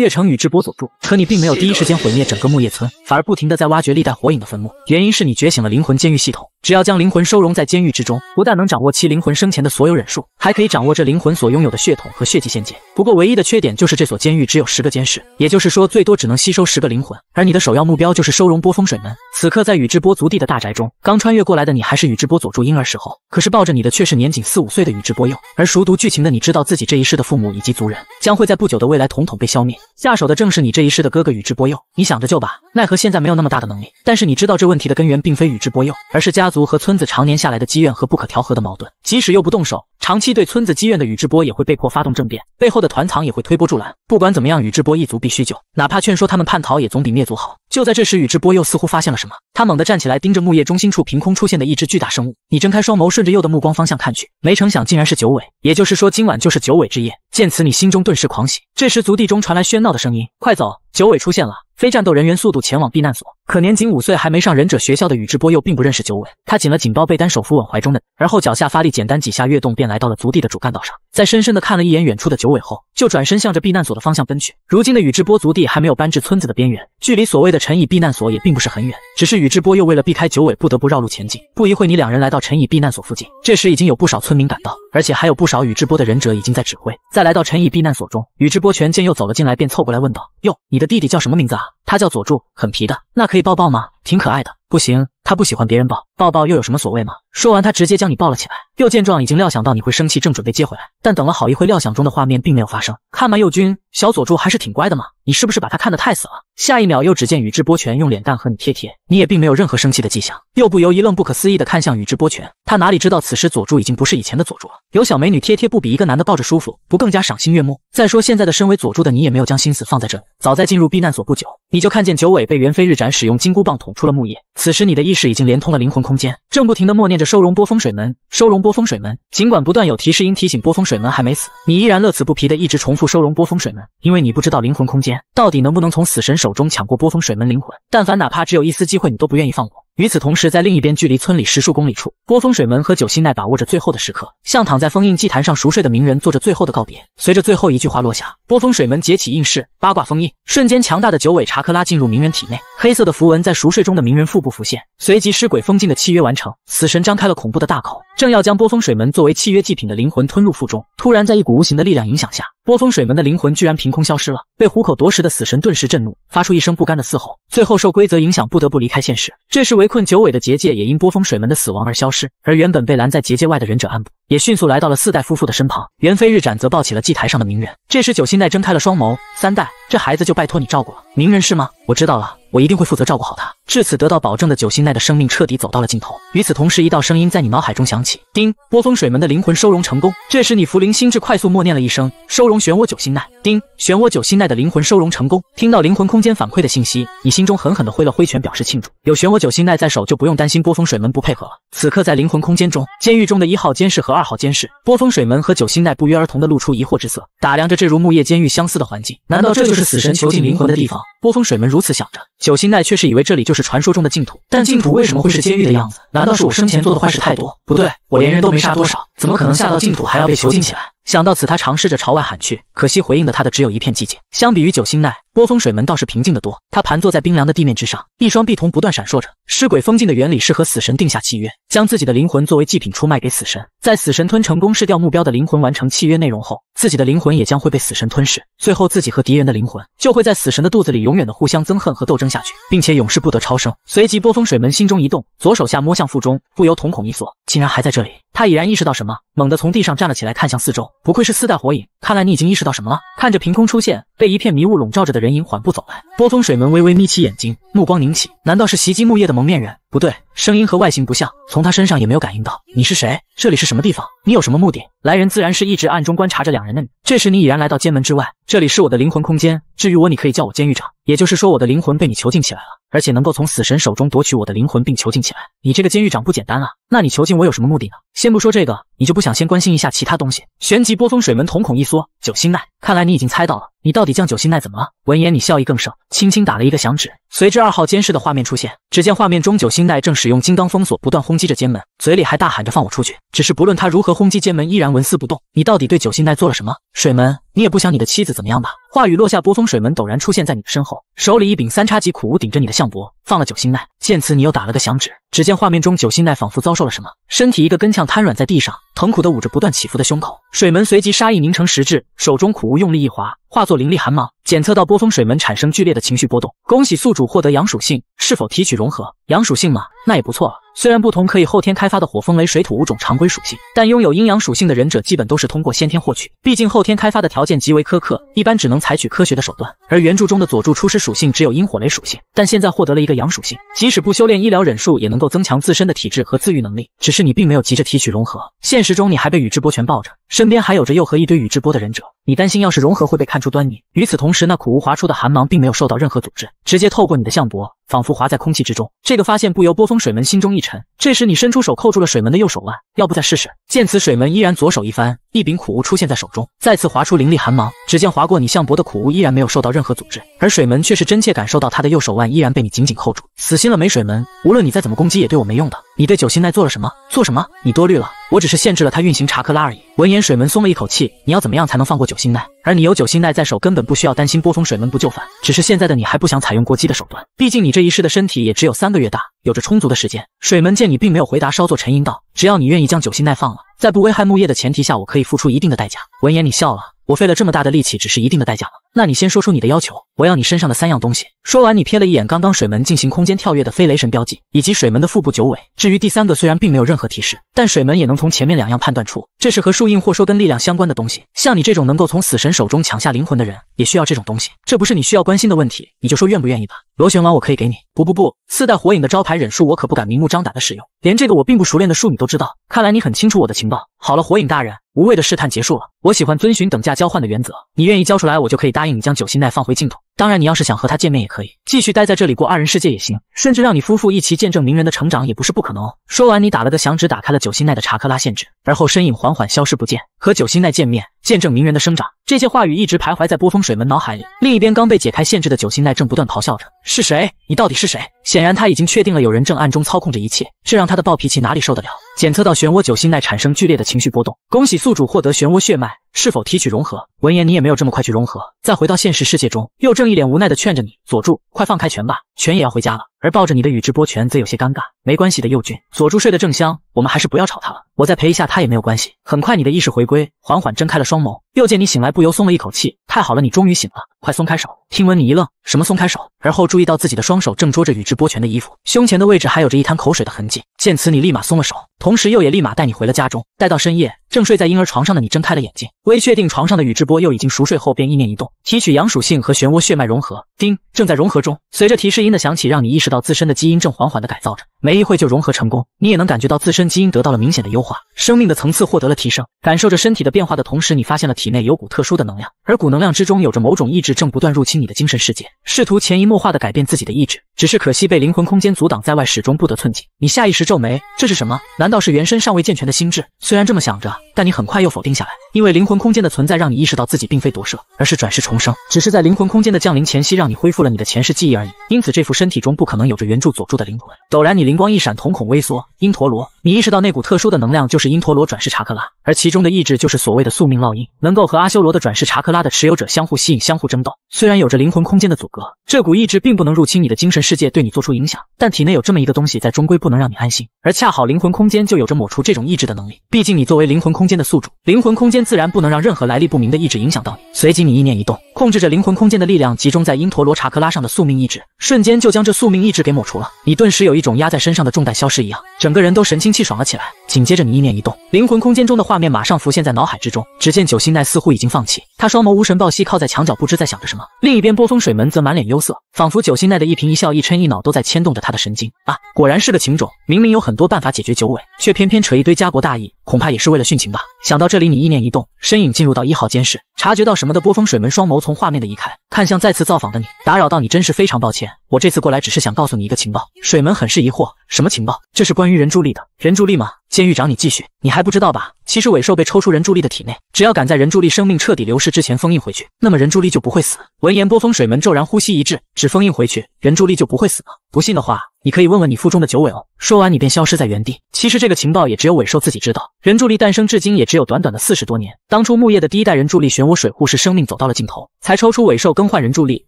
叶城宇智波佐助，可你并没有第一时间毁灭整个木叶村，反而不停的在挖掘历代火影的坟墓。原因是你觉醒了灵魂监狱系统。只要将灵魂收容在监狱之中，不但能掌握其灵魂生前的所有忍术，还可以掌握这灵魂所拥有的血统和血迹仙界。不过唯一的缺点就是这所监狱只有十个监视，也就是说最多只能吸收十个灵魂。而你的首要目标就是收容波风水门。此刻在宇智波族地的大宅中，刚穿越过来的你还是宇智波佐助婴儿时候，可是抱着你的却是年仅四五岁的宇智波鼬。而熟读剧情的你知道自己这一世的父母以及族人将会在不久的未来统统被消灭，下手的正是你这一世的哥哥宇智波鼬。你想着救吧，奈何现在没有那么大的能力。但是你知道这问题的根源并非宇智波鼬，而是家族。族和村子常年下来的积怨和不可调和的矛盾，即使又不动手，长期对村子积怨的宇智波也会被迫发动政变，背后的团藏也会推波助澜。不管怎么样，宇智波一族必须救，哪怕劝说他们叛逃，也总比灭族好。就在这时，宇智波又似乎发现了什么，他猛地站起来，盯着木叶中心处凭空出现的一只巨大生物。你睁开双眸，顺着鼬的目光方向看去，没成想竟然是九尾，也就是说今晚就是九尾之夜。见此，你心中顿时狂喜。这时，族地中传来喧闹的声音，快走！九尾出现了，非战斗人员速度前往避难所。可年仅五岁还没上忍者学校的宇智波鼬并不认识九尾，他紧了紧包被单手扶稳怀中的，而后脚下发力，简单几下跃动便来到了族地的主干道上。在深深的看了一眼远处的九尾后，就转身向着避难所的方向奔去。如今的宇智波族地还没有搬至村子的边缘，距离所谓的陈以避难所也并不是很远，只是宇智波鼬为了避开九尾，不得不绕路前进。不一会你两人来到陈以避难所附近，这时已经有不少村民赶到。而且还有不少宇智波的忍者已经在指挥。再来到陈以避难所中，宇智波泉见又走了进来，便凑过来问道：“哟，你的弟弟叫什么名字啊？”“他叫佐助，很皮的。”那可以抱抱吗？挺可爱的。不行，他不喜欢别人抱。抱抱又有什么所谓吗？说完，他直接将你抱了起来。又见状，已经料想到你会生气，正准备接回来，但等了好一会，料想中的画面并没有发生。看吧，右君小佐助还是挺乖的嘛。你是不是把他看得太死了？下一秒，又只见宇智波泉用脸蛋和你贴贴，你也并没有任何生气的迹象。又不由一愣，不可思议的看向宇智波泉。他哪里知道，此时佐助已经不是以前的佐助了。有小美女贴贴，不比一个男的抱着舒服，不更加赏心悦目？再说现在的身为佐助的你，也没有将心思放在这里。早在进入避难所不久。你就看见九尾被元飞日斩使用金箍棒捅出了木叶，此时你的意识已经连通了灵魂空间，正不停的默念着收容波风水门，收容波风水门。尽管不断有提示音提醒波风水门还没死，你依然乐此不疲的一直重复收容波风水门，因为你不知道灵魂空间到底能不能从死神手中抢过波风水门灵魂，但凡哪怕只有一丝机会，你都不愿意放过。与此同时，在另一边，距离村里十数公里处，波风水门和九心奈把握着最后的时刻，向躺在封印祭坛上熟睡的鸣人做着最后的告别。随着最后一句话落下，波风水门结起印式八卦封印，瞬间强大的九尾查克拉进入鸣人体内，黑色的符文在熟睡中的鸣人腹部浮现，随即尸鬼封禁的契约完成，死神张开了恐怖的大口，正要将波风水门作为契约祭品的灵魂吞入腹中，突然在一股无形的力量影响下。波风水门的灵魂居然凭空消失了，被虎口夺食的死神顿时震怒，发出一声不甘的嘶吼，最后受规则影响，不得不离开现实。这时围困九尾的结界也因波风水门的死亡而消失，而原本被拦在结界外的忍者暗部。也迅速来到了四代夫妇的身旁，元飞日斩则抱起了祭台上的鸣人。这时九心奈睁开了双眸，三代，这孩子就拜托你照顾了。鸣人是吗？我知道了，我一定会负责照顾好他。至此，得到保证的九心奈的生命彻底走到了尽头。与此同时，一道声音在你脑海中响起：丁，波风水门的灵魂收容成功。这时，你茯苓心智快速默念了一声：收容漩涡九心奈。丁，漩涡九心奈的灵魂收容成功。听到灵魂空间反馈的信息，你心中狠狠地挥了挥拳表示庆祝。有漩涡九心奈在手，就不用担心波风水门不配合了。此刻，在灵魂空间中，监狱中的一号监视和二号监视波风水门和九心奈不约而同地露出疑惑之色，打量着这如木叶监狱相似的环境。难道这就是死神囚禁灵魂的地方？波风水门如此想着，九心奈却是以为这里就是传说中的净土。但净土为什么会是监狱的样子？难道是我生前做的坏事太多？不对，我连人都没杀多少，怎么可能下到净土还要被囚禁起来？想到此，他尝试着朝外喊去，可惜回应的他的只有一片寂静。相比于九心奈。波风水门倒是平静的多，他盘坐在冰凉的地面之上，一双碧瞳不断闪烁着。尸鬼封禁的原理是和死神定下契约，将自己的灵魂作为祭品出卖给死神，在死神吞成功噬掉目标的灵魂，完成契约内容后，自己的灵魂也将会被死神吞噬，最后自己和敌人的灵魂就会在死神的肚子里永远的互相憎恨和斗争下去，并且永世不得超生。随即波风水门心中一动，左手下摸向腹中，不由瞳孔一缩，竟然还在这里。他已然意识到什么，猛地从地上站了起来，看向四周。不愧是四代火影，看来你已经意识到什么了。看着凭空出现，被一片迷雾笼罩着的人。人影缓步走来，波风水门微微眯起眼睛，目光凝起，难道是袭击木叶的蒙面人？不对，声音和外形不像，从他身上也没有感应到。你是谁？这里是什么地方？你有什么目的？来人自然是一直暗中观察着两人的你。这时你已然来到监门之外，这里是我的灵魂空间。至于我，你可以叫我监狱长，也就是说我的灵魂被你囚禁起来了，而且能够从死神手中夺取我的灵魂并囚禁起来，你这个监狱长不简单啊。那你囚禁我有什么目的呢？先不说这个，你就不想先关心一下其他东西？旋即波风水门瞳孔一缩，九心奈，看来你已经猜到了，你到底将九心奈怎么了？闻言你笑意更盛，轻轻打了一个响指。随之，二号监视的画面出现。只见画面中，九星带正使用金刚封锁，不断轰击着监门，嘴里还大喊着“放我出去”。只是不论他如何轰击监门，依然纹丝不动。你到底对九星带做了什么，水门？你也不想你的妻子怎么样吧？话语落下，波风水门陡然出现在你的身后，手里一柄三叉戟苦无顶着你的项脖，放了九星奈。见此，你又打了个响指。只见画面中九星奈仿佛遭受了什么，身体一个跟跄，瘫软在地上，痛苦的捂着不断起伏的胸口。水门随即杀意凝成实质，手中苦无用力一划，化作凌厉寒芒。检测到波风水门产生剧烈的情绪波动，恭喜宿主获得阳属性，是否提取融合阳属性吗？那也不错了。虽然不同可以后天开发的火、风、雷、水、土五种常规属性，但拥有阴阳属性的忍者基本都是通过先天获取。毕竟后天开发的条件极为苛刻，一般只能采取科学的手段。而原著中的佐助初始属性只有阴火雷属性，但现在获得了一个阳属性，即使不修炼医疗忍术，也能够增强自身的体质和自愈能力。只是你并没有急着提取融合，现实中你还被宇智波全抱着，身边还有着又和一堆宇智波的忍者。你担心，要是融合会被看出端倪。与此同时，那苦无划出的寒芒并没有受到任何阻滞，直接透过你的相脖，仿佛划在空气之中。这个发现不由波风水门心中一沉。这时，你伸出手扣住了水门的右手腕，要不再试试？见此，水门依然左手一翻。一柄苦物出现在手中，再次划出凌厉寒芒。只见划过你项伯的苦物，依然没有受到任何阻滞，而水门却是真切感受到他的右手腕依然被你紧紧扣住。死心了没？水门，无论你再怎么攻击，也对我没用的。你对九心奈做了什么？做什么？你多虑了，我只是限制了他运行查克拉而已。闻言，水门松了一口气。你要怎么样才能放过九心奈？而你有九星奈在手，根本不需要担心波风水门不就范。只是现在的你还不想采用过激的手段，毕竟你这一世的身体也只有三个月大，有着充足的时间。水门见你并没有回答，稍作沉吟道：“只要你愿意将九星奈放了，在不危害木叶的前提下，我可以付出一定的代价。”闻言，你笑了。我费了这么大的力气，只是一定的代价了。那你先说出你的要求。我要你身上的三样东西。说完，你瞥了一眼刚刚水门进行空间跳跃的飞雷神标记，以及水门的腹部九尾。至于第三个，虽然并没有任何提示，但水门也能从前面两样判断出，这是和树印或说跟力量相关的东西。像你这种能够从死神手中抢下灵魂的人，也需要这种东西。这不是你需要关心的问题，你就说愿不愿意吧。螺旋丸我可以给你。不不不，四代火影的招牌忍术，我可不敢明目张胆的使用。连这个我并不熟练的术，你都知道，看来你很清楚我的情报。好了，火影大人。无谓的试探结束了。我喜欢遵循等价交换的原则，你愿意交出来，我就可以答应你将九心奈放回净土。当然，你要是想和他见面，也可以继续待在这里过二人世界也行，甚至让你夫妇一起见证鸣人的成长也不是不可能。说完，你打了个响指，打开了九心奈的查克拉限制，而后身影缓缓消失不见。和九心奈见面，见证名人的生长。这些话语一直徘徊在波风水门脑海里。另一边，刚被解开限制的九心奈正不断咆哮着：“是谁？你到底是谁？”显然他已经确定了有人正暗中操控着一切，这让他的暴脾气哪里受得了？检测到漩涡九心奈产生剧烈的情绪波动，恭喜宿主获得漩涡血脉，是否提取融合？闻言你也没有这么快去融合。再回到现实世界中，鼬正一脸无奈地劝着你：“佐助，快放开拳吧，拳也要回家了。”而抱着你的宇智波泉则有些尴尬，没关系的，佑君。佐助睡得正香，我们还是不要吵他了。我再陪一下他也没有关系。很快你的意识回归，缓缓睁开了双眸，又见你醒来，不由松了一口气。太好了，你终于醒了，快松开手。听闻你一愣，什么松开手？而后注意到自己的双手正捉着宇智波泉的衣服，胸前的位置还有着一滩口水的痕迹。见此，你立马松了手，同时鼬也立马带你回了家中。待到深夜，正睡在婴儿床上的你睁开了眼睛，微确定床上的宇智波鼬已经熟睡后，便意念一动，提取阳属性和漩涡血脉融合。叮，正在融合中。随着提示音的响起，让你意识到自身的基因正缓缓的改造着，没一会就融合成功。你也能感觉到自身基因得到了明显的优化，生命的层次获得了提升。感受着身体的变化的同时，你发现了体内有股特殊的能量，而股能量之中有着某种意志正不断入侵。你的精神世界，试图潜移默化的改变自己的意志，只是可惜被灵魂空间阻挡在外，始终不得寸进。你下意识皱眉，这是什么？难道是原身尚未健全的心智？虽然这么想着，但你很快又否定下来。因为灵魂空间的存在，让你意识到自己并非夺舍，而是转世重生，只是在灵魂空间的降临前夕，让你恢复了你的前世记忆而已。因此，这副身体中不可能有着原著佐助的灵魂。陡然，你灵光一闪，瞳孔微缩。因陀罗，你意识到那股特殊的能量就是因陀罗转世查克拉，而其中的意志就是所谓的宿命烙印，能够和阿修罗的转世查克拉的持有者相互吸引、相互争斗。虽然有着灵魂空间的阻隔，这股意志并不能入侵你的精神世界，对你做出影响，但体内有这么一个东西在，终归不能让你安心。而恰好灵魂空间就有着抹除这种意志的能力，毕竟你作为灵魂空间的宿主，灵魂空间。自然不能让任何来历不明的意志影响到你。随即你意念一动，控制着灵魂空间的力量集中在因陀罗查克拉上的宿命意志，瞬间就将这宿命意志给抹除了。你顿时有一种压在身上的重担消失一样，整个人都神清气爽了起来。紧接着你意念一动，灵魂空间中的画面马上浮现在脑海之中。只见九心奈似乎已经放弃，他双眸无神，抱膝靠在墙角，不知在想着什么。另一边波风水门则满脸忧色，仿佛九心奈的一颦一笑、一嗔一恼都在牵动着他的神经啊！果然是个情种，明明有很多办法解决九尾，却偏偏扯一堆家国大义，恐怕也是为了殉情吧。想到这里，你意念一。动，身影进入到一号监视，察觉到什么的波风水门双眸从画面的移开，看向再次造访的你，打扰到你真是非常抱歉。我这次过来只是想告诉你一个情报。水门很是疑惑，什么情报？这是关于人柱力的，人柱力吗？监狱长，你继续，你还不知道吧？其实尾兽被抽出人柱力的体内，只要敢在人柱力生命彻底流失之前封印回去，那么人柱力就不会死。闻言，波风水门骤然呼吸一滞，只封印回去，人柱力就不会死吗？不信的话。你可以问问你腹中的九尾哦。说完，你便消失在原地。其实这个情报也只有尾兽自己知道。人柱力诞生至今也只有短短的四十多年，当初木叶的第一代人柱力漩涡水护士生命走到了尽头，才抽出尾兽更换人柱力，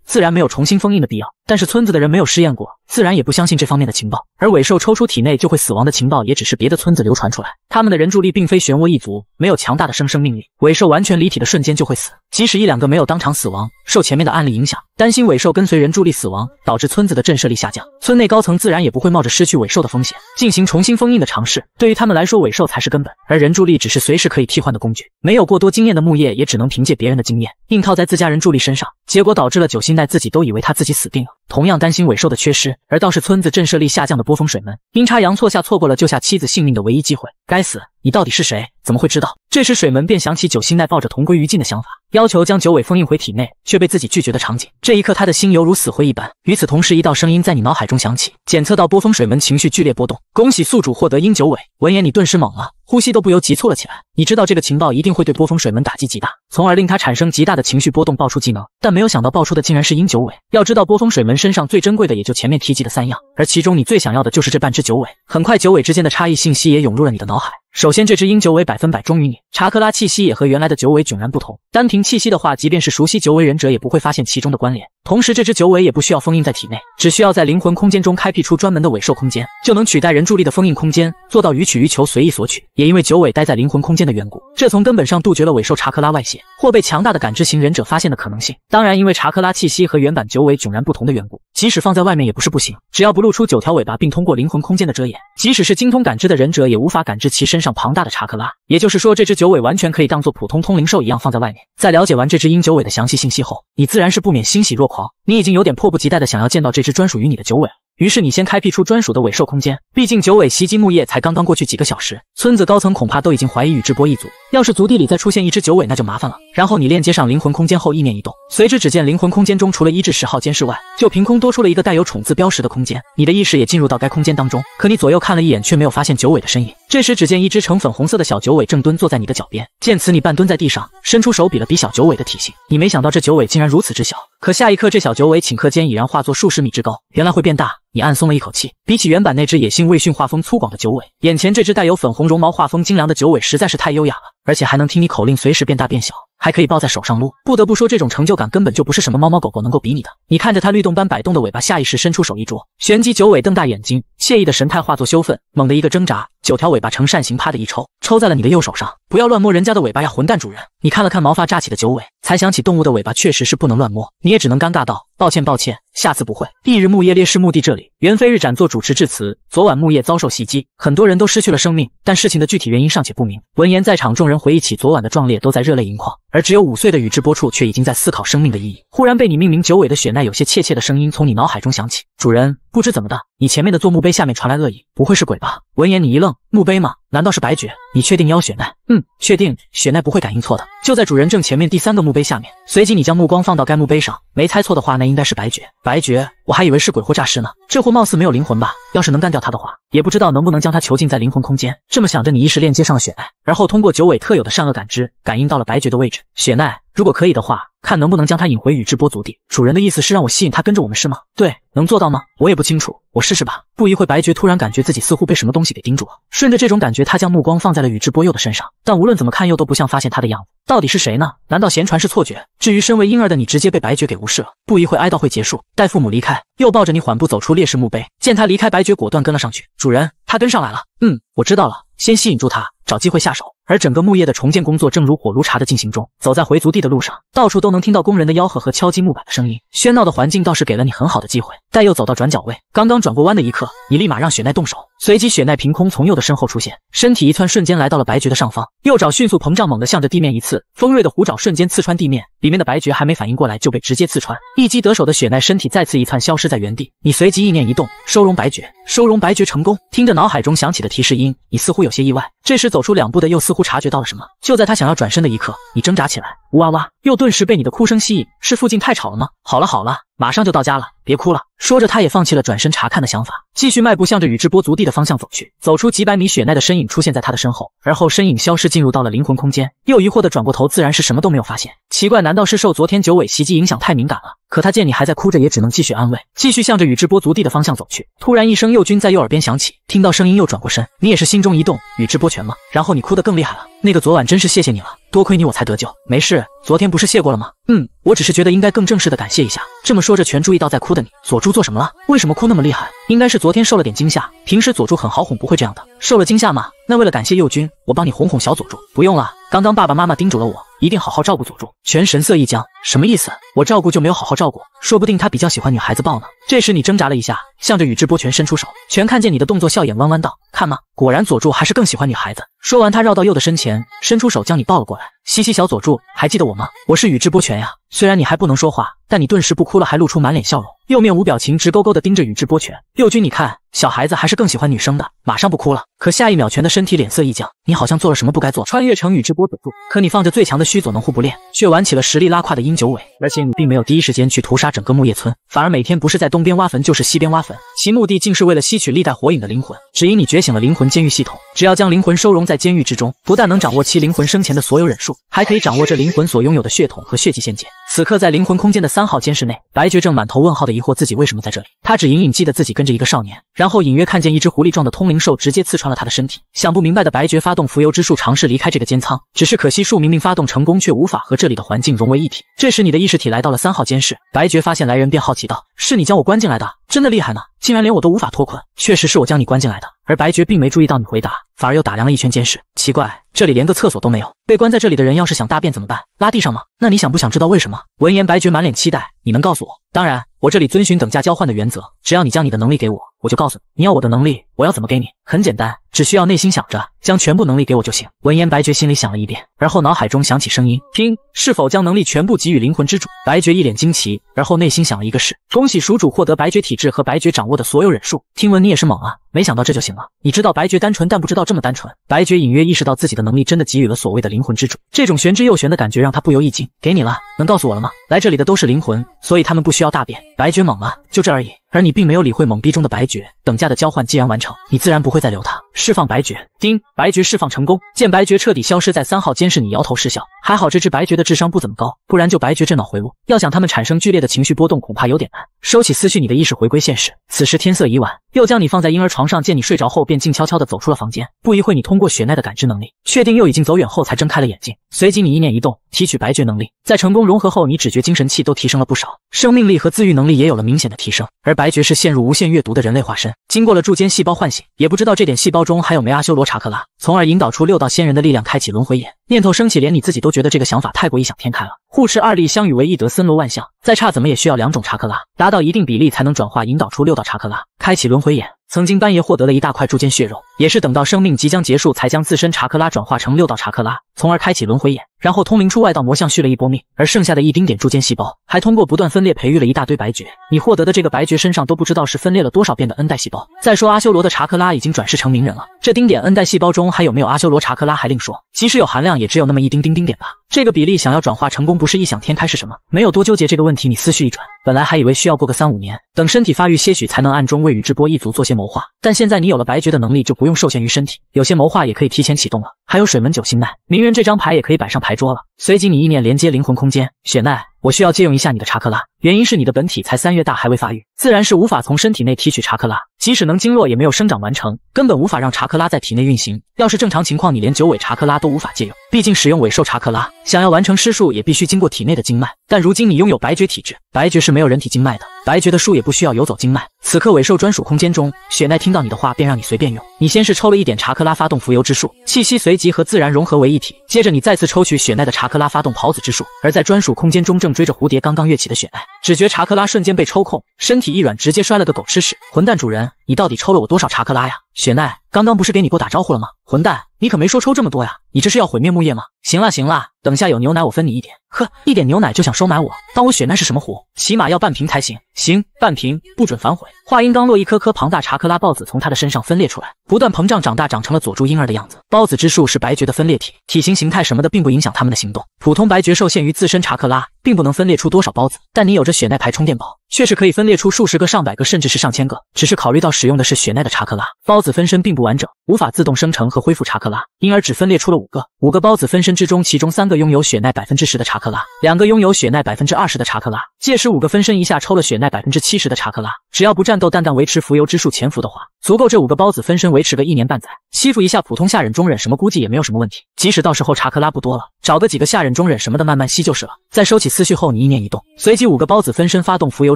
自然没有重新封印的必要。但是村子的人没有试验过。自然也不相信这方面的情报，而尾兽抽出体内就会死亡的情报，也只是别的村子流传出来。他们的人柱力并非漩涡一族，没有强大的生生命力，尾兽完全离体的瞬间就会死。即使一两个没有当场死亡，受前面的案例影响，担心尾兽跟随人柱力死亡，导致村子的震慑力下降，村内高层自然也不会冒着失去尾兽的风险进行重新封印的尝试。对于他们来说，尾兽才是根本，而人柱力只是随时可以替换的工具。没有过多经验的木叶，也只能凭借别人的经验硬套在自家人柱力身上，结果导致了九星奈自己都以为他自己死定了。同样担心尾兽的缺失，而倒是村子震慑力下降的波风水门，阴差阳错下错过了救下妻子性命的唯一机会。该死，你到底是谁？怎么会知道？这时水门便想起九心奈抱着同归于尽的想法，要求将九尾封印回体内，却被自己拒绝的场景。这一刻，他的心犹如死灰一般。与此同时，一道声音在你脑海中响起，检测到波风水门情绪剧烈波动。恭喜宿主获得阴九尾。闻言，你顿时懵了。呼吸都不由急促了起来。你知道这个情报一定会对波风水门打击极大，从而令他产生极大的情绪波动，爆出技能。但没有想到爆出的竟然是鹰九尾。要知道波风水门身上最珍贵的也就前面提及的三样，而其中你最想要的就是这半只九尾。很快，九尾之间的差异信息也涌入了你的脑海。首先，这只鹰九尾百分百忠于你，查克拉气息也和原来的九尾迥然不同。单凭气息的话，即便是熟悉九尾忍者，也不会发现其中的关联。同时，这只九尾也不需要封印在体内，只需要在灵魂空间中开辟出专门的尾兽空间，就能取代人柱力的封印空间，做到予取予求，随意索取。也因为九尾待在灵魂空间的缘故，这从根本上杜绝了尾兽查克拉外泄或被强大的感知型忍者发现的可能性。当然，因为查克拉气息和原版九尾迥然不同的缘故，即使放在外面也不是不行，只要不露出九条尾巴，并通过灵魂空间的遮掩，即使是精通感知的忍者也无法感知其身上。上庞大的查克拉，也就是说，这只九尾完全可以当做普通通灵兽一样放在外面。在了解完这只鹰九尾的详细信息后，你自然是不免欣喜若狂，你已经有点迫不及待地想要见到这只专属于你的九尾。于是你先开辟出专属的尾兽空间，毕竟九尾袭击木叶才刚刚过去几个小时，村子高层恐怕都已经怀疑宇智波一族。要是族地里再出现一只九尾，那就麻烦了。然后你链接上灵魂空间后，意念一动，随之只见灵魂空间中除了一至十号监视外，就凭空多出了一个带有“宠”字标识的空间。你的意识也进入到该空间当中。可你左右看了一眼，却没有发现九尾的身影。这时，只见一只呈粉红色的小九尾正蹲坐在你的脚边。见此，你半蹲在地上，伸出手比了比小九尾的体型。你没想到这九尾竟然如此之小。可下一刻，这小九尾顷刻间已然化作数十米之高。原来会变大，你暗松了一口气。比起原版那只野性未驯、画风粗犷的九尾，眼前这只带有粉红绒毛、画风精良的九尾实在是太优雅了，而且还能听你口令随时变大变小，还可以抱在手上撸。不得不说，这种成就感根本就不是什么猫猫狗狗能够比拟的。你看着它律动般摆动的尾巴，下意识伸出手一捉，旋即九尾瞪大眼睛。惬意的神态化作羞愤，猛地一个挣扎，九条尾巴呈扇形，啪的一抽，抽在了你的右手上。不要乱摸人家的尾巴呀，混蛋主人！你看了看毛发炸起的九尾，才想起动物的尾巴确实是不能乱摸，你也只能尴尬道：“抱歉，抱歉，下次不会。”翌日，木叶烈士墓地这里，猿飞日斩做主持致辞。昨晚木叶遭受袭击，很多人都失去了生命，但事情的具体原因尚且不明。闻言，在场众人回忆起昨晚的壮烈，都在热泪盈眶，而只有五岁的宇智波处却已经在思考生命的意义。忽然，被你命名九尾的雪奈有些怯怯的声音从你脑海中响起：“主人，不知怎么的。”你前面的座墓碑下面传来恶意，不会是鬼吧？闻言，你一愣，墓碑吗？难道是白绝？你确定妖雪奈？嗯，确定，雪奈不会感应错的。就在主人正前面第三个墓碑下面。随即，你将目光放到该墓碑上，没猜错的话，那应该是白绝。白绝，我还以为是鬼货诈尸呢，这货貌似没有灵魂吧？要是能干掉他的话，也不知道能不能将他囚禁在灵魂空间。这么想着，你一时链接上了雪奈，然后通过九尾特有的善恶感知，感应到了白绝的位置。雪奈，如果可以的话，看能不能将他引回宇智波族地。主人的意思是让我吸引他跟着我们是吗？对，能做到吗？我也不清楚，我试试吧。不一会白绝突然感觉自己似乎被什么东西给盯住了。顺着这种感觉，他将目光放在了宇智波鼬的身上。但无论怎么看，鼬都不像发现他的样子。到底是谁呢？难道闲传是错觉？至于身为婴儿的你，直接被白绝给无视了。不一会哀悼会结束，带父母离开，又抱着你缓步走出烈士墓碑。见他离开，白绝果断跟了上去。主人，他跟上来了。嗯，我知道了，先吸引住他，找机会下手。而整个木业的重建工作正如火如荼的进行中。走在回族地的路上，到处都能听到工人的吆喝和敲击木板的声音，喧闹的环境倒是给了你很好的机会。待又走到转角位，刚刚转过弯的一刻，你立马让雪奈动手。随即，雪奈凭空从右的身后出现，身体一窜，瞬间来到了白绝的上方。右爪迅速膨胀，猛地向着地面一刺，锋锐的虎爪瞬间刺穿地面，里面的白绝还没反应过来，就被直接刺穿。一击得手的雪奈，身体再次一窜，消失在原地。你随即意念一动，收容白绝，收容白绝成功。听着脑海中响起的提示音，你似乎有些意外。这时，走出两步的又似乎察觉到了什么，就在他想要转身的一刻，你挣扎起来，呜哇哇！又顿时被你的哭声吸引，是附近太吵了吗？好了好了，马上就到家了，别哭了。说着，他也放弃了转身查看的想法，继续迈步向着宇智波族地的方向走去。走出几百米，雪奈的身影出现在他的身后，而后身影消失，进入到了灵魂空间。又疑惑的转过头，自然是什么都没有发现。奇怪，难道是受昨天九尾袭击影响太敏感了？可他见你还在哭着，也只能继续安慰，继续向着宇智波族地的方向走去。突然，一声右君在右耳边响起，听到声音又转过身，你也是心中一动。宇智波拳吗？然后你哭得更厉害了。那个昨晚真是谢谢你了，多亏你我才得救。没事，昨天不是谢过了吗？嗯。我只是觉得应该更正式的感谢一下。这么说着，全注意到在哭的你。佐助做什么了？为什么哭那么厉害？应该是昨天受了点惊吓。平时佐助很好哄，不会这样的。受了惊吓吗？那为了感谢佑君，我帮你哄哄小佐助。不用了，刚刚爸爸妈妈叮嘱了我，一定好好照顾佐助。全神色一僵，什么意思？我照顾就没有好好照顾？说不定他比较喜欢女孩子抱呢。这时你挣扎了一下，向着宇智波全伸出手。全看见你的动作，笑眼弯弯道：“看吗？果然佐助还是更喜欢女孩子。”说完，他绕到右的身前，伸出手将你抱了过来。嘻嘻，小佐助，还记得我吗？我是宇智波泉呀。虽然你还不能说话。但你顿时不哭了，还露出满脸笑容，右面无表情，直勾勾地盯着宇智波泉。右君，你看，小孩子还是更喜欢女生的，马上不哭了。可下一秒，泉的身体脸色一僵，你好像做了什么不该做。穿越成宇智波佐助，可你放着最强的须佐能乎不练，却玩起了实力拉胯的鹰九尾。而且你并没有第一时间去屠杀整个木叶村，反而每天不是在东边挖坟，就是西边挖坟，其目的竟是为了吸取历代火影的灵魂。只因你觉醒了灵魂监狱系统，只要将灵魂收容在监狱之中，不但能掌握其灵魂生前的所有忍术，还可以掌握这灵魂所拥有的血统和血迹先界。此刻在灵魂空间的。三号监室内，白绝正满头问号的疑惑自己为什么在这里。他只隐隐记得自己跟着一个少年，然后隐约看见一只狐狸状的通灵兽直接刺穿了他的身体。想不明白的白绝发动浮游之术尝试离开这个监仓，只是可惜树明明发动成功，却无法和这里的环境融为一体。这时你的意识体来到了三号监室，白绝发现来人便好奇道。是你将我关进来的，真的厉害呢，竟然连我都无法脱困。确实是我将你关进来的，而白绝并没注意到你回答，反而又打量了一圈监视。奇怪，这里连个厕所都没有，被关在这里的人要是想大便怎么办？拉地上吗？那你想不想知道为什么？闻言，白绝满脸期待。你能告诉我？当然，我这里遵循等价交换的原则，只要你将你的能力给我，我就告诉你你要我的能力，我要怎么给你？很简单，只需要内心想着将全部能力给我就行。闻言，白爵心里想了一遍，而后脑海中响起声音：听，是否将能力全部给予灵魂之主？白爵一脸惊奇，而后内心想了一个事：恭喜属主获得白爵体质和白爵掌握的所有忍术。听闻你也是猛啊，没想到这就行了。你知道白爵单纯，但不知道这么单纯。白爵隐约意识到自己的能力真的给予了所谓的灵魂之主，这种玄之又玄的感觉让他不由一惊。给你了，能告诉我了吗？来这里的都是灵魂。所以他们不需要大便。白绝懵了，就这而已。而你并没有理会懵逼中的白绝，等价的交换既然完成，你自然不会再留他。释放白绝，叮，白绝释放成功。见白绝彻底消失在三号监视，你摇头失笑，还好这只白绝的智商不怎么高，不然就白绝这脑回路，要想他们产生剧烈的情绪波动，恐怕有点难。收起思绪，你的意识回归现实。此时天色已晚，又将你放在婴儿床上，见你睡着后，便静悄悄地走出了房间。不一会你通过雪奈的感知能力，确定又已经走远后，才睁开了眼睛。随即你一念一动，提取白绝能力，在成功融合后，你只觉精神气都提升了不少，生命力和自愈能。力也有了明显的提升，而白爵士陷入无限阅读的人类化身，经过了柱间细胞唤醒，也不知道这点细胞中还有没阿修罗查克拉，从而引导出六道仙人的力量，开启轮回眼。念头升起，连你自己都觉得这个想法太过异想天开了。互斥二力相与为一，得森罗万象。再差怎么也需要两种查克拉，达到一定比例才能转化引导出六道查克拉，开启轮回眼。曾经班爷获得了一大块柱间血肉，也是等到生命即将结束才将自身查克拉转化成六道查克拉，从而开启轮回眼。然后通灵出外道魔像续了一波命，而剩下的一丁点柱间细胞还通过不断分裂培育了一大堆白绝。你获得的这个白绝身上都不知道是分裂了多少遍的恩代细胞。再说阿修罗的查克拉已经转世成名人了，这丁点恩代细胞中还有没有阿修罗查克拉还另说，即使有含量，也只有那么一丁丁丁点吧。这个比例想要转化成功，不是异想天开是什么？没有多纠结这个问题，你思绪一转，本来还以为需要过个三五年，等身体发育些许才能暗中为宇智波一族做些谋划，但现在你有了白绝的能力，就不用受限于身体，有些谋划也可以提前启动了。还有水门九星奈鸣人这张牌也可以摆上牌桌了。随即你意念连接灵魂空间，雪奈，我需要借用一下你的查克拉。原因是你的本体才三月大，还未发育，自然是无法从身体内提取查克拉，即使能经络，也没有生长完成，根本无法让查克拉在体内运行。要是正常情况，你连九尾查克拉都无法借用，毕竟使用尾兽查克拉，想要完成施术，也必须经过体内的经脉。但如今你拥有白绝体质，白绝是没有人体经脉的，白绝的术也不需要游走经脉。此刻尾兽专属空间中，雪奈听到你的话，便让你随便用。你先是抽了一点查克拉，发动浮游之术，气息随即和自然融合为一体。接着你再次抽取雪奈的查克拉，发动袍子之术。而在专属空间中，正追着蝴蝶刚刚跃起的雪奈。只觉查克拉瞬间被抽空，身体一软，直接摔了个狗吃屎！混蛋，主人，你到底抽了我多少查克拉呀？雪奈，刚刚不是给你过打招呼了吗？混蛋，你可没说抽这么多呀！你这是要毁灭木叶吗？行了行了，等下有牛奶我分你一点。呵，一点牛奶就想收买我，当我雪奈是什么虎？起码要半瓶才行。行，半瓶，不准反悔。话音刚落，一颗颗庞大查克拉孢子从他的身上分裂出来，不断膨胀长大，长成了佐助婴儿的样子。孢子之术是白绝的分裂体，体型、形态什么的并不影响他们的行动。普通白绝受限于自身查克拉，并不能分裂出多少孢子，但你有着雪奈牌充电宝。却是可以分裂出数十个、上百个，甚至是上千个。只是考虑到使用的是雪奈的查克拉，孢子分身并不完整，无法自动生成和恢复查克拉，因而只分裂出了五个。五个孢子分身之中，其中三个拥有雪奈百分之十的查克拉，两个拥有雪奈百分之二十的查克拉。届时五个分身一下抽了雪奈百分之七十的查克拉，只要不战斗，淡淡维持浮游之术潜伏的话，足够这五个孢子分身维持个一年半载。欺负一下普通下忍、中忍什么，估计也没有什么问题。即使到时候查克拉不多了，找个几个下忍、中忍什么的慢慢吸就是了。在收起思绪后，你一念一动，随即五个孢子分身发动浮游。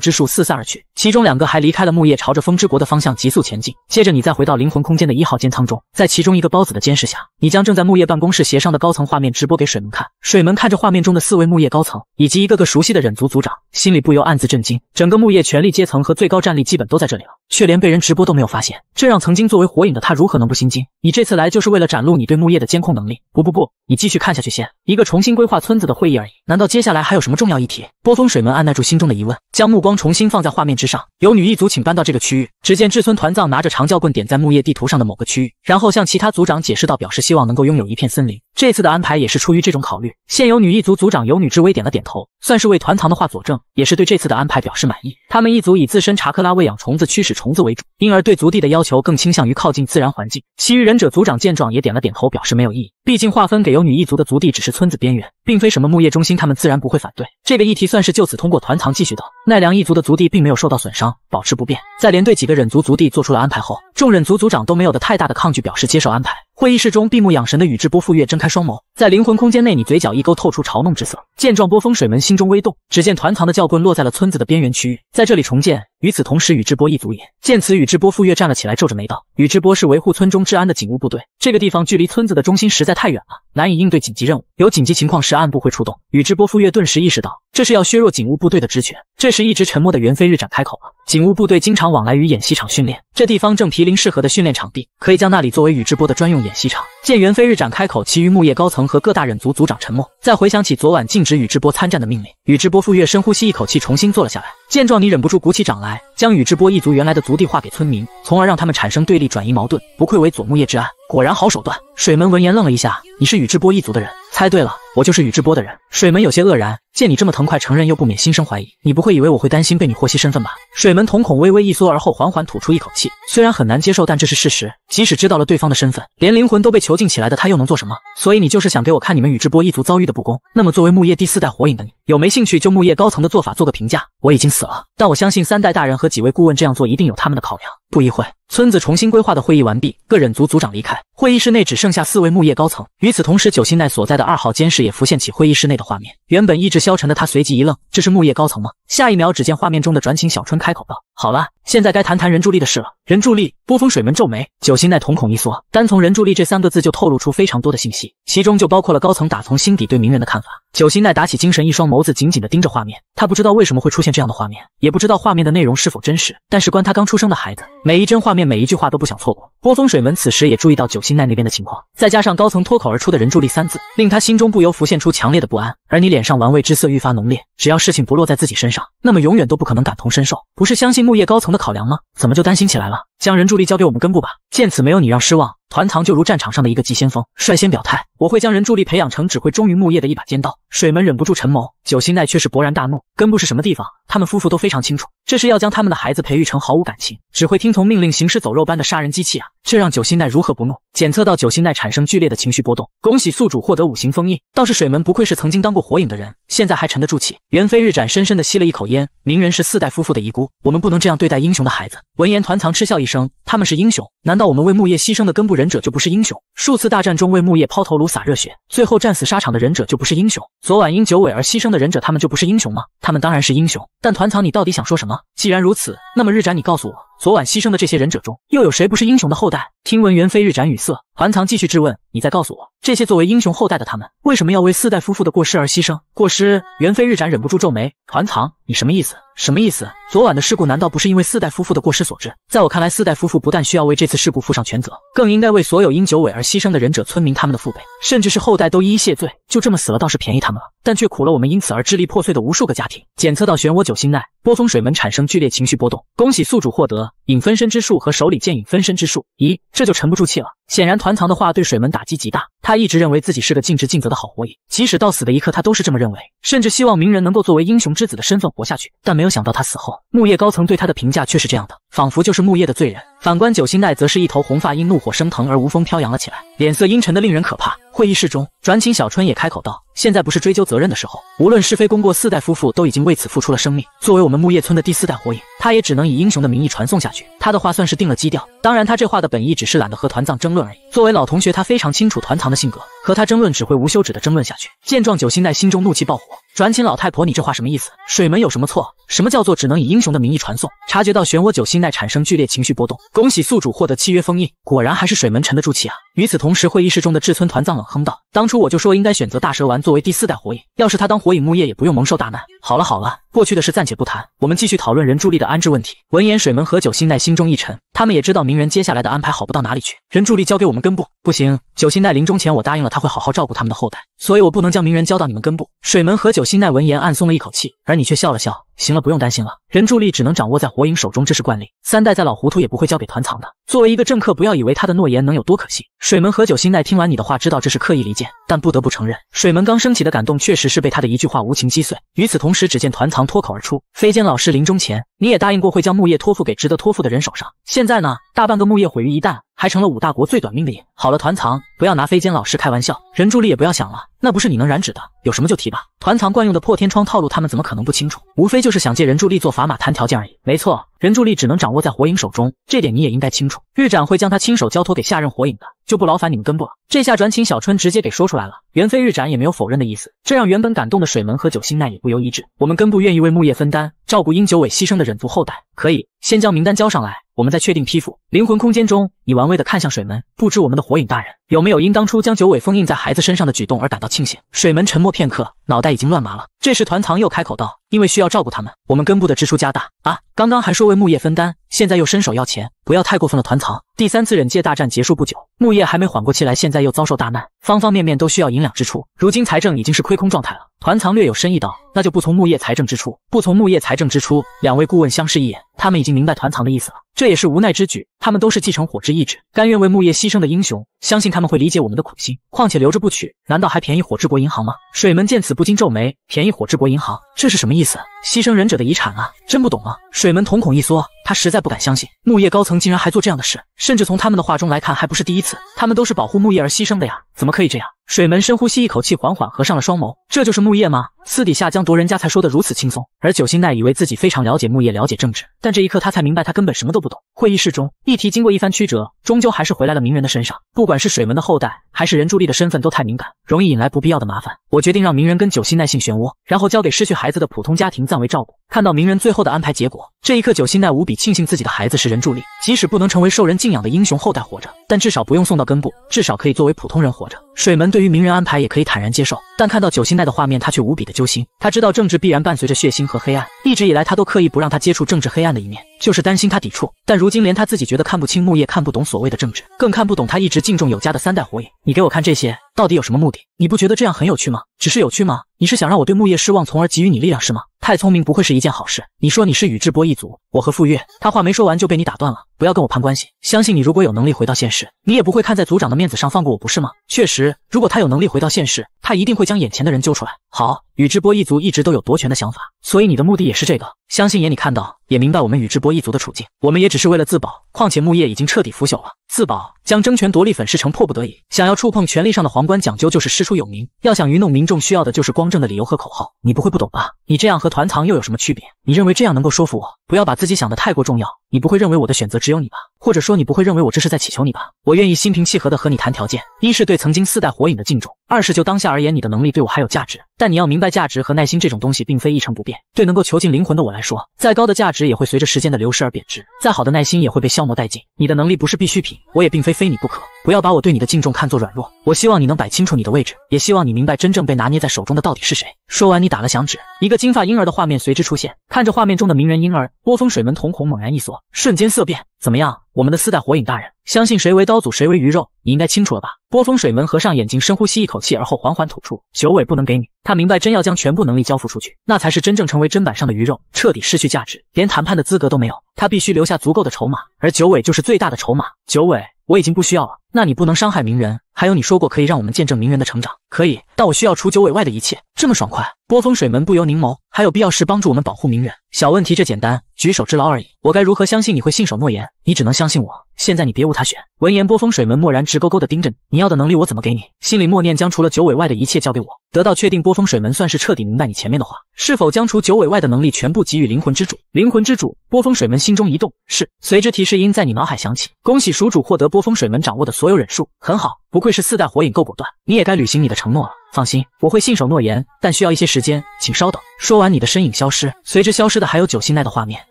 之术四散而去，其中两个还离开了木叶，朝着风之国的方向急速前进。接着你再回到灵魂空间的一号监仓中，在其中一个孢子的监视下，你将正在木叶办公室协商的高层画面直播给水门看。水门看着画面中的四位木叶高层以及一个个熟悉的忍族族长，心里不由暗自震惊：整个木叶权力阶层和最高战力基本都在这里了，却连被人直播都没有发现，这让曾经作为火影的他如何能不心惊？你这次来就是为了展露你对木叶的监控能力？不不不，你继续看下去先，一个重新规划村子的会议而已。难道接下来还有什么重要议题？波风水门按捺住心中的疑问，将目光。重新放在画面之上，有女一族请搬到这个区域。只见志村团藏拿着长教棍，点在木叶地图上的某个区域，然后向其他族长解释道，表示希望能够拥有一片森林。这次的安排也是出于这种考虑。现有女一族族长有女之微点了点头，算是为团藏的话佐证，也是对这次的安排表示满意。他们一族以自身查克拉喂养虫子、驱使虫子为主，因而对族地的要求更倾向于靠近自然环境。其余忍者族长见状也点了点头，表示没有异议。毕竟划分给有女一族的族地只是村子边缘，并非什么木叶中心，他们自然不会反对。这个议题算是就此通过。团藏继续道：“奈良一族的族地并没有受到损伤，保持不变。”在连对几个忍族族地做出了安排后，众忍族族长都没有的太大的抗拒，表示接受安排。会议室中，闭目养神的宇智波富岳睁开双眸。在灵魂空间内，你嘴角一勾，透出嘲弄之色。见状，波风水门心中微动。只见团藏的教棍落在了村子的边缘区域，在这里重建。与此同时，宇智波一族也见此，宇智波富岳站了起来，皱着眉道：“宇智波是维护村中治安的警务部队，这个地方距离村子的中心实在太远了，难以应对紧急任务。有紧急情况时，暗部会出动。”宇智波富岳顿时意识到，这是要削弱警务部队的职权。这时，一直沉默的猿飞日斩开口了：“警务部队经常往来于演习场训练，这地方正毗邻适合的训练场地，可以将那里作为宇智波的专用演习场。”见猿飞日斩开口，其余木叶高层。和各大忍族族长沉默，再回想起昨晚禁止宇智波参战的命令，宇智波富月深呼吸一口气，重新坐了下来。见状，你忍不住鼓起掌来，将宇智波一族原来的族地划给村民，从而让他们产生对立，转移矛盾。不愧为佐木叶之安，果然好手段。水门闻言愣了一下，你是宇智波一族的人？猜对了，我就是宇智波的人。水门有些愕然，见你这么疼快承认，又不免心生怀疑。你不会以为我会担心被你获悉身份吧？水门瞳孔微微一缩，而后缓缓吐出一口气。虽然很难接受，但这是事实。即使知道了对方的身份，连灵魂都被囚禁起来的他又能做什么？所以你就是想给我看你们宇智波一族遭遇的不公？那么作为木叶第四代火影的你，有没兴趣就木叶高层的做法做个评价？我已经死了，但我相信三代大人和几位顾问这样做一定有他们的考量。不一会村子重新规划的会议完毕，各忍族族长离开。会议室内只剩下四位木叶高层。与此同时，九心奈所在的二号监视也浮现起会议室内的画面。原本意志消沉的他随即一愣，这是木叶高层吗？下一秒，只见画面中的转请小春开口道：“好了，现在该谈谈人助力的事了。”人助力，波风水门皱眉。九心奈瞳孔一缩，单从人助力这三个字就透露出非常多的信息，其中就包括了高层打从心底对鸣人的看法。九心奈打起精神，一双眸子紧紧地盯着画面。他不知道为什么会出现这样的画面，也不知道画面的内容是否真实，但是关他刚出生的孩子。每一帧画面，每一句话都不想错过。波风水门此时也注意到九星奈那边的情况，再加上高层脱口而出的“人助力”三字，令他心中不由浮现出强烈的不安。而你脸上玩味之色愈发浓烈。只要事情不落在自己身上，那么永远都不可能感同身受。不是相信木叶高层的考量吗？怎么就担心起来了？将人助力交给我们根部吧。见此，没有你让失望。团藏就如战场上的一个急先锋，率先表态：“我会将人柱力培养成只会忠于木叶的一把尖刀。”水门忍不住沉眸，九心奈却是勃然大怒。根部是什么地方？他们夫妇都非常清楚，这是要将他们的孩子培育成毫无感情、只会听从命令、行尸走肉般的杀人机器啊！这让九心奈如何不怒？检测到九心奈产生剧烈的情绪波动，恭喜宿主获得五行封印。倒是水门不愧是曾经当过火影的人，现在还沉得住气。猿飞日斩深深的吸了一口烟：“鸣人是四代夫妇的遗孤，我们不能这样对待英雄的孩子。”闻言，团藏嗤笑一声：“他们是英雄，难道我们为木叶牺牲的根部人？”忍者就不是英雄，数次大战中为木叶抛头颅洒热血，最后战死沙场的忍者就不是英雄。昨晚因九尾而牺牲的忍者，他们就不是英雄吗？他们当然是英雄。但团藏，你到底想说什么？既然如此，那么日斩，你告诉我，昨晚牺牲的这些忍者中，又有谁不是英雄的后代？听闻元飞日斩语塞，团藏继续质问，你再告诉我，这些作为英雄后代的他们，为什么要为四代夫妇的过失而牺牲？过失，元飞日斩忍不住皱眉，团藏，你什么意思？什么意思？昨晚的事故难道不是因为四代夫妇的过失所致？在我看来，四代夫妇不但需要为这次事故负上全责，更应该为所有因九尾而牺牲的忍者村民、他们的父辈，甚至是后代都一一谢罪。就这么死了，倒是便宜他们了，但却苦了我们因此而支离破碎的无数个家庭。检测到漩涡九心奈。波风水门产生剧烈情绪波动，恭喜宿主获得影分身之术和手里剑影分身之术。咦，这就沉不住气了。显然团藏的话对水门打击极大，他一直认为自己是个尽职尽责的好火影，即使到死的一刻他都是这么认为，甚至希望鸣人能够作为英雄之子的身份活下去。但没有想到他死后，木叶高层对他的评价却是这样的，仿佛就是木叶的罪人。反观九星奈，则是一头红发因怒火升腾而无风飘扬了起来。脸色阴沉的令人可怕。会议室中，转请小春也开口道：“现在不是追究责任的时候。无论是非功过，四代夫妇都已经为此付出了生命。作为我们木叶村的第四代火影，他也只能以英雄的名义传送下去。”他的话算是定了基调。当然，他这话的本意只是懒得和团藏争论而已。作为老同学，他非常清楚团藏的性格，和他争论只会无休止的争论下去。见状，九星奈心中怒气爆火，转请老太婆：“你这话什么意思？水门有什么错？什么叫做只能以英雄的名义传送？”察觉到漩涡九星奈产生剧烈情绪波动，恭喜宿主获得契约封印。果然还是水门沉得住气啊。与此同时，会议室中的志村团藏冷哼道：“当初我就说应该选择大蛇丸作为第四代火影，要是他当火影，木叶也不用蒙受大难。”好了好了，过去的事暂且不谈，我们继续讨论人柱力的安置问题。闻言，水门和九心奈心中一沉，他们也知道鸣人接下来的安排好不到哪里去。人柱力交给我们根部不行。九心奈临终前，我答应了他会好好照顾他们的后代，所以我不能将鸣人交到你们根部。水门和九心奈闻言暗松了一口气，而你却笑了笑。行了，不用担心了。人柱力只能掌握在火影手中，这是惯例。三代再老糊涂也不会交给团藏的。作为一个政客，不要以为他的诺言能有多可信。水门和九星奈听完你的话，知道这是刻意离间，但不得不承认，水门刚升起的感动确实是被他的一句话无情击碎。与此同时，只见团藏脱口而出：“飞间老师临终前，你也答应过会将木叶托付给值得托付的人手上。现在呢，大半个木叶毁于一旦。”还成了五大国最短命的瘾。好了，团藏，不要拿飞间老师开玩笑，人柱力也不要想了，那不是你能染指的。有什么就提吧。团藏惯用的破天窗套路，他们怎么可能不清楚？无非就是想借人柱力做砝码谈条件而已。没错。人柱力只能掌握在火影手中，这点你也应该清楚。日展会将他亲手交托给下任火影的，就不劳烦你们根部了。这下转请小春直接给说出来了。原飞日展也没有否认的意思，这让原本感动的水门和九星奈也不由一滞。我们根部愿意为木叶分担，照顾因九尾牺牲的忍族后代，可以先将名单交上来，我们再确定批复。灵魂空间中，你玩味的看向水门，不知我们的火影大人有没有因当初将九尾封印在孩子身上的举动而感到庆幸？水门沉默片刻，脑袋已经乱麻了。这时团藏又开口道。因为需要照顾他们，我们根部的支出加大啊！刚刚还说为木叶分担，现在又伸手要钱。不要太过分了，团藏。第三次忍界大战结束不久，木叶还没缓过气来，现在又遭受大难，方方面面都需要银两支出，如今财政已经是亏空状态了。团藏略有深意道：“那就不从木叶财政支出，不从木叶财政支出。”两位顾问相视一眼，他们已经明白团藏的意思了，这也是无奈之举。他们都是继承火之意志，甘愿为木叶牺牲的英雄，相信他们会理解我们的苦心。况且留着不取，难道还便宜火之国银行吗？水门见此不禁皱眉：“便宜火之国银行，这是什么意思？牺牲忍者的遗产啊，真不懂吗？”水门瞳孔一缩，他实在不敢相信木叶高层。竟然还做这样的事，甚至从他们的话中来看，还不是第一次。他们都是保护木叶而牺牲的呀。怎么可以这样？水门深呼吸一口气，缓缓合上了双眸。这就是木叶吗？私底下将夺人家才说的如此轻松。而九星奈以为自己非常了解木叶，了解政治，但这一刻他才明白，他根本什么都不懂。会议室中，议题经过一番曲折，终究还是回来了鸣人的身上。不管是水门的后代，还是人柱力的身份，都太敏感，容易引来不必要的麻烦。我决定让鸣人跟九星奈性漩涡，然后交给失去孩子的普通家庭暂为照顾。看到鸣人最后的安排结果，这一刻九星奈无比庆幸自己的孩子是人柱力，即使不能成为受人敬仰的英雄后代活着，但至少不用送到根部，至少可以作为普通人活。水门对于鸣人安排也可以坦然接受，但看到九星奈的画面，他却无比的揪心。他知道政治必然伴随着血腥和黑暗，一直以来他都刻意不让他接触政治黑暗的一面，就是担心他抵触。但如今连他自己觉得看不清木叶，看不懂所谓的政治，更看不懂他一直敬重有加的三代火影。你给我看这些。到底有什么目的？你不觉得这样很有趣吗？只是有趣吗？你是想让我对木叶失望，从而给予你力量是吗？太聪明不会是一件好事。你说你是宇智波一族，我和傅月……他话没说完就被你打断了。不要跟我攀关系。相信你，如果有能力回到现实，你也不会看在族长的面子上放过我，不是吗？确实，如果他有能力回到现实，他一定会将眼前的人揪出来。好，宇智波一族一直都有夺权的想法，所以你的目的也是这个。相信也你看到。也明白我们宇智波一族的处境，我们也只是为了自保。况且木叶已经彻底腐朽了，自保将争权夺利粉饰成迫不得已。想要触碰权力上的皇冠，讲究就是师出有名。要想愚弄民众，需要的就是光正的理由和口号。你不会不懂吧？你这样和团藏又有什么区别？你认为这样能够说服我？不要把自己想的太过重要。你不会认为我的选择只有你吧？或者说你不会认为我这是在祈求你吧？我愿意心平气和的和你谈条件。一是对曾经四代火影的敬重，二是就当下而言，你的能力对我还有价值。但你要明白，价值和耐心这种东西并非一成不变。对能够囚禁灵魂的我来说，再高的价值也会随着时间的流逝而贬值，再好的耐心也会被消磨殆尽。你的能力不是必需品，我也并非非你不可。不要把我对你的敬重看作软弱，我希望你能摆清楚你的位置，也希望你明白真正被拿捏在手中的到底是谁。说完，你打了响指，一个金发婴儿的画面随之出现。看着画面中的名人婴儿波风水门，瞳孔猛然一缩，瞬间色变。怎么样，我们的四代火影大人，相信谁为刀俎，谁为鱼肉，你应该清楚了吧？波风水门合上眼睛，深呼吸一口气，而后缓缓吐出：“九尾不能给你。”他明白，真要将全部能力交付出去，那才是真正成为砧板上的鱼肉，彻底失去价值，连谈判的资格都没有。他必须留下足够的筹码，而九尾就是最大的筹码。九尾，我已经不需要了。那你不能伤害鸣人。还有，你说过可以让我们见证鸣人的成长，可以。但我需要除九尾外的一切。这么爽快，波风水门不由凝眸。还有必要是帮助我们保护鸣人，小问题，这简单，举手之劳而已。我该如何相信你会信守诺言？你只能相信我。现在你别无他选。闻言，波风水门蓦然直勾勾地盯着你。你要的能力我怎么给你？心里默念，将除了九尾外的一切交给我。得到确定，波风水门算是彻底明白你前面的话。是否将除九尾外的能力全部给予灵魂之主？灵魂之主，波风水门心中一动。是。随之提示音在你脑海响起。恭喜属主获得波风水门掌握的所有忍术。很好，不愧是四代火影，够果断。你也该履行你的承诺了。放心，我会信守诺言，但需要一些时间，请稍等。说完，你的身影消失，随之消失的还有九心奈的画面。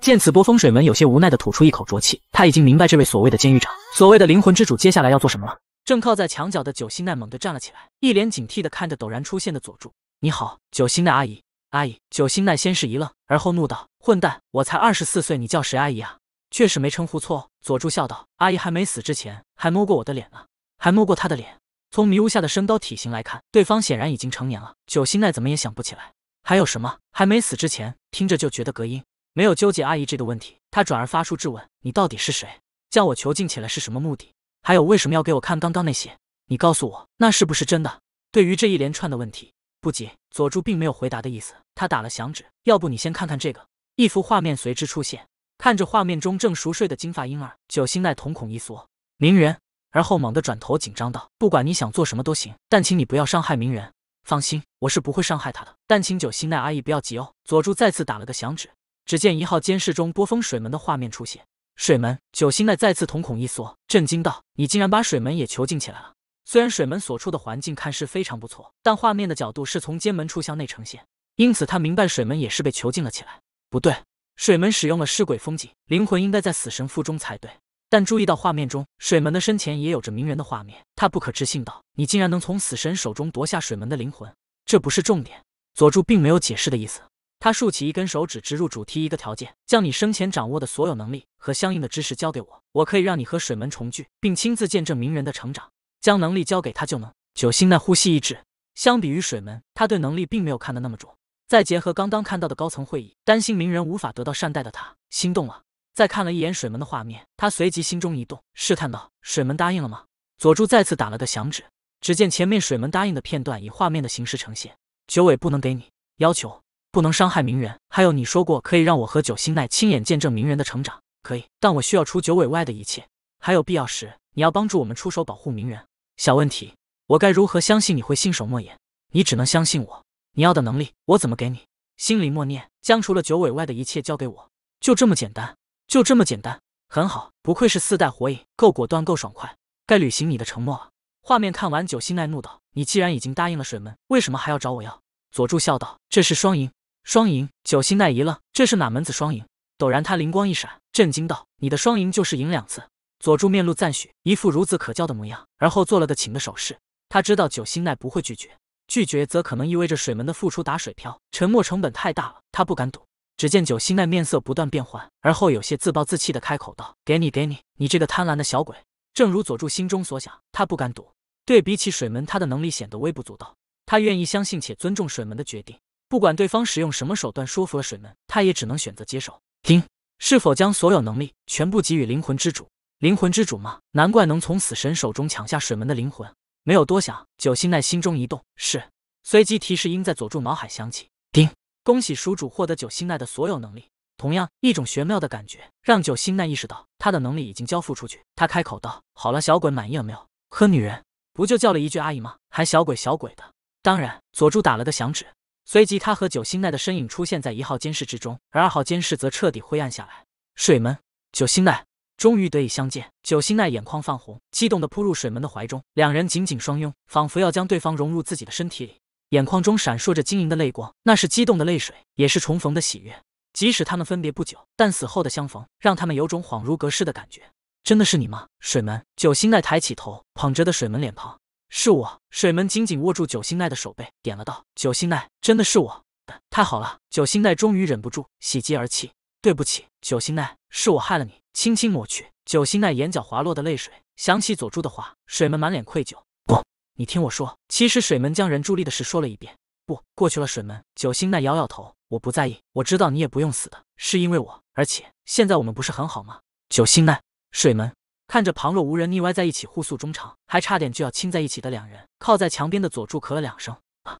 见此，波风水门有些无奈的吐出一口浊气，他已经明白这位所谓的监狱长，所谓的灵魂之主接下来要做什么了。正靠在墙角的九心奈猛地站了起来，一脸警惕地看着陡然出现的佐助。“你好，九心奈阿姨，阿姨。”九心奈先是一愣，而后怒道：“混蛋，我才二十四岁，你叫谁阿姨啊？”确实没称呼错。佐助笑道：“阿姨还没死之前，还摸过我的脸呢，还摸过她的脸。”从迷雾下的身高体型来看，对方显然已经成年了。九星奈怎么也想不起来还有什么还没死之前，听着就觉得隔音。没有纠结阿姨这个问题，他转而发出质问：“你到底是谁？将我囚禁起来是什么目的？还有为什么要给我看刚刚那些？你告诉我，那是不是真的？”对于这一连串的问题，不急，佐助并没有回答的意思。他打了响指，要不你先看看这个。一幅画面随之出现，看着画面中正熟睡的金发婴儿，九星奈瞳孔一缩，鸣人。而后猛地转头，紧张道：“不管你想做什么都行，但请你不要伤害鸣人。放心，我是不会伤害他的。但请九心奈阿姨不要急哦。”佐助再次打了个响指，只见一号监视中波风水门的画面出现。水门，九心奈再次瞳孔一缩，震惊道：“你竟然把水门也囚禁起来了！虽然水门所处的环境看似非常不错，但画面的角度是从监门处向内呈现，因此他明白水门也是被囚禁了起来。不对，水门使用了尸鬼封禁，灵魂应该在死神腹中才对。”但注意到画面中水门的身前也有着鸣人的画面，他不可置信道：“你竟然能从死神手中夺下水门的灵魂，这不是重点。”佐助并没有解释的意思，他竖起一根手指，植入主题：“一个条件，将你生前掌握的所有能力和相应的知识交给我，我可以让你和水门重聚，并亲自见证鸣人的成长。将能力交给他就能。”九星那呼吸一滞，相比于水门，他对能力并没有看得那么重。再结合刚刚看到的高层会议，担心鸣人无法得到善待的他，心动了。再看了一眼水门的画面，他随即心中一动，试探道：“水门答应了吗？”佐助再次打了个响指，只见前面水门答应的片段以画面的形式呈现。九尾不能给你，要求不能伤害鸣人，还有你说过可以让我和九星奈亲眼见证鸣人的成长，可以。但我需要除九尾外的一切，还有必要时你要帮助我们出手保护鸣人。小问题，我该如何相信你会信守诺言？你只能相信我。你要的能力，我怎么给你？心里默念，将除了九尾外的一切交给我，就这么简单。就这么简单，很好，不愧是四代火影，够果断，够爽快。该履行你的承诺了。画面看完，九心奈怒道：“你既然已经答应了水门，为什么还要找我要？”佐助笑道：“这是双赢。”双赢。九心奈一愣：“这是哪门子双赢？”陡然，他灵光一闪，震惊道：“你的双赢就是赢两次。”佐助面露赞许，一副孺子可教的模样，而后做了个请的手势。他知道九心奈不会拒绝，拒绝则可能意味着水门的付出打水漂，沉默成本太大了，他不敢赌。只见九星奈面色不断变换，而后有些自暴自弃的开口道：“给你，给你，你这个贪婪的小鬼。”正如佐助心中所想，他不敢赌。对比起水门，他的能力显得微不足道。他愿意相信且尊重水门的决定，不管对方使用什么手段说服了水门，他也只能选择接受。叮，是否将所有能力全部给予灵魂之主？灵魂之主吗？难怪能从死神手中抢下水门的灵魂。没有多想，九星奈心中一动，是。随即提示音在佐助脑海响起。叮，恭喜鼠主获得九星奈的所有能力。同样，一种玄妙的感觉让九星奈意识到他的能力已经交付出去。他开口道：“好了，小鬼满意了没有？和女人不就叫了一句阿姨吗？还小鬼小鬼的。”当然，佐助打了个响指，随即他和九星奈的身影出现在一号监视之中，而二号监视则彻底灰暗下来。水门，九星奈终于得以相见。九星奈眼眶泛红，激动的扑入水门的怀中，两人紧紧双拥，仿佛要将对方融入自己的身体里。眼眶中闪烁着晶莹的泪光，那是激动的泪水，也是重逢的喜悦。即使他们分别不久，但死后的相逢，让他们有种恍如隔世的感觉。真的是你吗，水门？九心奈抬起头，捧着的水门脸庞，是我。水门紧紧握住九心奈的手背，点了道：“九心奈，真的是我。”太好了！九心奈终于忍不住，喜极而泣。对不起，九心奈，是我害了你。轻轻抹去九心奈眼角滑落的泪水，想起佐助的话，水门满脸愧疚。不。你听我说，其实水门将人助力的事说了一遍，不过去了。水门九心奈摇摇头，我不在意，我知道你也不用死的，是因为我。而且现在我们不是很好吗？九心奈，水门看着旁若无人腻歪在一起、互诉衷肠，还差点就要亲在一起的两人，靠在墙边的佐助咳了两声，啊，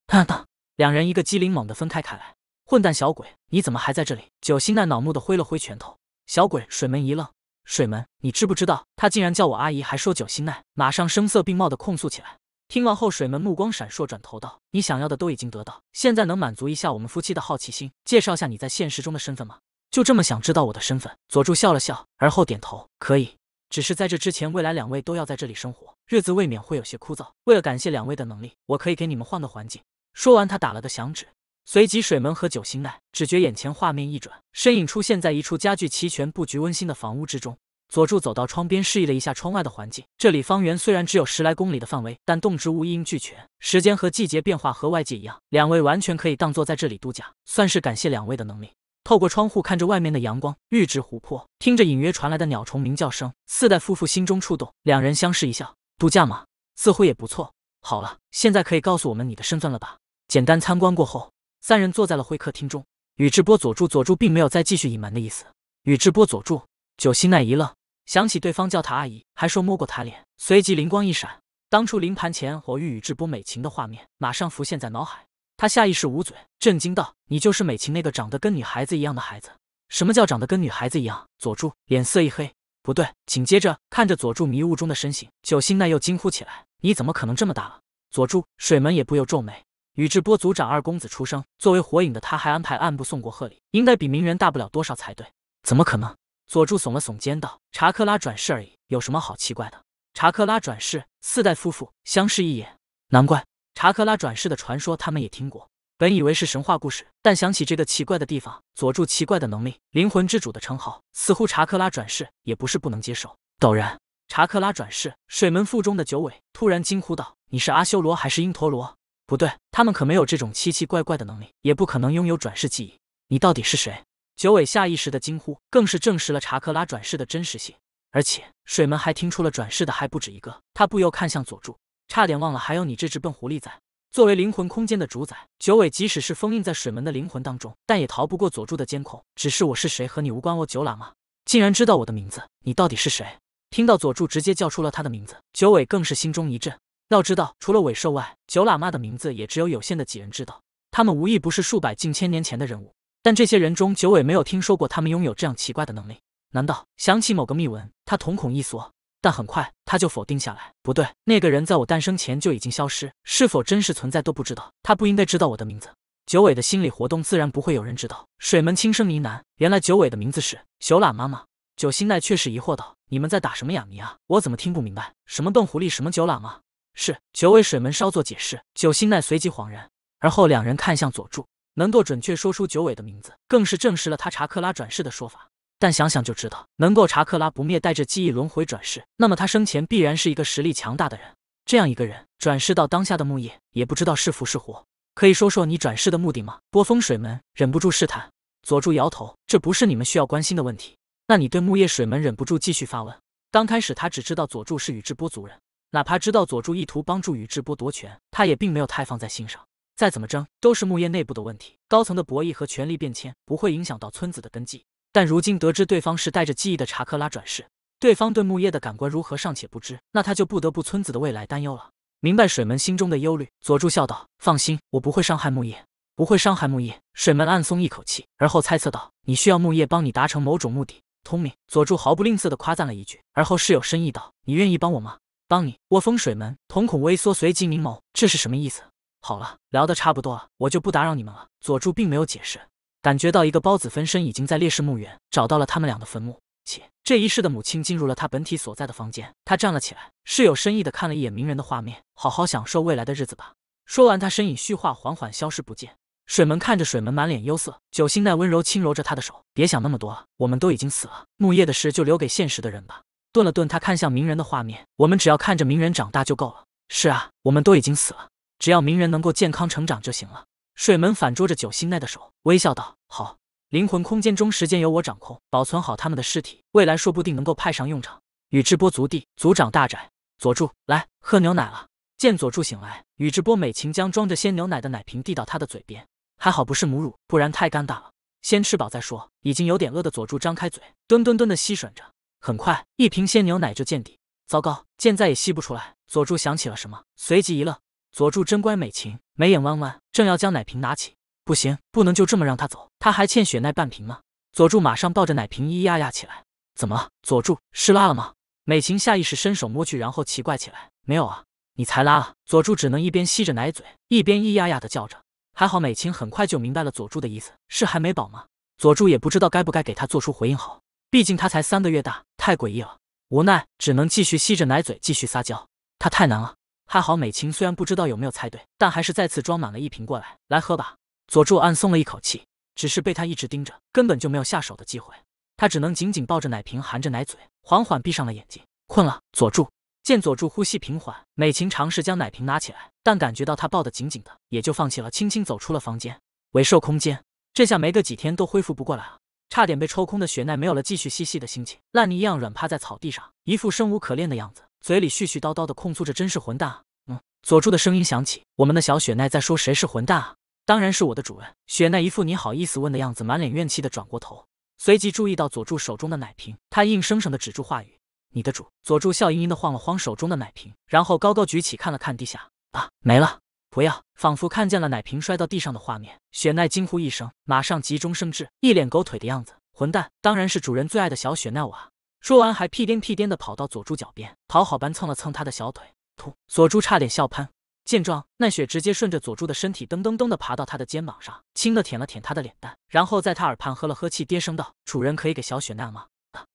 两人一个机灵，猛地分开开来。混蛋小鬼，你怎么还在这里？九心奈恼怒的挥了挥拳头。小鬼，水门一愣，水门，你知不知道？他竟然叫我阿姨，还说九心奈马上声色并茂的控诉起来。听完后，水门目光闪烁，转头道：“你想要的都已经得到，现在能满足一下我们夫妻的好奇心，介绍下你在现实中的身份吗？”就这么想知道我的身份？佐助笑了笑，而后点头：“可以。”只是在这之前，未来两位都要在这里生活，日子未免会有些枯燥。为了感谢两位的能力，我可以给你们换个环境。说完，他打了个响指，随即水门和九心奈只觉眼前画面一转，身影出现在一处家具齐全、布局温馨的房屋之中。佐助走到窗边，示意了一下窗外的环境。这里方圆虽然只有十来公里的范围，但动植物一应俱全，时间和季节变化和外界一样。两位完全可以当做在这里度假，算是感谢两位的能力。透过窗户看着外面的阳光、绿植、湖泊，听着隐约传来的鸟虫鸣叫声，四代夫妇心中触动。两人相视一笑，度假吗？似乎也不错。好了，现在可以告诉我们你的身份了吧？简单参观过后，三人坐在了会客厅中。宇智波佐助，佐助并没有再继续隐瞒的意思。宇智波佐助，九心奈一愣。想起对方叫她阿姨，还说摸过她脸，随即灵光一闪，当初临盘前我遇宇智波美琴的画面马上浮现在脑海。他下意识捂嘴，震惊道：“你就是美琴那个长得跟女孩子一样的孩子？什么叫长得跟女孩子一样？”佐助脸色一黑，不对。紧接着看着佐助迷雾中的身形，九信奈又惊呼起来：“你怎么可能这么大了？”佐助、水门也不由皱眉。宇智波族长二公子出生，作为火影的他，还安排暗部送过贺礼，应该比鸣人大不了多少才对。怎么可能？佐助耸了耸肩，道：“查克拉转世而已，有什么好奇怪的？”查克拉转世，四代夫妇相视一眼，难怪查克拉转世的传说他们也听过。本以为是神话故事，但想起这个奇怪的地方，佐助奇怪的能力，灵魂之主的称号，似乎查克拉转世也不是不能接受。陡然，查克拉转世，水门腹中的九尾突然惊呼道：“你是阿修罗还是因陀罗？不对，他们可没有这种奇奇怪怪的能力，也不可能拥有转世记忆。你到底是谁？”九尾下意识的惊呼，更是证实了查克拉转世的真实性。而且水门还听出了转世的还不止一个，他不由看向佐助，差点忘了还有你这只笨狐狸在。作为灵魂空间的主宰，九尾即使是封印在水门的灵魂当中，但也逃不过佐助的监控。只是我是谁和你无关，我九喇嘛竟然知道我的名字，你到底是谁？听到佐助直接叫出了他的名字，九尾更是心中一震。要知道，除了尾兽外，九喇嘛的名字也只有有限的几人知道，他们无一不是数百近千年前的人物。但这些人中，九尾没有听说过他们拥有这样奇怪的能力。难道想起某个秘闻？他瞳孔一缩，但很快他就否定下来。不对，那个人在我诞生前就已经消失，是否真实存在都不知道。他不应该知道我的名字。九尾的心理活动自然不会有人知道。水门轻声呢喃：“原来九尾的名字是九喇妈妈。”九心奈却是疑惑道：“你们在打什么哑谜啊？我怎么听不明白？什么笨狐狸，什么九喇嘛？”是九尾水门稍作解释。九心奈随即恍然，而后两人看向佐助。能够准确说出九尾的名字，更是证实了他查克拉转世的说法。但想想就知道，能够查克拉不灭，带着记忆轮回转世，那么他生前必然是一个实力强大的人。这样一个人转世到当下的木叶，也不知道是福是祸。可以说说你转世的目的吗？波风水门忍不住试探。佐助摇头，这不是你们需要关心的问题。那你对木叶水门忍不住继续发问。刚开始他只知道佐助是宇智波族人，哪怕知道佐助意图帮助宇智波夺权，他也并没有太放在心上。再怎么争，都是木叶内部的问题。高层的博弈和权力变迁不会影响到村子的根基。但如今得知对方是带着记忆的查克拉转世，对方对木叶的感官如何尚且不知，那他就不得不村子的未来担忧了。明白水门心中的忧虑，佐助笑道：“放心，我不会伤害木叶，不会伤害木叶。”水门暗松一口气，而后猜测道：“你需要木叶帮你达成某种目的？”聪明，佐助毫不吝啬地夸赞了一句，而后室有深意道：“你愿意帮我吗？”“帮你。”我风水门瞳孔微缩，随即凝眸，这是什么意思？好了，聊的差不多了，我就不打扰你们了。佐助并没有解释，感觉到一个孢子分身已经在烈士墓园找到了他们俩的坟墓。且这一世的母亲进入了他本体所在的房间，他站了起来，是有深意的看了一眼鸣人的画面，好好享受未来的日子吧。说完，他身影虚化，缓缓消失不见。水门看着水门，满脸忧色。玖辛奈温柔轻柔着他的手，别想那么多了，我们都已经死了。木叶的事就留给现实的人吧。顿了顿，他看向鸣人的画面，我们只要看着鸣人长大就够了。是啊，我们都已经死了。只要鸣人能够健康成长就行了。水门反捉着九心奈的手，微笑道：“好，灵魂空间中时间由我掌控，保存好他们的尸体，未来说不定能够派上用场。”宇智波族弟族长大宅佐助来喝牛奶了。见佐助醒来，宇智波美琴将装着鲜牛奶的奶瓶递到他的嘴边，还好不是母乳，不然太尴尬了。先吃饱再说。已经有点饿的佐助张开嘴，吨吨吨的吸吮着。很快，一瓶鲜牛奶就见底。糟糕，剑再也吸不出来。佐助想起了什么，随即一愣。佐助真乖，美琴眉眼弯弯，正要将奶瓶拿起，不行，不能就这么让他走，他还欠雪奈半瓶呢。佐助马上抱着奶瓶咿呀呀起来。怎么，佐助是拉了吗？美琴下意识伸手摸去，然后奇怪起来，没有啊，你才拉。佐助只能一边吸着奶嘴，一边咿呀呀的叫着。还好美琴很快就明白了佐助的意思，是还没饱吗？佐助也不知道该不该给他做出回应好，毕竟他才三个月大，太诡异了。无奈，只能继续吸着奶嘴，继续撒娇。他太难了。还好，美琴虽然不知道有没有猜对，但还是再次装满了一瓶过来，来喝吧。佐助暗松了一口气，只是被他一直盯着，根本就没有下手的机会。他只能紧紧抱着奶瓶，含着奶嘴，缓缓闭上了眼睛，困了。佐助见佐助呼吸平缓，美琴尝试将奶瓶拿起来，但感觉到他抱得紧紧的，也就放弃了，轻轻走出了房间。尾兽空间，这下没个几天都恢复不过来了，差点被抽空的雪奈没有了继续嬉戏的心情，烂泥一样软趴在草地上，一副生无可恋的样子。嘴里絮絮叨叨的控诉着，真是混蛋啊！嗯，佐助的声音响起，我们的小雪奈在说谁是混蛋啊？当然是我的主人！雪奈一副你好意思问的样子，满脸怨气的转过头，随即注意到佐助手中的奶瓶，他硬生生的止住话语。你的主！佐助笑盈盈的晃了晃手中的奶瓶，然后高高举起，看了看地下，啊，没了！不要！仿佛看见了奶瓶摔到地上的画面，雪奈惊呼一声，马上急中生智，一脸狗腿的样子，混蛋！当然是主人最爱的小雪奈我啊！说完，还屁颠屁颠地跑到佐助脚边，讨好般蹭了蹭他的小腿。突，佐助差点笑喷。见状，奈雪直接顺着佐助的身体噔噔噔地爬到他的肩膀上，轻的舔了舔他的脸蛋，然后在他耳畔呵了呵气，低声道：“主人可以给小雪奈吗？”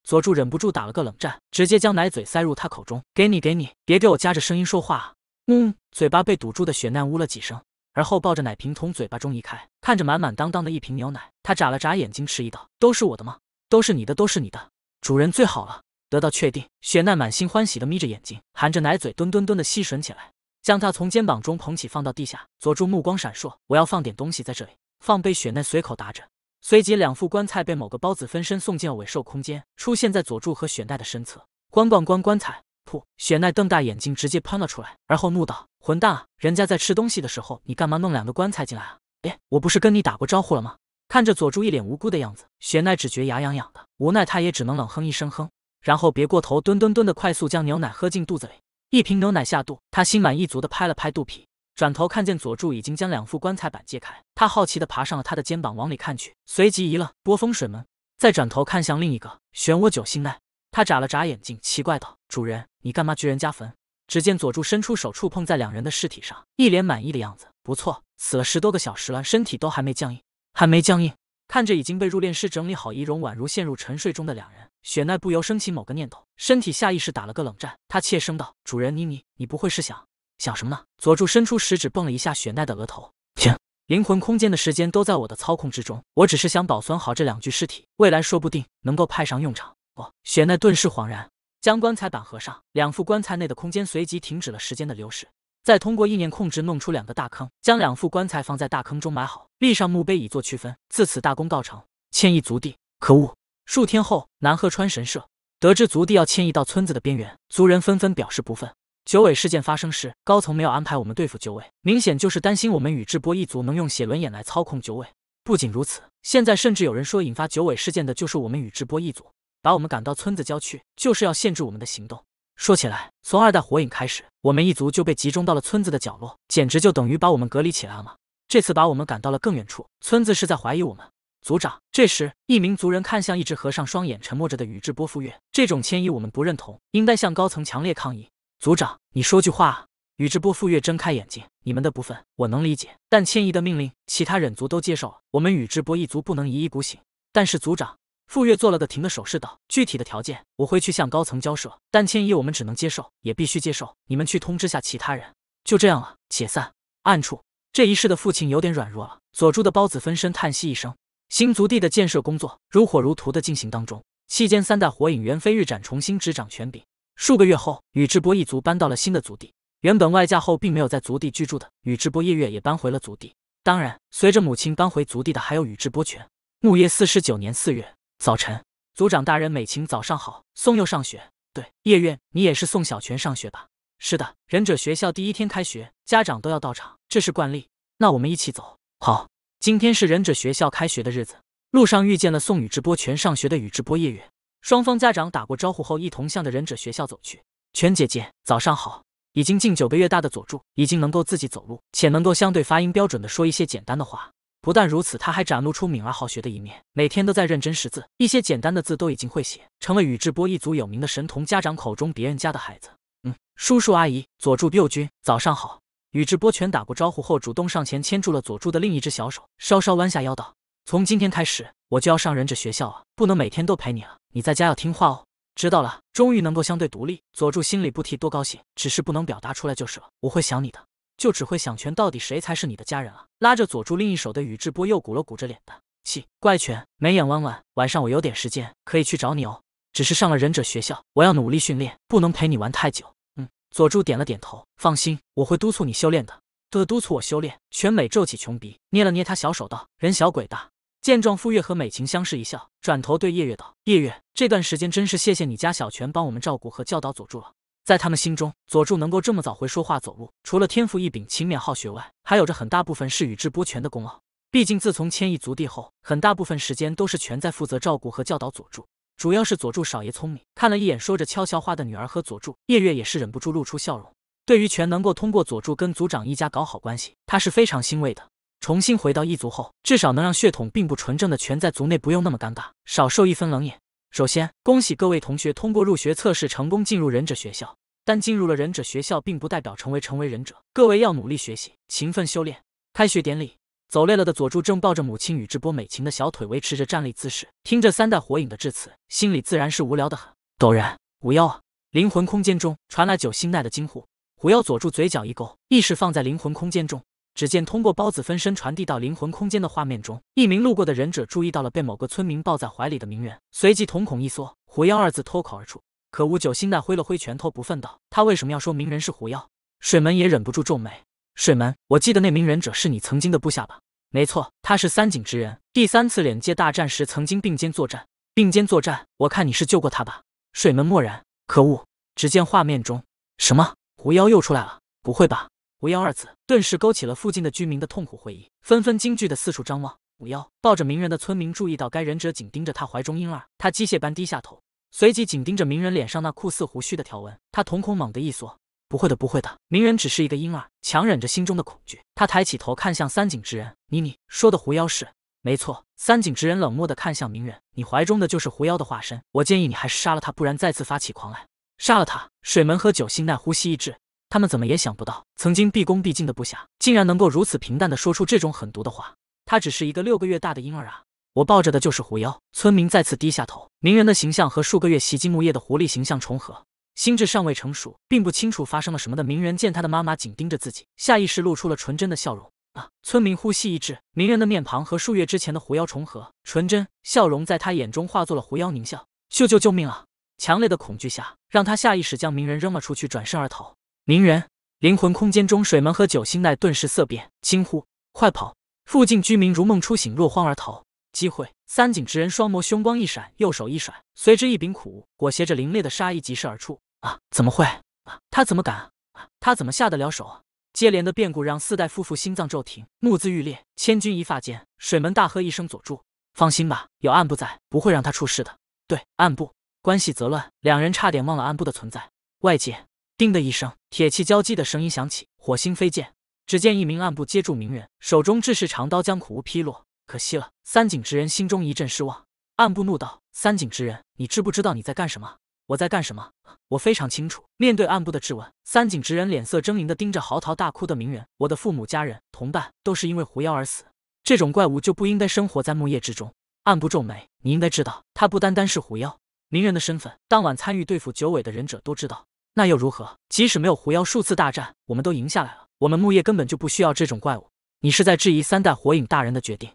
佐助忍不住打了个冷战，直接将奶嘴塞入他口中：“给你，给你，别给我夹着声音说话。”嗯，嘴巴被堵住的雪奈呜了几声，而后抱着奶瓶从嘴巴中移开，看着满满当当的一瓶牛奶，他眨了眨眼睛，迟疑道：“都是我的吗？都是你的，都是你的。”主人最好了，得到确定，雪奈满心欢喜的眯着眼睛，含着奶嘴，墩墩墩的吸吮起来，将他从肩膀中捧起，放到地下。佐助目光闪烁，我要放点东西在这里。放被雪奈随口答着，随即两副棺材被某个包子分身送进了尾兽空间，出现在佐助和雪奈的身侧。关关关棺材！噗！雪奈瞪大眼睛，直接喷了出来，而后怒道：混蛋！人家在吃东西的时候，你干嘛弄两个棺材进来啊？哎，我不是跟你打过招呼了吗？看着佐助一脸无辜的样子，雪奈只觉牙痒痒的，无奈他也只能冷哼一声，哼，然后别过头，吨吨吨的快速将牛奶喝进肚子里。一瓶牛奶下肚，他心满意足的拍了拍肚皮，转头看见佐助已经将两副棺材板揭开，他好奇的爬上了他的肩膀往里看去，随即一愣，波风水门。再转头看向另一个漩涡九星奈，他眨了眨眼睛，奇怪道：“主人，你干嘛居人家坟？”只见佐助伸出手触碰在两人的尸体上，一脸满意的样子。不错，死了十多个小时了，身体都还没僵硬。还没僵硬，看着已经被入殓师整理好仪容、宛如陷入沉睡中的两人，雪奈不由升起某个念头，身体下意识打了个冷战。他怯声道：“主人，你你你不会是想……想什么呢？”佐助伸出食指蹦了一下雪奈的额头：“行，灵魂空间的时间都在我的操控之中，我只是想保存好这两具尸体，未来说不定能够派上用场。”哦，雪奈顿时恍然，将棺材板合上，两副棺材内的空间随即停止了时间的流逝。再通过意念控制弄出两个大坑，将两副棺材放在大坑中埋好，立上墓碑以作区分。自此大功告成，迁移族地。可恶！数天后，南鹤川神社得知族地要迁移到村子的边缘，族人纷纷表示不忿。九尾事件发生时，高层没有安排我们对付九尾，明显就是担心我们宇智波一族能用写轮眼来操控九尾。不仅如此，现在甚至有人说，引发九尾事件的就是我们宇智波一族，把我们赶到村子郊区，就是要限制我们的行动。说起来，从二代火影开始。我们一族就被集中到了村子的角落，简直就等于把我们隔离起来了。这次把我们赶到了更远处，村子是在怀疑我们。族长，这时一名族人看向一直合上双眼沉默着的宇智波富岳。这种迁移我们不认同，应该向高层强烈抗议。族长，你说句话。宇智波富岳睁开眼睛，你们的不忿我能理解，但迁移的命令，其他忍族都接受了，我们宇智波一族不能一意孤行。但是族长。傅月做了个停的手势，道：“具体的条件我会去向高层交涉，但迁移我们只能接受，也必须接受。你们去通知下其他人，就这样了。解散。”暗处，这一世的父亲有点软弱了。佐助的孢子分身叹息一声。新族地的建设工作如火如荼的进行当中，期间三代火影猿飞日斩重新执掌权柄。数个月后，宇智波一族搬到了新的族地。原本外嫁后并没有在族地居住的宇智波夜月也搬回了族地。当然，随着母亲搬回族地的，还有宇智波泉。木叶四十九年四月。早晨，族长大人美琴，早上好。宋佑上学，对，叶月，你也是送小泉上学吧？是的，忍者学校第一天开学，家长都要到场，这是惯例。那我们一起走。好，今天是忍者学校开学的日子，路上遇见了送宇智波泉上学的宇智波夜月，双方家长打过招呼后，一同向着忍者学校走去。泉姐姐，早上好。已经近九个月大的佐助，已经能够自己走路，且能够相对发音标准的说一些简单的话。不但如此，他还展露出敏而好学的一面，每天都在认真识字，一些简单的字都已经会写，成了宇智波一族有名的神童。家长口中别人家的孩子。嗯，叔叔阿姨，佐助右君，早上好。宇智波泉打过招呼后，主动上前牵住了佐助的另一只小手，稍稍弯下腰道：“从今天开始，我就要上忍者学校了，不能每天都陪你了。你在家要听话哦。”知道了，终于能够相对独立，佐助心里不提多高兴，只是不能表达出来就是了。我会想你的。就只会想全到底谁才是你的家人啊！拉着佐助另一手的宇智波又鼓了鼓着脸的气怪拳，眉眼弯弯。晚上我有点时间，可以去找你哦。只是上了忍者学校，我要努力训练，不能陪你玩太久。嗯，佐助点了点头，放心，我会督促你修炼的。的督促我修炼！全美皱起穷鼻，捏了捏他小手道：人小鬼大。见状，傅月和美琴相视一笑，转头对夜月道：夜月，这段时间真是谢谢你家小泉帮我们照顾和教导佐助了。在他们心中，佐助能够这么早会说话走路，除了天赋异禀、勤勉好学外，还有着很大部分是宇智波泉的功劳。毕竟自从千亿族地后，很大部分时间都是泉在负责照顾和教导佐助。主要是佐助少爷聪明，看了一眼说着悄悄话的女儿和佐助，夜月也是忍不住露出笑容。对于泉能够通过佐助跟族长一家搞好关系，他是非常欣慰的。重新回到一族后，至少能让血统并不纯正的泉在族内不用那么尴尬，少受一分冷眼。首先，恭喜各位同学通过入学测试，成功进入忍者学校。但进入了忍者学校，并不代表成为成为忍者。各位要努力学习，勤奋修炼。开学典礼，走累了的佐助正抱着母亲宇智波美琴的小腿，维持着站立姿势，听着三代火影的致辞，心里自然是无聊的很。陡然，狐妖！灵魂空间中传来九心奈的惊呼。狐妖佐助嘴角一勾，意识放在灵魂空间中，只见通过孢子分身传递到灵魂空间的画面中，一名路过的忍者注意到了被某个村民抱在怀里的名人，随即瞳孔一缩，狐妖二字脱口而出。可恶，九心那挥了挥拳头，不忿道：“他为什么要说鸣人是狐妖？”水门也忍不住皱眉：“水门，我记得那名忍者是你曾经的部下吧？”“没错，他是三井之人。第三次忍界大战时，曾经并肩作战。”“并肩作战？我看你是救过他吧。”水门默然。可恶！只见画面中，什么狐妖又出来了？不会吧？“狐妖”二字顿时勾起了附近的居民的痛苦回忆，纷纷惊惧的四处张望。狐妖抱着鸣人的村民注意到，该忍者紧盯着他怀中婴儿，他机械般低下头。随即紧盯着鸣人脸上那酷似胡须的条纹，他瞳孔猛地一缩。不会的，不会的，鸣人只是一个婴儿。强忍着心中的恐惧，他抬起头看向三井直人：“你你说的狐妖是？没错。”三井直人冷漠的看向鸣人：“你怀中的就是狐妖的化身。我建议你还是杀了他，不然再次发起狂来。”杀了他。水门和九心奈呼吸一致，他们怎么也想不到，曾经毕恭毕敬的部下，竟然能够如此平淡的说出这种狠毒的话。他只是一个六个月大的婴儿啊！我抱着的就是狐妖。村民再次低下头。鸣人的形象和数个月袭击木叶的狐狸形象重合，心智尚未成熟，并不清楚发生了什么的鸣人见他的妈妈紧盯着自己，下意识露出了纯真的笑容。啊！村民呼吸一滞，鸣人的面庞和数月之前的狐妖重合，纯真笑容在他眼中化作了狐妖狞笑。秀救救命啊！强烈的恐惧下，让他下意识将鸣人扔了出去，转身而逃。鸣人灵魂空间中，水门和九心奈顿时色变，惊呼：“快跑！”附近居民如梦初醒，落荒而逃。机会。三井直人双眸凶光一闪，右手一甩，随之一柄苦物裹挟着凌冽的杀意疾射而出。啊！怎么会？啊！他怎么敢？啊！他怎么下得了手？接连的变故让四代夫妇心脏骤停，目眦欲裂。千钧一发间，水门大喝一声：“佐助，放心吧，有暗部在，不会让他出事的。”对，暗部关系则乱，两人差点忘了暗部的存在。外界，叮的一声，铁器交击的声音响起，火星飞溅。只见一名暗部接住鸣人手中制式长刀，将苦无劈落。可惜了，三井直人心中一阵失望。暗部怒道：“三井直人，你知不知道你在干什么？我在干什么？我非常清楚。”面对暗部的质问，三井直人脸色狰狞地盯着嚎啕大哭的鸣人：“我的父母、家人、同伴都是因为狐妖而死，这种怪物就不应该生活在木叶之中。”暗部皱眉：“你应该知道，他不单单是狐妖。鸣人的身份，当晚参与对付九尾的忍者都知道。那又如何？即使没有狐妖，数次大战我们都赢下来了。我们木叶根本就不需要这种怪物。你是在质疑三代火影大人的决定？”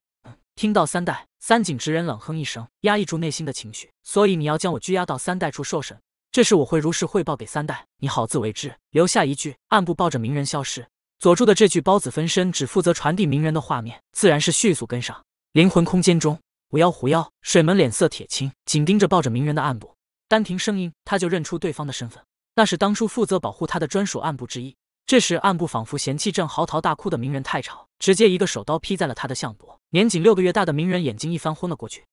听到三代三井直人冷哼一声，压抑住内心的情绪。所以你要将我拘押到三代处受审，这事我会如实汇报给三代。你好自为之。留下一句，暗部抱着鸣人消失。佐助的这句孢子分身只负责传递鸣人的画面，自然是迅速跟上。灵魂空间中，狐妖狐妖水门脸色铁青，紧盯着抱着鸣人的暗部。单凭声音，他就认出对方的身份，那是当初负责保护他的专属暗部之一。这时暗部仿佛嫌弃正嚎啕大哭的鸣人太吵，直接一个手刀劈在了他的项脖。年仅六个月大的鸣人眼睛一翻，昏了过去。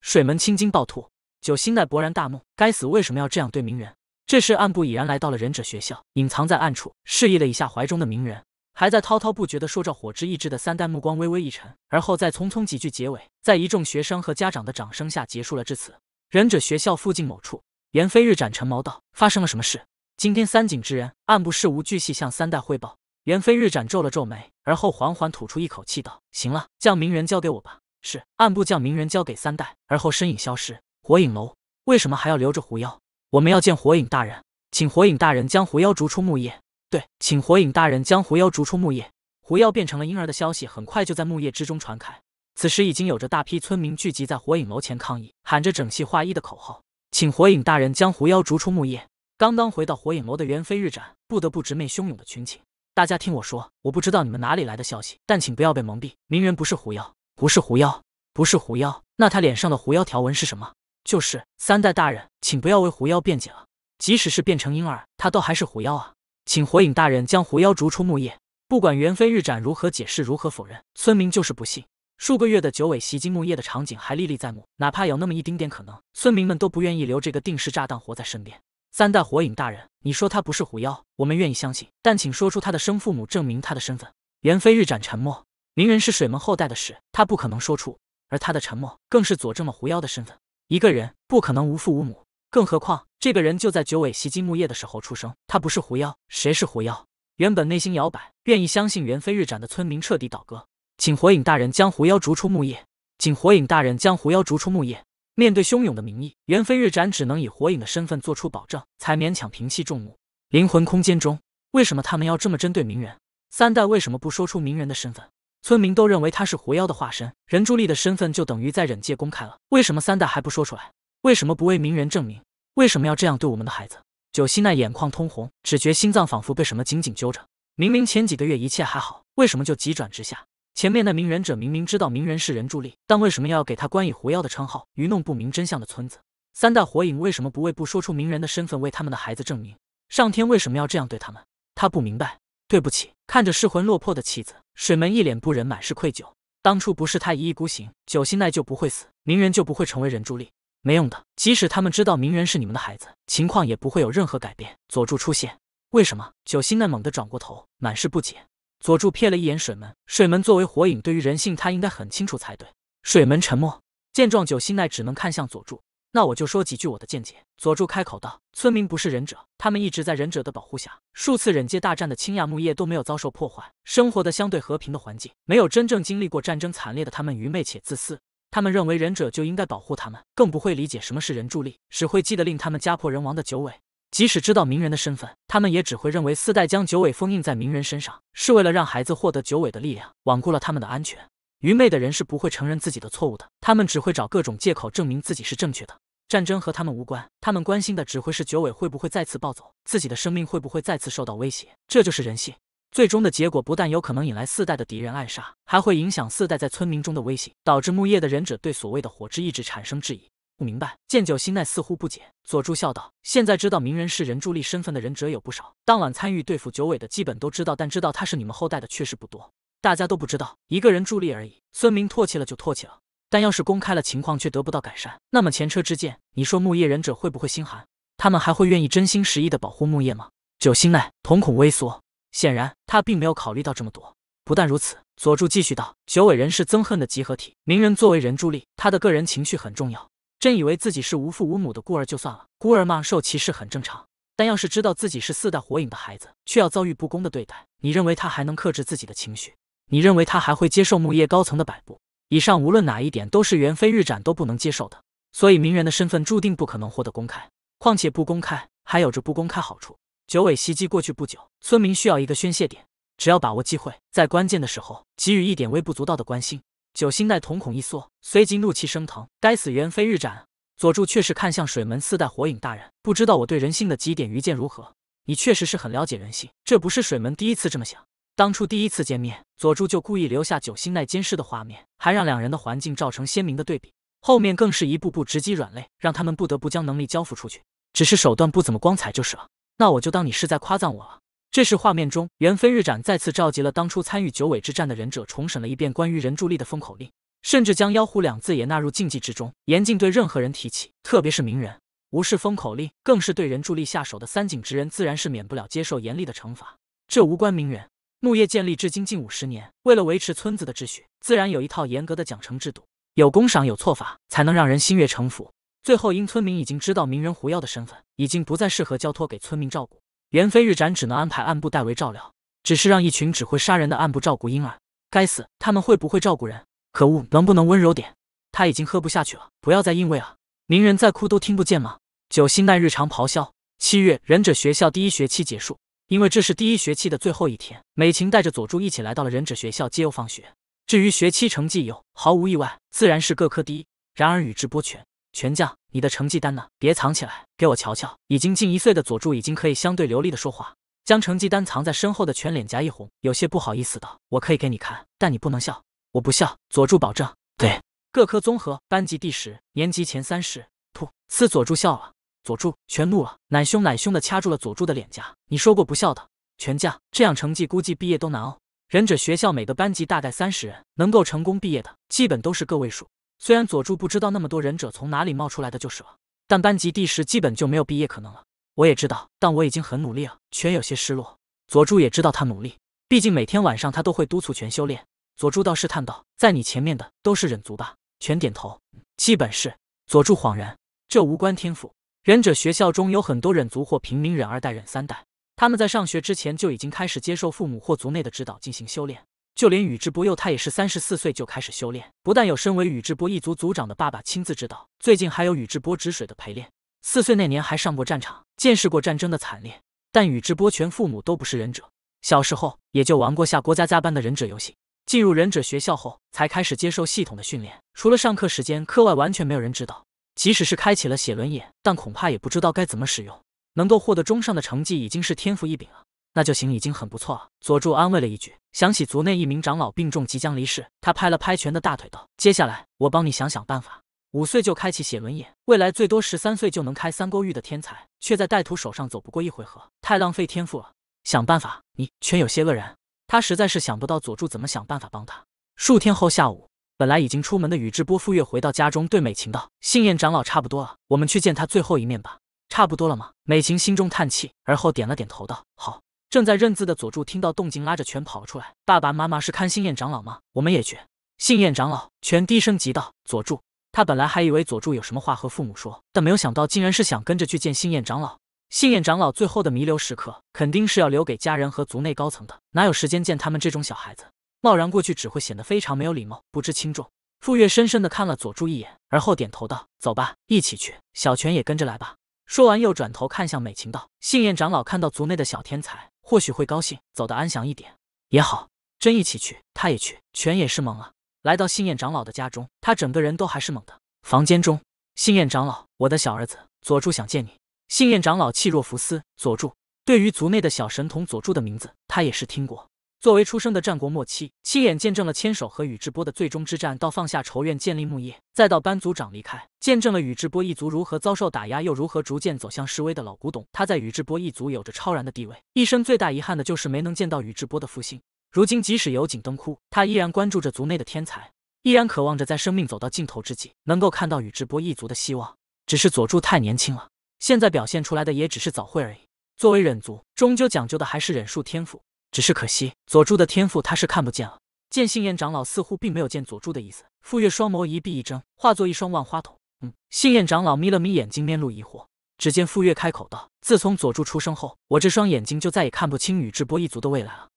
水门青筋暴突，九星奈勃然大怒：“该死！为什么要这样对鸣人？”这时，暗部已然来到了忍者学校，隐藏在暗处，示意了一下怀中的鸣人。还在滔滔不绝的说着火之意志的三代目光微微一沉，而后再匆匆几句结尾，在一众学生和家长的掌声下结束了致辞。忍者学校附近某处，岩飞日斩陈毛道：“发生了什么事？”今天三井之人，暗部事无巨细向三代汇报。猿飞日斩皱了皱眉，而后缓缓吐出一口气，道：“行了，将鸣人交给我吧。”“是。”暗部将鸣人交给三代，而后身影消失。火影楼为什么还要留着狐妖？我们要见火影大人，请火影大人将狐妖逐出木叶。对，请火影大人将狐妖逐出木叶。狐妖变成了婴儿的消息很快就在木叶之中传开，此时已经有着大批村民聚集在火影楼前抗议，喊着整齐划一的口号：“请火影大人将狐妖逐出木叶。”刚刚回到火影楼的猿飞日斩不得不直面汹涌的群情。大家听我说，我不知道你们哪里来的消息，但请不要被蒙蔽。鸣人不是狐妖，不是狐妖，不是狐妖。那他脸上的狐妖条纹是什么？就是三代大人，请不要为狐妖辩解了。即使是变成婴儿，他都还是狐妖啊！请火影大人将狐妖逐出木叶。不管猿飞日斩如何解释，如何否认，村民就是不信。数个月的九尾袭击木叶的场景还历历在目，哪怕有那么一丁点可能，村民们都不愿意留这个定时炸弹活在身边。三代火影大人，你说他不是狐妖，我们愿意相信。但请说出他的生父母，证明他的身份。猿飞日斩沉默。鸣人是水门后代的事，他不可能说出。而他的沉默，更是佐证了狐妖的身份。一个人不可能无父无母，更何况这个人就在九尾袭击木叶的时候出生。他不是狐妖，谁是狐妖？原本内心摇摆，愿意相信猿飞日斩的村民彻底倒戈。请火影大人将狐妖逐出木叶。请火影大人将狐妖逐出木叶。面对汹涌的民意，猿飞日斩只能以火影的身份做出保证，才勉强平息众怒。灵魂空间中，为什么他们要这么针对鸣人？三代为什么不说出鸣人的身份？村民都认为他是狐妖的化身，人柱力的身份就等于在忍界公开了。为什么三代还不说出来？为什么不为鸣人证明？为什么要这样对我们的孩子？九心奈眼眶通红，只觉心脏仿佛被什么紧紧揪着。明明前几个月一切还好，为什么就急转直下？前面那名忍者明明知道鸣人是人柱力，但为什么要给他冠以狐妖的称号，愚弄不明真相的村子？三代火影为什么不为不说出鸣人的身份，为他们的孩子证明？上天为什么要这样对他们？他不明白。对不起，看着失魂落魄的妻子，水门一脸不忍，满是愧疚。当初不是他一意孤行，九心奈就不会死，鸣人就不会成为人柱力。没用的，即使他们知道鸣人是你们的孩子，情况也不会有任何改变。佐助出现，为什么？九心奈猛地转过头，满是不解。佐助瞥了一眼水门，水门作为火影，对于人性他应该很清楚才对。水门沉默，见状，九信奈只能看向佐助。那我就说几句我的见解。佐助开口道：“村民不是忍者，他们一直在忍者的保护下，数次忍界大战的青亚木叶都没有遭受破坏，生活的相对和平的环境，没有真正经历过战争惨烈的他们，愚昧且自私。他们认为忍者就应该保护他们，更不会理解什么是人助力，只会记得令他们家破人亡的九尾。”即使知道鸣人的身份，他们也只会认为四代将九尾封印在鸣人身上，是为了让孩子获得九尾的力量，罔顾了他们的安全。愚昧的人是不会承认自己的错误的，他们只会找各种借口证明自己是正确的。战争和他们无关，他们关心的只会是九尾会不会再次暴走，自己的生命会不会再次受到威胁。这就是人性。最终的结果不但有可能引来四代的敌人暗杀，还会影响四代在村民中的威信，导致木叶的忍者对所谓的火之意志产生质疑。不明白，见九心奈似乎不解。佐助笑道：“现在知道鸣人是人柱力身份的忍者有不少，当晚参与对付九尾的基本都知道，但知道他是你们后代的确实不多。大家都不知道，一个人助力而已。村民唾弃了就唾弃了，但要是公开了，情况却得不到改善。那么前车之鉴，你说木叶忍者会不会心寒？他们还会愿意真心实意的保护木叶吗？”九心奈瞳孔微缩，显然他并没有考虑到这么多。不但如此，佐助继续道：“九尾人是憎恨的集合体，鸣人作为人助力，他的个人情绪很重要。”真以为自己是无父无母的孤儿就算了，孤儿嘛受歧视很正常。但要是知道自己是四代火影的孩子，却要遭遇不公的对待，你认为他还能克制自己的情绪？你认为他还会接受木叶高层的摆布？以上无论哪一点，都是猿飞日斩都不能接受的。所以鸣人的身份注定不可能获得公开。况且不公开还有着不公开好处。九尾袭击过去不久，村民需要一个宣泄点。只要把握机会，在关键的时候给予一点微不足道的关心。九星奈瞳孔一缩，随即怒气升腾，该死！猿飞日斩。佐助却是看向水门四代火影大人，不知道我对人性的几点愚见如何？你确实是很了解人性，这不是水门第一次这么想。当初第一次见面，佐助就故意留下九星奈监视的画面，还让两人的环境造成鲜明的对比。后面更是一步步直击软肋，让他们不得不将能力交付出去。只是手段不怎么光彩就是了。那我就当你是在夸赞我了。这时，画面中，猿飞日斩再次召集了当初参与九尾之战的忍者，重审了一遍关于人柱力的封口令，甚至将“妖狐”两字也纳入禁忌之中，严禁对任何人提起，特别是名人。无视封口令，更是对人柱力下手的三井直人，自然是免不了接受严厉的惩罚。这无关名人，木叶建立至今近五十年，为了维持村子的秩序，自然有一套严格的奖惩制度，有功赏，有错罚，才能让人心悦诚服。最后，因村民已经知道名人狐妖的身份，已经不再适合交托给村民照顾。猿飞日斩只能安排暗部代为照料，只是让一群只会杀人的暗部照顾婴儿。该死，他们会不会照顾人？可恶，能不能温柔点？他已经喝不下去了，不要再硬喂啊！鸣人再哭都听不见吗？九心奈日常咆哮。七月，忍者学校第一学期结束，因为这是第一学期的最后一天。美琴带着佐助一起来到了忍者学校接幼放学。至于学期成绩，又毫无意外，自然是各科第一。然而，宇智波全。全酱，你的成绩单呢？别藏起来，给我瞧瞧。已经近一岁的佐助已经可以相对流利的说话，将成绩单藏在身后的全脸颊一红，有些不好意思道：“我可以给你看，但你不能笑。”“我不笑。”佐助保证。对，各科综合班级第十，年级前三十。突，呲！佐助笑了，佐助全怒了，奶凶奶凶的掐住了佐助的脸颊：“你说过不笑的。”全酱，这样成绩估计毕业都难哦。忍者学校每个班级大概三十人，能够成功毕业的基本都是个位数。虽然佐助不知道那么多忍者从哪里冒出来的就是了，但班级第十基本就没有毕业可能了。我也知道，但我已经很努力了。全有些失落。佐助也知道他努力，毕竟每天晚上他都会督促全修炼。佐助道试探道：“在你前面的都是忍族吧？”全点头，基本是。佐助恍然，这无关天赋。忍者学校中有很多忍族或平民忍二代、忍三代，他们在上学之前就已经开始接受父母或族内的指导进行修炼。就连宇智波鼬，他也是三十四岁就开始修炼，不但有身为宇智波一族族长的爸爸亲自指导，最近还有宇智波止水的陪练。四岁那年还上过战场，见识过战争的惨烈。但宇智波全父母都不是忍者，小时候也就玩过下过家家班的忍者游戏。进入忍者学校后，才开始接受系统的训练。除了上课时间，课外完全没有人知道。即使是开启了写轮眼，但恐怕也不知道该怎么使用。能够获得中上的成绩，已经是天赋异禀了。那就行，已经很不错了。佐助安慰了一句，想起族内一名长老病重，即将离世，他拍了拍拳的大腿道：“接下来我帮你想想办法。”五岁就开启写轮眼，未来最多十三岁就能开三勾玉的天才，却在带土手上走不过一回合，太浪费天赋了。想办法，你全有些愕然，他实在是想不到佐助怎么想办法帮他。数天后下午，本来已经出门的宇智波富岳回到家中，对美琴道：“幸彦长老差不多了，我们去见他最后一面吧。”差不多了吗？美琴心中叹气，而后点了点头道：“好。”正在认字的佐助听到动静，拉着犬跑了出来。爸爸妈妈是看信彦长老吗？我们也去。信彦长老，全低声急道。佐助，他本来还以为佐助有什么话和父母说，但没有想到竟然是想跟着去见信彦长老。信彦长老最后的弥留时刻，肯定是要留给家人和族内高层的，哪有时间见他们这种小孩子？贸然过去只会显得非常没有礼貌，不知轻重。傅月深深的看了佐助一眼，而后点头道：“走吧，一起去。小泉也跟着来吧。”说完又转头看向美琴道：“信彦长老看到族内的小天才。”或许会高兴，走得安详一点也好。真一起去，他也去，全也是懵了。来到信彦长老的家中，他整个人都还是懵的。房间中，信彦长老，我的小儿子佐助想见你。信彦长老气若浮丝。佐助对于族内的小神童佐助的名字，他也是听过。作为出生的战国末期，亲眼见证了千手和宇智波的最终之战，到放下仇怨建立木叶，再到班族长离开，见证了宇智波一族如何遭受打压，又如何逐渐走向示威的老古董。他在宇智波一族有着超然的地位，一生最大遗憾的就是没能见到宇智波的复兴。如今即使油尽灯枯，他依然关注着族内的天才，依然渴望着在生命走到尽头之际，能够看到宇智波一族的希望。只是佐助太年轻了，现在表现出来的也只是早慧而已。作为忍族，终究讲究的还是忍术天赋。只是可惜，佐助的天赋他是看不见了。见信彦长老似乎并没有见佐助的意思，傅月双眸一闭一睁，化作一双万花筒。嗯，信彦长老眯了眯眼睛，面露疑惑。只见傅月开口道：“自从佐助出生后，我这双眼睛就再也看不清宇智波一族的未来了。”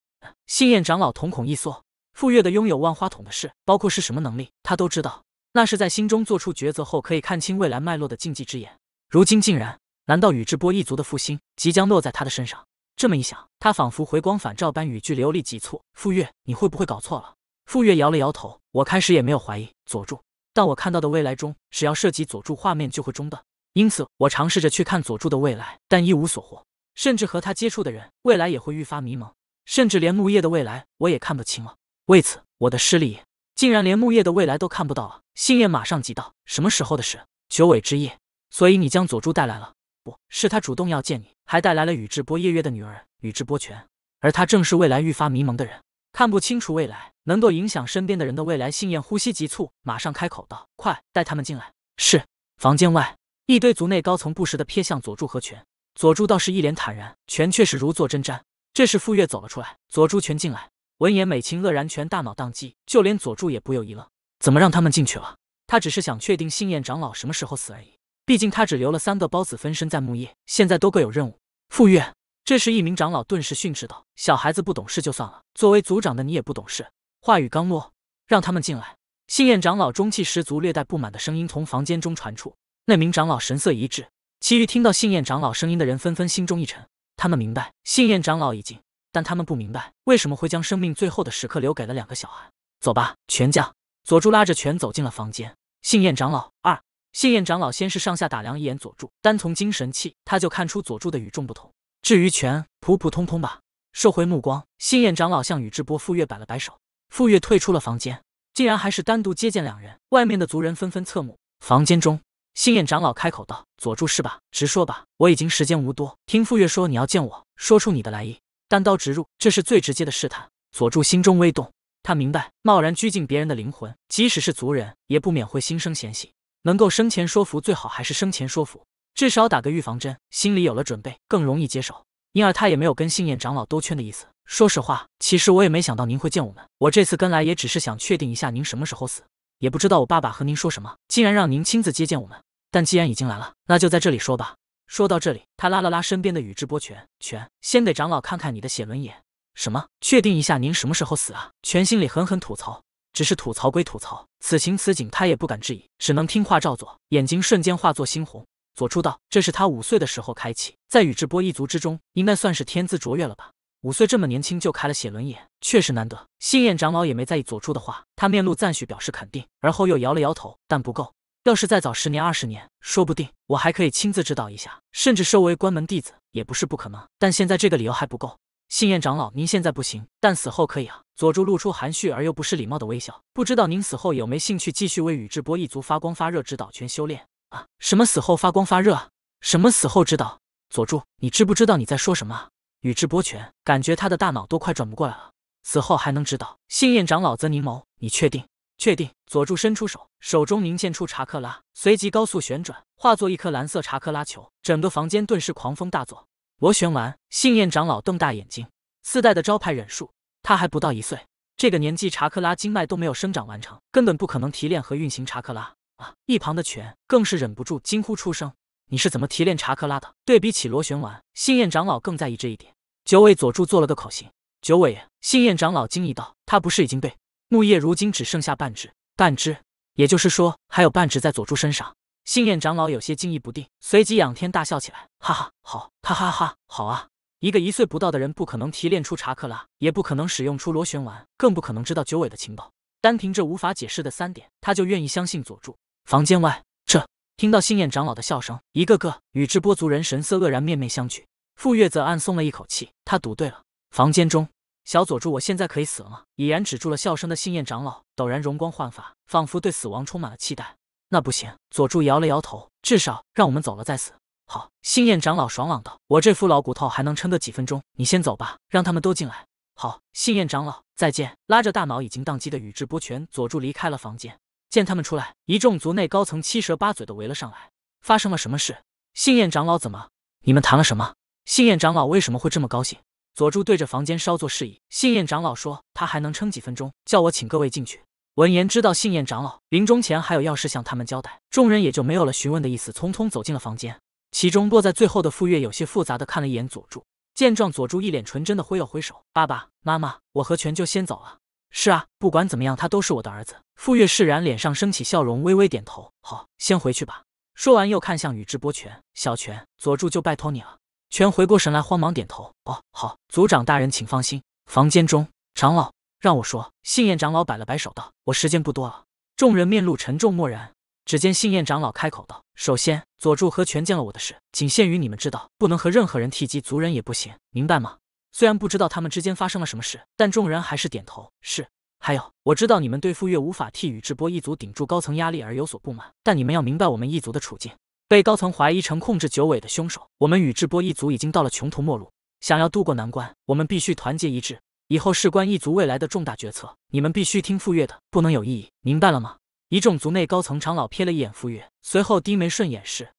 信彦长老瞳孔一缩，傅月的拥有万花筒的事，包括是什么能力，他都知道。那是在心中做出抉择后，可以看清未来脉络的禁忌之眼。如今竟然，难道宇智波一族的复兴即将落在他的身上？这么一想，他仿佛回光返照般语句流利急促。傅月，你会不会搞错了？傅月摇了摇头，我开始也没有怀疑佐助，但我看到的未来中，只要涉及佐助，画面就会中断。因此，我尝试着去看佐助的未来，但一无所获。甚至和他接触的人，未来也会愈发迷茫，甚至连木叶的未来我也看不清了。为此，我的视力竟然连木叶的未来都看不到了。信彦马上急道：“什么时候的事？九尾之夜，所以你将佐助带来了。”不是他主动要见你，还带来了宇智波夜月的女儿宇智波泉，而他正是未来愈发迷茫的人，看不清楚未来，能够影响身边的人的未来。信燕呼吸急促，马上开口道：“快带他们进来。”是。房间外，一堆族内高层不时的瞥向佐助和泉，佐助倒是一脸坦然，泉却是如坐针毡。这时，傅月走了出来，佐助、泉进来，闻言美清愕然，全大脑宕机，就连佐助也不由一愣：怎么让他们进去了？他只是想确定信燕长老什么时候死而已。毕竟他只留了三个孢子分身在木叶，现在都各有任务。赴院，这时一名长老顿时训斥道：“小孩子不懂事就算了，作为族长的你也不懂事。”话语刚落，让他们进来。信彦长老中气十足、略带不满的声音从房间中传出。那名长老神色一滞，其余听到信彦长老声音的人纷纷心中一沉。他们明白信彦长老已经，但他们不明白为什么会将生命最后的时刻留给了两个小孩。走吧，全家。佐助拉着犬走进了房间。信彦长老二。信彦长老先是上下打量一眼佐助，单从精神气，他就看出佐助的与众不同。至于拳，普普通通吧。收回目光，信彦长老向宇智波富岳摆了摆手，富岳退出了房间，竟然还是单独接见两人。外面的族人纷纷侧目。房间中，信彦长老开口道：“佐助是吧？直说吧，我已经时间无多。听富岳说你要见我，说出你的来意，单刀直入，这是最直接的试探。”佐助心中微动，他明白，贸然拘禁别人的灵魂，即使是族人，也不免会心生嫌隙。能够生前说服最好还是生前说服，至少打个预防针，心里有了准备，更容易接受。因而他也没有跟信念长老兜圈的意思。说实话，其实我也没想到您会见我们，我这次跟来也只是想确定一下您什么时候死，也不知道我爸爸和您说什么，竟然让您亲自接见我们。但既然已经来了，那就在这里说吧。说到这里，他拉了拉身边的宇智波泉，泉，先给长老看看你的血轮眼。什么？确定一下您什么时候死啊？全心里狠狠吐槽。只是吐槽归吐槽，此情此景他也不敢质疑，只能听话照做。眼睛瞬间化作猩红。左初道：“这是他五岁的时候开启，在宇智波一族之中，应该算是天资卓越了吧？五岁这么年轻就开了写轮眼，确实难得。”信炎长老也没在意左初的话，他面露赞许，表示肯定，而后又摇了摇头：“但不够。要是再早十年、二十年，说不定我还可以亲自指导一下，甚至收为关门弟子也不是不可能。但现在这个理由还不够。”信彦长老，您现在不行，但死后可以啊。佐助露出含蓄而又不失礼貌的微笑，不知道您死后有没兴趣继续为宇智波一族发光发热，指导全修炼啊？什么死后发光发热？什么死后指导？佐助，你知不知道你在说什么？宇智波全感觉他的大脑都快转不过来了，死后还能指导？信彦长老则凝眸，你确定？确定？佐助伸出手，手中凝现出查克拉，随即高速旋转，化作一颗蓝色查克拉球，整个房间顿时狂风大作。螺旋丸，信彦长老瞪大眼睛。四代的招牌忍术，他还不到一岁，这个年纪查克拉经脉都没有生长完成，根本不可能提炼和运行查克拉啊！一旁的犬更是忍不住惊呼出声：“你是怎么提炼查克拉的？”对比起螺旋丸，信彦长老更在意这一点。九尾佐助做了个口型。九尾，信彦长老惊疑道：“他不是已经被木叶如今只剩下半只半只，也就是说还有半只在佐助身上。”信彦长老有些惊疑不定，随即仰天大笑起来：“哈哈，好，哈哈哈，好啊！一个一岁不到的人不可能提炼出查克拉，也不可能使用出螺旋丸，更不可能知道九尾的情报。单凭这无法解释的三点，他就愿意相信佐助。”房间外，这听到信彦长老的笑声，一个个宇智波族人神色愕然，面面相觑。傅月则暗松了一口气，他赌对了。房间中，小佐助，我现在可以死了吗？已然止住了笑声的信彦长老，陡然容光焕发，仿佛对死亡充满了期待。那不行，佐助摇了摇头，至少让我们走了再死。好，信彦长老爽朗道：“我这副老骨头还能撑个几分钟，你先走吧，让他们都进来。”好，信彦长老再见。拉着大脑已经宕机的宇智波泉佐助离开了房间。见他们出来，一众族内高层七舌八嘴的围了上来。发生了什么事？信彦长老怎么？你们谈了什么？信彦长老为什么会这么高兴？佐助对着房间稍作示意。信彦长老说：“他还能撑几分钟，叫我请各位进去。”闻言，知道信彦长老临终前还有要事向他们交代，众人也就没有了询问的意思，匆匆走进了房间。其中落在最后的傅月有些复杂的看了一眼佐助，见状，佐助一脸纯真的挥了挥手：“爸爸妈妈，我和泉就先走了。”“是啊，不管怎么样，他都是我的儿子。”傅月释然，脸上升起笑容，微微点头：“好，先回去吧。”说完又看向宇智波泉：“小泉，佐助就拜托你了。”泉回过神来，慌忙点头：“哦，好，族长大人请放心。”房间中，长老。让我说，信彦长老摆了摆手道：“我时间不多了。”众人面露沉重漠然。只见信彦长老开口道：“首先，佐助和权见了我的事，仅限于你们知道，不能和任何人提及，族人也不行，明白吗？”虽然不知道他们之间发生了什么事，但众人还是点头：“是。”还有，我知道你们对傅月无法替宇智波一族顶住高层压力而有所不满，但你们要明白我们一族的处境，被高层怀疑成控制九尾的凶手，我们宇智波一族已经到了穷途末路，想要渡过难关，我们必须团结一致。以后事关一族未来的重大决策，你们必须听傅月的，不能有异议，明白了吗？一众族内高层长老瞥了一眼傅月，随后低眉顺眼是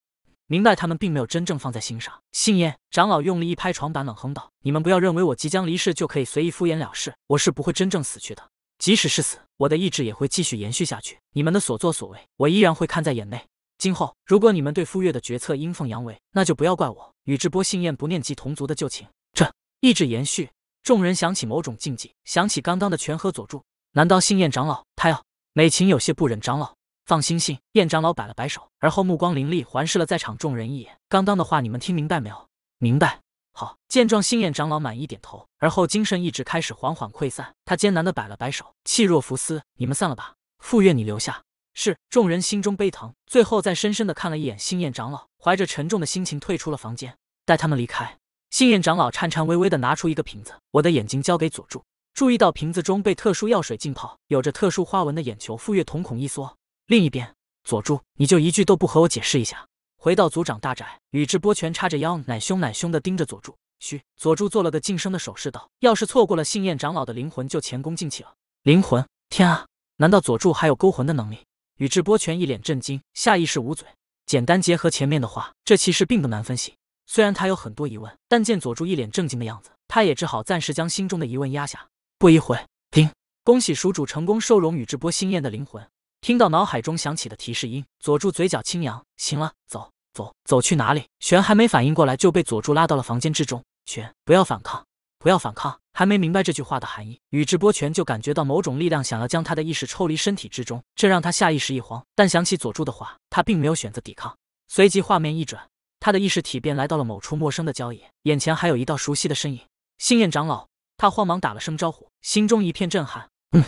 明白，他们并没有真正放在心上。信彦长老用力一拍床板，冷哼道：“你们不要认为我即将离世就可以随意敷衍了事，我是不会真正死去的。即使是死，我的意志也会继续延续下去。你们的所作所为，我依然会看在眼内。今后如果你们对傅月的决策阴奉阳违，那就不要怪我。”宇智波信彦不念及同族的旧情，这意志延续。众人想起某种禁忌，想起刚刚的全和佐助。难道星焰长老他要？美琴有些不忍。长老，放心，信。焰长老摆了摆手，而后目光凌厉，环视了在场众人一眼。刚刚的话你们听明白没有？明白。好。见状，星焰长老满意点头，而后精神意志开始缓缓溃散。他艰难地摆了摆手，气若浮丝。你们散了吧。傅月，你留下。是。众人心中悲疼，最后再深深地看了一眼星焰长老，怀着沉重的心情退出了房间。带他们离开。信彦长老颤颤巍巍地拿出一个瓶子，我的眼睛交给佐助。注意到瓶子中被特殊药水浸泡、有着特殊花纹的眼球，傅月瞳孔一缩。另一边，佐助，你就一句都不和我解释一下？回到族长大宅，宇智波泉叉着腰，奶凶奶凶地盯着佐助。嘘，佐助做了个噤声的手势，道：“要是错过了信彦长老的灵魂，就前功尽弃了。”灵魂？天啊，难道佐助还有勾魂的能力？宇智波泉一脸震惊，下意识捂嘴。简单结合前面的话，这其实并不难分析。虽然他有很多疑问，但见佐助一脸正经的样子，他也只好暂时将心中的疑问压下。不一会叮，恭喜鼠主成功收容宇智波星彦的灵魂。听到脑海中响起的提示音，佐助嘴角轻扬。行了，走，走，走去哪里？玄还没反应过来，就被佐助拉到了房间之中。玄，不要反抗，不要反抗。还没明白这句话的含义，宇智波泉就感觉到某种力量想要将他的意识抽离身体之中，这让他下意识一慌。但想起佐助的话，他并没有选择抵抗。随即画面一转。他的意识体便来到了某处陌生的郊野，眼前还有一道熟悉的身影。星焰长老，他慌忙打了声招呼，心中一片震撼。嗯，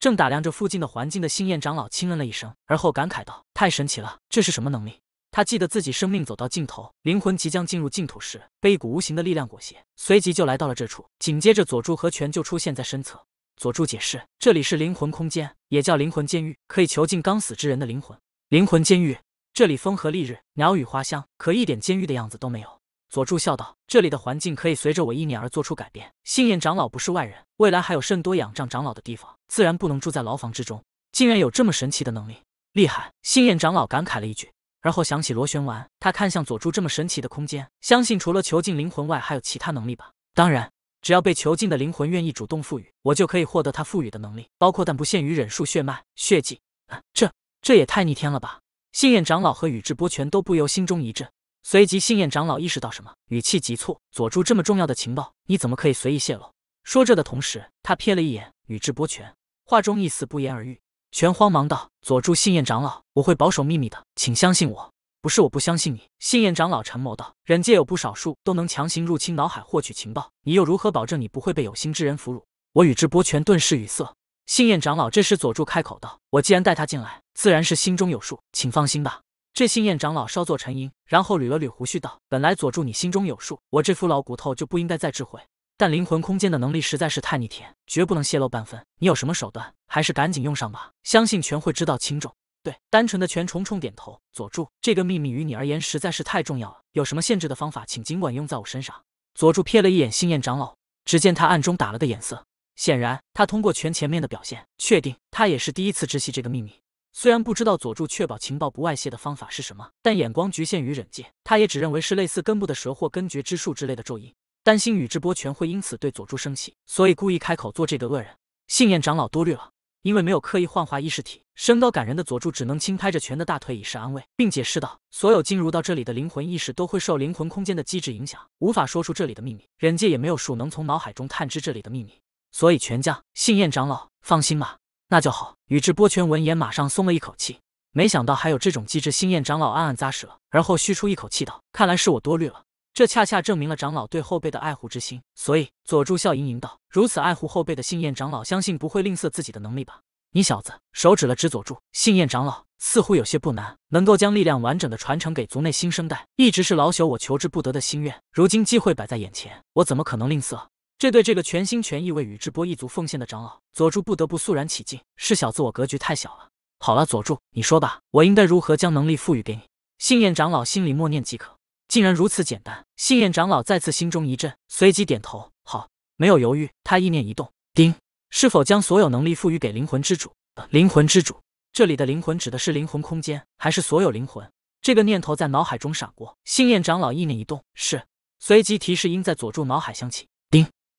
正打量着附近的环境的星焰长老轻嗯了一声，而后感慨道：“太神奇了，这是什么能力？”他记得自己生命走到尽头，灵魂即将进入净土时，被一股无形的力量裹挟，随即就来到了这处。紧接着，佐助和泉就出现在身侧。佐助解释：“这里是灵魂空间，也叫灵魂监狱，可以囚禁刚死之人的灵魂。”灵魂监狱。这里风和丽日，鸟语花香，可一点监狱的样子都没有。佐助笑道：“这里的环境可以随着我意念而做出改变。信彦长老不是外人，未来还有甚多仰仗长老的地方，自然不能住在牢房之中。竟然有这么神奇的能力，厉害！”信彦长老感慨了一句，而后想起螺旋丸，他看向佐助这么神奇的空间，相信除了囚禁灵魂外，还有其他能力吧？当然，只要被囚禁的灵魂愿意主动赋予，我就可以获得他赋予的能力，包括但不限于忍术、血脉、血迹。啊、这……这也太逆天了吧！信彦长老和宇智波泉都不由心中一震，随即信彦长老意识到什么，语气急促：“佐助这么重要的情报，你怎么可以随意泄露？”说着的同时，他瞥了一眼宇智波泉，话中意思不言而喻。泉慌忙道：“佐助，信彦长老，我会保守秘密的，请相信我。不是我不相信你。”信彦长老沉眸道：“忍界有不少术都能强行入侵脑海获取情报，你又如何保证你不会被有心之人俘虏？”我宇智波泉顿时语塞。信彦长老，这时佐助开口道：“我既然带他进来，自然是心中有数，请放心吧。”这信彦长老稍作沉吟，然后捋了捋胡须道：“本来佐助你心中有数，我这副老骨头就不应该再智慧，但灵魂空间的能力实在是太逆天，绝不能泄露半分。你有什么手段，还是赶紧用上吧。相信全会知道轻重。”对，单纯的全重重点头。佐助，这个秘密于你而言实在是太重要了，有什么限制的方法，请尽管用在我身上。佐助瞥了一眼信彦长老，只见他暗中打了个眼色。显然，他通过全前面的表现，确定他也是第一次知悉这个秘密。虽然不知道佐助确保情报不外泄的方法是什么，但眼光局限于忍界，他也只认为是类似根部的蛇或根绝之术之类的咒印。担心宇智波全会因此对佐助生气，所以故意开口做这个恶人。信彦长老多虑了，因为没有刻意幻化意识体，身高感人的佐助只能轻拍着拳的大腿以示安慰，并解释道：所有进入到这里的灵魂意识都会受灵魂空间的机制影响，无法说出这里的秘密。忍界也没有术能从脑海中探知这里的秘密。所以全将信彦长老，放心吧，那就好。宇智波泉闻言马上松了一口气，没想到还有这种机智。信彦长老暗暗咂舌，而后吁出一口气道：“看来是我多虑了，这恰恰证明了长老对后辈的爱护之心。”所以，佐助笑盈盈道：“如此爱护后辈的信彦长老，相信不会吝啬自己的能力吧？”你小子，手指了指佐助，信彦长老似乎有些不难，能够将力量完整的传承给族内新生代，一直是老朽我求之不得的心愿。如今机会摆在眼前，我怎么可能吝啬？这对这个全心全意为宇智波一族奉献的长老佐助，不得不肃然起敬。是小自我格局太小了。好了，佐助，你说吧，我应该如何将能力赋予给你？信彦长老心里默念即可。竟然如此简单！信彦长老再次心中一震，随即点头。好，没有犹豫，他意念一动。叮，是否将所有能力赋予给灵魂之主？灵魂之主，这里的灵魂指的是灵魂空间，还是所有灵魂？这个念头在脑海中闪过。信彦长老意念一动，是。随即提示音在佐助脑海响起。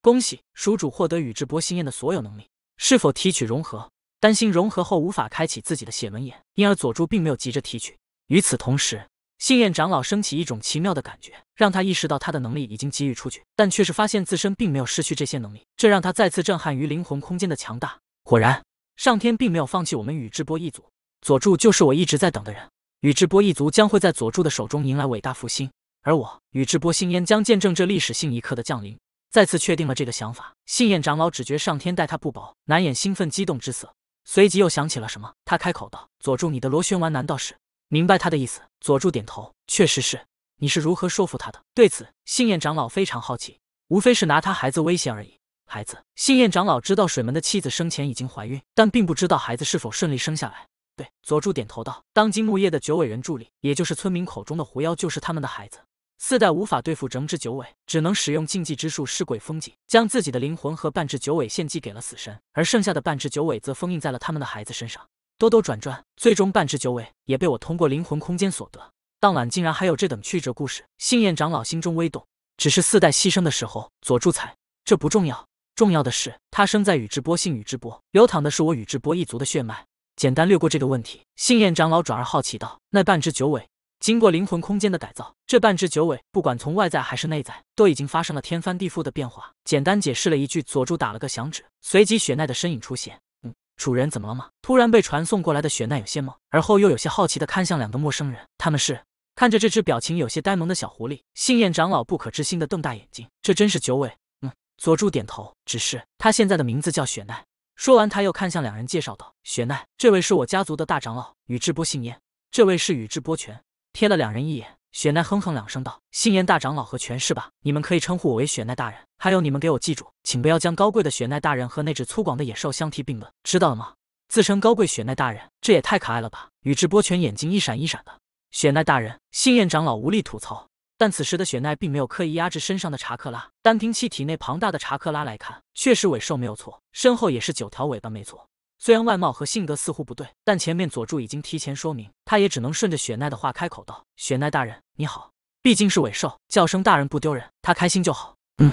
恭喜鼠主获得宇智波星彦的所有能力。是否提取融合？担心融合后无法开启自己的血轮眼，因而佐助并没有急着提取。与此同时，信彦长老升起一种奇妙的感觉，让他意识到他的能力已经给予出去，但却是发现自身并没有失去这些能力，这让他再次震撼于灵魂空间的强大。果然，上天并没有放弃我们宇智波一族。佐助就是我一直在等的人。宇智波一族将会在佐助的手中迎来伟大复兴，而我，宇智波信彦将见证这历史性一刻的降临。再次确定了这个想法，信彦长老只觉上天待他不薄，难掩兴奋激动之色。随即又想起了什么，他开口道：“佐助，你的螺旋丸难道是……”明白他的意思，佐助点头，确实是。你是如何说服他的？对此，信彦长老非常好奇，无非是拿他孩子威胁而已。孩子，信彦长老知道水门的妻子生前已经怀孕，但并不知道孩子是否顺利生下来。对，佐助点头道：“当今木叶的九尾人助力，也就是村民口中的狐妖，就是他们的孩子。”四代无法对付整只九尾，只能使用禁忌之术尸鬼封禁，将自己的灵魂和半只九尾献祭给了死神，而剩下的半只九尾则封印在了他们的孩子身上。兜兜转转，最终半只九尾也被我通过灵魂空间所得。当晚竟然还有这等曲折故事，信彦长老心中微动。只是四代牺牲的时候，佐助才……这不重要，重要的是他生在宇智波，姓宇智波，流淌的是我宇智波一族的血脉。简单略过这个问题，信彦长老转而好奇道：“那半只九尾？”经过灵魂空间的改造，这半只九尾，不管从外在还是内在，都已经发生了天翻地覆的变化。简单解释了一句，佐助打了个响指，随即雪奈的身影出现。嗯，主人怎么了吗？突然被传送过来的雪奈有些懵，而后又有些好奇的看向两个陌生人。他们是看着这只表情有些呆萌的小狐狸，信彦长老不可置信的瞪大眼睛。这真是九尾？嗯，佐助点头。只是他现在的名字叫雪奈。说完，他又看向两人介绍道：“雪奈，这位是我家族的大长老宇智波信彦，这位是宇智波泉。”瞥了两人一眼，雪奈哼哼两声道：“信彦大长老和权势吧？你们可以称呼我为雪奈大人。还有，你们给我记住，请不要将高贵的雪奈大人和那只粗犷的野兽相提并论，知道了吗？”自称高贵雪奈大人，这也太可爱了吧！宇智波泉眼睛一闪一闪的。雪奈大人，信彦长老无力吐槽。但此时的雪奈并没有刻意压制身上的查克拉，单凭其体内庞大的查克拉来看，确实尾兽没有错，身后也是九条尾巴没错。虽然外貌和性格似乎不对，但前面佐助已经提前说明，他也只能顺着雪奈的话开口道：“雪奈大人，你好。毕竟是尾兽，叫声大人不丢人，他开心就好。”嗯，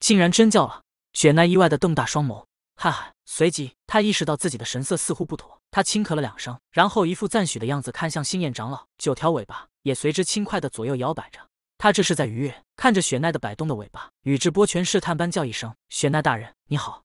竟然真叫了！雪奈意外的瞪大双眸，哈哈。随即他意识到自己的神色似乎不妥，他轻咳了两声，然后一副赞许的样子看向星焰长老，九条尾巴也随之轻快的左右摇摆着。他这是在愉悦。看着雪奈的摆动的尾巴，宇智波泉试探般叫一声：“雪奈大人，你好。”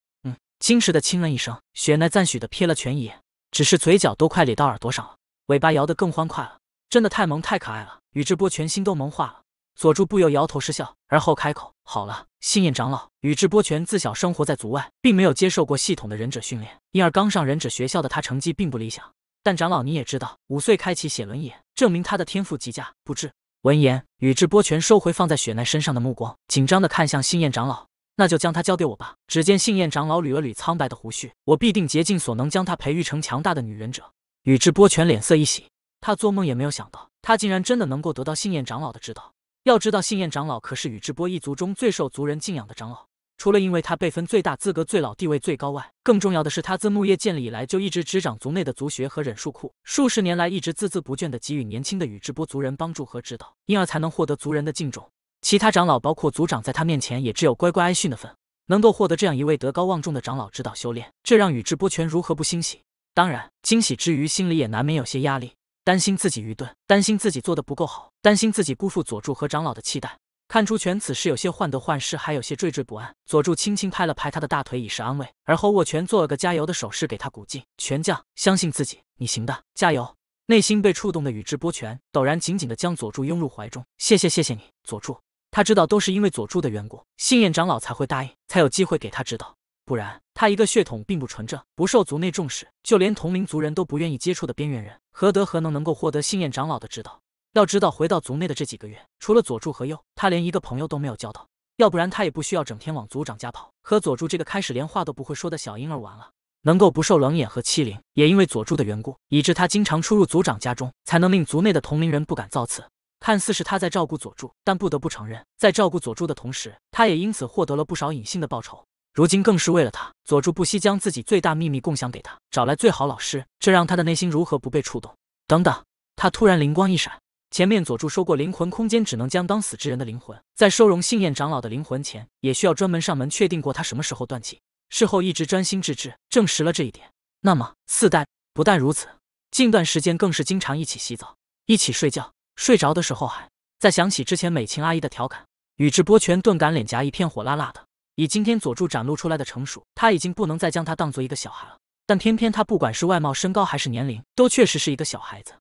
矜持的轻了一声，雪奈赞许的瞥了泉一眼，只是嘴角都快咧到耳朵上了，尾巴摇得更欢快了，真的太萌太可爱了，宇智波泉心都萌化了。佐助不由摇头失笑，而后开口：“好了，星焰长老，宇智波泉自小生活在族外，并没有接受过系统的忍者训练，因而刚上忍者学校的他成绩并不理想。但长老你也知道，五岁开启写轮眼，证明他的天赋极佳。不智。”闻言，宇智波泉收回放在雪奈身上的目光，紧张的看向星焰长老。那就将他交给我吧。只见信彦长老捋了捋苍白的胡须，我必定竭尽所能将他培育成强大的女忍者。宇智波泉脸色一喜，他做梦也没有想到，他竟然真的能够得到信彦长老的指导。要知道，信彦长老可是宇智波一族中最受族人敬仰的长老。除了因为他辈分最大、资格最老、地位最高外，更重要的是，他自木叶建立以来就一直执掌族内的族学和忍术库，数十年来一直孜孜不倦的给予年轻的宇智波族人帮助和指导，因而才能获得族人的敬重。其他长老，包括族长，在他面前也只有乖乖挨训的份。能够获得这样一位德高望重的长老指导修炼，这让宇智波泉如何不欣喜？当然，惊喜之余，心里也难免有些压力，担心自己愚钝，担心自己做的不够好，担心自己辜负佐助和长老的期待。看出泉此时有些患得患失，还有些惴惴不安，佐助轻轻拍了拍他的大腿以示安慰，而后握拳做了个加油的手势给他鼓劲。泉酱，相信自己，你行的，加油！内心被触动的宇智波泉陡然紧紧地将佐助拥入怀中，谢谢，谢谢你，佐助。他知道都是因为佐助的缘故，信彦长老才会答应，才有机会给他指导。不然，他一个血统并不纯正、不受族内重视，就连同龄族人都不愿意接触的边缘人，何德何能能够获得信彦长老的指导？要知道，回到族内的这几个月，除了佐助和鼬，他连一个朋友都没有交到。要不然，他也不需要整天往族长家跑，和佐助这个开始连话都不会说的小婴儿玩了。能够不受冷眼和欺凌，也因为佐助的缘故，以致他经常出入族长家中，才能令族内的同龄人不敢造次。看似是他在照顾佐助，但不得不承认，在照顾佐助的同时，他也因此获得了不少隐性的报酬。如今更是为了他，佐助不惜将自己最大秘密共享给他，找来最好老师，这让他的内心如何不被触动？等等，他突然灵光一闪，前面佐助说过，灵魂空间只能将当死之人的灵魂，在收容幸宴长老的灵魂前，也需要专门上门确定过他什么时候断气。事后一直专心致志，证实了这一点。那么四代不但如此，近段时间更是经常一起洗澡，一起睡觉。睡着的时候，还在想起之前美琴阿姨的调侃，宇智波泉顿感脸颊一片火辣辣的。以今天佐助展露出来的成熟，他已经不能再将他当做一个小孩了。但偏偏他不管是外貌、身高还是年龄，都确实是一个小孩子。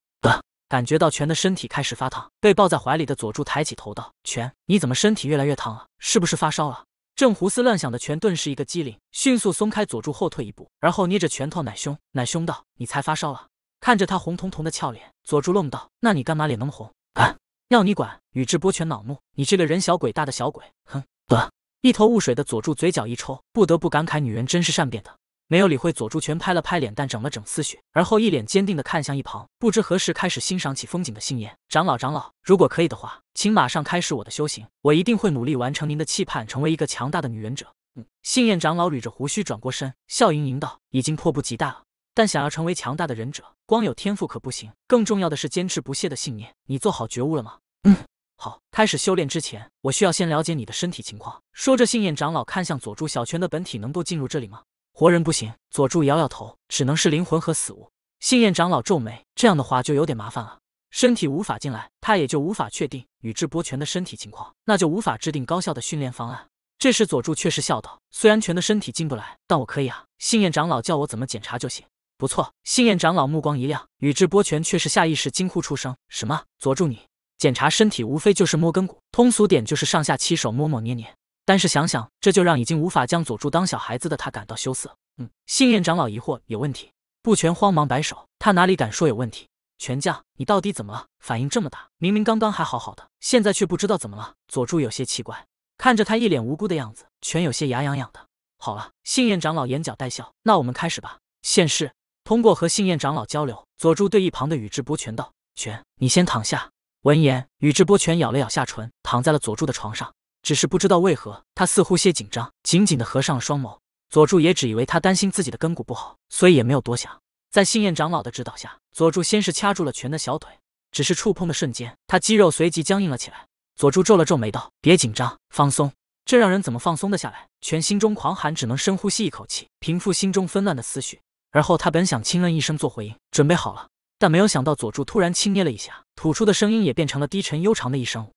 感觉到全的身体开始发烫，被抱在怀里的佐助抬起头道：“全，你怎么身体越来越烫了？是不是发烧了？”正胡思乱想的全顿时一个机灵，迅速松开佐助，后退一步，然后捏着拳头奶凶奶凶道：“你才发烧了！”看着他红彤彤的俏脸，佐助愣道：“那你干嘛脸那么红啊？要你管！”宇智波泉恼怒：“你这个人小鬼大的小鬼，哼！”得，一头雾水的佐助嘴角一抽，不得不感慨女人真是善变的。没有理会佐助，拳拍了拍脸蛋，整了整思绪，而后一脸坚定的看向一旁，不知何时开始欣赏起风景的信彦长老：“长老，如果可以的话，请马上开始我的修行，我一定会努力完成您的期盼，成为一个强大的女忍者。”嗯，信彦长老捋着胡须转过身，笑盈盈道：“已经迫不及待了。”但想要成为强大的忍者，光有天赋可不行，更重要的是坚持不懈的信念。你做好觉悟了吗？嗯，好。开始修炼之前，我需要先了解你的身体情况。说着，信彦长老看向佐助，小泉的本体能够进入这里吗？活人不行。佐助摇摇头，只能是灵魂和死物。信彦长老皱眉，这样的话就有点麻烦了。身体无法进来，他也就无法确定宇智波泉的身体情况，那就无法制定高效的训练方案。这时，佐助却是笑道：“虽然泉的身体进不来，但我可以啊。信彦长老叫我怎么检查就行。”不错，信彦长老目光一亮，宇智波泉却是下意识惊呼出声：“什么？佐助你检查身体，无非就是摸根骨，通俗点就是上下七手摸摸捏捏。但是想想，这就让已经无法将佐助当小孩子的他感到羞涩。”嗯，信彦长老疑惑：“有问题？”不全慌忙摆手，他哪里敢说有问题？泉将，你到底怎么了？反应这么大，明明刚刚还好好的，现在却不知道怎么了。佐助有些奇怪，看着他一脸无辜的样子，全有些牙痒痒的。好了，信彦长老眼角带笑：“那我们开始吧，现世。”通过和信彦长老交流，佐助对一旁的宇智波泉道：“泉，你先躺下。”闻言，宇智波泉咬了咬下唇，躺在了佐助的床上。只是不知道为何，他似乎些紧张，紧紧的合上了双眸。佐助也只以为他担心自己的根骨不好，所以也没有多想。在信彦长老的指导下，佐助先是掐住了泉的小腿，只是触碰的瞬间，他肌肉随即僵硬了起来。佐助皱了皱眉道：“别紧张，放松。”这让人怎么放松的下来？泉心中狂喊，只能深呼吸一口气，平复心中纷乱的思绪。而后，他本想轻摁一声做回应，准备好了，但没有想到佐助突然轻捏了一下，吐出的声音也变成了低沉悠长的一声。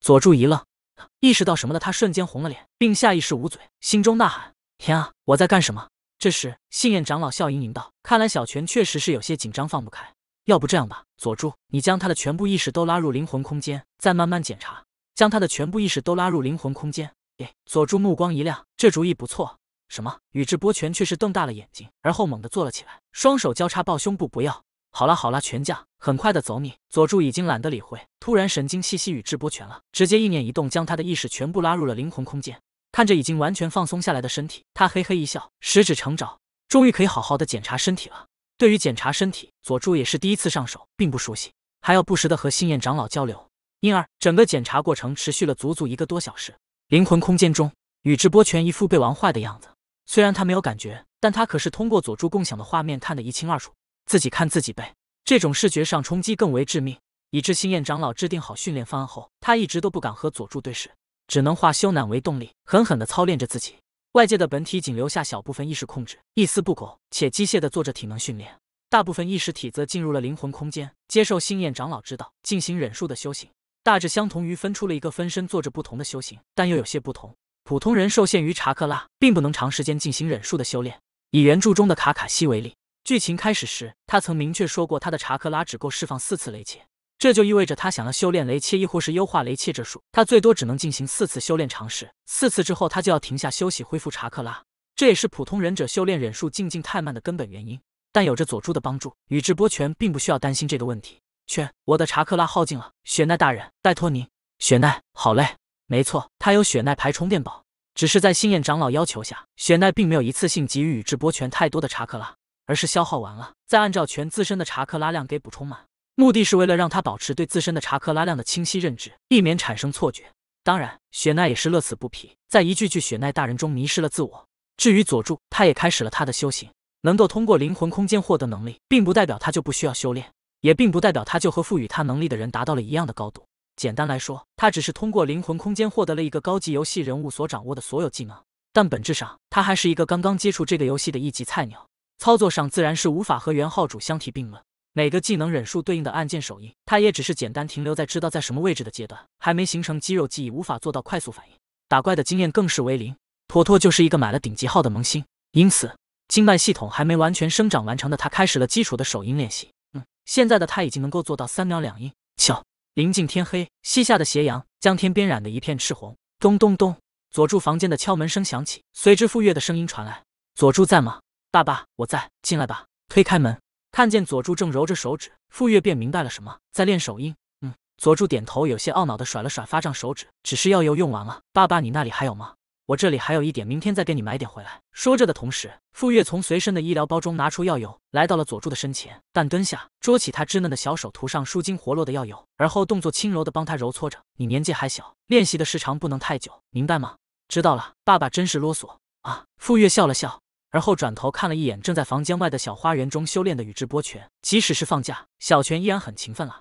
佐助一愣，意识到什么的，他瞬间红了脸，并下意识捂嘴，心中呐喊：天啊，我在干什么？这时，信彦长老笑盈盈道：“看来小泉确实是有些紧张，放不开。要不这样吧，佐助，你将他的全部意识都拉入灵魂空间，再慢慢检查，将他的全部意识都拉入灵魂空间。”佐助目光一亮，这主意不错。什么？宇智波泉却是瞪大了眼睛，而后猛地坐了起来，双手交叉抱胸部。不要，好啦好啦，全酱，很快的走你。佐助已经懒得理会，突然神经兮兮宇智波泉了，直接一念一动将他的意识全部拉入了灵魂空间。看着已经完全放松下来的身体，他嘿嘿一笑，食指成爪，终于可以好好的检查身体了。对于检查身体，佐助也是第一次上手，并不熟悉，还要不时的和星焰长老交流，因而整个检查过程持续了足足一个多小时。灵魂空间中，宇智波泉一副被玩坏的样子。虽然他没有感觉，但他可是通过佐助共享的画面看得一清二楚。自己看自己呗，这种视觉上冲击更为致命。以致星焰长老制定好训练方案后，他一直都不敢和佐助对视，只能化羞赧为动力，狠狠地操练着自己。外界的本体仅留下小部分意识控制，一丝不苟且机械地做着体能训练；大部分意识体则进入了灵魂空间，接受星焰长老指导进行忍术的修行，大致相同于分出了一个分身做着不同的修行，但又有些不同。普通人受限于查克拉，并不能长时间进行忍术的修炼。以原著中的卡卡西为例，剧情开始时，他曾明确说过，他的查克拉只够释放四次雷切，这就意味着他想要修炼雷切，亦或是优化雷切这术，他最多只能进行四次修炼尝试。四次之后，他就要停下休息，恢复查克拉。这也是普通忍者修炼忍术进境太慢的根本原因。但有着佐助的帮助，宇智波泉并不需要担心这个问题。圈，我的查克拉耗尽了，雪奈大人，拜托您。雪奈，好嘞。没错，他有雪奈牌充电宝，只是在星焰长老要求下，雪奈并没有一次性给予宇智波泉太多的查克拉，而是消耗完了，再按照泉自身的查克拉量给补充满，目的是为了让他保持对自身的查克拉量的清晰认知，避免产生错觉。当然，雪奈也是乐此不疲，在一句句雪奈大人中迷失了自我。至于佐助，他也开始了他的修行。能够通过灵魂空间获得能力，并不代表他就不需要修炼，也并不代表他就和赋予他能力的人达到了一样的高度。简单来说，他只是通过灵魂空间获得了一个高级游戏人物所掌握的所有技能，但本质上他还是一个刚刚接触这个游戏的一级菜鸟，操作上自然是无法和原号主相提并论。每个技能忍术对应的按键手印，他也只是简单停留在知道在什么位置的阶段，还没形成肌肉记忆，无法做到快速反应。打怪的经验更是为零，妥妥就是一个买了顶级号的萌新。因此，经脉系统还没完全生长完成的他，开始了基础的手印练习。嗯，现在的他已经能够做到三秒两印，瞧。临近天黑，西下的斜阳将天边染得一片赤红。咚咚咚，佐助房间的敲门声响起，随之傅月的声音传来：“佐助在吗？爸爸，我在，进来吧。”推开门，看见佐助正揉着手指，傅月便明白了什么，在练手印。嗯，佐助点头，有些懊恼的甩了甩发胀手指，只是药油用完了。爸爸，你那里还有吗？我这里还有一点，明天再给你买点回来。说着的同时，傅月从随身的医疗包中拿出药油，来到了佐助的身前，但蹲下，捉起他稚嫩的小手，涂上舒筋活络的药油，而后动作轻柔的帮他揉搓着。你年纪还小，练习的时长不能太久，明白吗？知道了，爸爸真是啰嗦啊。傅月笑了笑，而后转头看了一眼正在房间外的小花园中修炼的宇智波泉，即使是放假，小泉依然很勤奋啊。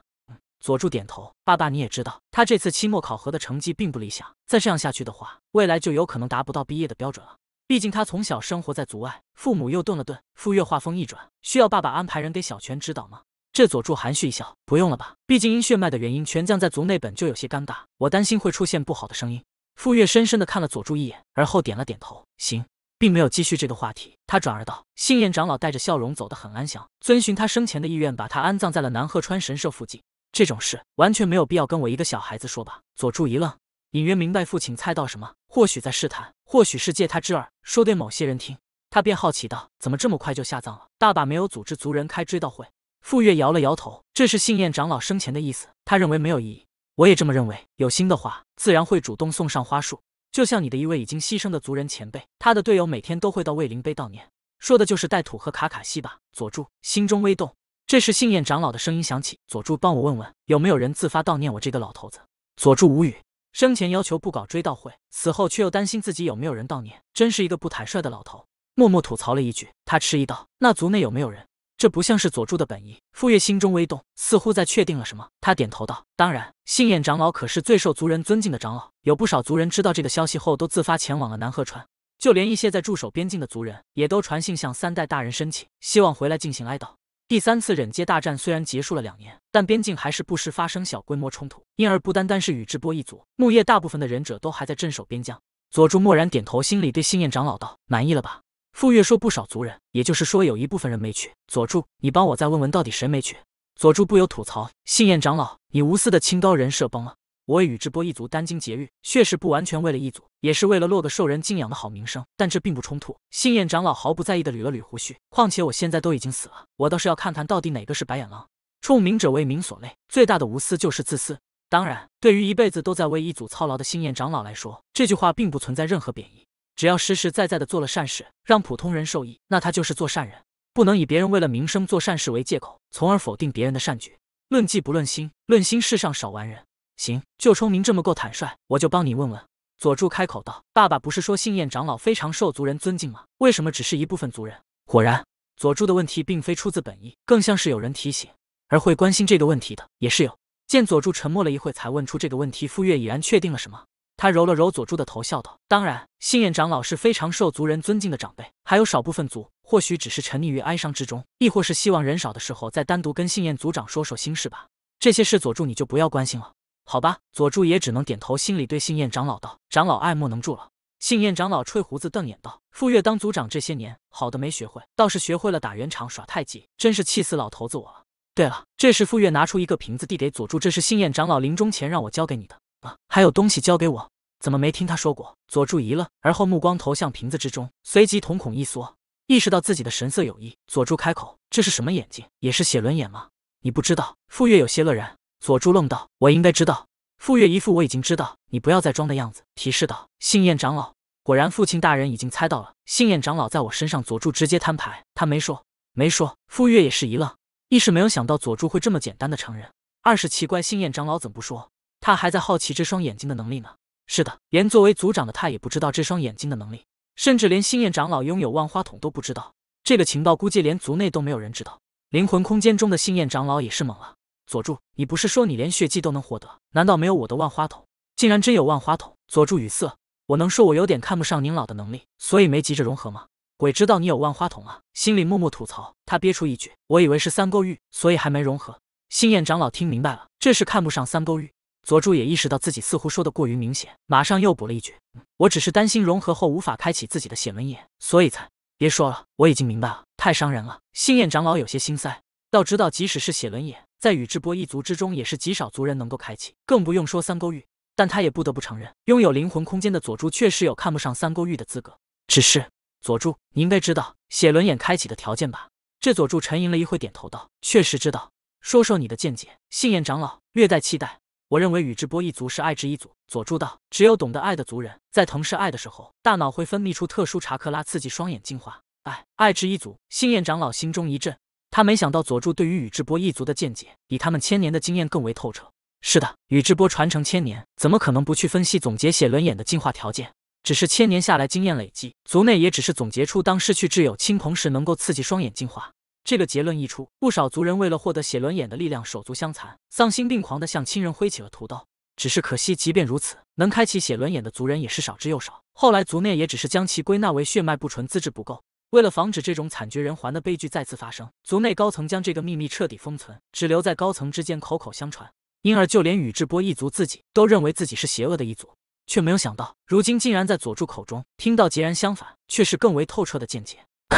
佐助点头，爸爸，你也知道，他这次期末考核的成绩并不理想。再这样下去的话，未来就有可能达不到毕业的标准了。毕竟他从小生活在族外，父母又顿了顿，傅月话锋一转，需要爸爸安排人给小泉指导吗？这佐助含蓄一笑，不用了吧。毕竟因血脉的原因，全将在族内本就有些尴尬，我担心会出现不好的声音。傅月深深的看了佐助一眼，而后点了点头，行，并没有继续这个话题。他转而道，幸彦长老带着笑容走得很安详，遵循他生前的意愿，把他安葬在了南鹤川神社附近。这种事完全没有必要跟我一个小孩子说吧？佐助一愣，隐约明白父亲猜到什么，或许在试探，或许是借他之耳说给某些人听。他便好奇道：“怎么这么快就下葬了？大把没有组织族人开追悼会？”傅月摇了摇头：“这是信彦长老生前的意思，他认为没有意义，我也这么认为。有心的话，自然会主动送上花束，就像你的一位已经牺牲的族人前辈，他的队友每天都会到卫灵碑悼念，说的就是带土和卡卡西吧？”佐助心中微动。这时，信彦长老的声音响起：“佐助，帮我问问有没有人自发悼念我这个老头子。”佐助无语，生前要求不搞追悼会，死后却又担心自己有没有人悼念，真是一个不坦率的老头。默默吐槽了一句。他迟疑道：“那族内有没有人？”这不像是佐助的本意。傅月心中微动，似乎在确定了什么，他点头道：“当然，信彦长老可是最受族人尊敬的长老，有不少族人知道这个消息后，都自发前往了南河川，就连一些在驻守边境的族人，也都传信向三代大人申请，希望回来进行哀悼。”第三次忍界大战虽然结束了两年，但边境还是不时发生小规模冲突，因而不单单是宇智波一族，木叶大部分的忍者都还在镇守边疆。佐助默然点头，心里对信彦长老道：“满意了吧？”傅月说：“不少族人，也就是说有一部分人没去。”佐助，你帮我再问问到底谁没去。佐助不由吐槽：“信彦长老，你无私的清高人设崩了。”我为宇智波一族殚精竭虑，确实不完全为了一族，也是为了落个受人敬仰的好名声，但这并不冲突。信焰长老毫不在意的捋了捋胡须，况且我现在都已经死了，我倒是要看看到底哪个是白眼狼。冲明者为名所累，最大的无私就是自私。当然，对于一辈子都在为一族操劳的信焰长老来说，这句话并不存在任何贬义。只要实实在在的做了善事，让普通人受益，那他就是做善人。不能以别人为了名声做善事为借口，从而否定别人的善举。论迹不论心，论心世上少完人。行，就冲您这么够坦率，我就帮你问问。佐助开口道：“爸爸不是说信彦长老非常受族人尊敬吗？为什么只是一部分族人？”果然，佐助的问题并非出自本意，更像是有人提醒。而会关心这个问题的也是有。见佐助沉默了一会，才问出这个问题。傅月已然确定了什么，他揉了揉佐助的头，笑道：“当然，信彦长老是非常受族人尊敬的长辈。还有少部分族，或许只是沉溺于哀伤之中，亦或是希望人少的时候再单独跟信彦族长说说心事吧。这些事，佐助你就不要关心了。”好吧，佐助也只能点头，心里对信彦长老道：“长老爱莫能助了。”信彦长老吹胡子瞪眼道：“傅月当族长这些年，好的没学会，倒是学会了打圆场、耍太极，真是气死老头子我了。”对了，这时傅月拿出一个瓶子递给佐助，这是信彦长老临终前让我交给你的。啊，还有东西交给我，怎么没听他说过？佐助一愣，而后目光投向瓶子之中，随即瞳孔一缩，意识到自己的神色有异。佐助开口：“这是什么眼睛？也是写轮眼吗？”你不知道？傅月有些愕然。佐助愣道：“我应该知道。”傅月一副我已经知道，你不要再装的样子，提示道：“信燕长老果然，父亲大人已经猜到了。”信燕长老在我身上，佐助直接摊牌，他没说，没说。傅月也是一愣，一是没有想到佐助会这么简单的承认，二是奇怪信燕长老怎么不说，他还在好奇这双眼睛的能力呢。是的，连作为族长的他也不知道这双眼睛的能力，甚至连星燕长老拥有万花筒都不知道，这个情报估计连族内都没有人知道。灵魂空间中的星燕长老也是懵了。佐助，你不是说你连血祭都能获得？难道没有我的万花筒？竟然真有万花筒！佐助语塞。我能说，我有点看不上您老的能力，所以没急着融合吗？鬼知道你有万花筒啊！心里默默吐槽。他憋出一句：“我以为是三勾玉，所以还没融合。”星焰长老听明白了，这是看不上三勾玉。佐助也意识到自己似乎说的过于明显，马上又补了一句：“我只是担心融合后无法开启自己的写轮眼，所以才……”别说了，我已经明白了，太伤人了。星焰长老有些心塞。要知道，即使是写轮眼。在宇智波一族之中，也是极少族人能够开启，更不用说三勾玉。但他也不得不承认，拥有灵魂空间的佐助确实有看不上三勾玉的资格。只是，佐助，你应该知道写轮眼开启的条件吧？这佐助沉吟了一会，点头道：“确实知道。说说你的见解。”信彦长老略带期待。我认为宇智波一族是爱之一族。佐助道：“只有懂得爱的族人，在疼是爱的时候，大脑会分泌出特殊查克拉，刺激双眼进化。哎，爱之一族。”信彦长老心中一震。他没想到佐助对于宇智波一族的见解，比他们千年的经验更为透彻。是的，宇智波传承千年，怎么可能不去分析总结写轮眼的进化条件？只是千年下来经验累积，族内也只是总结出当失去挚友亲朋时，能够刺激双眼进化。这个结论一出，不少族人为了获得写轮眼的力量，手足相残，丧心病狂的向亲人挥起了屠刀。只是可惜，即便如此，能开启写轮眼的族人也是少之又少。后来族内也只是将其归纳为血脉不纯，资质不够。为了防止这种惨绝人寰的悲剧再次发生，族内高层将这个秘密彻底封存，只留在高层之间口口相传。因而，就连宇智波一族自己都认为自己是邪恶的一族，却没有想到，如今竟然在佐助口中听到截然相反，却是更为透彻的见解。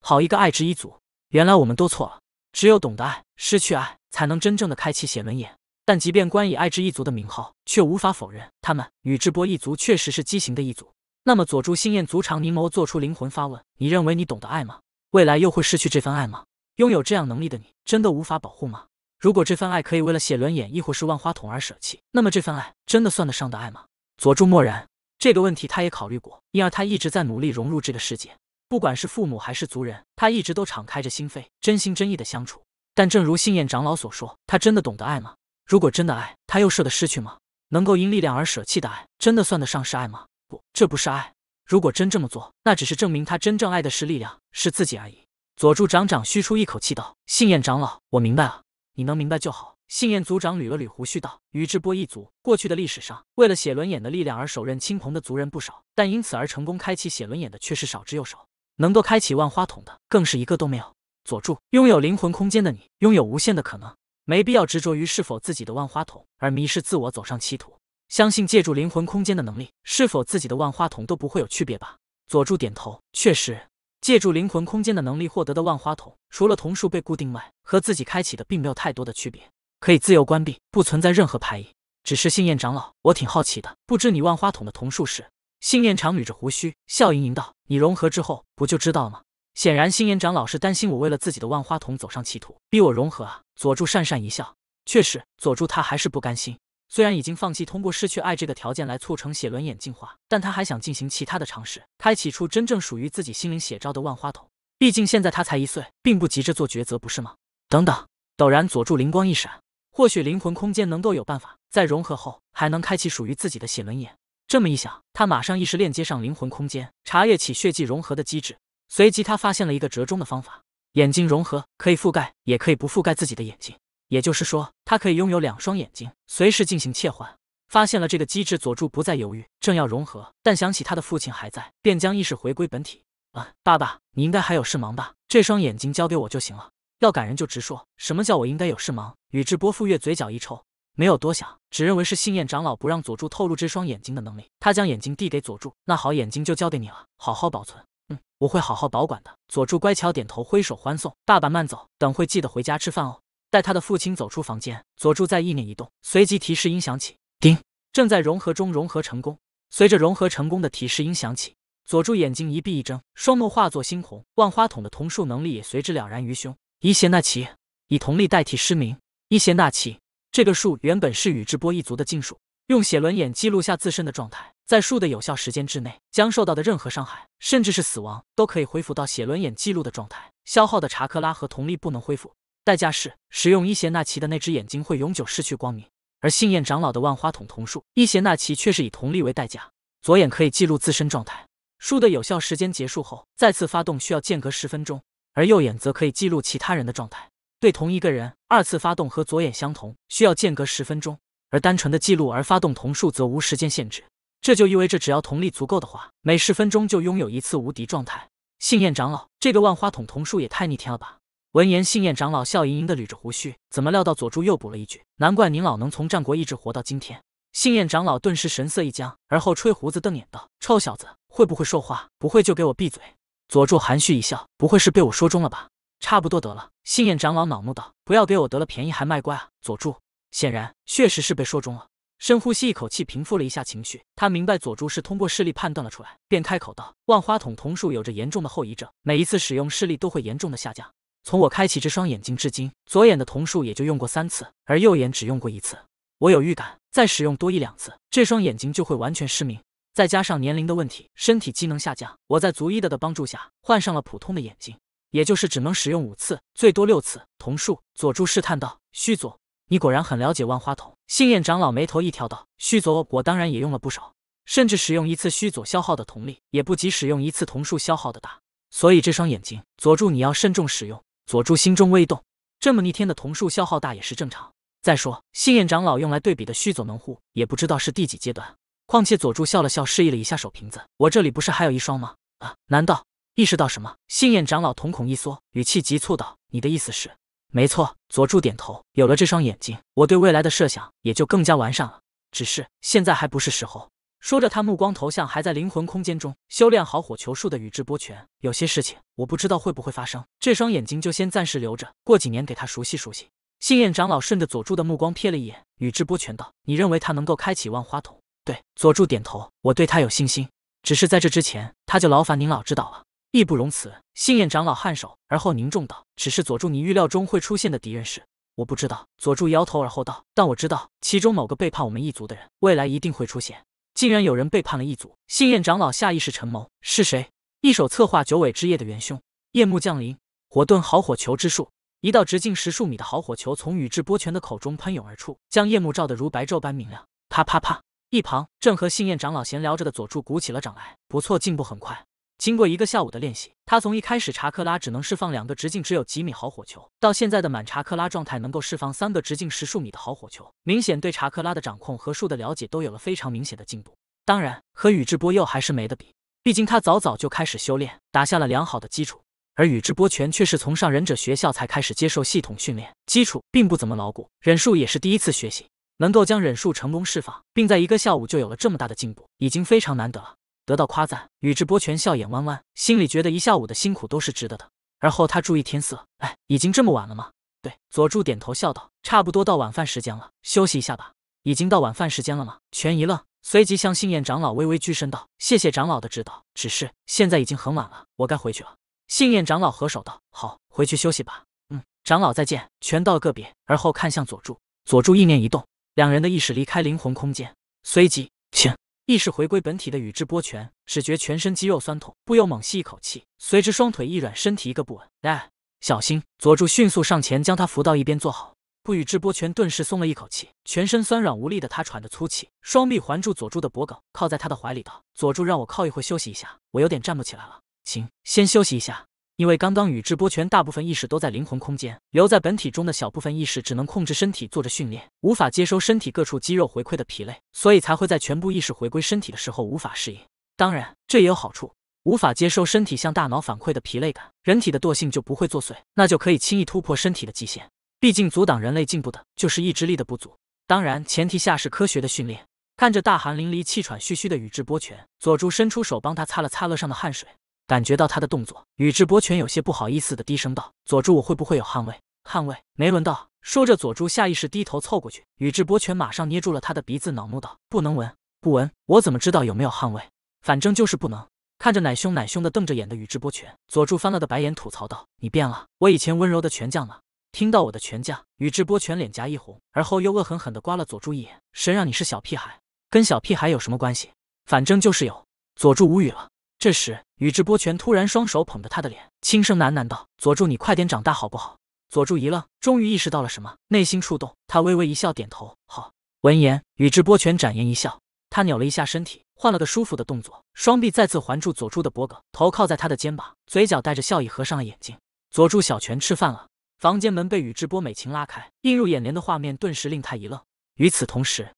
好一个爱之一族！原来我们都错了。只有懂得爱，失去爱，才能真正的开启写轮眼。但即便冠以爱之一族的名号，却无法否认他们宇智波一族确实是畸形的一族。那么，佐助星彦族长凝眸，做出灵魂发问：你认为你懂得爱吗？未来又会失去这份爱吗？拥有这样能力的你，真的无法保护吗？如果这份爱可以为了写轮眼亦或是万花筒而舍弃，那么这份爱真的算得上的爱吗？佐助默然，这个问题他也考虑过，因而他一直在努力融入这个世界。不管是父母还是族人，他一直都敞开着心扉，真心真意的相处。但正如信彦长老所说，他真的懂得爱吗？如果真的爱，他又舍得失去吗？能够因力量而舍弃的爱，真的算得上是爱吗？这不是爱，如果真这么做，那只是证明他真正爱的是力量，是自己而已。佐助长长吁出一口气道：“信彦长老，我明白了，你能明白就好。”信彦族长捋了捋胡须道：“宇智波一族过去的历史上，为了写轮眼的力量而手刃亲朋的族人不少，但因此而成功开启写轮眼的却是少之又少，能够开启万花筒的更是一个都没有。佐助，拥有灵魂空间的你，拥有无限的可能，没必要执着于是否自己的万花筒而迷失自我，走上歧途。”相信借助灵魂空间的能力，是否自己的万花筒都不会有区别吧？佐助点头，确实，借助灵魂空间的能力获得的万花筒，除了瞳数被固定外，和自己开启的并没有太多的区别，可以自由关闭，不存在任何排异。只是信彦长老，我挺好奇的，不知你万花筒的瞳数是？信彦长捋着胡须，笑盈盈道：“你融合之后不就知道了吗？”显然，信彦长老是担心我为了自己的万花筒走上歧途，逼我融合啊。佐助讪讪一笑，确实，佐助他还是不甘心。虽然已经放弃通过失去爱这个条件来促成写轮眼进化，但他还想进行其他的尝试，开启出真正属于自己心灵写照的万花筒。毕竟现在他才一岁，并不急着做抉择，不是吗？等等，陡然，佐助灵光一闪，或许灵魂空间能够有办法在融合后，还能开启属于自己的写轮眼。这么一想，他马上意识链接上灵魂空间，查阅起血迹融合的机制。随即，他发现了一个折中的方法：眼睛融合可以覆盖，也可以不覆盖自己的眼睛。也就是说，他可以拥有两双眼睛，随时进行切换。发现了这个机制，佐助不再犹豫，正要融合，但想起他的父亲还在，便将意识回归本体。啊，爸爸，你应该还有事忙吧？这双眼睛交给我就行了。要赶人就直说。什么叫我应该有事忙？宇智波富岳嘴角一抽，没有多想，只认为是信念长老不让佐助透露这双眼睛的能力。他将眼睛递给佐助，那好，眼睛就交给你了，好好保存。嗯，我会好好保管的。佐助乖巧点头，挥手欢送。爸爸慢走，等会记得回家吃饭哦。待他的父亲走出房间，佐助在意念一动，随即提示音响起：“叮，正在融合中，融合成功。”随着融合成功的提示音响起，佐助眼睛一闭一睁，双目化作猩红，万花筒的瞳术能力也随之了然于胸。伊邪那岐以瞳力代替失明。伊邪那岐这个术原本是宇智波一族的禁术，用写轮眼记录下自身的状态，在术的有效时间之内，将受到的任何伤害，甚至是死亡，都可以恢复到写轮眼记录的状态，消耗的查克拉和瞳力不能恢复。代价是使用伊邪那岐的那只眼睛会永久失去光明，而信彦长老的万花筒瞳术伊邪那岐却是以瞳力为代价。左眼可以记录自身状态，术的有效时间结束后再次发动需要间隔十分钟，而右眼则可以记录其他人的状态。对同一个人二次发动和左眼相同，需要间隔十分钟，而单纯的记录而发动瞳术则无时间限制。这就意味着只要瞳力足够的话，每十分钟就拥有一次无敌状态。信彦长老这个万花筒瞳术也太逆天了吧！闻言，信彦长老笑盈盈地捋着胡须。怎么料到佐助又补了一句：“难怪您老能从战国一直活到今天。”信彦长老顿时神色一僵，而后吹胡子瞪眼道：“臭小子，会不会说话？不会就给我闭嘴！”佐助含蓄一笑：“不会是被我说中了吧？”差不多得了！信彦长老恼怒道：“不要给我得了便宜还卖乖啊！”佐助显然确实是被说中了，深呼吸一口气，平复了一下情绪。他明白佐助是通过视力判断了出来，便开口道：“万花筒瞳术有着严重的后遗症，每一次使用视力都会严重的下降。”从我开启这双眼睛至今，左眼的瞳术也就用过三次，而右眼只用过一次。我有预感，再使用多一两次，这双眼睛就会完全失明。再加上年龄的问题，身体机能下降，我在足医的的帮助下换上了普通的眼睛，也就是只能使用五次，最多六次。瞳术，佐助试探道：“须佐，你果然很了解万花筒。”信彦长老眉头一挑道：“须佐，我当然也用了不少，甚至使用一次须佐消耗的瞳力，也不及使用一次瞳术消耗的大。所以这双眼睛，佐助，你要慎重使用。”佐助心中微动，这么逆天的瞳术消耗大也是正常。再说，信彦长老用来对比的须佐能乎也不知道是第几阶段。况且，佐助笑了笑，示意了一下手瓶子：“我这里不是还有一双吗？”啊，难道意识到什么？信彦长老瞳孔一缩，语气急促道：“你的意思是……没错。”佐助点头。有了这双眼睛，我对未来的设想也就更加完善了。只是现在还不是时候。说着，他目光投向还在灵魂空间中修炼好火球术的宇智波泉。有些事情我不知道会不会发生，这双眼睛就先暂时留着，过几年给他熟悉熟悉。信彦长老顺着佐助的目光瞥了一眼宇智波泉，道：“你认为他能够开启万花筒？”对，佐助点头。我对他有信心，只是在这之前，他就劳烦您老指导了，义不容辞。信彦长老颔首，而后凝重道：“只是佐助，你预料中会出现的敌人是……”我不知道。佐助摇头，而后道：“但我知道，其中某个背叛我们一族的人，未来一定会出现。”竟然有人背叛了一组！信彦长老下意识沉眸，是谁一手策划九尾之夜的元凶？夜幕降临，火遁好火球之术，一道直径十数米的好火球从宇智波泉的口中喷涌而出，将夜幕照得如白昼般明亮。啪啪啪！一旁正和信彦长老闲聊着的佐助鼓起了掌来，不错，进步很快。经过一个下午的练习，他从一开始查克拉只能释放两个直径只有几米好火球，到现在的满查克拉状态能够释放三个直径十数米的好火球，明显对查克拉的掌控和术的了解都有了非常明显的进步。当然，和宇智波鼬还是没得比，毕竟他早早就开始修炼，打下了良好的基础。而宇智波泉却是从上忍者学校才开始接受系统训练，基础并不怎么牢固，忍术也是第一次学习，能够将忍术成功释放，并在一个下午就有了这么大的进步，已经非常难得了。得到夸赞，宇智波泉笑眼弯弯，心里觉得一下午的辛苦都是值得的。而后他注意天色，哎，已经这么晚了吗？对，佐助点头笑道：“差不多到晚饭时间了，休息一下吧。”已经到晚饭时间了吗？泉一愣，随即向信彦长老微微鞠身道：“谢谢长老的指导，只是现在已经很晚了，我该回去了。”信彦长老合手道：“好，回去休息吧。”嗯，长老再见。全道个别，而后看向佐助，佐助意念一动，两人的意识离开灵魂空间，随即行。意识回归本体的宇智波泉，只觉全身肌肉酸痛，不由猛吸一口气，随之双腿一软，身体一个不稳。哎，小心！佐助迅速上前将他扶到一边坐好。不，宇智波泉顿时松了一口气，全身酸软无力的他喘着粗气，双臂环住佐助的脖颈，靠在他的怀里道：“佐助，让我靠一会休息一下，我有点站不起来了。”行，先休息一下。因为刚刚宇智波泉大部分意识都在灵魂空间，留在本体中的小部分意识只能控制身体做着训练，无法接收身体各处肌肉回馈的疲累，所以才会在全部意识回归身体的时候无法适应。当然，这也有好处，无法接收身体向大脑反馈的疲累感，人体的惰性就不会作祟，那就可以轻易突破身体的极限。毕竟阻挡人类进步的就是意志力的不足。当然，前提下是科学的训练。看着大汗淋漓、气喘吁吁的宇智波泉，佐助伸出手帮他擦了擦额上的汗水。感觉到他的动作，宇智波泉有些不好意思的低声道：“佐助，我会不会有汗味？汗味没闻到。”说着，佐助下意识低头凑过去。宇智波泉马上捏住了他的鼻子，恼怒道：“不能闻，不闻，我怎么知道有没有汗味？反正就是不能。”看着奶凶奶凶的瞪着眼的宇智波泉，佐助翻了个白眼，吐槽道：“你变了，我以前温柔的权将呢？”听到我的泉将，宇智波泉脸颊一红，而后又恶狠狠的刮了佐助一眼：“谁让你是小屁孩？跟小屁孩有什么关系？反正就是有。”佐助无语了。这时。宇智波泉突然双手捧着他的脸，轻声喃喃道：“佐助，你快点长大好不好？”佐助一愣，终于意识到了什么，内心触动，他微微一笑，点头：“好。”闻言，宇智波泉展颜一笑，他扭了一下身体，换了个舒服的动作，双臂再次环住佐助的脖颈，头靠在他的肩膀，嘴角带着笑意，合上了眼睛。佐助小泉吃饭了。房间门被宇智波美琴拉开，映入眼帘的画面顿时令他一愣。与此同时，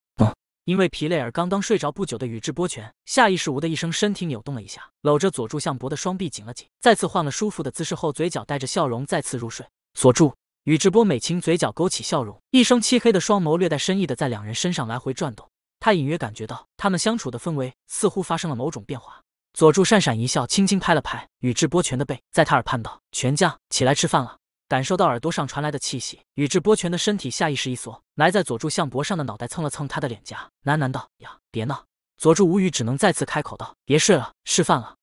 因为皮雷尔刚刚睡着不久的宇智波泉下意识“无”的一声，身体扭动了一下，搂着佐助向博的双臂紧了紧，再次换了舒服的姿势后，嘴角带着笑容再次入睡。佐助宇智波美琴嘴角勾起笑容，一双漆黑的双眸略带深意的在两人身上来回转动，她隐约感觉到他们相处的氛围似乎发生了某种变化。佐助讪讪一笑，轻轻拍了拍宇智波泉的背，在他耳畔道：“泉酱，起来吃饭了。”感受到耳朵上传来的气息，宇智波泉的身体下意识一缩，埋在佐助相脖上的脑袋蹭了蹭他的脸颊，喃喃道：“呀，别闹。”佐助无语，只能再次开口道：“别睡了，吃饭了。”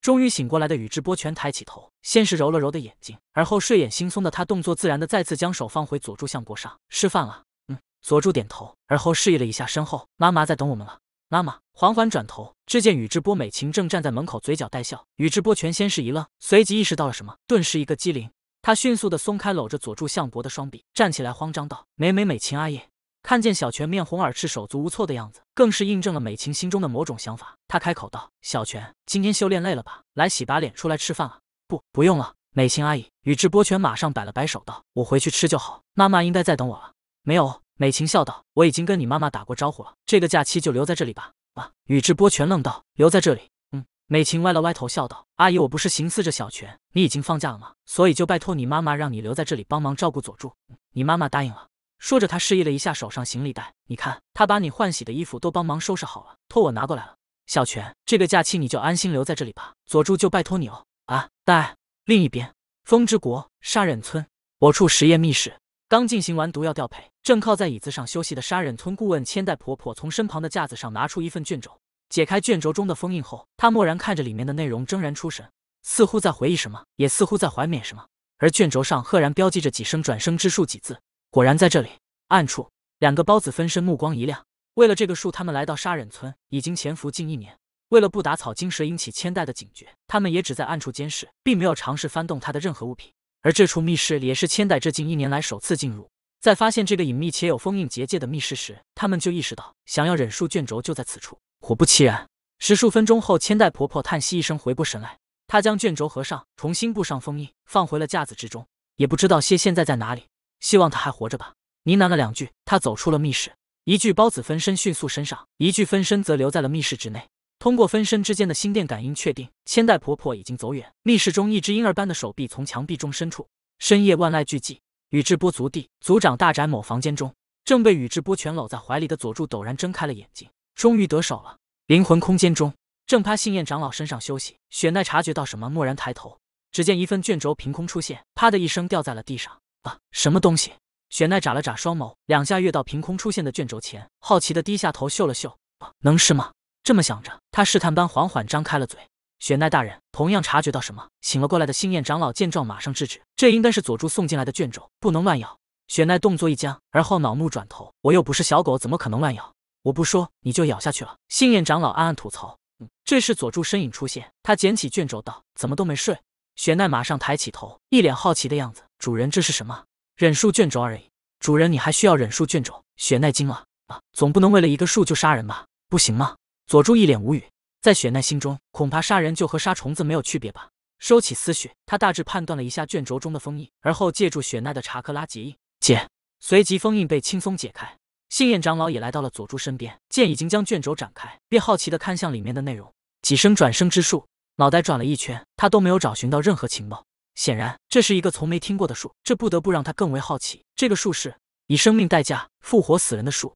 终于醒过来的宇智波泉抬起头，先是揉了揉的眼睛，而后睡眼惺忪的他动作自然的再次将手放回佐助相脖上：“吃饭了。”嗯。佐助点头，而后示意了一下身后：“妈妈在等我们了。”妈妈缓缓转头，只见宇智波美琴正站在门口，嘴角带笑。宇智波泉先是一愣，随即意识到了什么，顿时一个机灵。他迅速地松开搂着佐助相伯的双臂，站起来，慌张道：“美美美，琴阿姨！”看见小泉面红耳赤、手足无措的样子，更是印证了美琴心中的某种想法。他开口道：“小泉，今天修炼累了吧？来洗把脸，出来吃饭啊！”“不，不用了，美琴阿姨。”宇智波泉马上摆了摆手道：“我回去吃就好，妈妈应该在等我了。”“没有。”美琴笑道：“我已经跟你妈妈打过招呼了，这个假期就留在这里吧。”啊！宇智波泉愣道：“留在这里？”美琴歪了歪头，笑道：“阿姨，我不是寻思着小泉，你已经放假了吗？所以就拜托你妈妈让你留在这里帮忙照顾佐助。你妈妈答应了。”说着，她示意了一下手上行李袋，“你看，她把你换洗的衣服都帮忙收拾好了，托我拿过来了。小泉，这个假期你就安心留在这里吧，佐助就拜托你哦。”啊，带。另一边，风之国杀忍村，我处实验密室，刚进行完毒药调配，正靠在椅子上休息的杀忍村顾问千代婆婆，从身旁的架子上拿出一份卷轴。解开卷轴中的封印后，他默然看着里面的内容，怔然出神，似乎在回忆什么，也似乎在怀缅什么。而卷轴上赫然标记着几声“转生之术”几字，果然在这里。暗处，两个孢子分身目光一亮。为了这个术，他们来到杀人村，已经潜伏近一年。为了不打草惊蛇，引起千代的警觉，他们也只在暗处监视，并没有尝试翻动他的任何物品。而这处密室也是千代这近一年来首次进入。在发现这个隐秘且有封印结界的密室时，他们就意识到，想要忍术卷轴就在此处。果不其然，十数分钟后，千代婆婆叹息一声，回过神来，她将卷轴合上，重新布上封印，放回了架子之中。也不知道蝎现在在哪里，希望他还活着吧。呢喃了两句，她走出了密室。一具孢子分身迅速身上，一具分身则留在了密室之内。通过分身之间的心电感应，确定千代婆婆已经走远。密室中，一只婴儿般的手臂从墙壁中伸出。深夜，万籁俱寂。宇智波族地族长大宅某房间中，正被宇智波全搂在怀里的佐助陡然睁开了眼睛。终于得手了。灵魂空间中，正趴星焰长老身上休息，雪奈察觉到什么，蓦然抬头，只见一份卷轴凭空出现，啪的一声掉在了地上。啊，什么东西？雪奈眨了眨双眸，两下跃到凭空出现的卷轴前，好奇的低下头嗅了嗅。啊，能是吗？这么想着，他试探般缓缓张开了嘴。雪奈大人同样察觉到什么，醒了过来的星焰长老见状，马上制止：“这应该是佐助送进来的卷轴，不能乱咬。”雪奈动作一僵，而后恼怒转头：“我又不是小狗，怎么可能乱咬？”我不说，你就咬下去了。信彦长老暗暗吐槽。这时，佐助身影出现，他捡起卷轴道：“怎么都没睡？”雪奈马上抬起头，一脸好奇的样子：“主人，这是什么忍术卷轴而已。主人，你还需要忍术卷轴？”雪奈惊了：“啊，总不能为了一个术就杀人吧？不行吗？”佐助一脸无语。在雪奈心中，恐怕杀人就和杀虫子没有区别吧？收起思绪，他大致判断了一下卷轴中的封印，而后借助雪奈的查克拉结印解，随即封印被轻松解开。信彦长老也来到了佐助身边，见已经将卷轴展开，便好奇地看向里面的内容。几声转生之术，脑袋转了一圈，他都没有找寻到任何情报。显然，这是一个从没听过的术，这不得不让他更为好奇。这个术是以生命代价复活死人的术。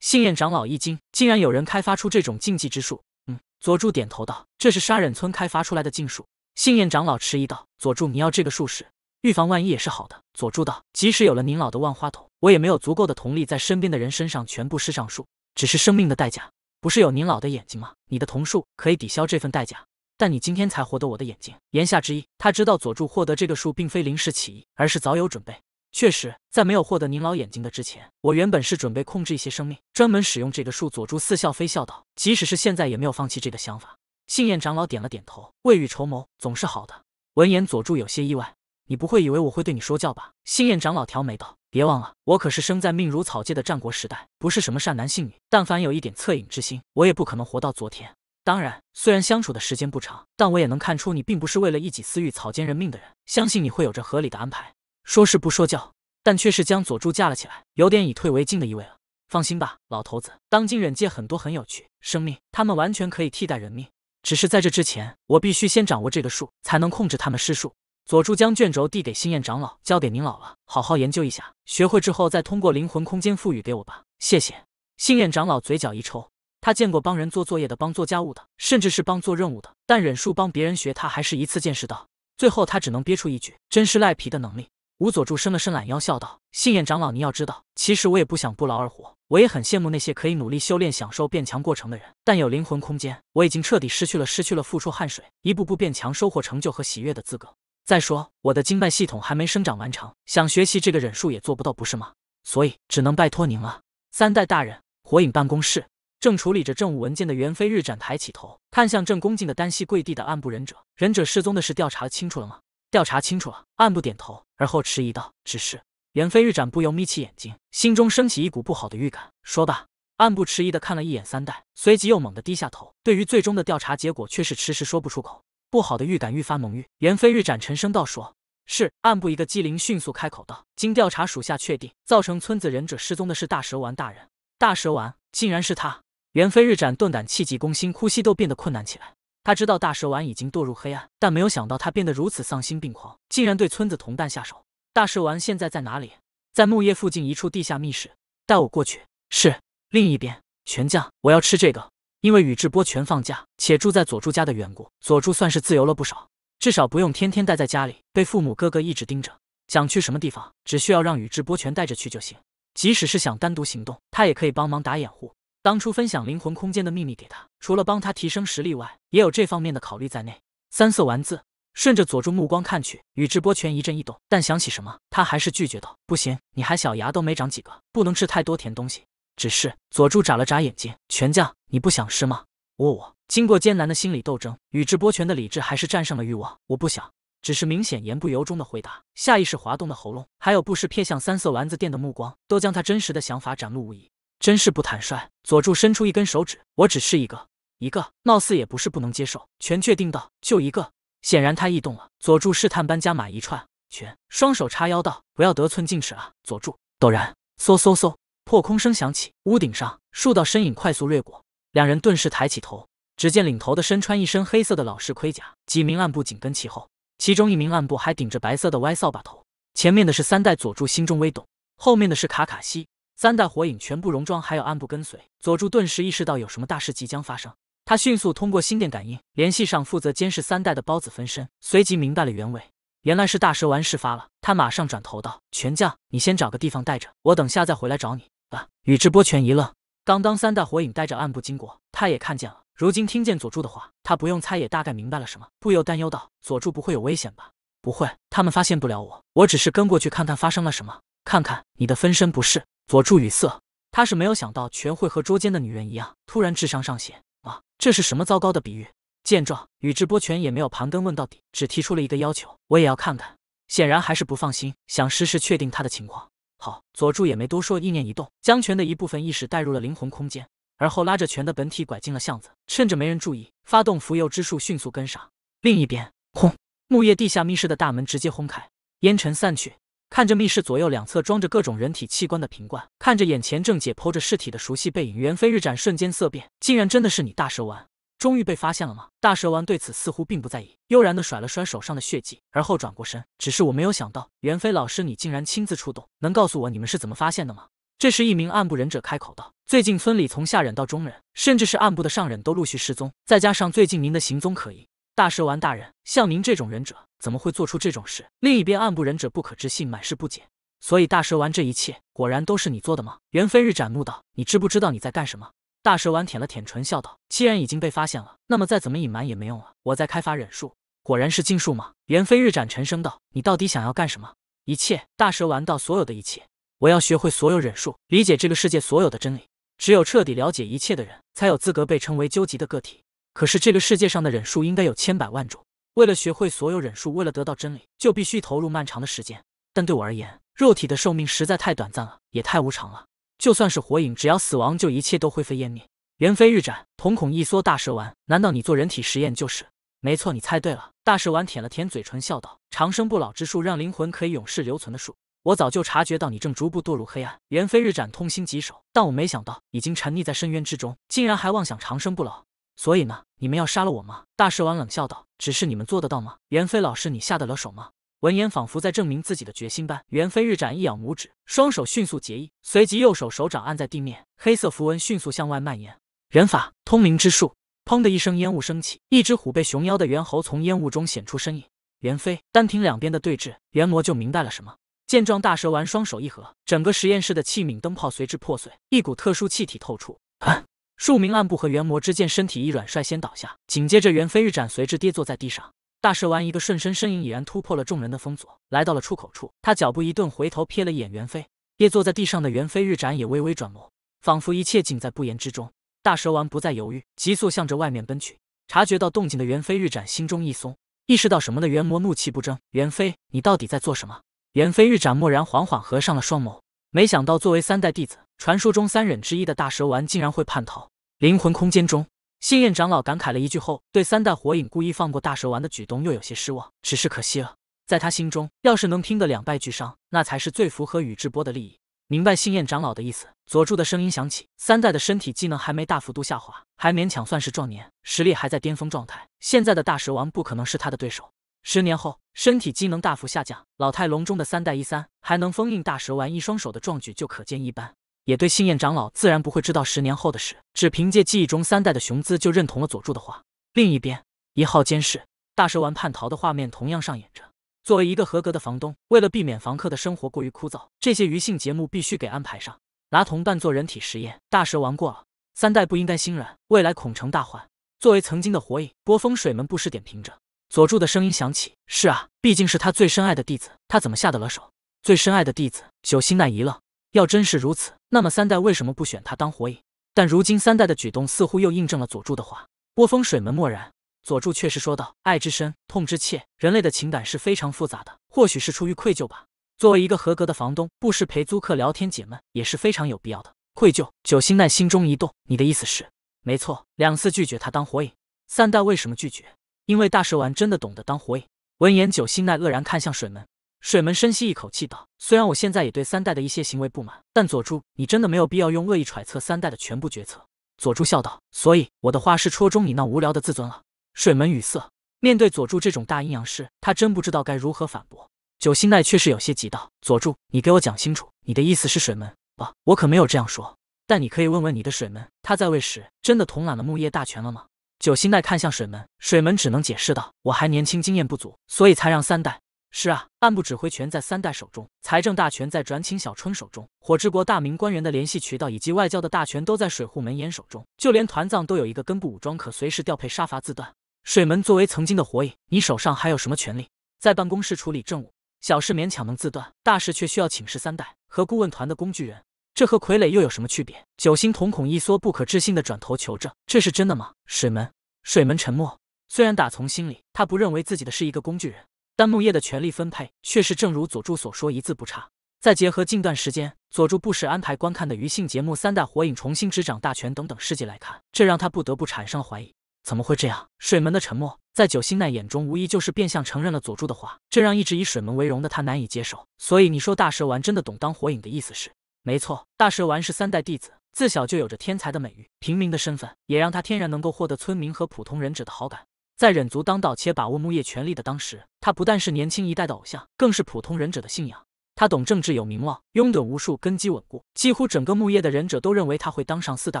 信彦长老一惊，竟然有人开发出这种禁忌之术。嗯，佐助点头道：“这是砂忍村开发出来的禁术。”信彦长老迟疑道：“佐助，你要这个术士？”预防万一也是好的，佐助道。即使有了您老的万花筒，我也没有足够的瞳力在身边的人身上全部施上术，只是生命的代价。不是有您老的眼睛吗？你的瞳术可以抵消这份代价，但你今天才获得我的眼睛。言下之意，他知道佐助获得这个术并非临时起意，而是早有准备。确实，在没有获得您老眼睛的之前，我原本是准备控制一些生命，专门使用这个术。佐助似笑非笑道，即使是现在也没有放弃这个想法。信彦长老点了点头，未雨绸缪总是好的。闻言，佐助有些意外。你不会以为我会对你说教吧？星焰长老挑眉道：“别忘了，我可是生在命如草芥的战国时代，不是什么善男信女。但凡有一点恻隐之心，我也不可能活到昨天。当然，虽然相处的时间不长，但我也能看出你并不是为了一己私欲草菅人命的人。相信你会有着合理的安排。说是不说教，但却是将佐助架了起来，有点以退为进的意味了。放心吧，老头子，当今忍界很多很有趣生命，他们完全可以替代人命。只是在这之前，我必须先掌握这个术，才能控制他们施术。”佐助将卷轴递给星焰长老，交给您老了，好好研究一下，学会之后再通过灵魂空间赋予给我吧，谢谢。星焰长老嘴角一抽，他见过帮人做作业的，帮做家务的，甚至是帮做任务的，但忍术帮别人学，他还是一次见识到。最后他只能憋出一句：真是赖皮的能力。吴佐助伸了伸懒腰，笑道：“信焰长老，你要知道，其实我也不想不劳而获，我也很羡慕那些可以努力修炼、享受变强过程的人。但有灵魂空间，我已经彻底失去了失去了付出汗水、一步步变强、收获成就和喜悦的资格。”再说我的经脉系统还没生长完成，想学习这个忍术也做不到，不是吗？所以只能拜托您了，三代大人。火影办公室，正处理着政务文件的猿飞日斩抬起头，看向正恭敬的单膝跪地的暗部忍者。忍者失踪的事调查清楚了吗？调查清楚了。暗部点头，而后迟疑道：“只是……”猿飞日斩不由眯起眼睛，心中升起一股不好的预感。说吧。暗部迟疑的看了一眼三代，随即又猛地低下头，对于最终的调查结果却是迟迟说不出口。不好的预感愈发浓郁，猿飞日斩沉声道：“说是暗部一个机灵迅速开口道，经调查，属下确定造成村子忍者失踪的是大蛇丸大人。大蛇丸竟然是他！”猿飞日斩顿感气急攻心，呼吸都变得困难起来。他知道大蛇丸已经堕入黑暗，但没有想到他变得如此丧心病狂，竟然对村子同伴下手。大蛇丸现在在哪里？在木叶附近一处地下密室，带我过去。是。另一边，全将，我要吃这个。因为宇智波全放假，且住在佐助家的缘故，佐助算是自由了不少，至少不用天天待在家里被父母哥哥一直盯着。想去什么地方，只需要让宇智波全带着去就行。即使是想单独行动，他也可以帮忙打掩护。当初分享灵魂空间的秘密给他，除了帮他提升实力外，也有这方面的考虑在内。三色丸子顺着佐助目光看去，宇智波全一阵异动，但想起什么，他还是拒绝道：“不行，你还小，牙都没长几个，不能吃太多甜东西。”只是佐助眨了眨眼睛，全酱。你不想吃吗？我我经过艰难的心理斗争，宇智波泉的理智还是战胜了欲望。我不想，只是明显言不由衷的回答。下意识滑动的喉咙，还有不时瞥向三色丸子店的目光，都将他真实的想法展露无遗。真是不坦率。佐助伸出一根手指，我只吃一个，一个，貌似也不是不能接受。全确定道，就一个。显然他异动了。佐助试探般加码一串，拳，双手叉腰道，不要得寸进尺啊，佐助陡然，嗖嗖嗖，破空声响起，屋顶上数道身影快速掠过。两人顿时抬起头，只见领头的身穿一身黑色的老式盔甲，几名暗部紧跟其后，其中一名暗部还顶着白色的歪扫把头。前面的是三代佐助，心中微动；后面的是卡卡西，三代火影全部戎装，还有暗部跟随。佐助顿时意识到有什么大事即将发生，他迅速通过心电感应联系上负责监视三代的包子分身，随即明白了原委。原来是大蛇丸事发了，他马上转头道：“全将，你先找个地方待着，我等下再回来找你。”啊，宇智波泉一愣。刚刚三大火影带着暗部经过，他也看见了。如今听见佐助的话，他不用猜也大概明白了什么。不由担忧道：“佐助不会有危险吧？”“不会，他们发现不了我。我只是跟过去看看发生了什么，看看你的分身不是？”佐助语塞，他是没有想到全会和捉奸的女人一样，突然智商上线啊！这是什么糟糕的比喻？见状，宇智波全也没有盘根问到底，只提出了一个要求：“我也要看看。”显然还是不放心，想实时确定他的情况。好，佐助也没多说，意念一动，将拳的一部分意识带入了灵魂空间，而后拉着拳的本体拐进了巷子，趁着没人注意，发动浮游之术，迅速跟上。另一边，轰，木叶地下密室的大门直接轰开，烟尘散去，看着密室左右两侧装着各种人体器官的瓶罐，看着眼前正解剖着尸体的熟悉背影，猿飞日斩瞬间色变，竟然真的是你，大蛇丸！终于被发现了吗？大蛇丸对此似乎并不在意，悠然的甩了甩手上的血迹，而后转过身。只是我没有想到，猿飞老师你竟然亲自出动，能告诉我你们是怎么发现的吗？这时，一名暗部忍者开口道。最近村里从下忍到中忍，甚至是暗部的上忍都陆续失踪，再加上最近您的行踪可疑，大蛇丸大人，像您这种忍者怎么会做出这种事？另一边暗部忍者不可置信，满是不解。所以大蛇丸，这一切果然都是你做的吗？猿飞日斩怒道：“你知不知道你在干什么？”大蛇丸舔了舔唇，笑道：“既然已经被发现了，那么再怎么隐瞒也没用了。我在开发忍术，果然是禁术吗？”元飞日斩沉声道：“你到底想要干什么？一切，大蛇丸，到所有的一切，我要学会所有忍术，理解这个世界所有的真理。只有彻底了解一切的人，才有资格被称为究极的个体。可是这个世界上的忍术应该有千百万种，为了学会所有忍术，为了得到真理，就必须投入漫长的时间。但对我而言，肉体的寿命实在太短暂了，也太无常了。”就算是火影，只要死亡，就一切都灰飞烟灭。元飞日斩，瞳孔一缩，大蛇丸，难道你做人体实验就是？没错，你猜对了。大蛇丸舔了舔嘴唇，笑道：“长生不老之术，让灵魂可以永世留存的术，我早就察觉到你正逐步堕入黑暗。”元飞日斩，痛心疾首，但我没想到，已经沉溺在深渊之中，竟然还妄想长生不老。所以呢，你们要杀了我吗？大蛇丸冷笑道：“只是你们做得到吗？元飞老师，你下得了手吗？”闻言，仿佛在证明自己的决心般，元飞日斩一咬拇指，双手迅速结印，随即右手手掌按在地面，黑色符文迅速向外蔓延。人法通灵之术，砰的一声，烟雾升起，一只虎背熊腰的猿猴从烟雾中显出身影。元飞单凭两边的对峙，猿魔就明白了什么。见状，大蛇丸双手一合，整个实验室的器皿、灯泡随之破碎，一股特殊气体透出。啊！数名暗部和猿魔之间身体一软，率先倒下，紧接着猿飞日斩随之跌坐在地上。大蛇丸一个瞬身，身影已然突破了众人的封锁，来到了出口处。他脚步一顿，回头瞥了一眼元飞。跌坐在地上的元飞日斩也微微转眸，仿佛一切尽在不言之中。大蛇丸不再犹豫，急速向着外面奔去。察觉到动静的元飞日斩心中一松，意识到什么的元魔怒气不争：“元飞，你到底在做什么？”元飞日斩蓦然缓缓合上了双眸。没想到，作为三代弟子、传说中三忍之一的大蛇丸，竟然会叛逃。灵魂空间中。信彦长老感慨了一句后，对三代火影故意放过大蛇丸的举动又有些失望。只是可惜了，在他心中，要是能拼个两败俱伤，那才是最符合宇智波的利益。明白信彦长老的意思，佐助的声音响起。三代的身体机能还没大幅度下滑，还勉强算是壮年，实力还在巅峰状态。现在的大蛇丸不可能是他的对手。十年后，身体机能大幅下降，老态龙钟的三代一三还能封印大蛇丸一双手的壮举就可见一斑。也对，信彦长老自然不会知道十年后的事，只凭借记忆中三代的雄姿就认同了佐助的话。另一边，一号监视大蛇丸叛逃的画面同样上演着。作为一个合格的房东，为了避免房客的生活过于枯燥，这些余兴节目必须给安排上。拿同伴做人体实验，大蛇丸过了三代不应该心软，未来恐成大患。作为曾经的火影，波风水门不时点评着。佐助的声音响起：“是啊，毕竟是他最深爱的弟子，他怎么下得了手？”最深爱的弟子，九心奈一愣。要真是如此，那么三代为什么不选他当火影？但如今三代的举动似乎又印证了佐助的话。波风水门默然，佐助却是说道：“爱之深，痛之切，人类的情感是非常复杂的。或许是出于愧疚吧。作为一个合格的房东，不时陪租客聊天解闷也是非常有必要的。”愧疚。九星奈心中一动，你的意思是？没错，两次拒绝他当火影，三代为什么拒绝？因为大蛇丸真的懂得当火影。闻言，九星奈愕然看向水门。水门深吸一口气道：“虽然我现在也对三代的一些行为不满，但佐助，你真的没有必要用恶意揣测三代的全部决策。”佐助笑道：“所以我的话是戳中你那无聊的自尊了。”水门语塞，面对佐助这种大阴阳师，他真不知道该如何反驳。九星奈却是有些急道：“佐助，你给我讲清楚，你的意思是水门？哦，我可没有这样说。但你可以问问你的水门，他在位时真的统揽了木叶大权了吗？”九星奈看向水门，水门只能解释道：“我还年轻，经验不足，所以才让三代。”是啊，暗部指挥权在三代手中，财政大权在转请小春手中，火之国大明官员的联系渠道以及外交的大权都在水户门彦手中，就连团藏都有一个根部武装，可随时调配杀伐自断。水门作为曾经的火影，你手上还有什么权利？在办公室处理政务，小事勉强能自断，大事却需要请示三代和顾问团的工具人，这和傀儡又有什么区别？九星瞳孔一缩，不可置信地转头求证，这是真的吗？水门，水门沉默。虽然打从心里，他不认为自己的是一个工具人。但木叶的权力分配却是正如佐助所说，一字不差。再结合近段时间佐助不时安排观看的鱼姓节目、三代火影重新执掌大权等等事迹来看，这让他不得不产生了怀疑。怎么会这样？水门的沉默，在九星奈眼中无疑就是变相承认了佐助的话，这让一直以水门为荣的他难以接受。所以你说大蛇丸真的懂当火影的意思是？没错，大蛇丸是三代弟子，自小就有着天才的美誉，平民的身份也让他天然能够获得村民和普通忍者的好感。在忍族当道且把握木叶权力的当时，他不但是年轻一代的偶像，更是普通忍者的信仰。他懂政治，有名望，拥趸无数，根基稳固，几乎整个木叶的忍者都认为他会当上四大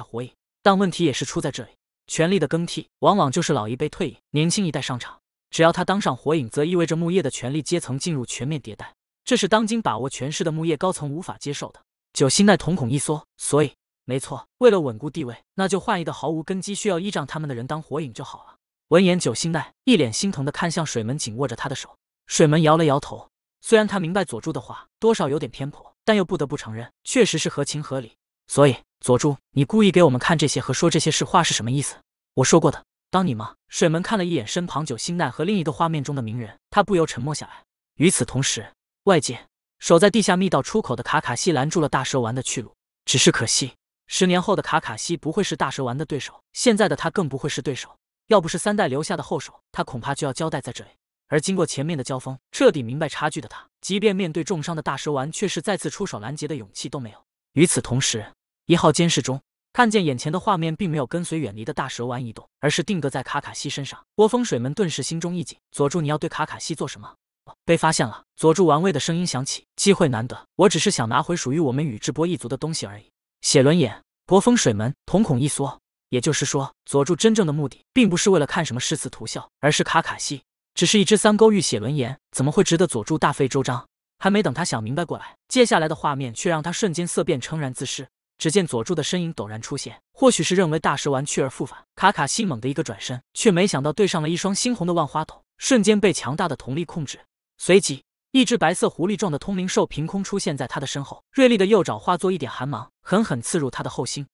火影。但问题也是出在这里，权力的更替往往就是老一辈退隐，年轻一代上场。只要他当上火影，则意味着木叶的权力阶层进入全面迭代，这是当今把握权势的木叶高层无法接受的。九心奈瞳孔一缩，所以没错，为了稳固地位，那就换一个毫无根基、需要依仗他们的人当火影就好了。闻言，九心奈一脸心疼的看向水门，紧握着他的手。水门摇了摇头，虽然他明白佐助的话多少有点偏颇，但又不得不承认，确实是合情合理。所以，佐助，你故意给我们看这些和说这些是话是什么意思？我说过的，当你吗？水门看了一眼身旁九心奈和另一个画面中的鸣人，他不由沉默下来。与此同时，外界守在地下密道出口的卡卡西拦住了大蛇丸的去路。只是可惜，十年后的卡卡西不会是大蛇丸的对手，现在的他更不会是对手。要不是三代留下的后手，他恐怕就要交代在这里。而经过前面的交锋，彻底明白差距的他，即便面对重伤的大蛇丸，却是再次出手拦截的勇气都没有。与此同时，一号监视中看见眼前的画面，并没有跟随远离的大蛇丸移动，而是定格在卡卡西身上。波风水门顿时心中一紧：“佐助，你要对卡卡西做什么？”被发现了。佐助玩味的声音响起：“机会难得，我只是想拿回属于我们宇智波一族的东西而已。”写轮眼。波风水门瞳孔一缩。也就是说，佐助真正的目的并不是为了看什么诗词图效，而是卡卡西。只是一只三勾玉血轮眼，怎么会值得佐助大费周章？还没等他想明白过来，接下来的画面却让他瞬间色变，诚然自失。只见佐助的身影陡然出现，或许是认为大蛇丸去而复返，卡卡西猛地一个转身，却没想到对上了一双猩红的万花筒，瞬间被强大的瞳力控制。随即，一只白色狐狸状的通灵兽凭空出现在他的身后，锐利的右爪化作一点寒芒，狠狠刺入他的后心。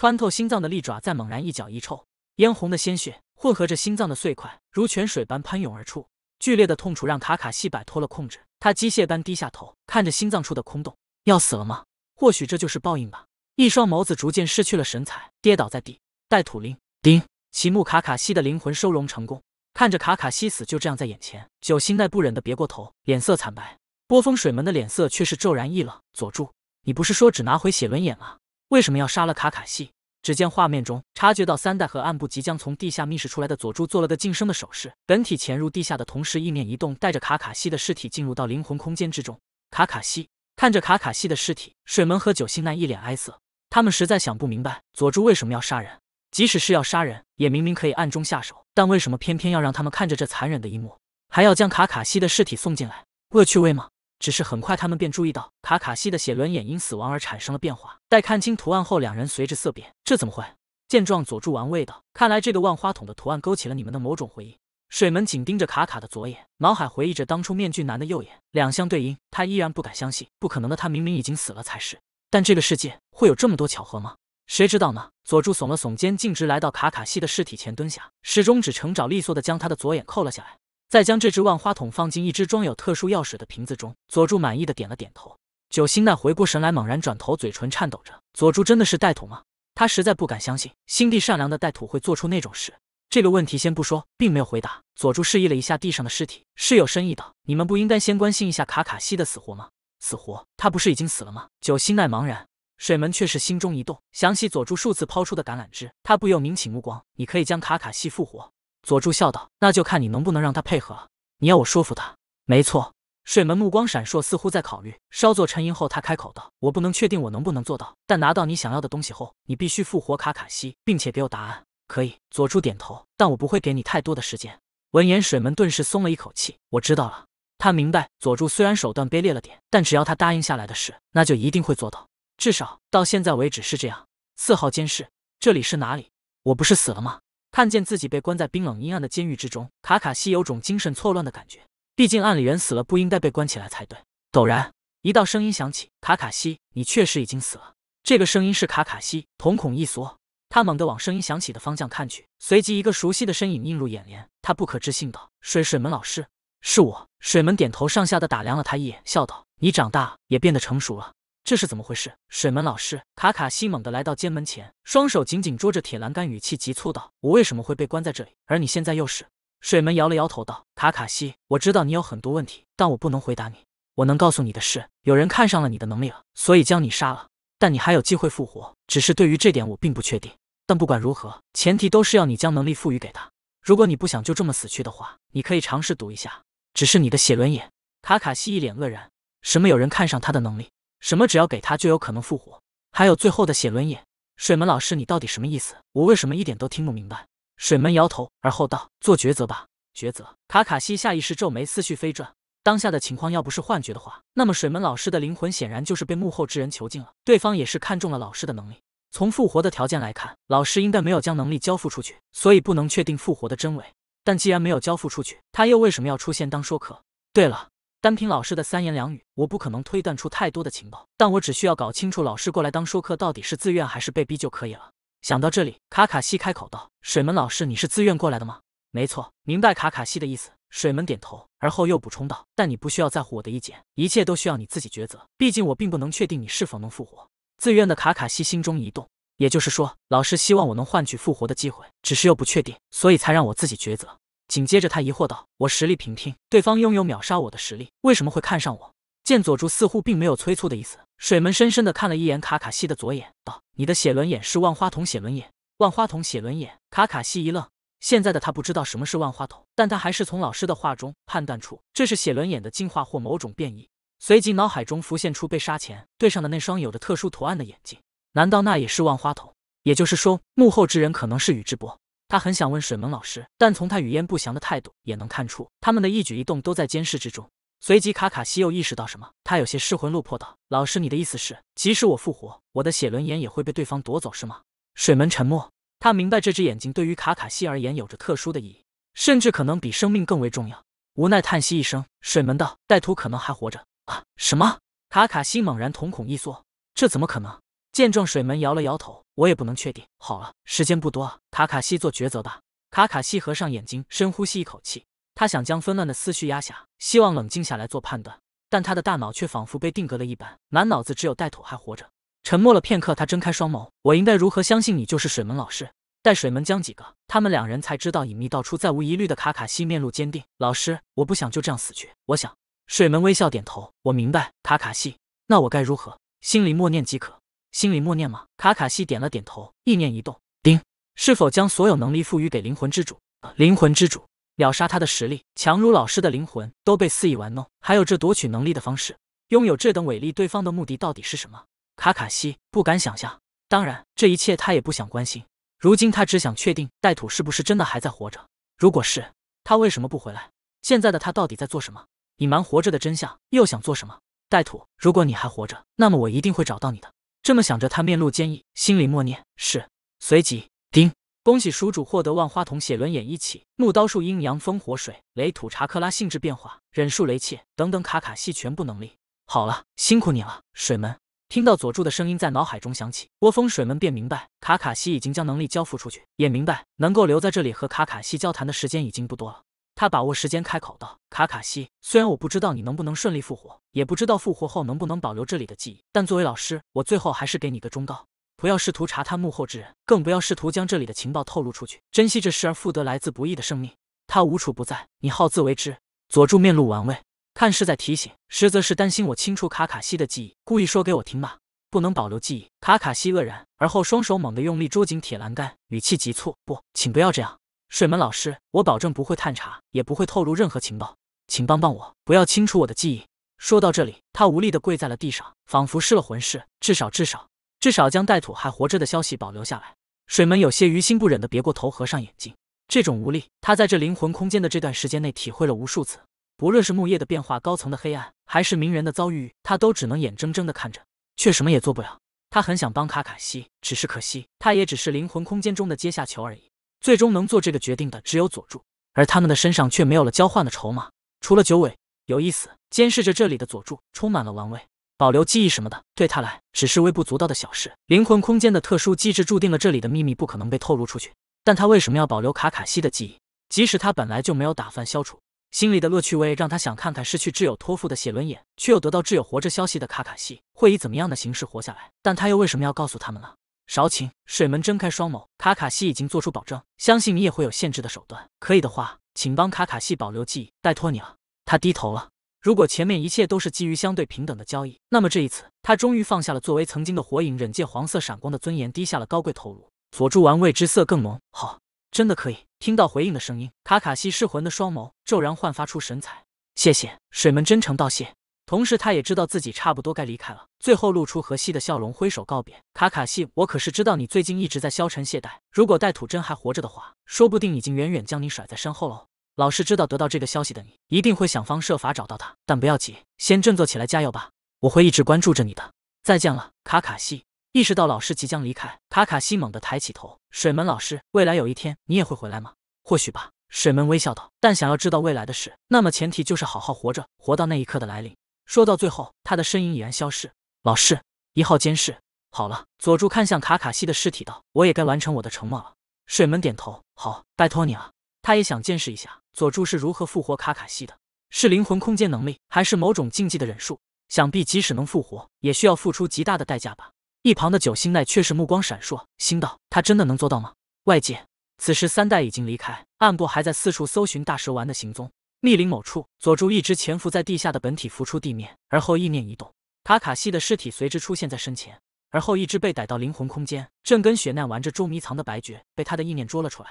穿透心脏的利爪再猛然一脚一抽，嫣红的鲜血混合着心脏的碎块，如泉水般喷涌而出。剧烈的痛楚让卡卡西摆脱了控制，他机械般低下头，看着心脏处的空洞，要死了吗？或许这就是报应吧。一双眸子逐渐失去了神采，跌倒在地。带土，叮！奇木卡卡西的灵魂收容成功。看着卡卡西死就这样在眼前，九心奈不忍的别过头，脸色惨白。波风水门的脸色却是骤然一冷：“佐助，你不是说只拿回写轮眼吗？”为什么要杀了卡卡西？只见画面中，察觉到三代和暗部即将从地下密室出来的佐助做了个晋升的手势，本体潜入地下的同时意念移动，带着卡卡西的尸体进入到灵魂空间之中。卡卡西看着卡卡西的尸体，水门和九信奈一脸哀色，他们实在想不明白佐助为什么要杀人，即使是要杀人，也明明可以暗中下手，但为什么偏偏要让他们看着这残忍的一幕，还要将卡卡西的尸体送进来？恶趣味吗？只是很快，他们便注意到卡卡西的写轮眼因死亡而产生了变化。待看清图案后，两人随之色变。这怎么会？见状，佐助玩味道：“看来这个万花筒的图案勾起了你们的某种回忆。”水门紧盯着卡卡的左眼，脑海回忆着当初面具男的右眼，两相对应，他依然不敢相信，不可能的，他明明已经死了才是。但这个世界会有这么多巧合吗？谁知道呢？佐助耸了耸肩，径直来到卡卡西的尸体前蹲下，始终只成爪利索的将他的左眼扣了下来。再将这只万花筒放进一只装有特殊药水的瓶子中，佐助满意的点了点头。九心奈回过神来，猛然转头，嘴唇颤抖着：“佐助真的是带土吗？他实在不敢相信，心地善良的带土会做出那种事。”这个问题先不说，并没有回答。佐助示意了一下地上的尸体，是有深意的。你们不应该先关心一下卡卡西的死活吗？死活，他不是已经死了吗？九心奈茫然，水门却是心中一动，想起佐助数次抛出的橄榄枝，他不由明起目光：“你可以将卡卡西复活。”佐助笑道：“那就看你能不能让他配合。你要我说服他，没错。”水门目光闪烁，似乎在考虑。稍作沉吟后，他开口道：“我不能确定我能不能做到，但拿到你想要的东西后，你必须复活卡卡西，并且给我答案。”可以。佐助点头，但我不会给你太多的时间。闻言，水门顿时松了一口气：“我知道了。”他明白，佐助虽然手段卑劣了点，但只要他答应下来的事，那就一定会做到。至少到现在为止是这样。四号监视，这里是哪里？我不是死了吗？看见自己被关在冰冷阴暗的监狱之中，卡卡西有种精神错乱的感觉。毕竟暗里人死了，不应该被关起来才对。陡然，一道声音响起：“卡卡西，你确实已经死了。”这个声音是卡卡西，瞳孔一缩，他猛地往声音响起的方向看去，随即一个熟悉的身影映入眼帘。他不可置信道：“水水门老师，是我。”水门点头，上下的打量了他一眼，笑道：“你长大，也变得成熟了。”这是怎么回事？水门老师，卡卡西猛地来到监门前，双手紧紧捉着铁栏杆，语气急促道：“我为什么会被关在这里？而你现在又是？”水门摇了摇头道：“卡卡西，我知道你有很多问题，但我不能回答你。我能告诉你的是，有人看上了你的能力了，所以将你杀了。但你还有机会复活，只是对于这点我并不确定。但不管如何，前提都是要你将能力赋予给他。如果你不想就这么死去的话，你可以尝试赌一下。只是你的血轮眼……”卡卡西一脸愕然：“什么？有人看上他的能力？”什么？只要给他就有可能复活？还有最后的写轮眼，水门老师，你到底什么意思？我为什么一点都听不明白？水门摇头，而后道：“做抉择吧。”抉择。卡卡西下意识皱眉，思绪飞转。当下的情况，要不是幻觉的话，那么水门老师的灵魂显然就是被幕后之人囚禁了。对方也是看中了老师的能力。从复活的条件来看，老师应该没有将能力交付出去，所以不能确定复活的真伪。但既然没有交付出去，他又为什么要出现当说客？对了。单凭老师的三言两语，我不可能推断出太多的情报，但我只需要搞清楚老师过来当说客到底是自愿还是被逼就可以了。想到这里，卡卡西开口道：“水门老师，你是自愿过来的吗？”“没错。”明白卡卡西的意思，水门点头，而后又补充道：“但你不需要在乎我的意见，一切都需要你自己抉择。毕竟我并不能确定你是否能复活。”自愿的卡卡西心中一动，也就是说，老师希望我能换取复活的机会，只是又不确定，所以才让我自己抉择。紧接着，他疑惑道：“我实力平平，对方拥有秒杀我的实力，为什么会看上我？”见佐助似乎并没有催促的意思，水门深深地看了一眼卡卡西的左眼，道：“你的写轮眼是万花筒写轮眼。”万花筒写轮眼，卡卡西一愣。现在的他不知道什么是万花筒，但他还是从老师的话中判断出这是写轮眼的进化或某种变异。随即脑海中浮现出被杀前对上的那双有着特殊图案的眼睛，难道那也是万花筒？也就是说，幕后之人可能是宇智波。他很想问水门老师，但从他语焉不详的态度也能看出，他们的一举一动都在监视之中。随即，卡卡西又意识到什么，他有些失魂落魄道：“老师，你的意思是，即使我复活，我的写轮眼也会被对方夺走，是吗？”水门沉默，他明白这只眼睛对于卡卡西而言有着特殊的意义，甚至可能比生命更为重要。无奈叹息一声，水门道：“带土可能还活着。”啊！什么？卡卡西猛然瞳孔一缩，这怎么可能？见状，水门摇了摇头。我也不能确定。好了，时间不多，卡卡西做抉择吧。卡卡西合上眼睛，深呼吸一口气，他想将纷乱的思绪压下，希望冷静下来做判断。但他的大脑却仿佛被定格了一般，满脑子只有带土还活着。沉默了片刻，他睁开双眸：“我应该如何相信你就是水门老师？”带水门将几个他们两人才知道隐秘道出，再无疑虑的卡卡西面露坚定：“老师，我不想就这样死去。我想。”水门微笑点头：“我明白，卡卡西，那我该如何？”心里默念即可。心里默念吗？卡卡西点了点头，意念一动，丁，是否将所有能力赋予给灵魂之主？灵魂之主，秒杀他的实力强如老师的灵魂都被肆意玩弄，还有这夺取能力的方式，拥有这等伟力，对方的目的到底是什么？卡卡西不敢想象。当然，这一切他也不想关心。如今他只想确定带土是不是真的还在活着。如果是，他为什么不回来？现在的他到底在做什么？隐瞒活着的真相，又想做什么？带土，如果你还活着，那么我一定会找到你的。这么想着，他面露坚毅，心里默念是。随即，叮，恭喜鼠主获得万花筒写轮眼，一起木刀术、阴阳风火水雷土查克拉性质变化、忍术雷切等等卡卡西全部能力。好了，辛苦你了，水门。听到佐助的声音在脑海中响起，波风水门便明白卡卡西已经将能力交付出去，也明白能够留在这里和卡卡西交谈的时间已经不多了。他把握时间，开口道：“卡卡西，虽然我不知道你能不能顺利复活，也不知道复活后能不能保留这里的记忆，但作为老师，我最后还是给你个忠告：不要试图查探幕后之人，更不要试图将这里的情报透露出去。珍惜这失而复得、来自不易的生命，他无处不在，你好自为之。”佐助面露玩味，看是在提醒，实则是担心我清除卡卡西的记忆，故意说给我听吧。不能保留记忆？卡卡西愕然，而后双手猛地用力捉紧铁栏杆，语气急促：“不，请不要这样。”水门老师，我保证不会探查，也不会透露任何情报，请帮帮我，不要清除我的记忆。说到这里，他无力地跪在了地上，仿佛失了魂似的。至少，至少，至少将带土还活着的消息保留下来。水门有些于心不忍地别过头，合上眼睛。这种无力，他在这灵魂空间的这段时间内体会了无数次。不论是木叶的变化、高层的黑暗，还是鸣人的遭遇，他都只能眼睁睁地看着，却什么也做不了。他很想帮卡卡西，只是可惜，他也只是灵魂空间中的阶下囚而已。最终能做这个决定的只有佐助，而他们的身上却没有了交换的筹码。除了九尾有意思，监视着这里的佐助充满了玩味。保留记忆什么的，对他来只是微不足道的小事。灵魂空间的特殊机制注定了这里的秘密不可能被透露出去。但他为什么要保留卡卡西的记忆？即使他本来就没有打算消除。心里的恶趣味让他想看看失去挚友托付的写轮眼，却又得到挚友活着消息的卡卡西会以怎么样的形式活下来？但他又为什么要告诉他们呢？少顷，水门睁开双眸，卡卡西已经做出保证，相信你也会有限制的手段。可以的话，请帮卡卡西保留记忆，拜托你了。他低头了。如果前面一切都是基于相对平等的交易，那么这一次，他终于放下了作为曾经的火影忍界黄色闪光的尊严，低下了高贵头颅。佐助玩味之色更浓。好，真的可以听到回应的声音。卡卡西失魂的双眸骤然焕发出神采。谢谢，水门真诚道谢。同时，他也知道自己差不多该离开了。最后，露出和气的笑容，挥手告别。卡卡西，我可是知道你最近一直在消沉懈怠。如果带土真还活着的话，说不定已经远远将你甩在身后喽。老师知道，得到这个消息的你一定会想方设法找到他，但不要急，先振作起来，加油吧！我会一直关注着你的。再见了，卡卡西。意识到老师即将离开，卡卡西猛地抬起头。水门老师，未来有一天你也会回来吗？或许吧。水门微笑道。但想要知道未来的事，那么前提就是好好活着，活到那一刻的来临。说到最后，他的身影已然消失。老师，一号监视好了。佐助看向卡卡西的尸体，道：“我也该完成我的承诺了。”水门点头：“好，拜托你了。”他也想见识一下佐助是如何复活卡卡西的，是灵魂空间能力，还是某种禁忌的忍术？想必即使能复活，也需要付出极大的代价吧。一旁的九星奈却是目光闪烁，心道：“他真的能做到吗？”外界，此时三代已经离开，暗部还在四处搜寻大蛇丸的行踪。密林某处，佐助一直潜伏在地下的本体浮出地面，而后意念一动，卡卡西的尸体随之出现在身前。而后，一只被逮到灵魂空间，正跟雪奈玩着捉迷藏的白绝，被他的意念捉了出来。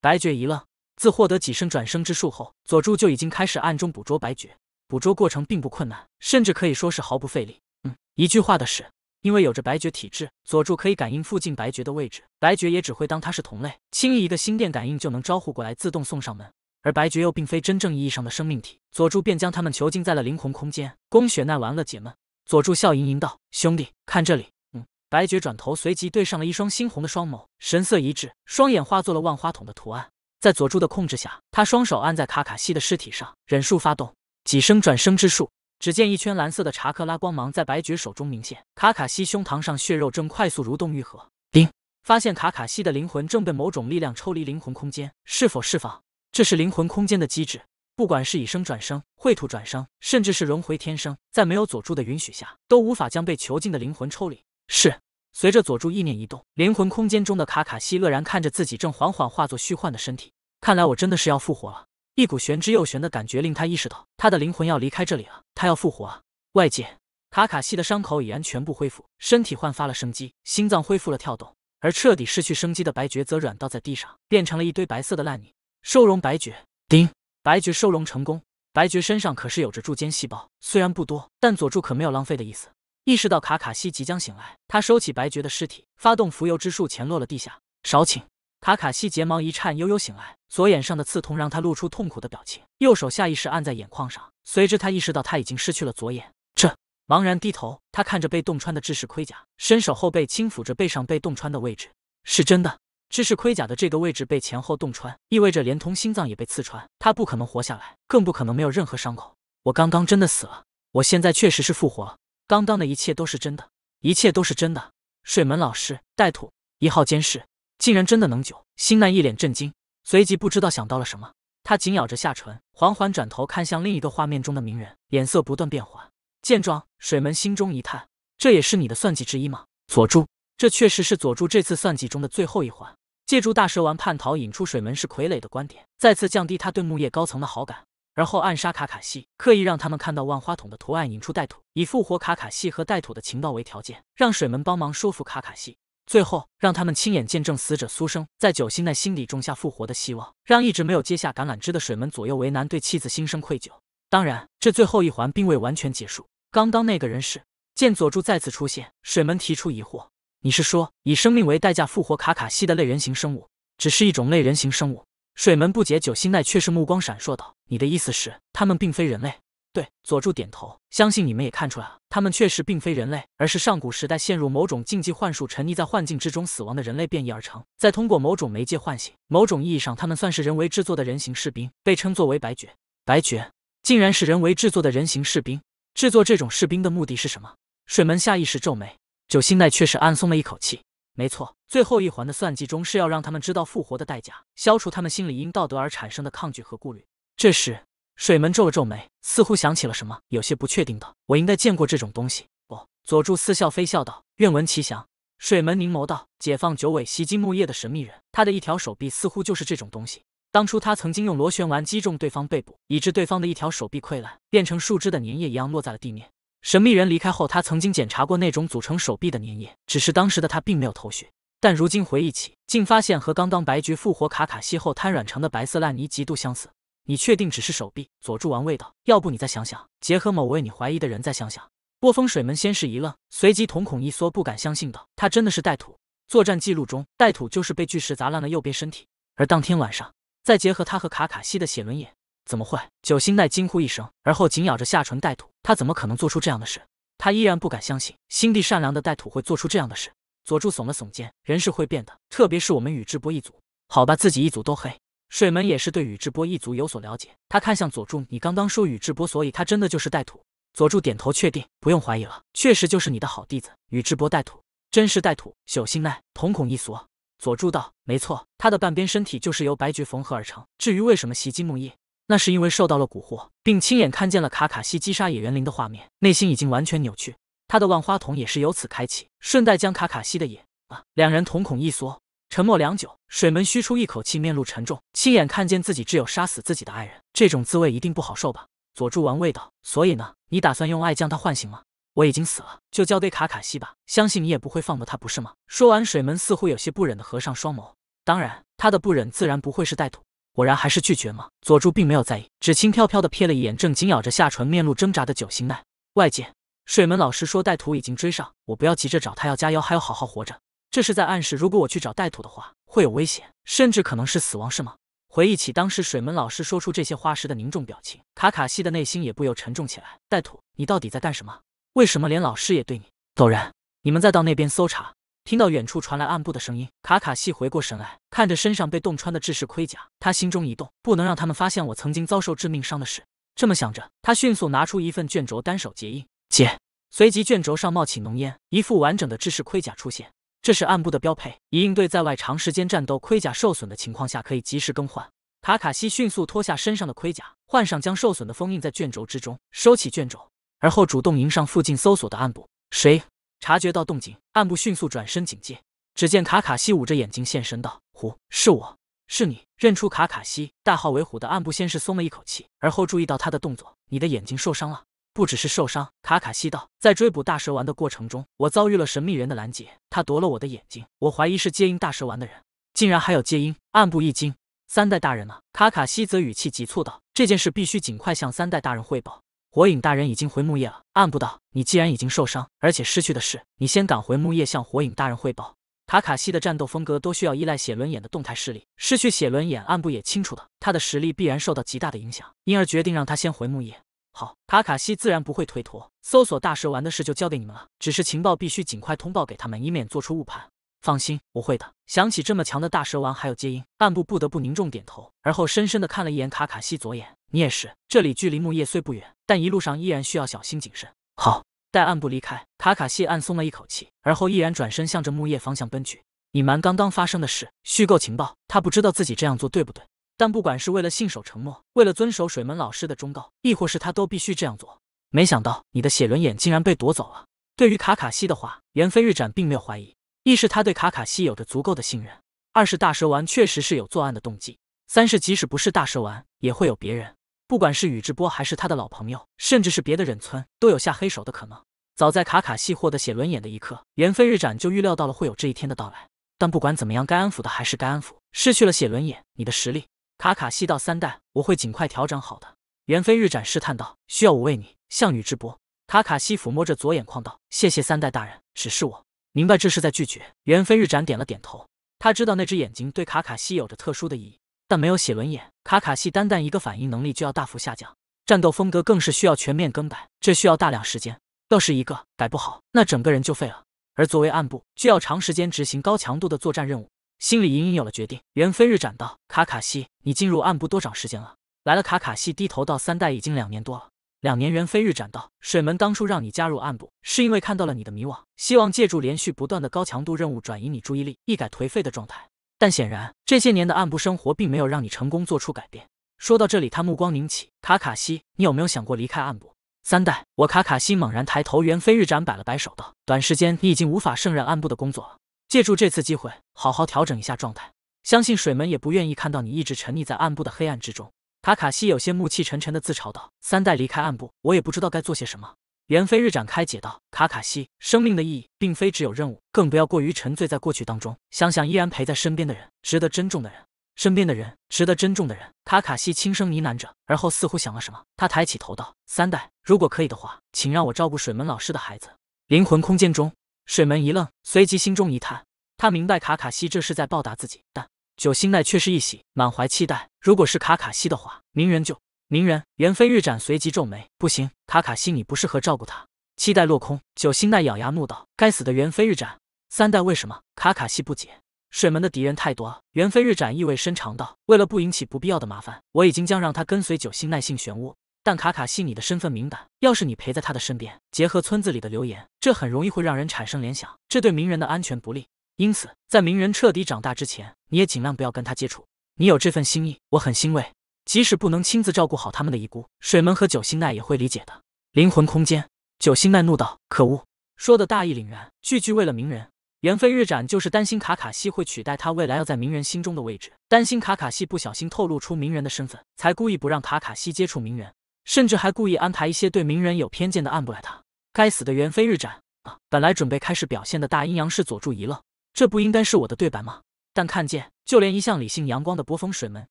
白绝一愣，自获得几身转生之术后，佐助就已经开始暗中捕捉白绝。捕捉过程并不困难，甚至可以说是毫不费力。嗯，一句话的事，因为有着白绝体质，佐助可以感应附近白绝的位置，白绝也只会当他是同类，轻易一个心电感应就能招呼过来，自动送上门。而白绝又并非真正意义上的生命体，佐助便将他们囚禁在了灵魂空间。宫雪奈玩了，解闷，佐助笑盈盈道：“兄弟，看这里。”嗯，白绝转头，随即对上了一双猩红的双眸，神色一致，双眼化作了万花筒的图案。在佐助的控制下，他双手按在卡卡西的尸体上，忍术发动，几声转生之术，只见一圈蓝色的查克拉光芒在白绝手中明显，卡卡西胸膛上血肉正快速蠕动愈合。叮，发现卡卡西的灵魂正被某种力量抽离灵魂空间，是否释放？这是灵魂空间的机制，不管是以生转生、秽土转生，甚至是轮回天生，在没有佐助的允许下，都无法将被囚禁的灵魂抽离。是，随着佐助意念一动，灵魂空间中的卡卡西愕然看着自己正缓缓化作虚幻的身体。看来我真的是要复活了。一股玄之又玄的感觉令他意识到，他的灵魂要离开这里了，他要复活外界，卡卡西的伤口已然全部恢复，身体焕发了生机，心脏恢复了跳动，而彻底失去生机的白绝则软倒在地上，变成了一堆白色的烂泥。收容白绝，叮！白绝收容成功。白绝身上可是有着柱间细胞，虽然不多，但佐助可没有浪费的意思。意识到卡卡西即将醒来，他收起白绝的尸体，发动浮游之术潜落了地下。少顷，卡卡西睫毛一颤，悠悠醒来，左眼上的刺痛让他露出痛苦的表情，右手下意识按在眼眶上。随之，他意识到他已经失去了左眼，这茫然低头，他看着被洞穿的制式盔甲，伸手后背轻抚着背上被洞穿的位置，是真的。只是盔甲的这个位置被前后洞穿，意味着连同心脏也被刺穿，他不可能活下来，更不可能没有任何伤口。我刚刚真的死了，我现在确实是复活了，刚刚的一切都是真的，一切都是真的。水门老师，带土一号监视，竟然真的能救？新奈一脸震惊，随即不知道想到了什么，他紧咬着下唇，缓缓转头看向另一个画面中的鸣人，脸色不断变化。见状，水门心中一叹，这也是你的算计之一吗？佐助。这确实是佐助这次算计中的最后一环，借助大蛇丸叛逃引出水门是傀儡的观点，再次降低他对木叶高层的好感，而后暗杀卡卡西，刻意让他们看到万花筒的图案，引出带土，以复活卡卡西和带土的情报为条件，让水门帮忙说服卡卡西，最后让他们亲眼见证死者苏生，在九星奈心底种下复活的希望，让一直没有接下橄榄枝的水门左右为难，对妻子心生愧疚。当然，这最后一环并未完全结束。刚刚那个人是见佐助再次出现，水门提出疑惑。你是说以生命为代价复活卡卡西的类人形生物，只是一种类人形生物。水门不解，九星奈却是目光闪烁道：“你的意思是，他们并非人类？”对，佐助点头。相信你们也看出来了，他们确实并非人类，而是上古时代陷入某种禁忌幻术，沉溺在幻境之中死亡的人类变异而成，再通过某种媒介唤醒。某种意义上，他们算是人为制作的人形士兵，被称作为白绝。白绝竟然是人为制作的人形士兵，制作这种士兵的目的是什么？水门下意识皱眉。九星奈确实暗松了一口气。没错，最后一环的算计中是要让他们知道复活的代价，消除他们心里因道德而产生的抗拒和顾虑。这时，水门皱了皱眉，似乎想起了什么，有些不确定道：“我应该见过这种东西。”哦，佐助似笑非笑道：“愿闻其详。”水门凝眸道：“解放九尾袭击木叶的神秘人，他的一条手臂似乎就是这种东西。当初他曾经用螺旋丸击中对方背部，以致对方的一条手臂溃烂，变成树枝的粘液一样落在了地面。”神秘人离开后，他曾经检查过那种组成手臂的粘液，只是当时的他并没有头绪。但如今回忆起，竟发现和刚刚白菊复活卡卡西后瘫软成的白色烂泥极度相似。你确定只是手臂？佐助玩味道。要不你再想想，结合某位你怀疑的人再想想。波风水门先是一愣，随即瞳孔一缩，不敢相信道：他真的是带土？作战记录中，带土就是被巨石砸烂了右边身体。而当天晚上，再结合他和卡卡西的写轮眼。怎么会？九星奈惊呼一声，而后紧咬着下唇。带土，他怎么可能做出这样的事？他依然不敢相信，心地善良的带土会做出这样的事。佐助耸了耸肩，人是会变的，特别是我们宇智波一族。好吧，自己一族都黑。水门也是对宇智波一族有所了解，他看向佐助：“你刚刚说宇智波，所以他真的就是带土？”佐助点头，确定，不用怀疑了，确实就是你的好弟子宇智波带土，真是带土。九星奈瞳孔一缩。佐助道：“没错，他的半边身体就是由白菊缝合而成。至于为什么袭击木叶……”那是因为受到了蛊惑，并亲眼看见了卡卡西击杀野原琳的画面，内心已经完全扭曲，他的万花筒也是由此开启，顺带将卡卡西的野啊两人瞳孔一缩，沉默良久，水门吁出一口气，面露沉重，亲眼看见自己挚友杀死自己的爱人，这种滋味一定不好受吧？佐助玩味道，所以呢，你打算用爱将他唤醒吗？我已经死了，就交给卡卡西吧，相信你也不会放过他，不是吗？说完，水门似乎有些不忍的合上双眸，当然，他的不忍自然不会是带土。果然还是拒绝吗？佐助并没有在意，只轻飘飘的瞥了一眼正紧咬着下唇、面露挣扎的九星奈。外界，水门老师说带土已经追上我，不要急着找他，要加油，还要好好活着。这是在暗示，如果我去找带土的话，会有危险，甚至可能是死亡，是吗？回忆起当时水门老师说出这些话时的凝重表情，卡卡西的内心也不由沉重起来。带土，你到底在干什么？为什么连老师也对你……陡然，你们再到那边搜查。听到远处传来暗部的声音，卡卡西回过神来，看着身上被洞穿的制式盔甲，他心中一动，不能让他们发现我曾经遭受致命伤的事。这么想着，他迅速拿出一份卷轴，单手结印，解。随即卷轴上冒起浓烟，一副完整的制式盔甲出现。这是暗部的标配，以应对在外长时间战斗，盔甲受损的情况下可以及时更换。卡卡西迅速脱下身上的盔甲，换上将受损的封印在卷轴之中，收起卷轴，而后主动迎上附近搜索的暗部。谁？察觉到动静，暗部迅速转身警戒。只见卡卡西捂着眼睛现身道：“虎，是我，是你。”认出卡卡西，大号为虎的暗部先是松了一口气，而后注意到他的动作：“你的眼睛受伤了，不只是受伤。”卡卡西道：“在追捕大蛇丸的过程中，我遭遇了神秘人的拦截，他夺了我的眼睛，我怀疑是接应大蛇丸的人，竟然还有接应。”暗部一惊：“三代大人呢？”卡卡西则语气急促道：“这件事必须尽快向三代大人汇报。”火影大人已经回木叶了。暗部道，你既然已经受伤，而且失去的是你，先赶回木叶向火影大人汇报。卡卡西的战斗风格都需要依赖写轮眼的动态视力，失去写轮眼，暗部也清楚的，他的实力必然受到极大的影响，因而决定让他先回木叶。好，卡卡西自然不会推脱，搜索大蛇丸的事就交给你们了。只是情报必须尽快通报给他们，以免做出误判。放心，我会的。想起这么强的大蛇丸，还有接应，暗部，不得不凝重点头，而后深深的看了一眼卡卡西左眼。你也是。这里距离木叶虽不远，但一路上依然需要小心谨慎。好。待暗部离开，卡卡西暗松了一口气，而后毅然转身向着木叶方向奔去。隐瞒刚刚发生的事，虚构情报。他不知道自己这样做对不对，但不管是为了信守承诺，为了遵守水门老师的忠告，亦或是他都必须这样做。没想到你的写轮眼竟然被夺走了。对于卡卡西的话，猿飞日斩并没有怀疑。一是他对卡卡西有着足够的信任，二是大蛇丸确实是有作案的动机，三是即使不是大蛇丸，也会有别人，不管是宇智波还是他的老朋友，甚至是别的忍村，都有下黑手的可能。早在卡卡西获得写轮眼的一刻，猿飞日斩就预料到了会有这一天的到来。但不管怎么样，该安抚的还是该安抚。失去了写轮眼，你的实力……卡卡西道三代，我会尽快调整好的。猿飞日斩试探道：“需要我为你？”向宇智波卡卡西抚摸着左眼眶道：“谢谢三代大人。只是我……”明白这是在拒绝，猿飞日斩点了点头。他知道那只眼睛对卡卡西有着特殊的意义，但没有写轮眼，卡卡西单单一个反应能力就要大幅下降，战斗风格更是需要全面更改，这需要大量时间。要是一个改不好，那整个人就废了。而作为暗部，需要长时间执行高强度的作战任务，心里隐隐有了决定。猿飞日斩道：“卡卡西，你进入暗部多长时间了？”来了，卡卡西低头道：“三代已经两年多了。”两年，猿飞日斩道，水门当初让你加入暗部，是因为看到了你的迷惘，希望借助连续不断的高强度任务转移你注意力，一改颓废的状态。但显然，这些年的暗部生活并没有让你成功做出改变。说到这里，他目光凝起，卡卡西，你有没有想过离开暗部？三代，我卡卡西猛然抬头，猿飞日斩摆了摆手道：“短时间你已经无法胜任暗部的工作了，借助这次机会，好好调整一下状态。相信水门也不愿意看到你一直沉溺在暗部的黑暗之中。”卡卡西有些暮气沉沉的自嘲道：“三代离开暗部，我也不知道该做些什么。”猿飞日展开解道：“卡卡西，生命的意义并非只有任务，更不要过于沉醉在过去当中。想想依然陪在身边的人，值得珍重的人，身边的人，值得珍重的人。”卡卡西轻声呢喃着，而后似乎想了什么，他抬起头道：“三代，如果可以的话，请让我照顾水门老师的孩子。”灵魂空间中，水门一愣，随即心中一叹，他明白卡卡西这是在报答自己但九星奈却是一喜，满怀期待。如果是卡卡西的话，鸣人就鸣人。猿飞日斩随即皱眉：“不行，卡卡西你不适合照顾他。”期待落空，九星奈咬牙怒道：“该死的猿飞日斩！三代为什么？”卡卡西不解。水门的敌人太多了。猿飞日斩意味深长道：“为了不引起不必要的麻烦，我已经将让他跟随九星奈性漩涡。但卡卡西，你的身份敏感，要是你陪在他的身边，结合村子里的流言，这很容易会让人产生联想，这对鸣人的安全不利。”因此，在鸣人彻底长大之前，你也尽量不要跟他接触。你有这份心意，我很欣慰。即使不能亲自照顾好他们的遗孤，水门和九星奈也会理解的。灵魂空间，九星奈怒道：“可恶！”说的大义凛然，句句为了鸣人。猿飞日斩就是担心卡卡西会取代他未来要在鸣人心中的位置，担心卡卡西不小心透露出鸣人的身份，才故意不让卡卡西接触鸣人，甚至还故意安排一些对鸣人有偏见的暗部来他。该死的猿飞日斩啊！本来准备开始表现的大阴阳师佐助一愣。这不应该是我的对白吗？但看见就连一向理性阳光的波风水门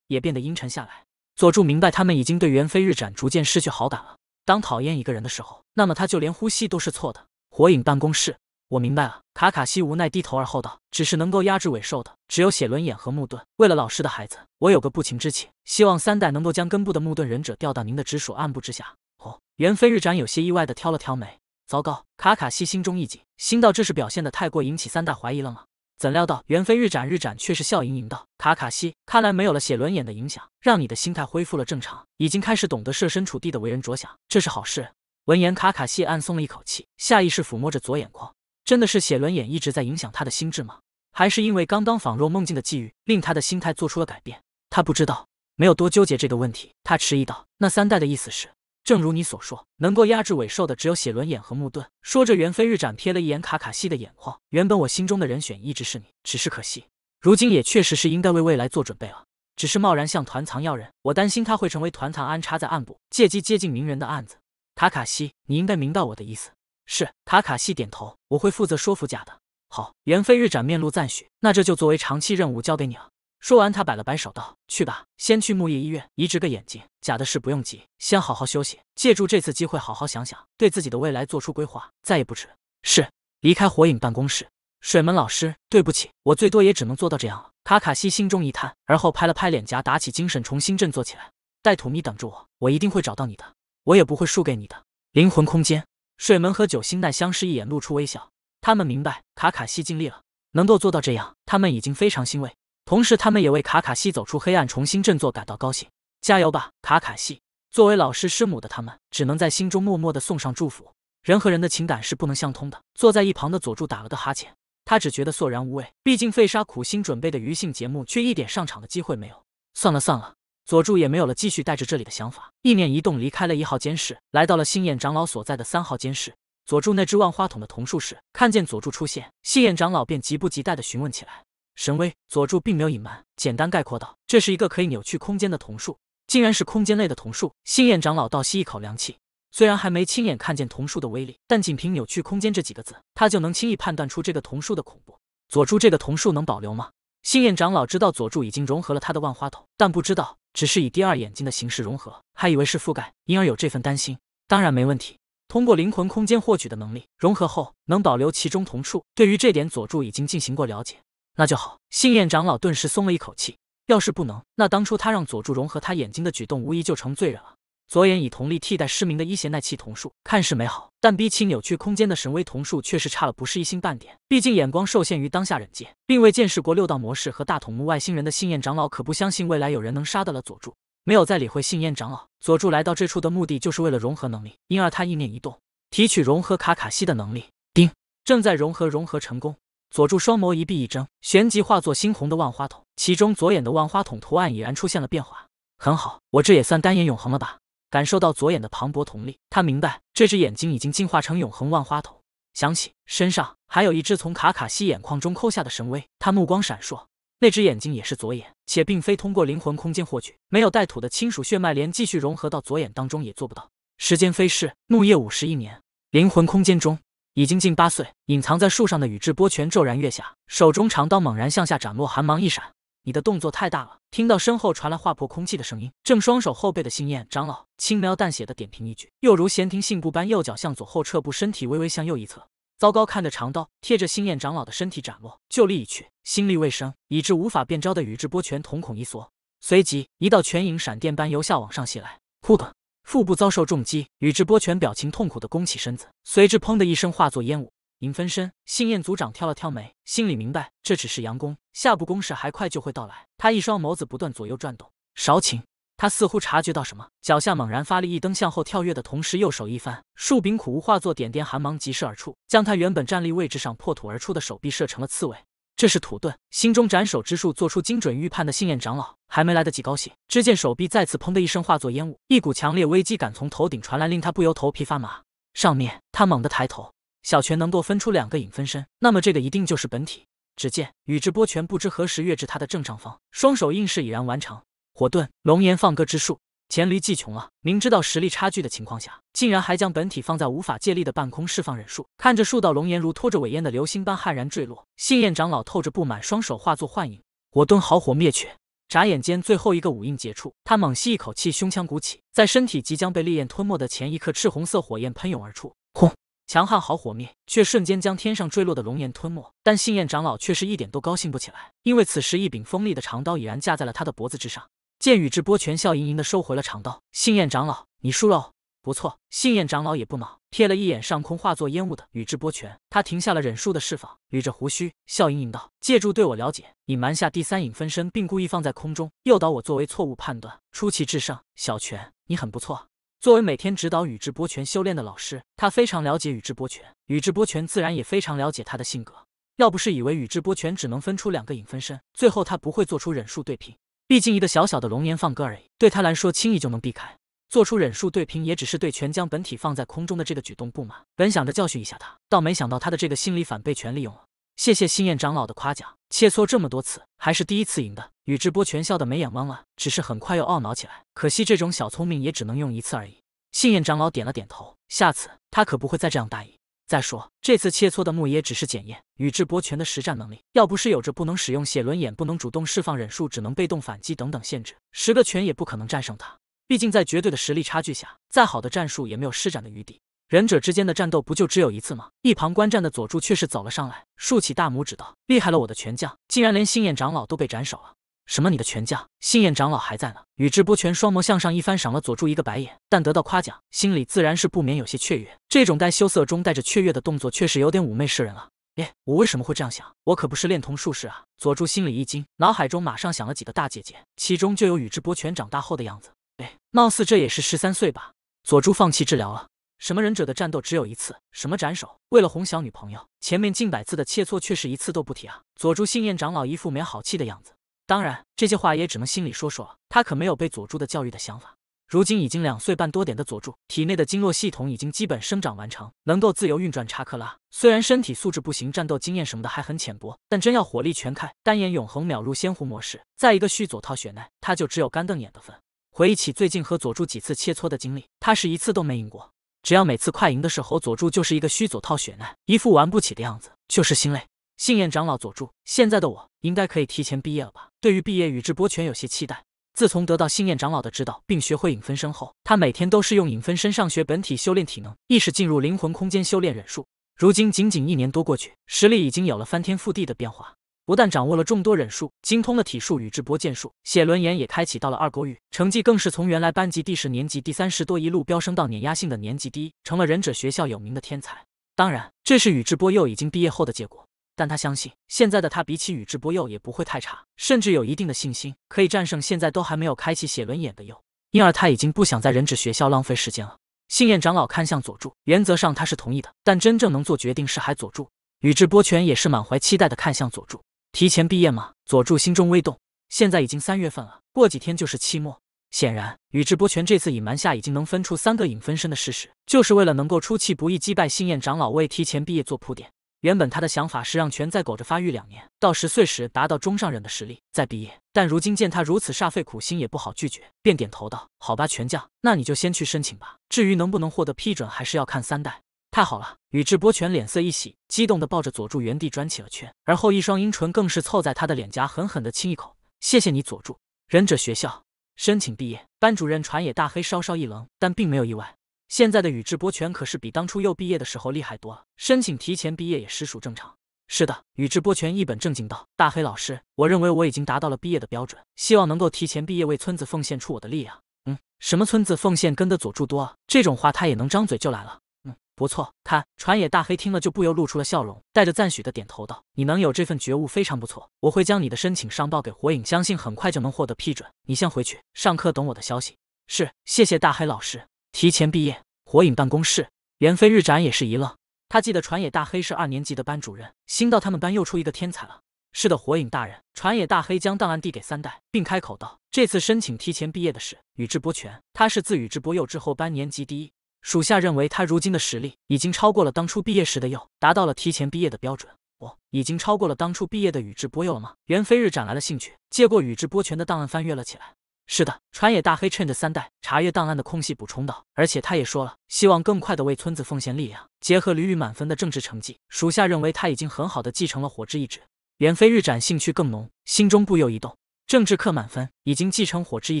也变得阴沉下来，佐助明白他们已经对猿飞日斩逐渐失去好感了。当讨厌一个人的时候，那么他就连呼吸都是错的。火影办公室，我明白了。卡卡西无奈低头而后道：“只是能够压制尾兽的，只有写轮眼和木遁。为了老师的孩子，我有个不情之请，希望三代能够将根部的木遁忍者调到您的直属暗部之下。”哦，猿飞日斩有些意外的挑了挑眉。糟糕，卡卡西心中一紧，心道这是表现的太过，引起三代怀疑了吗？怎料到，猿飞日斩日斩却是笑盈盈道：“卡卡西，看来没有了写轮眼的影响，让你的心态恢复了正常，已经开始懂得设身处地的为人着想，这是好事。”闻言，卡卡西暗松了一口气，下意识抚摸着左眼眶，真的是写轮眼一直在影响他的心智吗？还是因为刚刚仿若梦境的际遇，令他的心态做出了改变？他不知道，没有多纠结这个问题。他迟疑道：“那三代的意思是？”正如你所说，能够压制尾兽的只有写轮眼和木盾。说着，猿飞日斩瞥了一眼卡卡西的眼眶。原本我心中的人选一直是你，只是可惜，如今也确实是应该为未来做准备了。只是贸然向团藏要人，我担心他会成为团藏安插在暗部，借机接近鸣人的案子。卡卡西，你应该明白我的意思。是，卡卡西点头，我会负责说服假的。好，猿飞日斩面露赞许，那这就作为长期任务交给你了。说完，他摆了摆手，道：“去吧，先去木叶医院移植个眼睛。假的事不用急，先好好休息。借助这次机会，好好想想，对自己的未来做出规划，再也不迟。”是。离开火影办公室，水门老师，对不起，我最多也只能做到这样了。卡卡西心中一叹，而后拍了拍脸颊，打起精神，重新振作起来。带土咪，等着我，我一定会找到你的，我也不会输给你的。灵魂空间，水门和九心奈相视一眼，露出微笑。他们明白，卡卡西尽力了，能够做到这样，他们已经非常欣慰。同时，他们也为卡卡西走出黑暗、重新振作感到高兴。加油吧，卡卡西！作为老师师母的他们，只能在心中默默的送上祝福。人和人的情感是不能相通的。坐在一旁的佐助打了个哈欠，他只觉得索然无味。毕竟费沙苦心准备的余性节目，却一点上场的机会没有。算了算了，佐助也没有了继续带着这里的想法。意念一动，离开了一号监视，来到了星眼长老所在的三号监视。佐助那只万花筒的瞳术时，看见佐助出现，星眼长老便急不及待的询问起来。神威，佐助并没有隐瞒，简单概括道：“这是一个可以扭曲空间的瞳术，竟然是空间类的瞳术。”星眼长老倒吸一口凉气。虽然还没亲眼看见瞳术的威力，但仅凭扭曲空间这几个字，他就能轻易判断出这个瞳术的恐怖。佐助这个瞳术能保留吗？星眼长老知道佐助已经融合了他的万花筒，但不知道只是以第二眼睛的形式融合，还以为是覆盖，因而有这份担心。当然没问题，通过灵魂空间获取的能力融合后，能保留其中瞳术。对于这点，佐助已经进行过了解。那就好，信彦长老顿时松了一口气。要是不能，那当初他让佐助融合他眼睛的举动，无疑就成罪人了。左眼以瞳力替代失明的伊邪奈气瞳术，看似美好，但比起扭曲空间的神威瞳术，却是差了不是一星半点。毕竟眼光受限于当下忍界，并未见识过六道模式和大筒木外星人的信彦长老，可不相信未来有人能杀得了佐助。没有再理会信彦长老，佐助来到这处的目的就是为了融合能力，因而他意念一动，提取融合卡卡西的能力。丁，正在融合，融合成功。佐助双眸一闭一睁，旋即化作猩红的万花筒，其中左眼的万花筒图案已然出现了变化。很好，我这也算单眼永恒了吧？感受到左眼的磅礴瞳力，他明白这只眼睛已经进化成永恒万花筒。想起身上还有一只从卡卡西眼眶中抠下的神威，他目光闪烁，那只眼睛也是左眼，且并非通过灵魂空间获取，没有带土的亲属血脉连继续融合到左眼当中也做不到。时间飞逝，木叶五十一年，灵魂空间中。已经近八岁，隐藏在树上的宇智波泉骤然跃下，手中长刀猛然向下斩落，寒芒一闪。你的动作太大了，听到身后传来划破空气的声音，正双手后背的星焰长老轻描淡写的点评一句，又如闲庭信步般右脚向左后撤步，身体微微向右一侧。糟糕，看着长刀贴着星焰长老的身体斩落，旧力已去，心力未生，以致无法变招的宇智波泉瞳孔一缩，随即一道泉影闪电般由下往上袭来，扑的。腹部遭受重击，宇智波泉表情痛苦的弓起身子，随之砰的一声化作烟雾。银分身，信彦族长挑了挑眉，心里明白这只是佯攻，下部攻势还快就会到来。他一双眸子不断左右转动，少顷，他似乎察觉到什么，脚下猛然发力一蹬，向后跳跃的同时，右手一翻，树柄苦无化作点点寒芒疾射而出，将他原本站立位置上破土而出的手臂射成了刺猬。这是土遁，心中斩首之术做出精准预判的信彦长老还没来得及高兴，只见手臂再次砰的一声化作烟雾，一股强烈危机感从头顶传来，令他不由头皮发麻。上面，他猛地抬头，小泉能够分出两个影分身，那么这个一定就是本体。只见宇智波泉不知何时跃至他的正上方，双手应是已然完成，火遁龙炎放歌之术。黔驴技穷了，明知道实力差距的情况下，竟然还将本体放在无法借力的半空释放忍术。看着数道龙炎如拖着尾焰的流星般悍然坠落，信彦长老透着不满，双手化作幻影，我蹲好火灭去。眨眼间，最后一个五印结束，他猛吸一口气，胸腔鼓起，在身体即将被烈焰吞没的前一刻，赤红色火焰喷涌而出。轰！强悍好火灭，却瞬间将天上坠落的龙炎吞没。但信彦长老却是一点都高兴不起来，因为此时一柄锋利的长刀已然架在了他的脖子之上。见宇智波泉笑盈盈的收回了长刀，信彦长老，你输了。不错，信彦长老也不恼，瞥了一眼上空化作烟雾的宇智波泉，他停下了忍术的释放，捋着胡须，笑盈盈道：“借助对我了解，隐瞒下第三影分身，并故意放在空中，诱导我作为错误判断，出奇制胜。小泉，你很不错。作为每天指导宇智波泉修炼的老师，他非常了解宇智波泉，宇智波泉自然也非常了解他的性格。要不是以为宇智波泉只能分出两个影分身，最后他不会做出忍术对拼。”毕竟一个小小的龙岩放歌而已，对他来说轻易就能避开。做出忍术对拼也只是对全将本体放在空中的这个举动不满。本想着教训一下他，倒没想到他的这个心理反被全利用了。谢谢信彦长老的夸奖，切磋这么多次还是第一次赢的。宇智波全笑得眉眼弯了，只是很快又懊恼起来。可惜这种小聪明也只能用一次而已。信彦长老点了点头，下次他可不会再这样大意。再说，这次切磋的木叶只是检验宇智波泉的实战能力。要不是有着不能使用写轮眼、不能主动释放忍术、只能被动反击等等限制，十个拳也不可能战胜他。毕竟在绝对的实力差距下，再好的战术也没有施展的余地。忍者之间的战斗不就只有一次吗？一旁观战的佐助却是走了上来，竖起大拇指道：“厉害了，我的拳将，竟然连星眼长老都被斩首了。”什么？你的全将信彦长老还在呢。宇智波泉双眸向上一翻，赏了佐助一个白眼。但得到夸奖，心里自然是不免有些雀跃。这种带羞涩中带着雀跃的动作，确实有点妩媚示人了。哎，我为什么会这样想？我可不是恋童术士啊！佐助心里一惊，脑海中马上想了几个大姐姐，其中就有宇智波泉长大后的样子。哎，貌似这也是十三岁吧？佐助放弃治疗了。什么忍者的战斗只有一次？什么斩首？为了哄小女朋友？前面近百次的切磋却是一次都不提啊！佐助信彦长老一副没好气的样子。当然，这些话也只能心里说说了。他可没有被佐助的教育的想法。如今已经两岁半多点的佐助，体内的经络系统已经基本生长完成，能够自由运转查克拉。虽然身体素质不行，战斗经验什么的还很浅薄，但真要火力全开，单眼永恒秒入仙狐模式，再一个须佐套血奈，他就只有干瞪眼的份。回忆起最近和佐助几次切磋的经历，他是一次都没赢过。只要每次快赢的时候，佐助就是一个须佐套血奈，一副玩不起的样子，就是心累。信彦长老，佐助，现在的我应该可以提前毕业了吧？对于毕业，宇智波全有些期待。自从得到信彦长老的指导，并学会影分身后，他每天都是用影分身上学，本体修炼体能，意识进入灵魂空间修炼忍术。如今仅仅一年多过去，实力已经有了翻天覆地的变化。不但掌握了众多忍术，精通了体术、宇智波剑术，写轮眼也开启到了二勾玉，成绩更是从原来班级第十、年级第三十多，一路飙升到碾压性的年级第一，成了忍者学校有名的天才。当然，这是宇智波鼬已经毕业后的结果。但他相信，现在的他比起宇智波鼬也不会太差，甚至有一定的信心可以战胜现在都还没有开启写轮眼的鼬，因而他已经不想在忍者学校浪费时间了。信彦长老看向佐助，原则上他是同意的，但真正能做决定是还佐助。宇智波泉也是满怀期待的看向佐助，提前毕业吗？佐助心中微动。现在已经三月份了，过几天就是期末。显然，宇智波泉这次隐瞒下已经能分出三个影分身的事实，就是为了能够出其不意击败信彦长老，为提前毕业做铺垫。原本他的想法是让全在苟着发育两年，到十岁时达到中上忍的实力再毕业。但如今见他如此煞费苦心，也不好拒绝，便点头道：“好吧，全将，那你就先去申请吧。至于能不能获得批准，还是要看三代。”太好了！宇智波全脸色一喜，激动地抱着佐助原地转起了圈，而后一双阴唇更是凑在他的脸颊狠狠地亲一口：“谢谢你，佐助。”忍者学校申请毕业，班主任传野大黑稍稍一愣，但并没有意外。现在的宇智波泉可是比当初又毕业的时候厉害多了，申请提前毕业也实属正常。是的，宇智波泉一本正经道：“大黑老师，我认为我已经达到了毕业的标准，希望能够提前毕业，为村子奉献出我的力量。”嗯，什么村子奉献跟的佐助多，这种话他也能张嘴就来了。嗯，不错，看船野大黑听了就不由露出了笑容，带着赞许的点头道：“你能有这份觉悟非常不错，我会将你的申请上报给火影，相信很快就能获得批准。你先回去上课，等我的消息。”是，谢谢大黑老师。提前毕业，火影办公室，猿飞日斩也是一愣。他记得传野大黑是二年级的班主任，新到他们班又出一个天才了。是的，火影大人。传野大黑将档案递给三代，并开口道：“这次申请提前毕业的是宇智波泉，他是自宇智波鼬之后班年级第一。属下认为他如今的实力已经超过了当初毕业时的鼬，达到了提前毕业的标准。我已经超过了当初毕业的宇智波鼬了吗？”猿飞日斩来了兴趣，接过宇智波泉的档案翻阅了起来。是的，川野大黑趁着三代查阅档案的空隙补充道：“而且他也说了，希望更快的为村子奉献力量。结合吕吕满分的政治成绩，属下认为他已经很好的继承了火之意志。”远飞日斩兴趣更浓，心中不由一动：政治课满分，已经继承火之意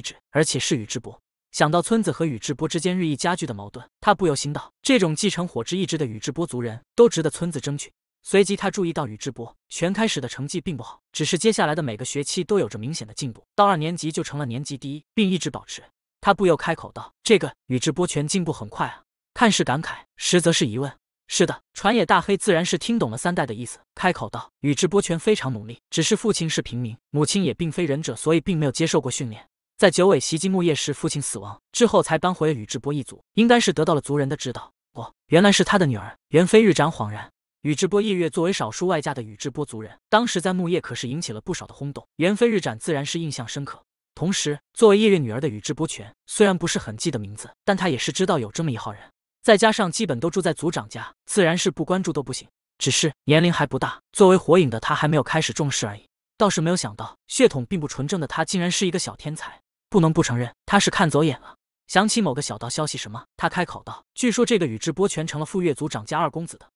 志，而且是宇智波。想到村子和宇智波之间日益加剧的矛盾，他不由心道：这种继承火之意志的宇智波族人都值得村子争取。随即，他注意到宇智波泉开始的成绩并不好，只是接下来的每个学期都有着明显的进步。到二年级就成了年级第一，并一直保持。他不由开口道：“这个宇智波泉进步很快啊！”看似感慨，实则是疑问。是的，传野大黑自然是听懂了三代的意思，开口道：“宇智波泉非常努力，只是父亲是平民，母亲也并非忍者，所以并没有接受过训练。在九尾袭击木叶时，父亲死亡，之后才搬回宇智波一族，应该是得到了族人的指导。”哦，原来是他的女儿，猿飞日斩恍然。宇智波夜月作为少数外嫁的宇智波族人，当时在木叶可是引起了不少的轰动。猿飞日斩自然是印象深刻。同时，作为夜月女儿的宇智波泉，虽然不是很记得名字，但他也是知道有这么一号人。再加上基本都住在族长家，自然是不关注都不行。只是年龄还不大，作为火影的他还没有开始重视而已。倒是没有想到，血统并不纯正的他竟然是一个小天才。不能不承认，他是看走眼了。想起某个小道消息，什么？他开口道：“据说这个宇智波泉成了副月族长家二公子的。”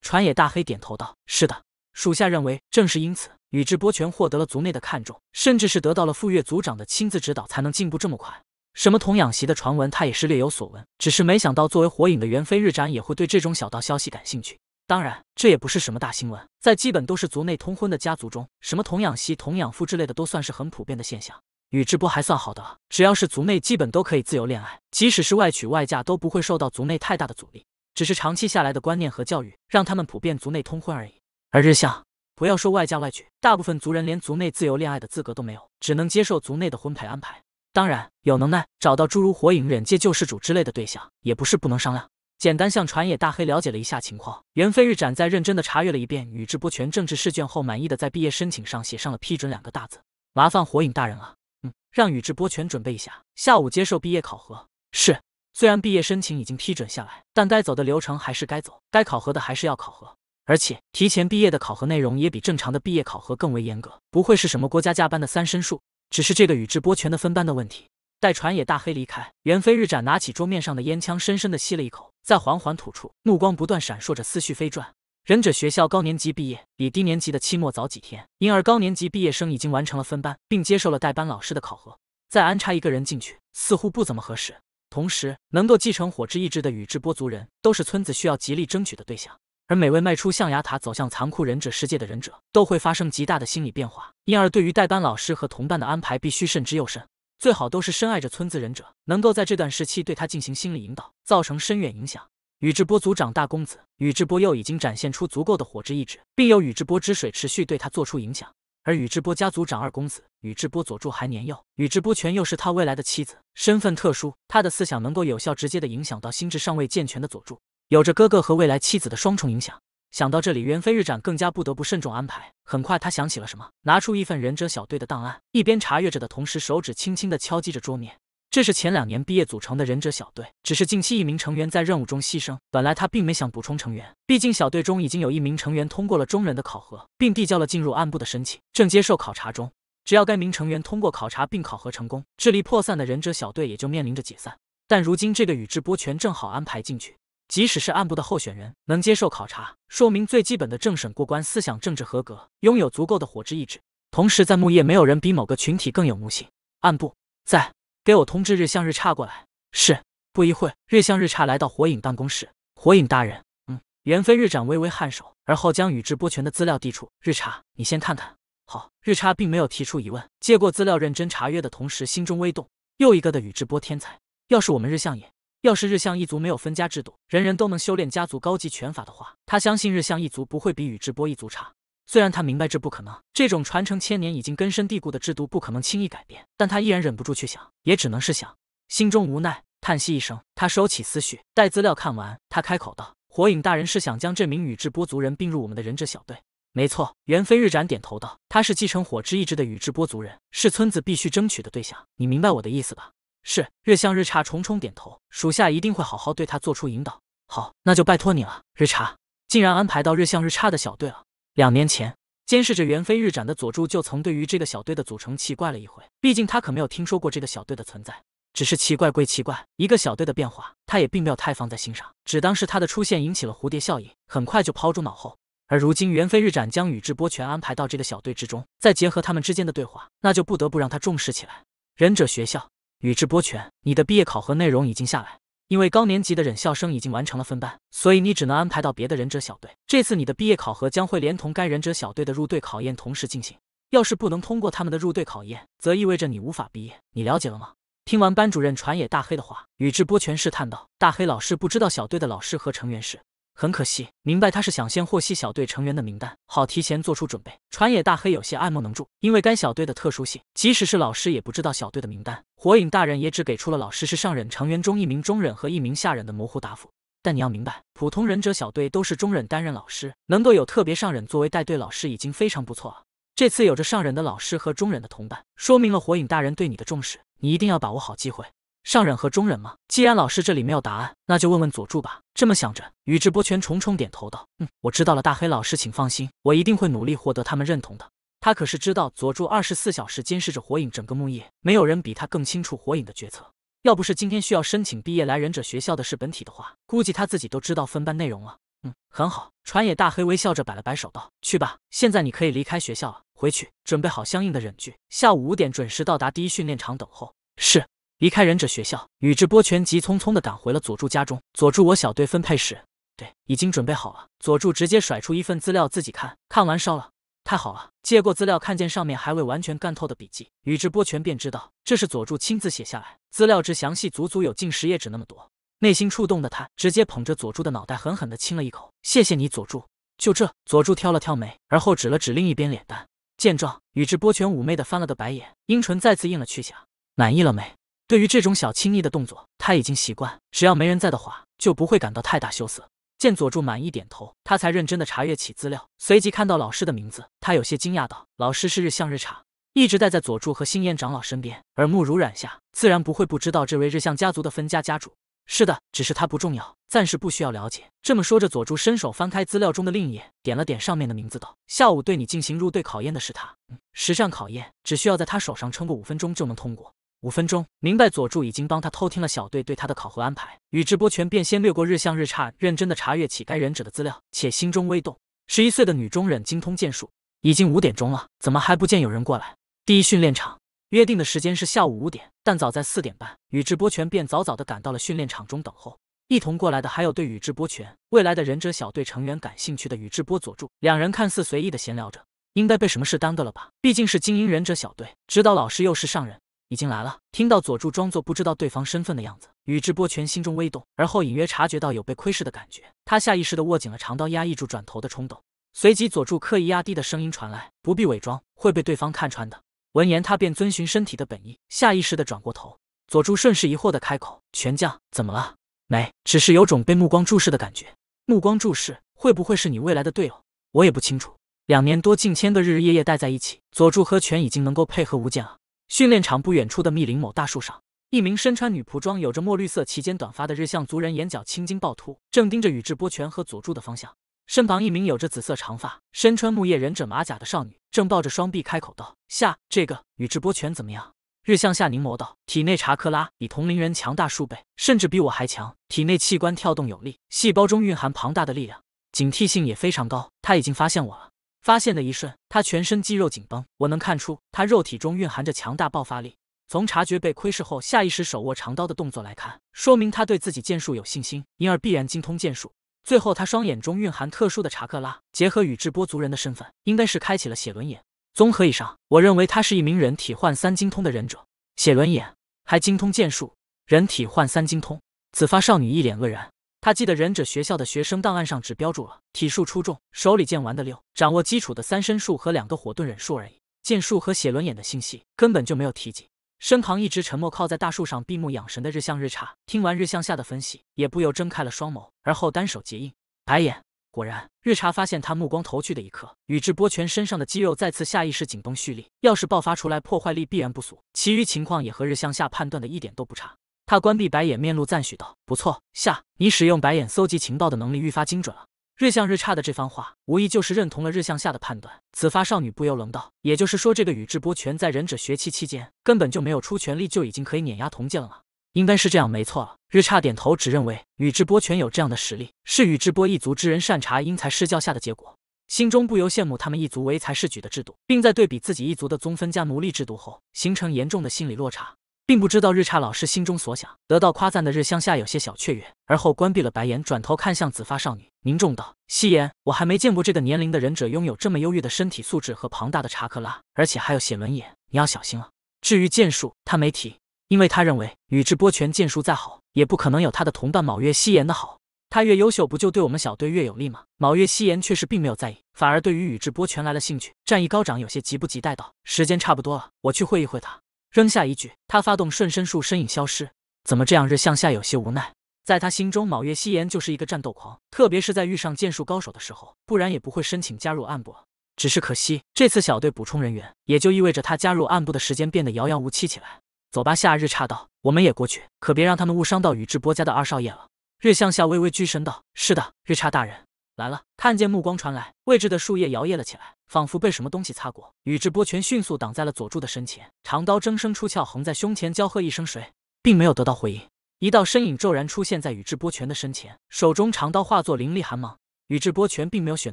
船野大黑点头道：“是的，属下认为正是因此，宇智波泉获得了族内的看重，甚至是得到了副月族长的亲自指导，才能进步这么快。什么童养媳的传闻，他也是略有所闻。只是没想到，作为火影的猿飞日斩也会对这种小道消息感兴趣。当然，这也不是什么大新闻，在基本都是族内通婚的家族中，什么童养媳、童养夫之类的，都算是很普遍的现象。宇智波还算好的，只要是族内，基本都可以自由恋爱，即使是外娶外嫁，都不会受到族内太大的阻力。”只是长期下来的观念和教育，让他们普遍族内通婚而已。而日向，不要说外嫁外娶，大部分族人连族内自由恋爱的资格都没有，只能接受族内的婚配安排。当然，有能耐找到诸如火影忍界救世主之类的对象，也不是不能商量。简单向传野大黑了解了一下情况，猿飞日斩在认真的查阅了一遍宇智波泉政治试卷后，满意的在毕业申请上写上了批准两个大字。麻烦火影大人了，嗯，让宇智波泉准备一下，下午接受毕业考核。是。虽然毕业申请已经批准下来，但该走的流程还是该走，该考核的还是要考核。而且提前毕业的考核内容也比正常的毕业考核更为严格，不会是什么国家加班的三申术，只是这个宇智波泉的分班的问题。待船野大黑离开，猿飞日斩拿起桌面上的烟枪，深深的吸了一口，再缓缓吐出，目光不断闪烁着，思绪飞转。忍者学校高年级毕业比低年级的期末早几天，因而高年级毕业生已经完成了分班，并接受了代班老师的考核。再安插一个人进去，似乎不怎么合适。同时，能够继承火之意志的宇智波族人，都是村子需要极力争取的对象。而每位迈出象牙塔走向残酷忍者世界的忍者，都会发生极大的心理变化，因而对于代班老师和同伴的安排，必须慎之又慎。最好都是深爱着村子忍者，能够在这段时期对他进行心理引导，造成深远影响。宇智波族长大公子宇智波鼬已经展现出足够的火之意志，并由宇智波之水持续对他做出影响。而宇智波家族长二公子宇智波佐助还年幼，宇智波泉又是他未来的妻子，身份特殊，他的思想能够有效直接的影响到心智尚未健全的佐助，有着哥哥和未来妻子的双重影响。想到这里，猿飞日斩更加不得不慎重安排。很快，他想起了什么，拿出一份忍者小队的档案，一边查阅着的同时，手指轻轻地敲击着桌面。这是前两年毕业组成的忍者小队，只是近期一名成员在任务中牺牲。本来他并没想补充成员，毕竟小队中已经有一名成员通过了中人的考核，并递交了进入暗部的申请，正接受考察中。只要该名成员通过考察并考核成功，智力破散的忍者小队也就面临着解散。但如今这个宇智波泉正好安排进去，即使是暗部的候选人，能接受考察，说明最基本的政审过关，思想政治合格，拥有足够的火之意志。同时在木叶，没有人比某个群体更有木性。暗部在。给我通知日向日差过来。是。不一会日向日差来到火影办公室。火影大人，嗯，猿飞日斩微微颔首，而后将宇智波泉的资料递出。日差，你先看看。好。日差并没有提出疑问，接过资料认真查阅的同时，心中微动。又一个的宇智波天才。要是我们日向也，要是日向一族没有分家制度，人人都能修炼家族高级拳法的话，他相信日向一族不会比宇智波一族差。虽然他明白这不可能，这种传承千年、已经根深蒂固的制度不可能轻易改变，但他依然忍不住去想，也只能是想。心中无奈，叹息一声，他收起思绪，待资料看完，他开口道：“火影大人是想将这名宇智波族人并入我们的忍者小队？”没错，猿飞日斩点头道：“他是继承火之意志的宇智波族人，是村子必须争取的对象。你明白我的意思吧？”是，日向日差重重点头，属下一定会好好对他做出引导。好，那就拜托你了，日差。竟然安排到日向日差的小队了。两年前，监视着猿飞日斩的佐助就曾对于这个小队的组成奇怪了一回，毕竟他可没有听说过这个小队的存在。只是奇怪归奇怪，一个小队的变化，他也并没有太放在心上，只当是他的出现引起了蝴蝶效应，很快就抛诸脑后。而如今，猿飞日斩将宇智波全安排到这个小队之中，再结合他们之间的对话，那就不得不让他重视起来。忍者学校，宇智波全，你的毕业考核内容已经下来。因为高年级的忍校生已经完成了分班，所以你只能安排到别的忍者小队。这次你的毕业考核将会连同该忍者小队的入队考验同时进行。要是不能通过他们的入队考验，则意味着你无法毕业。你了解了吗？听完班主任传野大黑的话，宇智波全试探道：“大黑老师，不知道小队的老师和成员是？”很可惜，明白他是想先获悉小队成员的名单，好提前做出准备。船野大黑有些爱莫能助，因为该小队的特殊性，即使是老师也不知道小队的名单。火影大人也只给出了老师是上忍成员中一名中忍和一名下忍的模糊答复。但你要明白，普通忍者小队都是中忍担任老师，能够有特别上忍作为带队老师已经非常不错了。这次有着上忍的老师和中忍的同伴，说明了火影大人对你的重视，你一定要把握好机会。上忍和中忍吗？既然老师这里没有答案，那就问问佐助吧。这么想着，宇智波泉重重点头道：“嗯，我知道了，大黑老师，请放心，我一定会努力获得他们认同的。”他可是知道佐助二十四小时监视着火影，整个木叶没有人比他更清楚火影的决策。要不是今天需要申请毕业来忍者学校的是本体的话，估计他自己都知道分班内容了。嗯，很好。船野大黑微笑着摆了摆手道：“去吧，现在你可以离开学校了，回去准备好相应的忍具，下午五点准时到达第一训练场等候。”是。离开忍者学校，宇智波泉急匆匆地赶回了佐助家中。佐助，我小队分配时，对，已经准备好了。佐助直接甩出一份资料，自己看。看完烧了。太好了。借过资料，看见上面还未完全干透的笔记，宇智波泉便知道这是佐助亲自写下来。资料之详细，足足有近十页纸那么多。内心触动的他，直接捧着佐助的脑袋，狠狠地亲了一口。谢谢你，佐助。就这。佐助挑了挑眉，而后指了指另一边脸蛋。见状，宇智波泉妩媚的翻了个白眼，樱唇再次印了去下。满意了没？对于这种小轻易的动作，他已经习惯。只要没人在的话，就不会感到太大羞涩。见佐助满意点头，他才认真的查阅起资料。随即看到老师的名字，他有些惊讶道：“老师是日向日差，一直待在佐助和星彦长老身边，耳目如染下，自然不会不知道这位日向家族的分家家主。”“是的，只是他不重要，暂时不需要了解。”这么说着，佐助伸手翻开资料中的另一页，点了点上面的名字道：“下午对你进行入队考验的是他，嗯、实战考验只需要在他手上撑过五分钟就能通过。”五分钟，明白佐助已经帮他偷听了小队对他的考核安排。宇智波泉便先略过日向日差，认真的查阅起该忍者的资料，且心中微动。十一岁的女中忍精通剑术。已经五点钟了，怎么还不见有人过来？第一训练场约定的时间是下午五点，但早在四点半，宇智波泉便早早的赶到了训练场中等候。一同过来的还有对宇智波泉未来的忍者小队成员感兴趣的宇智波佐助，两人看似随意的闲聊着，应该被什么事耽搁了吧？毕竟是精英忍者小队，指导老师又是上忍。已经来了。听到佐助装作不知道对方身份的样子，宇智波泉心中微动，而后隐约察觉到有被窥视的感觉，他下意识的握紧了长刀，压抑住转头的冲动。随即，佐助刻意压低的声音传来：“不必伪装，会被对方看穿的。”闻言，他便遵循身体的本意，下意识的转过头。佐助顺势疑惑的开口：“泉将，怎么了？没，只是有种被目光注视的感觉。目光注视，会不会是你未来的队友？我也不清楚。两年多，近千个日日夜夜待在一起，佐助和泉已经能够配合无间了。”训练场不远处的密林某大树上，一名身穿女仆装、有着墨绿色齐肩短发的日向族人眼角青筋暴突，正盯着宇智波泉和佐助的方向。身旁一名有着紫色长发、身穿木叶忍者马甲的少女正抱着双臂开口道：“下这个宇智波泉怎么样？”日向夏凝眸道：“体内查克拉比同龄人强大数倍，甚至比我还强。体内器官跳动有力，细胞中蕴含庞大的力量，警惕性也非常高。他已经发现我了。”发现的一瞬，他全身肌肉紧绷，我能看出他肉体中蕴含着强大爆发力。从察觉被窥视后下意识手握长刀的动作来看，说明他对自己剑术有信心，因而必然精通剑术。最后，他双眼中蕴含特殊的查克拉，结合宇智波族人的身份，应该是开启了写轮眼。综合以上，我认为他是一名人体幻三精通的忍者，写轮眼，还精通剑术，人体幻三精通。紫发少女一脸愕然。他记得忍者学校的学生档案上只标注了体术出众，手里剑玩的溜，掌握基础的三身术和两个火遁忍术而已，剑术和写轮眼的信息根本就没有提及。身旁一直沉默靠在大树上闭目养神的日向日差，听完日向下的分析，也不由睁开了双眸，而后单手结印，白眼。果然，日差发现他目光投去的一刻，宇智波泉身上的肌肉再次下意识紧绷蓄力，要是爆发出来，破坏力必然不俗。其余情况也和日向下判断的一点都不差。他关闭白眼，面露赞许道：“不错，夏，你使用白眼搜集情报的能力愈发精准了。”日向日差的这番话，无疑就是认同了日向夏的判断。此发少女不由愣道：“也就是说，这个宇智波泉在忍者学期期间，根本就没有出全力就已经可以碾压同界了吗？”“应该是这样，没错了。”日差点头，只认为宇智波泉有这样的实力，是宇智波一族之人善察因材施教下的结果，心中不由羡慕他们一族唯才是举的制度，并在对比自己一族的宗分家奴隶制度后，形成严重的心理落差。并不知道日差老师心中所想，得到夸赞的日向下有些小雀跃，而后关闭了白眼，转头看向紫发少女，凝重道：“夕颜，我还没见过这个年龄的忍者拥有这么优越的身体素质和庞大的查克拉，而且还有写轮眼，你要小心了。”至于剑术，他没提，因为他认为宇智波泉剑术再好，也不可能有他的同伴卯月夕颜的好。他越优秀，不就对我们小队越有利吗？卯月夕颜却是并没有在意，反而对于宇智波泉来了兴趣，战意高涨，有些急不及待道：“时间差不多了，我去会一会他。”扔下一句，他发动瞬身术，身影消失。怎么这样？日向夏有些无奈。在他心中，卯月夕颜就是一个战斗狂，特别是在遇上剑术高手的时候，不然也不会申请加入暗部。只是可惜，这次小队补充人员，也就意味着他加入暗部的时间变得遥遥无期起来。走吧，夏日差道，我们也过去，可别让他们误伤到宇智波家的二少爷了。日向夏微微鞠身道：“是的，日差大人。”来了，看见目光传来，位置的树叶摇曳了起来。仿佛被什么东西擦过，宇智波泉迅速挡在了佐助的身前，长刀铮声出鞘，横在胸前，娇喝一声“谁”，并没有得到回应。一道身影骤然出现在宇智波泉的身前，手中长刀化作凌厉寒芒。宇智波泉并没有选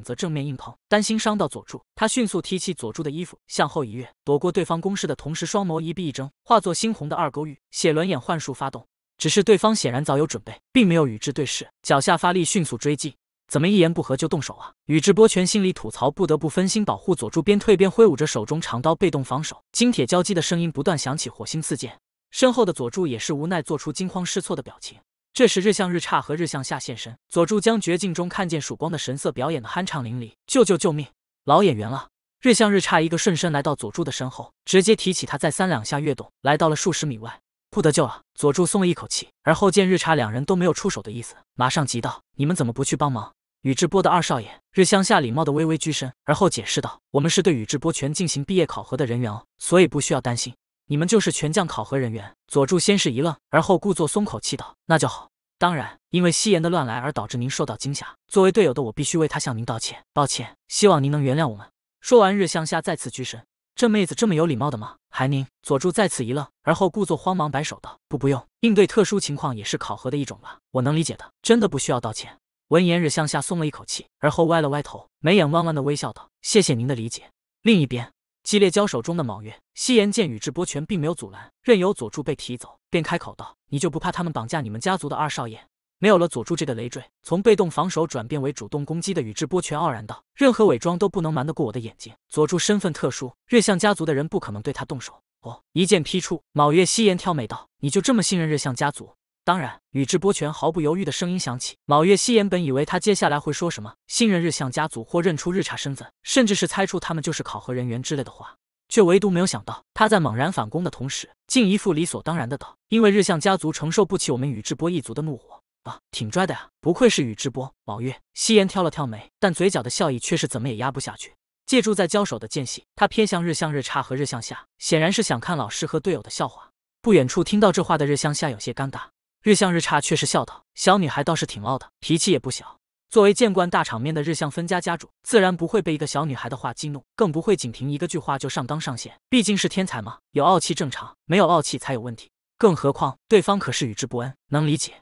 择正面硬碰，担心伤到佐助，他迅速提起佐助的衣服，向后一跃，躲过对方攻势的同时，双眸一闭一睁，化作猩红的二勾玉写轮眼幻术发动。只是对方显然早有准备，并没有与之对视，脚下发力，迅速追击。怎么一言不合就动手啊？宇智波泉心里吐槽，不得不分心保护佐助，边退边挥舞着手中长刀，被动防守。金铁交击的声音不断响起，火星四溅。身后的佐助也是无奈，做出惊慌失措的表情。这时，日向日差和日向下现身，佐助将绝境中看见曙光的神色表演的酣畅淋漓。救救救命！老演员了。日向日差一个瞬身来到佐助的身后，直接提起他，再三两下跃动，来到了数十米外。不得救了，佐助松了一口气，而后见日差两人都没有出手的意思，马上急道：“你们怎么不去帮忙？”宇智波的二少爷日向夏礼貌的微微鞠身，而后解释道：“我们是对宇智波拳进行毕业考核的人员哦，所以不需要担心。你们就是拳将考核人员。”佐助先是一愣，而后故作松口气道：“那就好。当然，因为夕颜的乱来而导致您受到惊吓，作为队友的我必须为他向您道歉。抱歉，希望您能原谅我们。”说完，日向夏再次鞠身。这妹子这么有礼貌的吗？韩宁、佐助再次一愣，而后故作慌忙摆手道：“不，不用，应对特殊情况也是考核的一种吧？我能理解的，真的不需要道歉。”闻言，日向下松了一口气，而后歪了歪头，眉眼弯弯的微笑道：“谢谢您的理解。”另一边，激烈交手中的卯月夕颜见宇智波泉并没有阻拦，任由佐助被提走，便开口道：“你就不怕他们绑架你们家族的二少爷？”没有了佐助这个累赘，从被动防守转变为主动攻击的宇智波泉傲然道：“任何伪装都不能瞒得过我的眼睛。”佐助身份特殊，日向家族的人不可能对他动手。哦，一剑劈出。卯月夕颜挑眉道：“你就这么信任日向家族？”当然，宇智波泉毫不犹豫的声音响起。卯月夕颜本以为他接下来会说什么信任日向家族，或认出日差身份，甚至是猜出他们就是考核人员之类的话，却唯独没有想到，他在猛然反攻的同时，竟一副理所当然的道：“因为日向家族承受不起我们宇智波一族的怒火。”啊，挺拽的呀！不愧是宇智波。宝月夕颜挑了挑眉，但嘴角的笑意却是怎么也压不下去。借助在交手的间隙，他瞥向日向日差和日向夏，显然是想看老师和队友的笑话。不远处听到这话的日向夏有些尴尬，日向日差却是笑道：“小女孩倒是挺傲的，脾气也不小。作为见惯大场面的日向分家家主，自然不会被一个小女孩的话激怒，更不会仅凭一个句话就上纲上线。毕竟是天才嘛，有傲气正常，没有傲气才有问题。更何况对方可是宇智波恩，能理解。”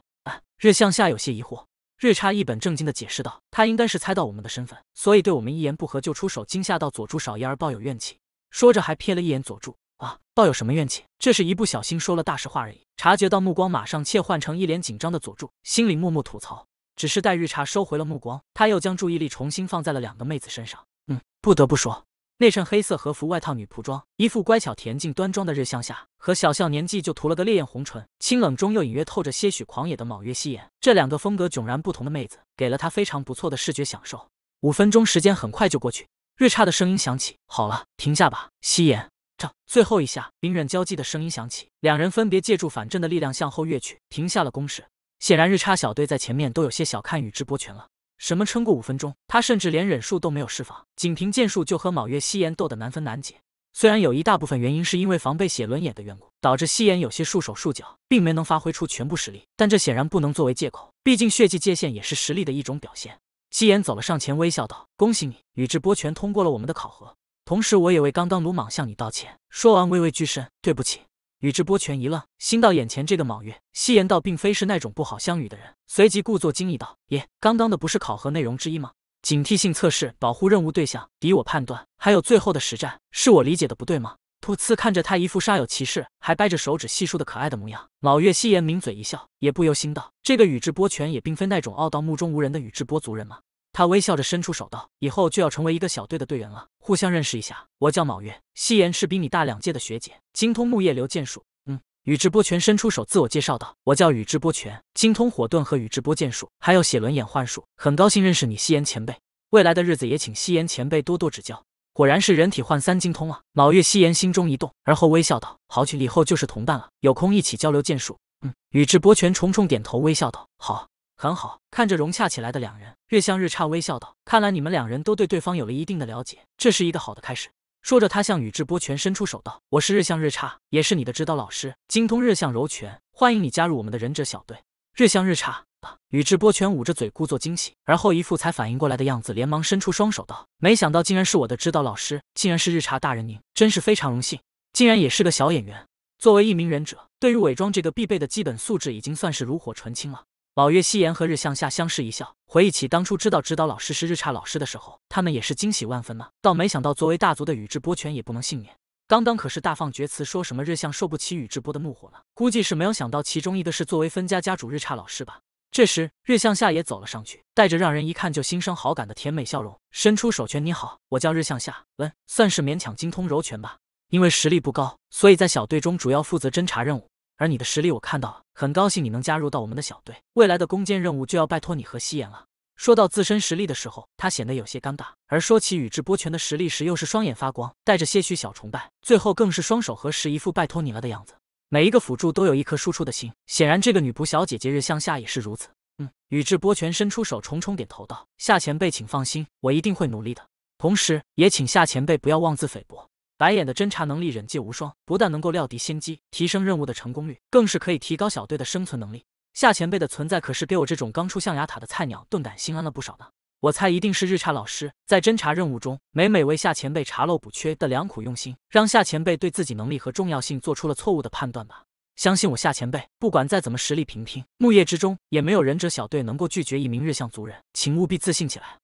日向下有些疑惑，日差一本正经的解释道：“他应该是猜到我们的身份，所以对我们一言不合就出手，惊吓到佐助少爷而抱有怨气。”说着还瞥了一眼佐助，“啊，抱有什么怨气？这是一不小心说了大实话而已。”察觉到目光，马上切换成一脸紧张的佐助，心里默默吐槽。只是待日差收回了目光，他又将注意力重新放在了两个妹子身上。“嗯，不得不说。”那身黑色和服外套女仆装，一副乖巧恬静端庄的日向下和小笑年纪就涂了个烈焰红唇，清冷中又隐约透着些许狂野的卯月夕颜，这两个风格迥然不同的妹子，给了他非常不错的视觉享受。五分钟时间很快就过去，日差的声音响起：“好了，停下吧，夕颜。”这最后一下，冰刃交击的声音响起，两人分别借助反震的力量向后跃去，停下了攻势。显然，日差小队在前面都有些小看宇智波泉了。什么撑过五分钟？他甚至连忍术都没有释放，仅凭剑术就和卯月夕颜斗得难分难解。虽然有一大部分原因是因为防备写轮眼的缘故，导致夕颜有些束手束脚，并没能发挥出全部实力，但这显然不能作为借口。毕竟血迹界限也是实力的一种表现。夕颜走了上前，微笑道：“恭喜你，宇智波泉通过了我们的考核。同时，我也为刚刚鲁莽向你道歉。”说完，微微鞠身：“对不起。”宇智波泉一愣，心道眼前这个卯月夕颜倒并非是那种不好相与的人，随即故作惊异道：“耶，刚刚的不是考核内容之一吗？警惕性测试、保护任务对象、敌我判断，还有最后的实战，是我理解的不对吗？”土次看着他一副煞有其事，还掰着手指细数的可爱的模样，卯月夕颜抿嘴一笑，也不由心道：这个宇智波泉也并非那种傲到目中无人的宇智波族人吗？他微笑着伸出手道：“以后就要成为一个小队的队员了，互相认识一下。我叫卯月夕颜，是比你大两届的学姐，精通木叶流剑术。”嗯，宇智波泉伸出手自我介绍道：“我叫宇智波泉，精通火遁和宇智波剑术，还有写轮眼幻术。很高兴认识你，夕颜前辈。未来的日子也请夕颜前辈多多指教。”果然是人体换三精通啊！卯月夕颜心中一动，而后微笑道：“好，以后就是同伴了，有空一起交流剑术。”嗯，宇智波泉重重点头，微笑道：“好。”很好，看着融洽起来的两人，日向日差微笑道：“看来你们两人都对对方有了一定的了解，这是一个好的开始。”说着，他向宇智波泉伸出手道：“我是日向日差，也是你的指导老师，精通日向柔拳，欢迎你加入我们的忍者小队。”日向日差，宇智波泉捂着嘴故作惊喜，而后一副才反应过来的样子，连忙伸出双手道：“没想到竟然是我的指导老师，竟然是日差大人您，真是非常荣幸！竟然也是个小演员，作为一名忍者，对于伪装这个必备的基本素质，已经算是炉火纯青了。”老月夕颜和日向夏相视一笑，回忆起当初知道指导老师是日差老师的时候，他们也是惊喜万分呢。倒没想到作为大族的宇智波泉也不能幸免，刚刚可是大放厥词，说什么日向受不起宇智波的怒火了，估计是没有想到其中一个是作为分家家主日差老师吧。这时，日向夏也走了上去，带着让人一看就心生好感的甜美笑容，伸出手拳：“你好，我叫日向夏，嗯，算是勉强精通柔拳吧。因为实力不高，所以在小队中主要负责侦查任务。”而你的实力我看到了，很高兴你能加入到我们的小队，未来的攻坚任务就要拜托你和夕颜了。说到自身实力的时候，他显得有些尴尬；而说起宇智波泉的实力时，又是双眼发光，带着些许小崇拜，最后更是双手合十，一副拜托你了的样子。每一个辅助都有一颗输出的心，显然这个女仆小姐姐日向夏也是如此。嗯，宇智波泉伸出手，重重点头道：“夏前辈，请放心，我一定会努力的。同时，也请夏前辈不要妄自菲薄。”白眼的侦查能力忍界无双，不但能够料敌先机，提升任务的成功率，更是可以提高小队的生存能力。夏前辈的存在可是给我这种刚出象牙塔的菜鸟顿感心安了不少呢。我猜一定是日差老师在侦查任务中，每每为夏前辈查漏补缺的良苦用心，让夏前辈对自己能力和重要性做出了错误的判断吧。相信我，夏前辈，不管再怎么实力平平，木叶之中也没有忍者小队能够拒绝一名日向族人，请务必自信起来。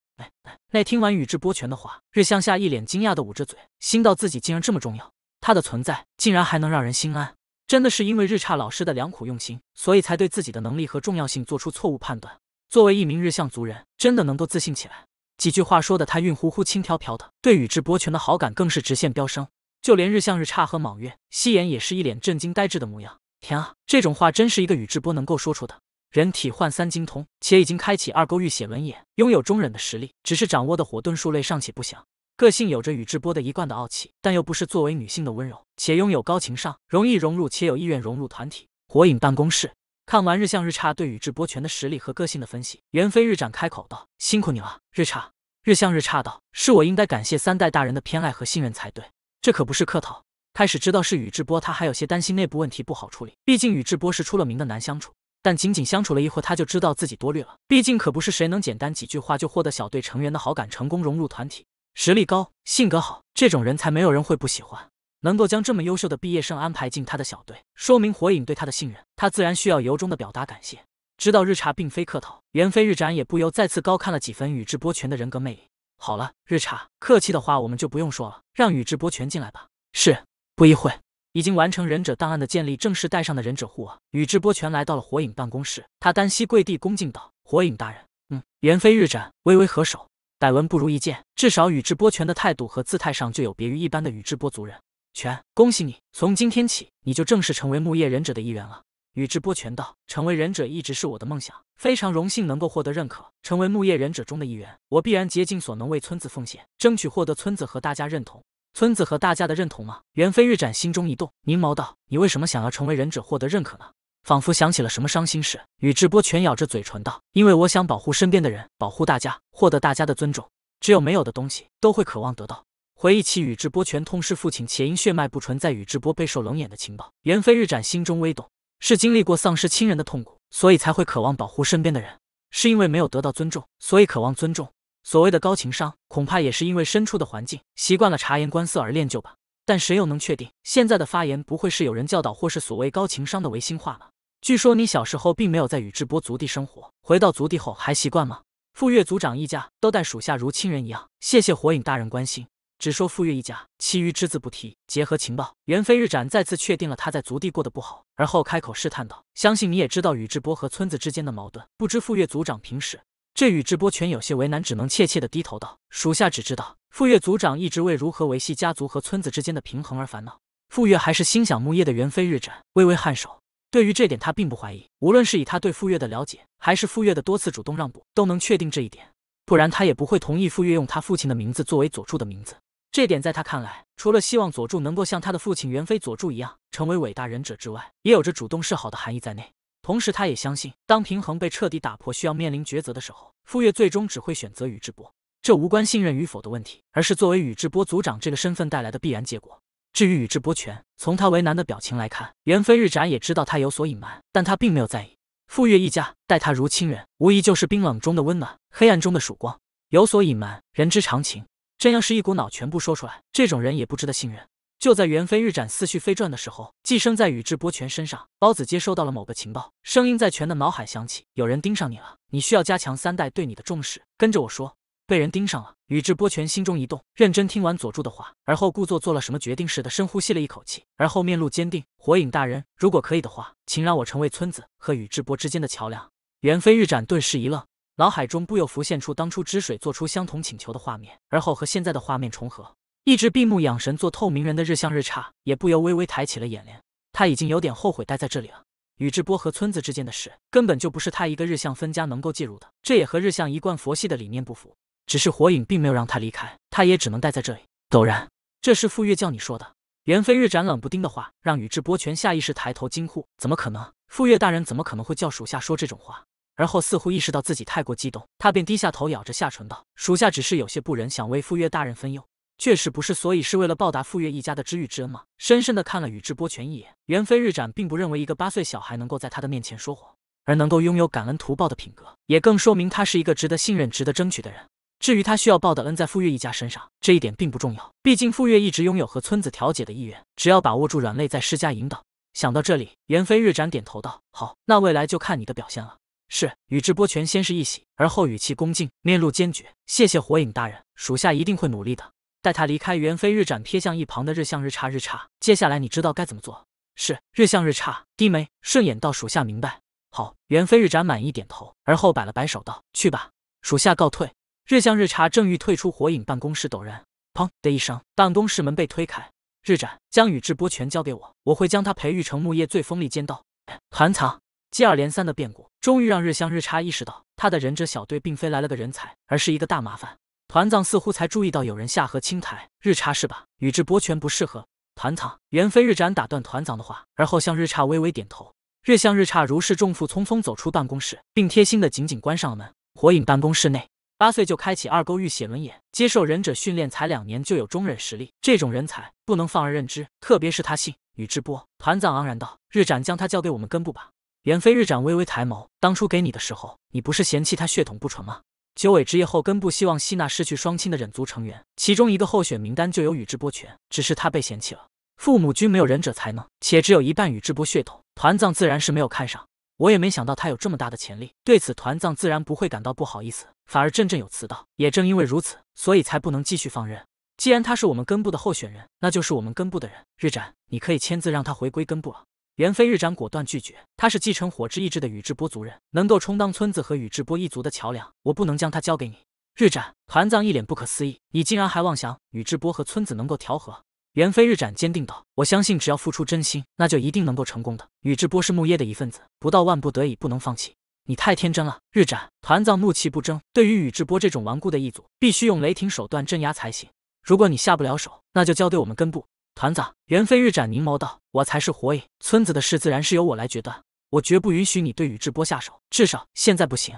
那听完宇智波泉的话，日向夏一脸惊讶的捂着嘴，心道自己竟然这么重要，他的存在竟然还能让人心安，真的是因为日差老师的良苦用心，所以才对自己的能力和重要性做出错误判断。作为一名日向族人，真的能够自信起来。几句话说的他晕乎乎、轻飘飘的，对宇智波泉的好感更是直线飙升。就连日向日差和卯月夕颜也是一脸震惊呆滞的模样。天啊，这种话真是一个宇智波能够说出的。人体换三精通，且已经开启二勾玉写轮眼，拥有中忍的实力，只是掌握的火遁术类尚且不详。个性有着宇智波的一贯的傲气，但又不是作为女性的温柔，且拥有高情商，容易融入且有意愿融入团体。火影办公室，看完日向日差对宇智波泉的实力和个性的分析，猿飞日展开口道：“辛苦你了，日差。”日向日差道：“是我应该感谢三代大人的偏爱和信任才对，这可不是客套。”开始知道是宇智波，他还有些担心内部问题不好处理，毕竟宇智波是出了名的难相处。但仅仅相处了一会他就知道自己多虑了。毕竟，可不是谁能简单几句话就获得小队成员的好感，成功融入团体。实力高，性格好，这种人才没有人会不喜欢。能够将这么优秀的毕业生安排进他的小队，说明火影对他的信任，他自然需要由衷的表达感谢。知道日差并非客套，猿飞日斩也不由再次高看了几分宇智波泉的人格魅力。好了，日差，客气的话我们就不用说了，让宇智波泉进来吧。是。不一会已经完成忍者档案的建立，正式带上的忍者护额，宇智波泉来到了火影办公室，他单膝跪地恭敬道：“火影大人，嗯，猿飞日斩，微微合手，百闻不如一见，至少宇智波泉的态度和姿态上就有别于一般的宇智波族人。”泉，恭喜你，从今天起你就正式成为木叶忍者的一员了。宇智波泉道：“成为忍者一直是我的梦想，非常荣幸能够获得认可，成为木叶忍者中的一员，我必然竭尽所能为村子奉献，争取获得村子和大家认同。”村子和大家的认同吗？袁飞日斩心中一动，凝眸道：“你为什么想要成为忍者，获得认可呢？”仿佛想起了什么伤心事，宇智波全咬着嘴唇道：“因为我想保护身边的人，保护大家，获得大家的尊重。只有没有的东西，都会渴望得到。”回忆起宇智波全通是父亲，且因血脉不纯，在宇智波备受冷眼的情报，袁飞日斩心中微动，是经历过丧失亲人的痛苦，所以才会渴望保护身边的人；是因为没有得到尊重，所以渴望尊重。所谓的高情商，恐怕也是因为身处的环境习惯了察言观色而练就吧。但谁又能确定现在的发言不会是有人教导或是所谓高情商的违心话呢？据说你小时候并没有在宇智波族地生活，回到族地后还习惯吗？傅月族长一家都待属下如亲人一样，谢谢火影大人关心。只说傅月一家，其余只字不提。结合情报，猿飞日斩再次确定了他在族地过得不好，而后开口试探道：“相信你也知道宇智波和村子之间的矛盾，不知傅月族长平时……”这宇智波全有些为难，只能怯怯地低头道：“属下只知道，傅月族长一直为如何维系家族和村子之间的平衡而烦恼。”傅月还是心想木叶的猿飞日斩，微微颔首。对于这点，他并不怀疑。无论是以他对傅月的了解，还是傅月的多次主动让步，都能确定这一点。不然，他也不会同意傅月用他父亲的名字作为佐助的名字。这点在他看来，除了希望佐助能够像他的父亲猿飞佐助一样成为伟大忍者之外，也有着主动示好的含义在内。同时，他也相信，当平衡被彻底打破，需要面临抉择的时候，傅月最终只会选择宇智波。这无关信任与否的问题，而是作为宇智波族长这个身份带来的必然结果。至于宇智波泉，从他为难的表情来看，猿飞日斩也知道他有所隐瞒，但他并没有在意。傅月一家待他如亲人，无疑就是冰冷中的温暖，黑暗中的曙光。有所隐瞒，人之常情。真要是一股脑全部说出来，这种人也不值得信任。就在猿飞日斩思绪飞转的时候，寄生在宇智波泉身上孢子接收到了某个情报，声音在泉的脑海响起：“有人盯上你了，你需要加强三代对你的重视。”跟着我说。被人盯上了，宇智波泉心中一动，认真听完佐助的话，而后故作做了什么决定似的深呼吸了一口气，而后面露坚定：“火影大人，如果可以的话，请让我成为村子和宇智波之间的桥梁。”猿飞日斩顿时一愣，脑海中不由浮现出当初之水做出相同请求的画面，而后和现在的画面重合。一直闭目养神做透明人的日向日差也不由微微抬起了眼帘，他已经有点后悔待在这里了。宇智波和村子之间的事根本就不是他一个日向分家能够介入的，这也和日向一贯佛系的理念不符。只是火影并没有让他离开，他也只能待在这里。陡然，这是傅月叫你说的。元飞日斩冷不丁的话让宇智波泉下意识抬头惊呼：“怎么可能？傅月大人怎么可能会叫属下说这种话？”而后似乎意识到自己太过激动，他便低下头咬着下唇道：“属下只是有些不忍，想为傅月大人分忧。”确实不是，所以是为了报答傅月一家的知遇之恩吗？深深的看了宇智波泉一眼，猿飞日斩并不认为一个八岁小孩能够在他的面前说谎，而能够拥有感恩图报的品格，也更说明他是一个值得信任、值得争取的人。至于他需要报的恩在傅月一家身上，这一点并不重要。毕竟傅月一直拥有和村子调解的意愿，只要把握住软肋，再施加引导。想到这里，猿飞日斩点头道：“好，那未来就看你的表现了。”是宇智波泉先是一喜，而后语气恭敬，面露坚决：“谢谢火影大人，属下一定会努力的。”带他离开。猿飞日斩瞥向一旁的日向日差日差，接下来你知道该怎么做？是日向日差低眉顺眼道：“属下明白。”好，猿飞日斩满意点头，而后摆了摆手道：“去吧，属下告退。”日向日差正欲退出火影办公室，陡然“砰”的一声，办公室门被推开。日斩将宇智波泉交给我，我会将他培育成木叶最锋利尖刀。团藏接二连三的变故，终于让日向日差意识到，他的忍者小队并非来了个人才，而是一个大麻烦。团藏似乎才注意到有人下颌轻抬，日差是吧？宇智波全不适合。团藏，猿飞日斩打断团藏的话，而后向日差微微点头。日向日差如释重负，匆匆走出办公室，并贴心的紧紧关上了门。火影办公室内，八岁就开启二勾玉写轮眼，接受忍者训练才两年就有中忍实力，这种人才不能放而任之，特别是他姓宇智波。团藏昂然道：“日斩将他交给我们根部吧。”猿飞日斩微微抬眸，当初给你的时候，你不是嫌弃他血统不纯吗？九尾之夜后，根部希望吸纳失去双亲的忍族成员，其中一个候选名单就有宇智波泉，只是他被嫌弃了。父母均没有忍者才能，且只有一半宇智波血统，团藏自然是没有看上。我也没想到他有这么大的潜力，对此团藏自然不会感到不好意思，反而振振有词道：“也正因为如此，所以才不能继续放任。既然他是我们根部的候选人，那就是我们根部的人。日斩，你可以签字让他回归根部了。”元非日斩果断拒绝，他是继承火之意志的宇智波族人，能够充当村子和宇智波一族的桥梁，我不能将他交给你。日斩团藏一脸不可思议，你竟然还妄想宇智波和村子能够调和？元非日斩坚定道，我相信只要付出真心，那就一定能够成功的。宇智波是木叶的一份子，不到万不得已不能放弃。你太天真了！日斩团藏怒气不争，对于宇智波这种顽固的一族，必须用雷霆手段镇压才行。如果你下不了手，那就交对我们根部。团子，猿飞日斩凝眸道：“我才是火影，村子的事自然是由我来决断。我绝不允许你对宇智波下手，至少现在不行。”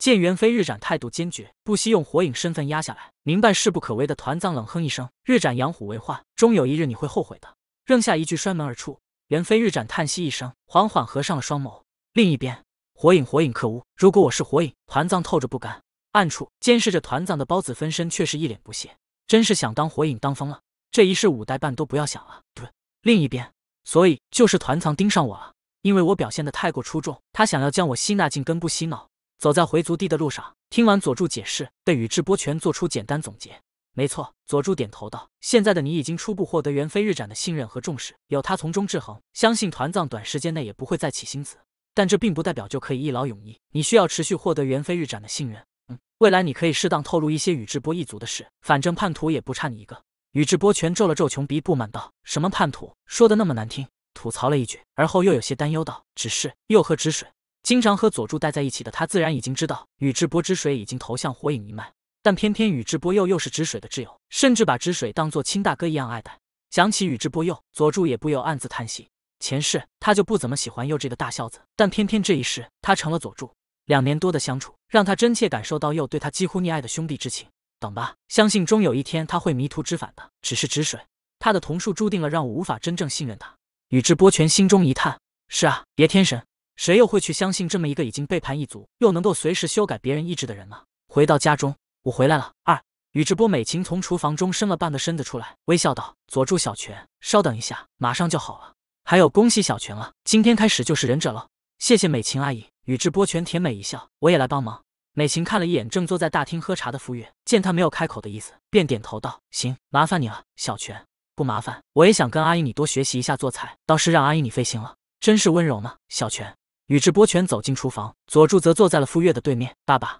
见猿飞日斩态度坚决，不惜用火影身份压下来，明白势不可为的团藏冷哼一声：“日斩养虎为患，终有一日你会后悔的。”扔下一句，摔门而出。猿飞日斩叹息一声，缓缓合上了双眸。另一边，火影，火影可恶！如果我是火影，团藏透着不甘。暗处监视着团藏的包子分身却是一脸不屑：“真是想当火影当疯了。”这一世五代半都不要想了。对，另一边，所以就是团藏盯上我了，因为我表现的太过出众，他想要将我吸纳进根部洗脑。走在回族地的路上，听完佐助解释，对宇智波泉做出简单总结。没错，佐助点头道：“现在的你已经初步获得猿飞日斩的信任和重视，有他从中制衡，相信团藏短时间内也不会再起心思。但这并不代表就可以一劳永逸，你需要持续获得猿飞日斩的信任。嗯，未来你可以适当透露一些宇智波一族的事，反正叛徒也不差你一个。”宇智波泉皱了皱穷鼻，不满道：“什么叛徒，说的那么难听。”吐槽了一句，而后又有些担忧道：“只是鼬和止水，经常和佐助待在一起的他，自然已经知道宇智波止水已经投向火影一脉，但偏偏宇智波鼬又是止水的挚友，甚至把止水当作亲大哥一样爱戴。想起宇智波鼬，佐助也不由暗自叹息，前世他就不怎么喜欢鼬这个大孝子，但偏偏这一世他成了佐助，两年多的相处，让他真切感受到鼬对他几乎溺爱的兄弟之情。”等吧，相信终有一天他会迷途知返的。只是止水，他的瞳术注定了让我无法真正信任他。宇智波泉心中一叹：是啊，别天神，谁又会去相信这么一个已经背叛一族，又能够随时修改别人意志的人呢？回到家中，我回来了。二宇智波美琴从厨房中伸了半个身子出来，微笑道：“佐助小泉，稍等一下，马上就好了。还有，恭喜小泉了，今天开始就是忍者了。谢谢美琴阿姨。”宇智波泉甜美一笑：“我也来帮忙。”美琴看了一眼正坐在大厅喝茶的傅月，见他没有开口的意思，便点头道：“行，麻烦你了，小泉。”“不麻烦，我也想跟阿姨你多学习一下做菜，倒是让阿姨你费心了，真是温柔呢。”小泉宇智波泉走进厨房，佐助则坐在了傅月的对面。爸爸，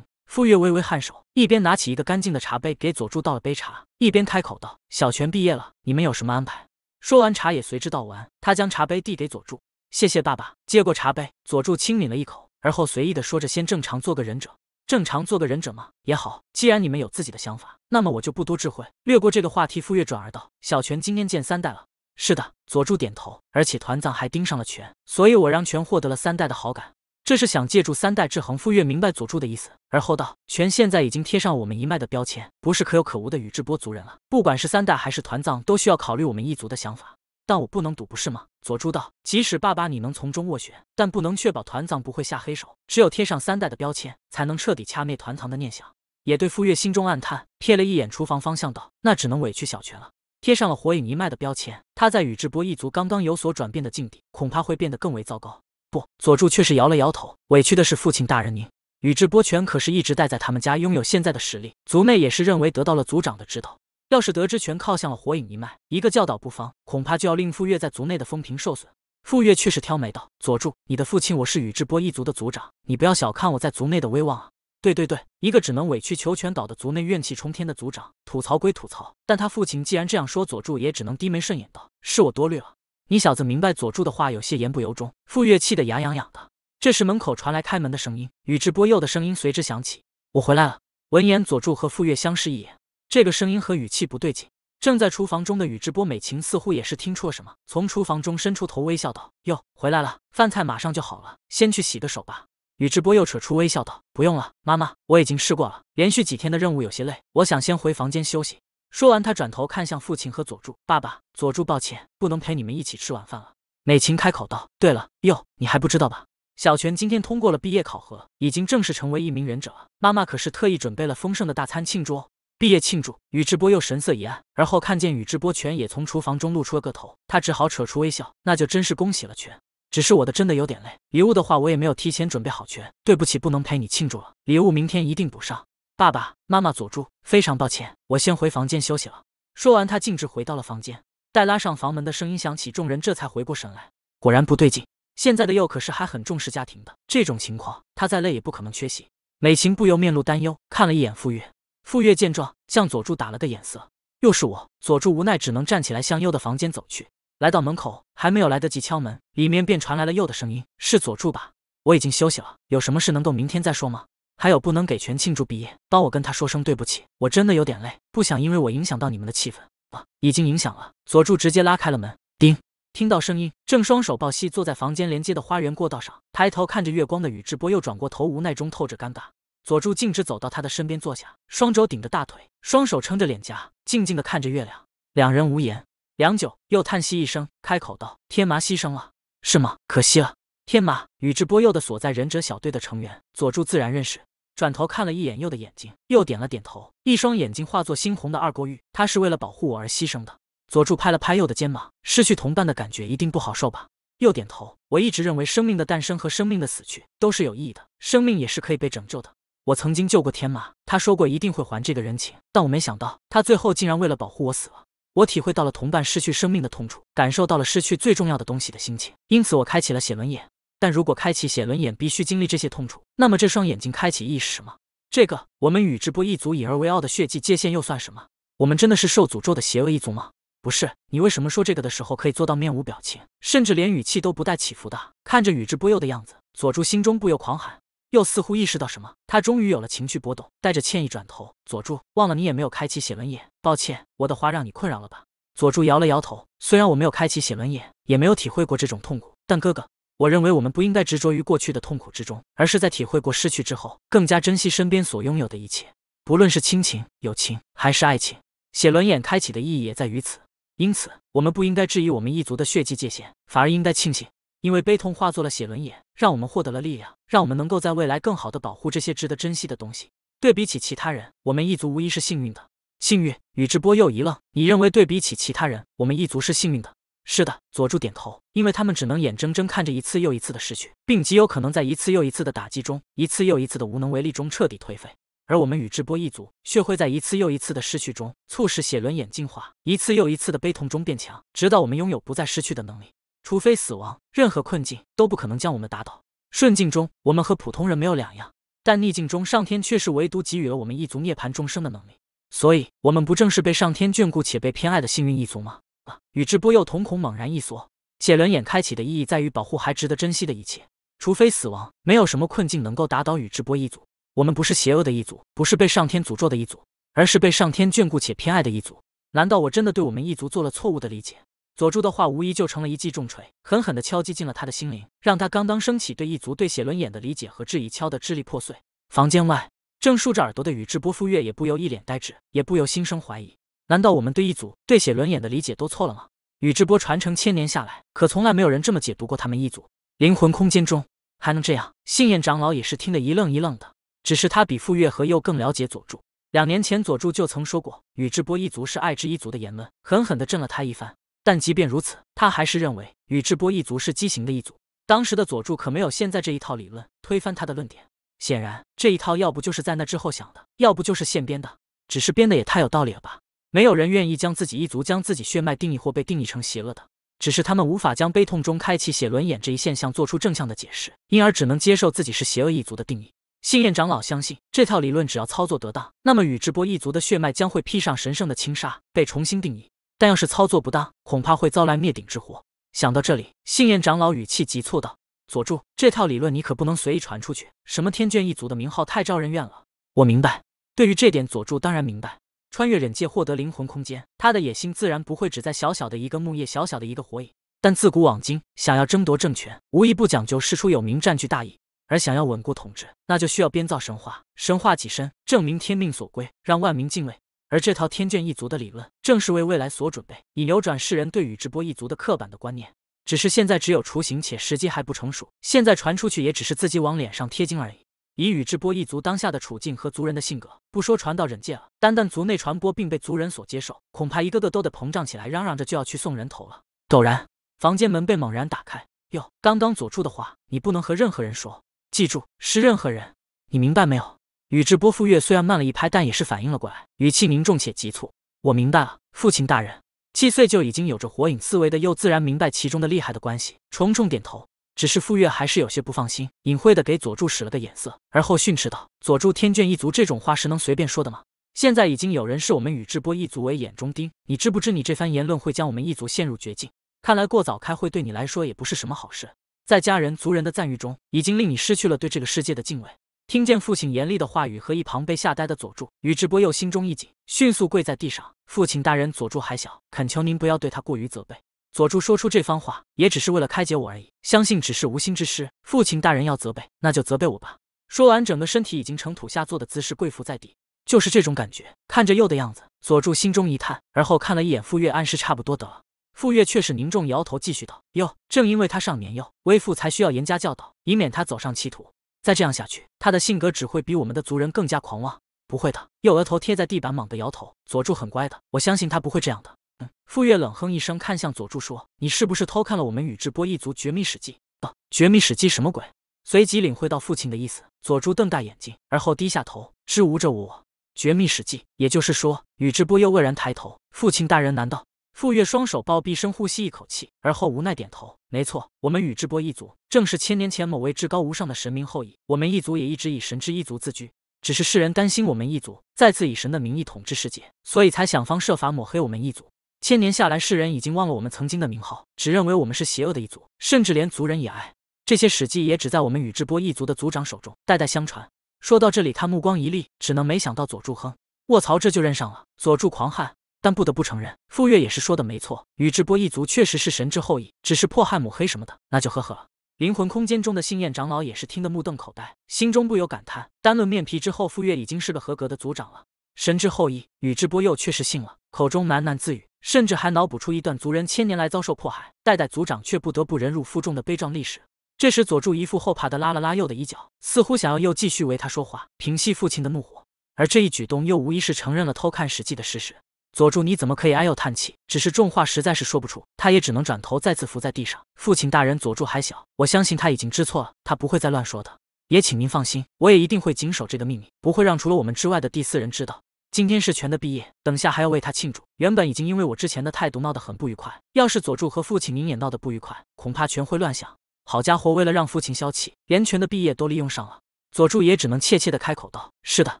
傅月微微颔首，一边拿起一个干净的茶杯给佐助倒了杯茶，一边开口道：“小泉毕业了，你们有什么安排？”说完茶也随之倒完，他将茶杯递给佐助：“谢谢爸爸。”接过茶杯，佐助轻抿了一口。而后随意的说着，先正常做个忍者，正常做个忍者吗？也好，既然你们有自己的想法，那么我就不多智慧，略过这个话题。傅月转而道：“小泉今天见三代了。”是的，佐助点头，而且团藏还盯上了泉，所以我让泉获得了三代的好感，这是想借助三代制衡傅月。明白佐助的意思，而后道：“泉现在已经贴上我们一脉的标签，不是可有可无的宇智波族人了。不管是三代还是团藏，都需要考虑我们一族的想法。”但我不能赌，不是吗？佐助道。即使爸爸你能从中斡旋，但不能确保团藏不会下黑手。只有贴上三代的标签，才能彻底掐灭团藏的念想。也对，傅月心中暗叹，瞥了一眼厨房方向，道：“那只能委屈小泉了。”贴上了火影一脉的标签，他在宇智波一族刚刚有所转变的境地，恐怕会变得更为糟糕。不，佐助却是摇了摇头。委屈的是父亲大人您。宇智波泉可是一直待在他们家，拥有现在的实力，族内也是认为得到了族长的指导。要是得知全靠向了火影一脉，一个教导不方，恐怕就要令傅月在族内的风评受损。傅月却是挑眉道：“佐助，你的父亲我是宇智波一族的族长，你不要小看我在族内的威望啊！”对对对，一个只能委曲求全、倒的族内怨气冲天的族长，吐槽归吐槽，但他父亲既然这样说，佐助也只能低眉顺眼道：“是我多虑了。”你小子明白佐助的话有些言不由衷，傅月气得牙痒痒的。这时门口传来开门的声音，宇智波鼬的声音随之响起：“我回来了。”闻言，佐助和傅月相视一眼。这个声音和语气不对劲。正在厨房中的宇智波美琴似乎也是听出了什么，从厨房中伸出头微笑道：“哟，回来了，饭菜马上就好了，先去洗个手吧。”宇智波又扯出微笑道：“不用了，妈妈，我已经试过了。连续几天的任务有些累，我想先回房间休息。”说完，他转头看向父亲和佐助：“爸爸，佐助，抱歉，不能陪你们一起吃晚饭了。”美琴开口道：“对了，哟，你还不知道吧？小泉今天通过了毕业考核，已经正式成为一名忍者。妈妈可是特意准备了丰盛的大餐庆祝。”毕业庆祝，宇智波鼬神色一暗，而后看见宇智波泉也从厨房中露出了个头，他只好扯出微笑。那就真是恭喜了泉，只是我的真的有点累，礼物的话我也没有提前准备好，全，对不起，不能陪你庆祝了，礼物明天一定补上。爸爸妈妈，佐助，非常抱歉，我先回房间休息了。说完，他径直回到了房间。待拉上房门的声音响起，众人这才回过神来，果然不对劲。现在的鼬可是还很重视家庭的，这种情况他再累也不可能缺席。美琴不由面露担忧，看了一眼傅岳。傅月见状，向佐助打了个眼色，又是我。佐助无奈，只能站起来向右的房间走去。来到门口，还没有来得及敲门，里面便传来了右的声音：“是佐助吧？我已经休息了，有什么事能够明天再说吗？还有，不能给全庆祝毕业，帮我跟他说声对不起。我真的有点累，不想因为我影响到你们的气氛。”啊，已经影响了。佐助直接拉开了门。叮，听到声音，正双手抱膝坐在房间连接的花园过道上，抬头看着月光的宇智波又转过头，无奈中透着尴尬。佐助径直走到他的身边坐下，双肘顶着大腿，双手撑着脸颊，静静的看着月亮。两人无言，良久，又叹息一声，开口道：“天麻牺牲了，是吗？可惜了。”天麻，宇智波鼬的所在忍者小队的成员，佐助自然认识。转头看了一眼鼬的眼睛，鼬点了点头，一双眼睛化作猩红的二锅玉。他是为了保护我而牺牲的。佐助拍了拍鼬的肩膀，失去同伴的感觉一定不好受吧？鼬点头。我一直认为生命的诞生和生命的死去都是有意义的，生命也是可以被拯救的。我曾经救过天马，他说过一定会还这个人情，但我没想到他最后竟然为了保护我死了。我体会到了同伴失去生命的痛楚，感受到了失去最重要的东西的心情，因此我开启了写轮眼。但如果开启写轮眼必须经历这些痛楚，那么这双眼睛开启意义是什么？这个，我们宇智波一族引而为傲的血迹界限又算什么？我们真的是受诅咒的邪恶一族吗？不是。你为什么说这个的时候可以做到面无表情，甚至连语气都不带起伏的看着宇智波鼬的样子？佐助心中不由狂喊。又似乎意识到什么，他终于有了情绪波动，带着歉意转头。佐助，忘了你也没有开启写轮眼，抱歉，我的话让你困扰了吧？佐助摇了摇头。虽然我没有开启写轮眼，也没有体会过这种痛苦，但哥哥，我认为我们不应该执着于过去的痛苦之中，而是在体会过失去之后，更加珍惜身边所拥有的一切，不论是亲情、友情还是爱情。写轮眼开启的意义也在于此，因此我们不应该质疑我们一族的血迹界限，反而应该庆幸。因为悲痛化作了写轮眼，让我们获得了力量，让我们能够在未来更好的保护这些值得珍惜的东西。对比起其他人，我们一族无疑是幸运的。幸运？宇智波又一愣。你认为对比起其他人，我们一族是幸运的？是的，佐助点头。因为他们只能眼睁睁看着一次又一次的失去，并极有可能在一次又一次的打击中，一次又一次的无能为力中彻底颓废。而我们宇智波一族，却会在一次又一次的失去中促使写轮眼进化，一次又一次的悲痛中变强，直到我们拥有不再失去的能力。除非死亡，任何困境都不可能将我们打倒。顺境中，我们和普通人没有两样；但逆境中，上天却是唯独给予了我们一族涅槃重生的能力。所以，我们不正是被上天眷顾且被偏爱的幸运一族吗？啊！宇智波鼬瞳孔猛然一缩。写轮眼开启的意义在于保护还值得珍惜的一切。除非死亡，没有什么困境能够打倒宇智波一族。我们不是邪恶的一族，不是被上天诅咒的一族，而是被上天眷顾且偏爱的一族。难道我真的对我们一族做了错误的理解？佐助的话无疑就成了一记重锤，狠狠地敲击进了他的心灵，让他刚刚升起对一族对写轮眼的理解和质疑，敲得支离破碎。房间外正竖着耳朵的宇智波富岳也不由一脸呆滞，也不由心生怀疑：难道我们对一族对写轮眼的理解都错了吗？宇智波传承千年下来，可从来没有人这么解读过他们一族。灵魂空间中还能这样？信彦长老也是听得一愣一愣的，只是他比富岳和鼬更了解佐助。两年前，佐助就曾说过宇智波一族是爱之一族的言论，狠狠地震了他一番。但即便如此，他还是认为宇智波一族是畸形的一族。当时的佐助可没有现在这一套理论推翻他的论点。显然，这一套要不就是在那之后想的，要不就是现编的。只是编的也太有道理了吧？没有人愿意将自己一族、将自己血脉定义或被定义成邪恶的。只是他们无法将悲痛中开启写轮眼这一现象做出正向的解释，因而只能接受自己是邪恶一族的定义。信彦长老相信，这套理论只要操作得当，那么宇智波一族的血脉将会披上神圣的轻纱，被重新定义。但要是操作不当，恐怕会遭来灭顶之祸。想到这里，信彦长老语气急促道：“佐助，这套理论你可不能随意传出去。什么天眷一族的名号太招人怨了。”我明白，对于这点，佐助当然明白。穿越忍界获得灵魂空间，他的野心自然不会只在小小的一个木叶，小小的一个火影。但自古往今，想要争夺政权，无一不讲究事出有名，占据大义；而想要稳固统治，那就需要编造神话，神话己身，证明天命所归，让万民敬畏。而这套天眷一族的理论，正是为未来所准备，以扭转世人对宇智波一族的刻板的观念。只是现在只有雏形，且时机还不成熟。现在传出去，也只是自己往脸上贴金而已。以宇智波一族当下的处境和族人的性格，不说传到忍界了，单单族内传播并被族人所接受，恐怕一个个都得膨胀起来，嚷嚷着就要去送人头了。陡然，房间门被猛然打开。哟，刚刚佐助的话，你不能和任何人说，记住，是任何人，你明白没有？宇智波富岳虽然慢了一拍，但也是反应了过来，语气凝重且急促：“我明白了，父亲大人。”七岁就已经有着火影思维的又自然明白其中的厉害的关系，重重点头。只是富岳还是有些不放心，隐晦的给佐助使了个眼色，而后训斥道：“佐助，天眷一族这种话是能随便说的吗？现在已经有人视我们宇智波一族为眼中钉，你知不知你这番言论会将我们一族陷入绝境？看来过早开会对你来说也不是什么好事，在家人族人的赞誉中，已经令你失去了对这个世界的敬畏。”听见父亲严厉的话语和一旁被吓呆的佐助，宇智波鼬心中一紧，迅速跪在地上。父亲大人，佐助还小，恳求您不要对他过于责备。佐助说出这番话，也只是为了开解我而已，相信只是无心之失。父亲大人要责备，那就责备我吧。说完整个身体已经呈土下坐的姿势跪伏在地，就是这种感觉。看着鼬的样子，佐助心中一叹，而后看了一眼傅月，暗示差不多得了。傅月却是凝重摇头，继续道：“哟，正因为他尚年幼，微父才需要严加教导，以免他走上歧途。”再这样下去，他的性格只会比我们的族人更加狂妄。不会的，右额头贴在地板，猛地摇头。佐助很乖的，我相信他不会这样的。嗯，傅月冷哼一声，看向佐助说：“你是不是偷看了我们宇智波一族绝密史记？”哦，绝密史记什么鬼？随即领会到父亲的意思，佐助瞪大眼睛，而后低下头支吾着我。绝密史记，也就是说，宇智波又愕然抬头，父亲大人难道？傅月双手抱臂，深呼吸一口气，而后无奈点头。没错，我们宇智波一族正是千年前某位至高无上的神明后裔。我们一族也一直以神之一族自居，只是世人担心我们一族再次以神的名义统治世界，所以才想方设法抹黑我们一族。千年下来，世人已经忘了我们曾经的名号，只认为我们是邪恶的一族，甚至连族人也爱。这些史记也只在我们宇智波一族的族长手中代代相传。说到这里，他目光一厉，只能没想到佐助哼，卧槽，这就认上了。佐助狂汗。但不得不承认，傅月也是说的没错。宇智波一族确实是神之后裔，只是迫害、母黑什么的，那就呵呵了。灵魂空间中的星焰长老也是听得目瞪口呆，心中不由感叹：单论面皮之后，傅月已经是个合格的族长了。神之后裔，宇智波鼬确实信了，口中喃喃自语，甚至还脑补出一段族人千年来遭受迫害，代代族长却不得不忍辱负重的悲壮历史。这时，佐助一副后怕的拉了拉鼬的衣角，似乎想要又继续为他说话，平息父亲的怒火。而这一举动又无疑是承认了偷看史记的事实。佐助，你怎么可以唉哟叹气？只是重话实在是说不出，他也只能转头再次伏在地上。父亲大人，佐助还小，我相信他已经知错了，他不会再乱说的。也请您放心，我也一定会谨守这个秘密，不会让除了我们之外的第四人知道。今天是全的毕业，等下还要为他庆祝。原本已经因为我之前的态度闹得很不愉快，要是佐助和父亲您也闹得不愉快，恐怕全会乱想。好家伙，为了让父亲消气，连全的毕业都利用上了。佐助也只能怯怯的开口道：“是的，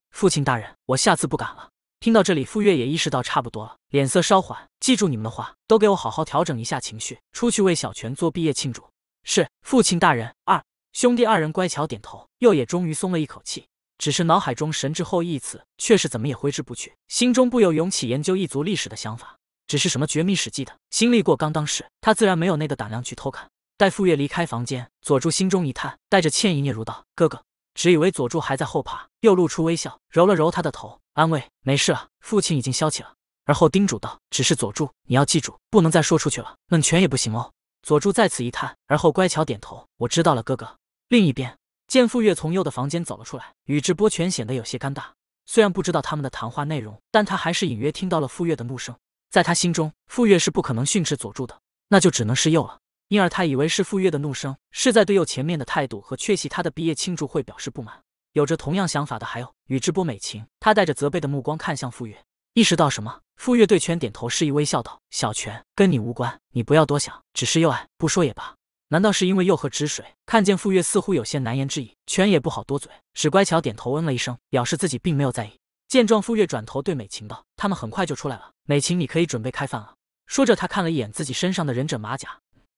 父亲大人，我下次不敢了。”听到这里，傅月也意识到差不多了，脸色稍缓，记住你们的话，都给我好好调整一下情绪，出去为小泉做毕业庆祝。是，父亲大人。二兄弟二人乖巧点头。又也终于松了一口气，只是脑海中神之后裔词却是怎么也挥之不去，心中不由涌起研究一族历史的想法。只是什么绝密史记的经历过刚当时，他自然没有那个胆量去偷看。待傅月离开房间，佐助心中一叹，带着歉意嗫嚅道：“哥哥。”只以为佐助还在后怕，又露出微笑，揉了揉他的头，安慰：“没事了，父亲已经消气了。”而后叮嘱道：“只是佐助，你要记住，不能再说出去了，摁全也不行哦。”佐助再次一叹，而后乖巧点头：“我知道了，哥哥。”另一边，见傅月从右的房间走了出来，宇智波泉显得有些尴尬。虽然不知道他们的谈话内容，但他还是隐约听到了傅月的怒声。在他心中，傅月是不可能训斥佐助的，那就只能是右了。因而他以为是傅月的怒声，是在对佑前面的态度和缺席他的毕业庆祝会表示不满。有着同样想法的还有宇智波美琴，她带着责备的目光看向傅月，意识到什么？傅月对全点头示意，微笑道：“小泉，跟你无关，你不要多想，只是佑爱，不说也罢。难道是因为佑和止水？”看见傅月似乎有些难言之意，泉也不好多嘴，只乖巧点头，嗯了一声，表示自己并没有在意。见状，傅月转头对美琴道：“他们很快就出来了，美琴，你可以准备开饭了。”说着，他看了一眼自己身上的忍者马甲。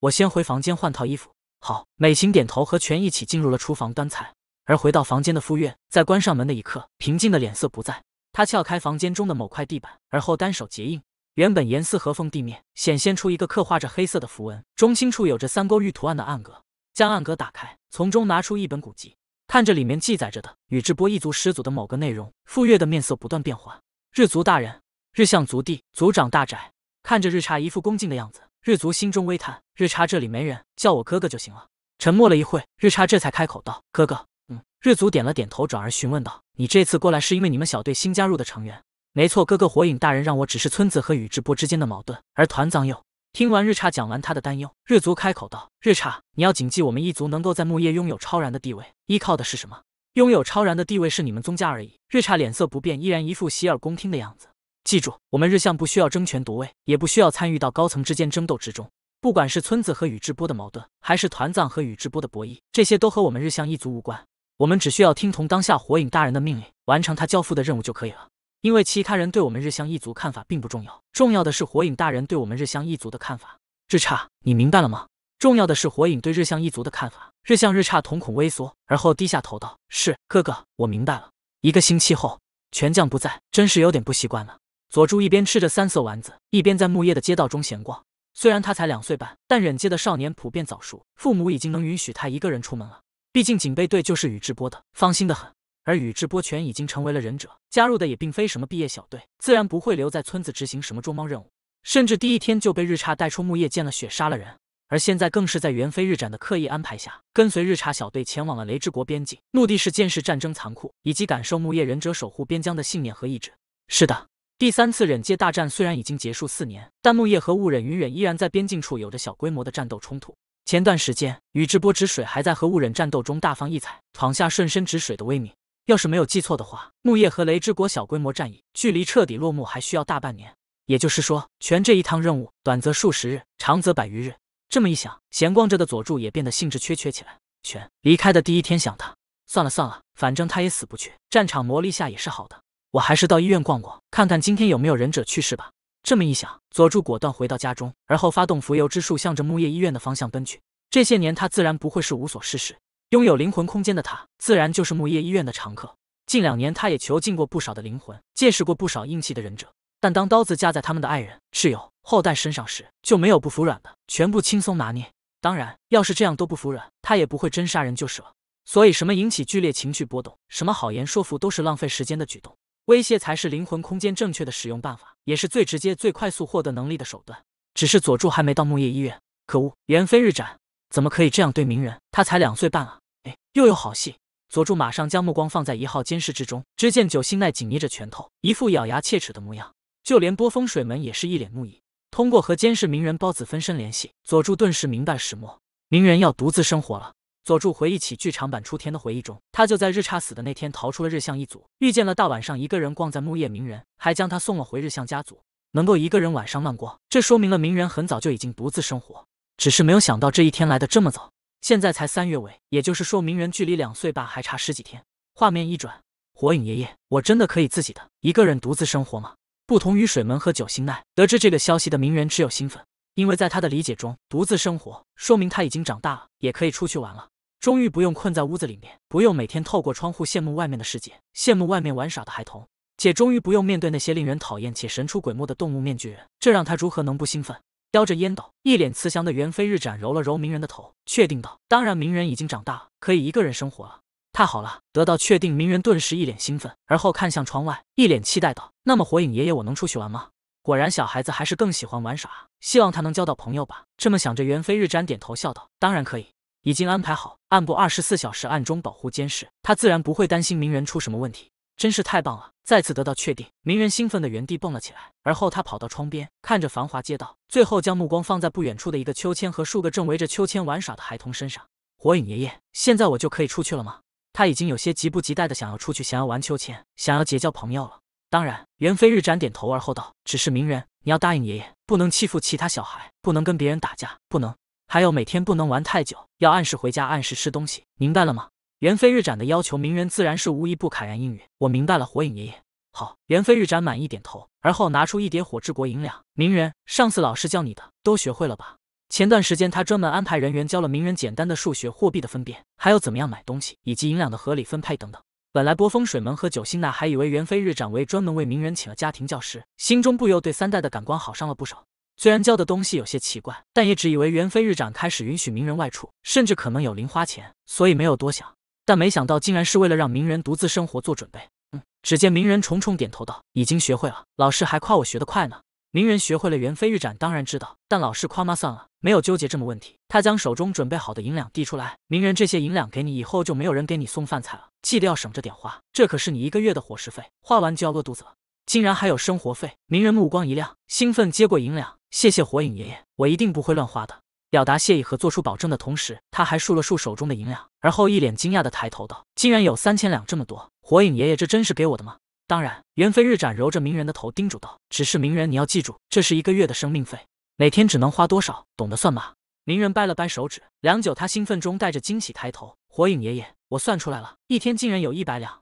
我先回房间换套衣服。好，美琴点头，和全一起进入了厨房端菜。而回到房间的傅月，在关上门的一刻，平静的脸色不在。他撬开房间中的某块地板，而后单手结印，原本严丝合缝地面显现出一个刻画着黑色的符文，中心处有着三勾玉图案的暗格。将暗格打开，从中拿出一本古籍，看着里面记载着的宇智波一族始祖的某个内容，傅月的面色不断变化。日族大人，日向族地族长大宅，看着日差一副恭敬的样子。日族心中微叹，日差这里没人，叫我哥哥就行了。沉默了一会，日差这才开口道：“哥哥，嗯。”日族点了点头，转而询问道：“你这次过来是因为你们小队新加入的成员？没错，哥哥，火影大人让我只是村子和宇智波之间的矛盾，而团藏又……”听完日差讲完他的担忧，日族开口道：“日差，你要谨记，我们一族能够在木叶拥有超然的地位，依靠的是什么？拥有超然的地位是你们宗家而已。”日差脸色不变，依然一副洗耳恭听的样子。记住，我们日向不需要争权夺位，也不需要参与到高层之间争斗之中。不管是村子和宇智波的矛盾，还是团藏和宇智波的博弈，这些都和我们日向一族无关。我们只需要听从当下火影大人的命令，完成他交付的任务就可以了。因为其他人对我们日向一族看法并不重要，重要的是火影大人对我们日向一族的看法。日差，你明白了吗？重要的是火影对日向一族的看法。日向日差瞳孔微缩，而后低下头道：“是哥哥，我明白了。”一个星期后，全将不在，真是有点不习惯了。佐助一边吃着三色丸子，一边在木叶的街道中闲逛。虽然他才两岁半，但忍界的少年普遍早熟，父母已经能允许他一个人出门了。毕竟警备队就是宇智波的，放心的很。而宇智波泉已经成为了忍者，加入的也并非什么毕业小队，自然不会留在村子执行什么捉猫任务。甚至第一天就被日差带出木叶见了雪，杀了人。而现在更是在猿飞日斩的刻意安排下，跟随日差小队前往了雷之国边境，目的是见识战争残酷，以及感受木叶忍者守护边疆的信念和意志。是的。第三次忍界大战虽然已经结束四年，但木叶和雾忍、云忍依然在边境处有着小规模的战斗冲突。前段时间，宇智波止水还在和雾忍战斗中大放异彩，闯下瞬身止水的威名。要是没有记错的话，木叶和雷之国小规模战役距离彻底落幕还需要大半年，也就是说，全这一趟任务，短则数十日，长则百余日。这么一想，闲逛着的佐助也变得兴致缺缺起来。全离开的第一天想他，算了算了，反正他也死不去，战场磨砺下也是好的。我还是到医院逛逛，看看今天有没有忍者去世吧。这么一想，佐助果断回到家中，而后发动浮游之术，向着木叶医院的方向奔去。这些年他自然不会是无所事事，拥有灵魂空间的他，自然就是木叶医院的常客。近两年他也囚禁过不少的灵魂，见识过不少硬气的忍者。但当刀子架在他们的爱人、挚友、后代身上时，就没有不服软的，全部轻松拿捏。当然，要是这样都不服软，他也不会真杀人就是了。所以，什么引起剧烈情绪波动，什么好言说服，都是浪费时间的举动。威胁才是灵魂空间正确的使用办法，也是最直接、最快速获得能力的手段。只是佐助还没到木叶医院，可恶！猿飞日斩怎么可以这样对鸣人？他才两岁半啊！哎，又有好戏。佐助马上将目光放在一号监视之中，只见九星奈紧捏着拳头，一副咬牙切齿的模样。就连波风水门也是一脸怒意。通过和监视鸣人孢子分身联系，佐助顿时明白始末：鸣人要独自生活了。佐助回忆起剧场版出田的回忆中，他就在日差死的那天逃出了日向一族，遇见了大晚上一个人逛在木叶鸣人，还将他送了回日向家族。能够一个人晚上乱逛，这说明了鸣人很早就已经独自生活，只是没有想到这一天来的这么早。现在才三月尾，也就是说鸣人距离两岁半还差十几天。画面一转，火影爷爷，我真的可以自己的一个人独自生活吗？不同于水门和九星奈，得知这个消息的鸣人只有兴奋。因为在他的理解中，独自生活说明他已经长大了，也可以出去玩了。终于不用困在屋子里面，不用每天透过窗户羡慕外面的世界，羡慕外面玩耍的孩童，且终于不用面对那些令人讨厌且神出鬼没的动物面具人，这让他如何能不兴奋？叼着烟斗，一脸慈祥的猿飞日斩揉了揉鸣人的头，确定道：“当然，鸣人已经长大了，可以一个人生活了，太好了。”得到确定，鸣人顿时一脸兴奋，而后看向窗外，一脸期待道：“那么，火影爷爷，我能出去玩吗？”果然，小孩子还是更喜欢玩耍。希望他能交到朋友吧。这么想着，猿飞日斩点头笑道：“当然可以，已经安排好，暗部二十四小时暗中保护监视，他自然不会担心鸣人出什么问题。”真是太棒了！再次得到确定，鸣人兴奋的原地蹦了起来。而后，他跑到窗边，看着繁华街道，最后将目光放在不远处的一个秋千和数个正围着秋千玩耍的孩童身上。火影爷爷，现在我就可以出去了吗？他已经有些急不及待的想要出去，想要玩秋千，想要结交朋友了。当然，猿飞日斩点头，而后道：“只是鸣人，你要答应爷爷，不能欺负其他小孩，不能跟别人打架，不能，还有每天不能玩太久，要按时回家，按时吃东西，明白了吗？”猿飞日斩的要求，鸣人自然是无一不慨然应允。我明白了，火影爷爷。好，猿飞日斩满意点头，而后拿出一叠火之国银两。鸣人，上次老师教你的都学会了吧？前段时间他专门安排人员教了鸣人简单的数学、货币的分辨，还有怎么样买东西，以及银两的合理分配等等。本来波风水门和九星娜还以为猿飞日斩为专门为鸣人请了家庭教师，心中不由对三代的感官好上了不少。虽然教的东西有些奇怪，但也只以为猿飞日斩开始允许鸣人外出，甚至可能有零花钱，所以没有多想。但没想到，竟然是为了让鸣人独自生活做准备。嗯，只见鸣人重重点头道：“已经学会了，老师还夸我学得快呢。”鸣人学会了，猿飞日斩当然知道，但老师夸妈算了。没有纠结这么问题，他将手中准备好的银两递出来。鸣人，这些银两给你，以后就没有人给你送饭菜了，记得要省着点花，这可是你一个月的伙食费，花完就要饿肚子了。竟然还有生活费！鸣人目光一亮，兴奋接过银两，谢谢火影爷爷，我一定不会乱花的。表达谢意和做出保证的同时，他还数了数手中的银两，而后一脸惊讶的抬头道：“竟然有三千两这么多！火影爷爷，这真是给我的吗？”当然，猿飞日斩揉着鸣人的头，叮嘱道：“只是鸣人，你要记住，这是一个月的生命费。”每天只能花多少？懂得算吗？鸣人掰了掰手指，良久，他兴奋中带着惊喜抬头：“火影爷爷，我算出来了，一天竟然有一百两，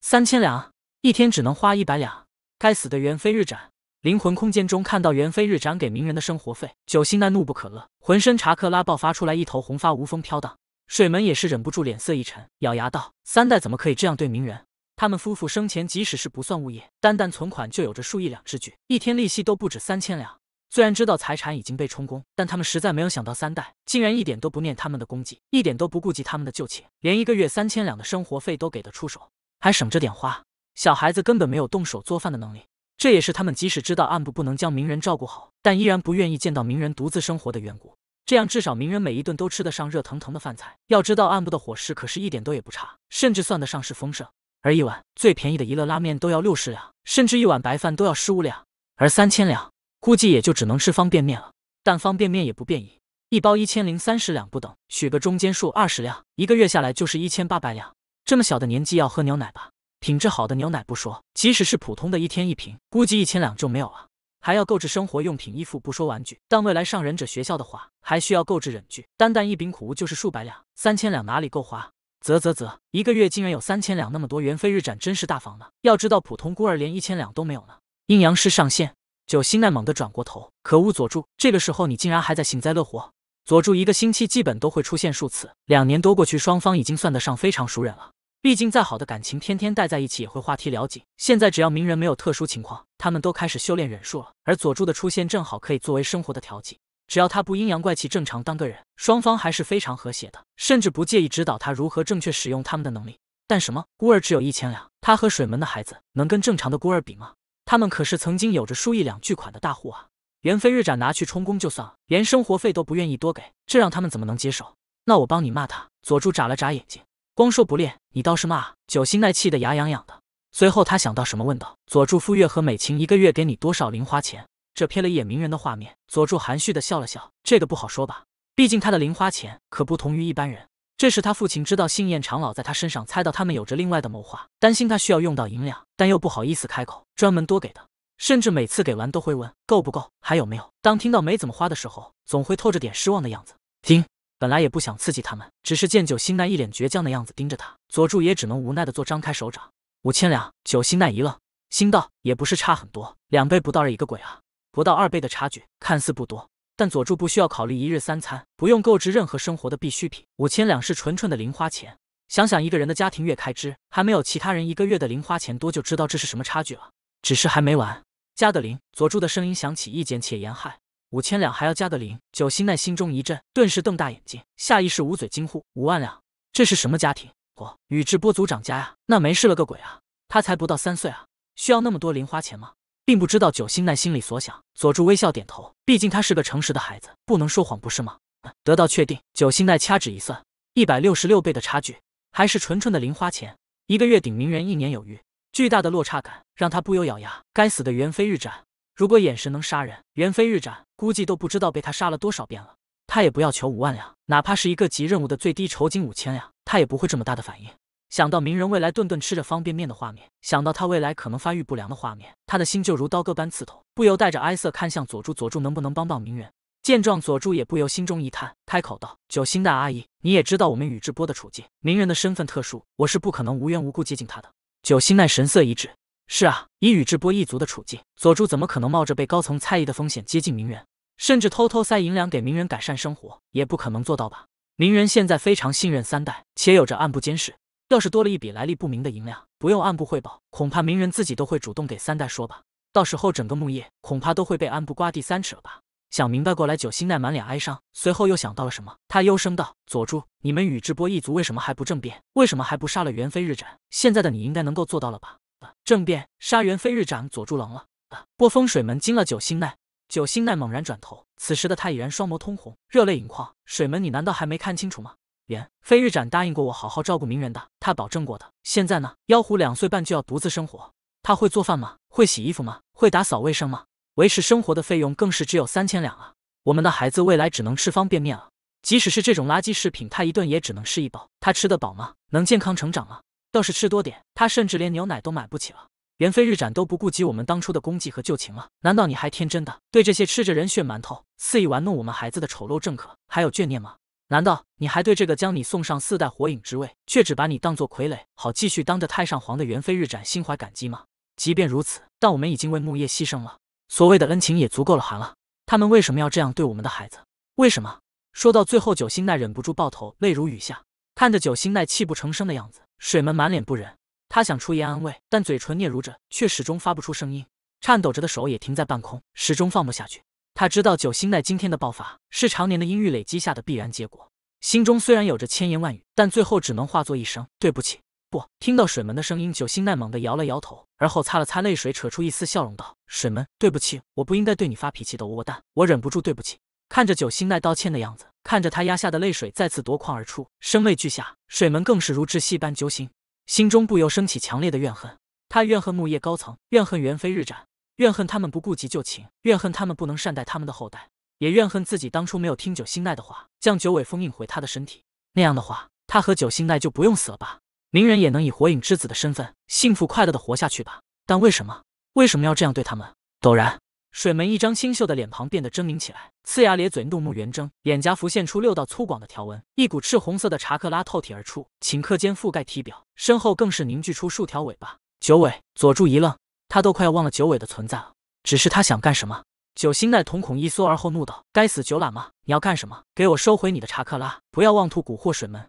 三千两！一天只能花一百两。该死的猿飞日斩！”灵魂空间中看到猿飞日斩给鸣人的生活费，九星奈怒不可遏，浑身查克拉爆发出来，一头红发无风飘荡。水门也是忍不住脸色一沉，咬牙道：“三代怎么可以这样对鸣人？他们夫妇生前即使是不算物业，单单存款就有着数亿两之巨，一天利息都不止三千两。”虽然知道财产已经被充公，但他们实在没有想到三代竟然一点都不念他们的功绩，一点都不顾及他们的旧情，连一个月三千两的生活费都给的出手，还省着点花。小孩子根本没有动手做饭的能力，这也是他们即使知道暗部不能将鸣人照顾好，但依然不愿意见到鸣人独自生活的缘故。这样至少鸣人每一顿都吃得上热腾腾的饭菜。要知道暗部的伙食可是一点都也不差，甚至算得上是丰盛。而一碗最便宜的一乐拉面都要六十两，甚至一碗白饭都要十五两，而三千两。估计也就只能吃方便面了，但方便面也不便宜，一包一千零三十两不等，取个中间数二十两，一个月下来就是一千八百两。这么小的年纪要喝牛奶吧？品质好的牛奶不说，即使是普通的一天一瓶，估计一千两就没有了。还要购置生活用品、衣服不说，玩具，但未来上忍者学校的话，还需要购置忍具，单单一柄苦无就是数百两，三千两哪里够花？啧啧啧，一个月竟然有三千两那么多，元飞日展真是大方呢。要知道普通孤儿连一千两都没有呢。阴阳师上线。九心奈猛地转过头，可恶，佐助！这个时候你竟然还在幸灾乐祸。佐助一个星期基本都会出现数次，两年多过去，双方已经算得上非常熟人了。毕竟再好的感情，天天待在一起也会话题聊尽。现在只要鸣人没有特殊情况，他们都开始修炼忍术了，而佐助的出现正好可以作为生活的调剂。只要他不阴阳怪气，正常当个人，双方还是非常和谐的，甚至不介意指导他如何正确使用他们的能力。但什么孤儿只有一千两？他和水门的孩子能跟正常的孤儿比吗？他们可是曾经有着数亿两巨款的大户啊！元飞日斩拿去充公就算了，连生活费都不愿意多给，这让他们怎么能接受？那我帮你骂他。佐助眨了眨眼睛，光说不练，你倒是骂。九星奈气得牙痒痒的。随后他想到什么，问道：“佐助，傅月和美琴一个月给你多少零花钱？”这瞥了一眼鸣人的画面，佐助含蓄的笑了笑：“这个不好说吧，毕竟他的零花钱可不同于一般人。”这时，他父亲知道信彦长老在他身上猜到他们有着另外的谋划，担心他需要用到银两，但又不好意思开口，专门多给的，甚至每次给完都会问够不够，还有没有。当听到没怎么花的时候，总会透着点失望的样子。听，本来也不想刺激他们，只是见九心奈一脸倔强的样子盯着他，佐助也只能无奈的做张开手掌，五千两。九心奈一愣，心道也不是差很多，两倍不到一个鬼啊，不到二倍的差距，看似不多。但佐助不需要考虑一日三餐，不用购置任何生活的必需品。五千两是纯纯的零花钱。想想一个人的家庭月开支还没有其他人一个月的零花钱多，就知道这是什么差距了。只是还没完，加个零。佐助的声音响起：“意见且言害，五千两还要加个零。”九星奈心中一震，顿时瞪大眼睛，下意识捂嘴惊呼：“五万两，这是什么家庭？哦，宇智波族长家呀？那没事了个鬼啊！他才不到三岁啊，需要那么多零花钱吗？”并不知道九星奈心里所想，佐助微笑点头。毕竟他是个诚实的孩子，不能说谎，不是吗？得到确定，九星奈掐指一算，一百六十六倍的差距，还是纯纯的零花钱，一个月顶鸣人一年有余。巨大的落差感让他不由咬牙。该死的猿飞日斩，如果眼神能杀人，猿飞日斩估计都不知道被他杀了多少遍了。他也不要求五万两，哪怕是一个级任务的最低酬金五千两，他也不会这么大的反应。想到鸣人未来顿顿吃着方便面的画面，想到他未来可能发育不良的画面，他的心就如刀割般刺痛，不由带着哀色看向佐助。佐助能不能帮帮鸣人？见状，佐助也不由心中一叹，开口道：“九星大阿姨，你也知道我们宇智波的处境，鸣人的身份特殊，我是不可能无缘无故接近他的。”九星奈神色一滞：“是啊，以宇智波一族的处境，佐助怎么可能冒着被高层猜疑的风险接近鸣人，甚至偷偷塞银两给鸣人改善生活，也不可能做到吧？鸣人现在非常信任三代，且有着暗部监视。”要是多了一笔来历不明的银两，不用暗部汇报，恐怕鸣人自己都会主动给三代说吧。到时候整个木叶恐怕都会被暗部刮地三尺了吧。想明白过来，九星奈满脸哀伤，随后又想到了什么，他幽声道：“佐助，你们宇智波一族为什么还不政变？为什么还不杀了猿飞日斩？现在的你应该能够做到了吧？”呃、政变，杀猿飞日斩，佐助愣了。啊，波风水门惊了九星奈。九星奈猛然转头，此时的他已然双眸通红，热泪盈眶。水门，你难道还没看清楚吗？元飞日斩答应过我，好好照顾鸣人的，他保证过的。现在呢，妖狐两岁半就要独自生活，他会做饭吗？会洗衣服吗？会打扫卫生吗？维持生活的费用更是只有三千两啊！我们的孩子未来只能吃方便面了。即使是这种垃圾食品，他一顿也只能吃一包，他吃得饱吗？能健康成长吗？要是吃多点，他甚至连牛奶都买不起了。元飞日斩都不顾及我们当初的功绩和旧情了，难道你还天真的对这些吃着人血馒头、肆意玩弄我们孩子的丑陋政客还有眷念吗？难道你还对这个将你送上四代火影之位，却只把你当作傀儡，好继续当着太上皇的元妃日斩心怀感激吗？即便如此，但我们已经为木叶牺牲了，所谓的恩情也足够了。寒了，他们为什么要这样对我们的孩子？为什么？说到最后，九星奈忍不住抱头，泪如雨下。看着九星奈泣不成声的样子，水门满脸不忍，他想出言安慰，但嘴唇嗫嚅着，却始终发不出声音，颤抖着的手也停在半空，始终放不下去。他知道九星奈今天的爆发是常年的阴郁累积下的必然结果，心中虽然有着千言万语，但最后只能化作一声“对不起”。不听到水门的声音，九星奈猛地摇了摇头，而后擦了擦泪水，扯出一丝笑容道：“水门，对不起，我不应该对你发脾气的。我蛋，我忍不住对不起。”看着九星奈道歉的样子，看着他压下的泪水再次夺眶而出，声泪俱下，水门更是如窒息般揪心，心中不由升起强烈的怨恨。他怨恨木叶高层，怨恨猿飞日斩。怨恨他们不顾及旧情，怨恨他们不能善待他们的后代，也怨恨自己当初没有听九星奈的话，将九尾封印回他的身体。那样的话，他和九星奈就不用死了吧？鸣人也能以火影之子的身份，幸福快乐的活下去吧？但为什么？为什么要这样对他们？陡然，水门一张清秀的脸庞变得狰狞起来，呲牙咧嘴，怒目圆睁，脸颊浮现出六道粗犷的条纹，一股赤红色的查克拉透体而出，顷刻间覆盖体表，身后更是凝聚出数条尾巴。九尾，佐助一愣。他都快要忘了九尾的存在了，只是他想干什么？九星奈瞳孔一缩，而后怒道：“该死，九喇嘛，你要干什么？给我收回你的查克拉，不要妄图蛊惑水门！”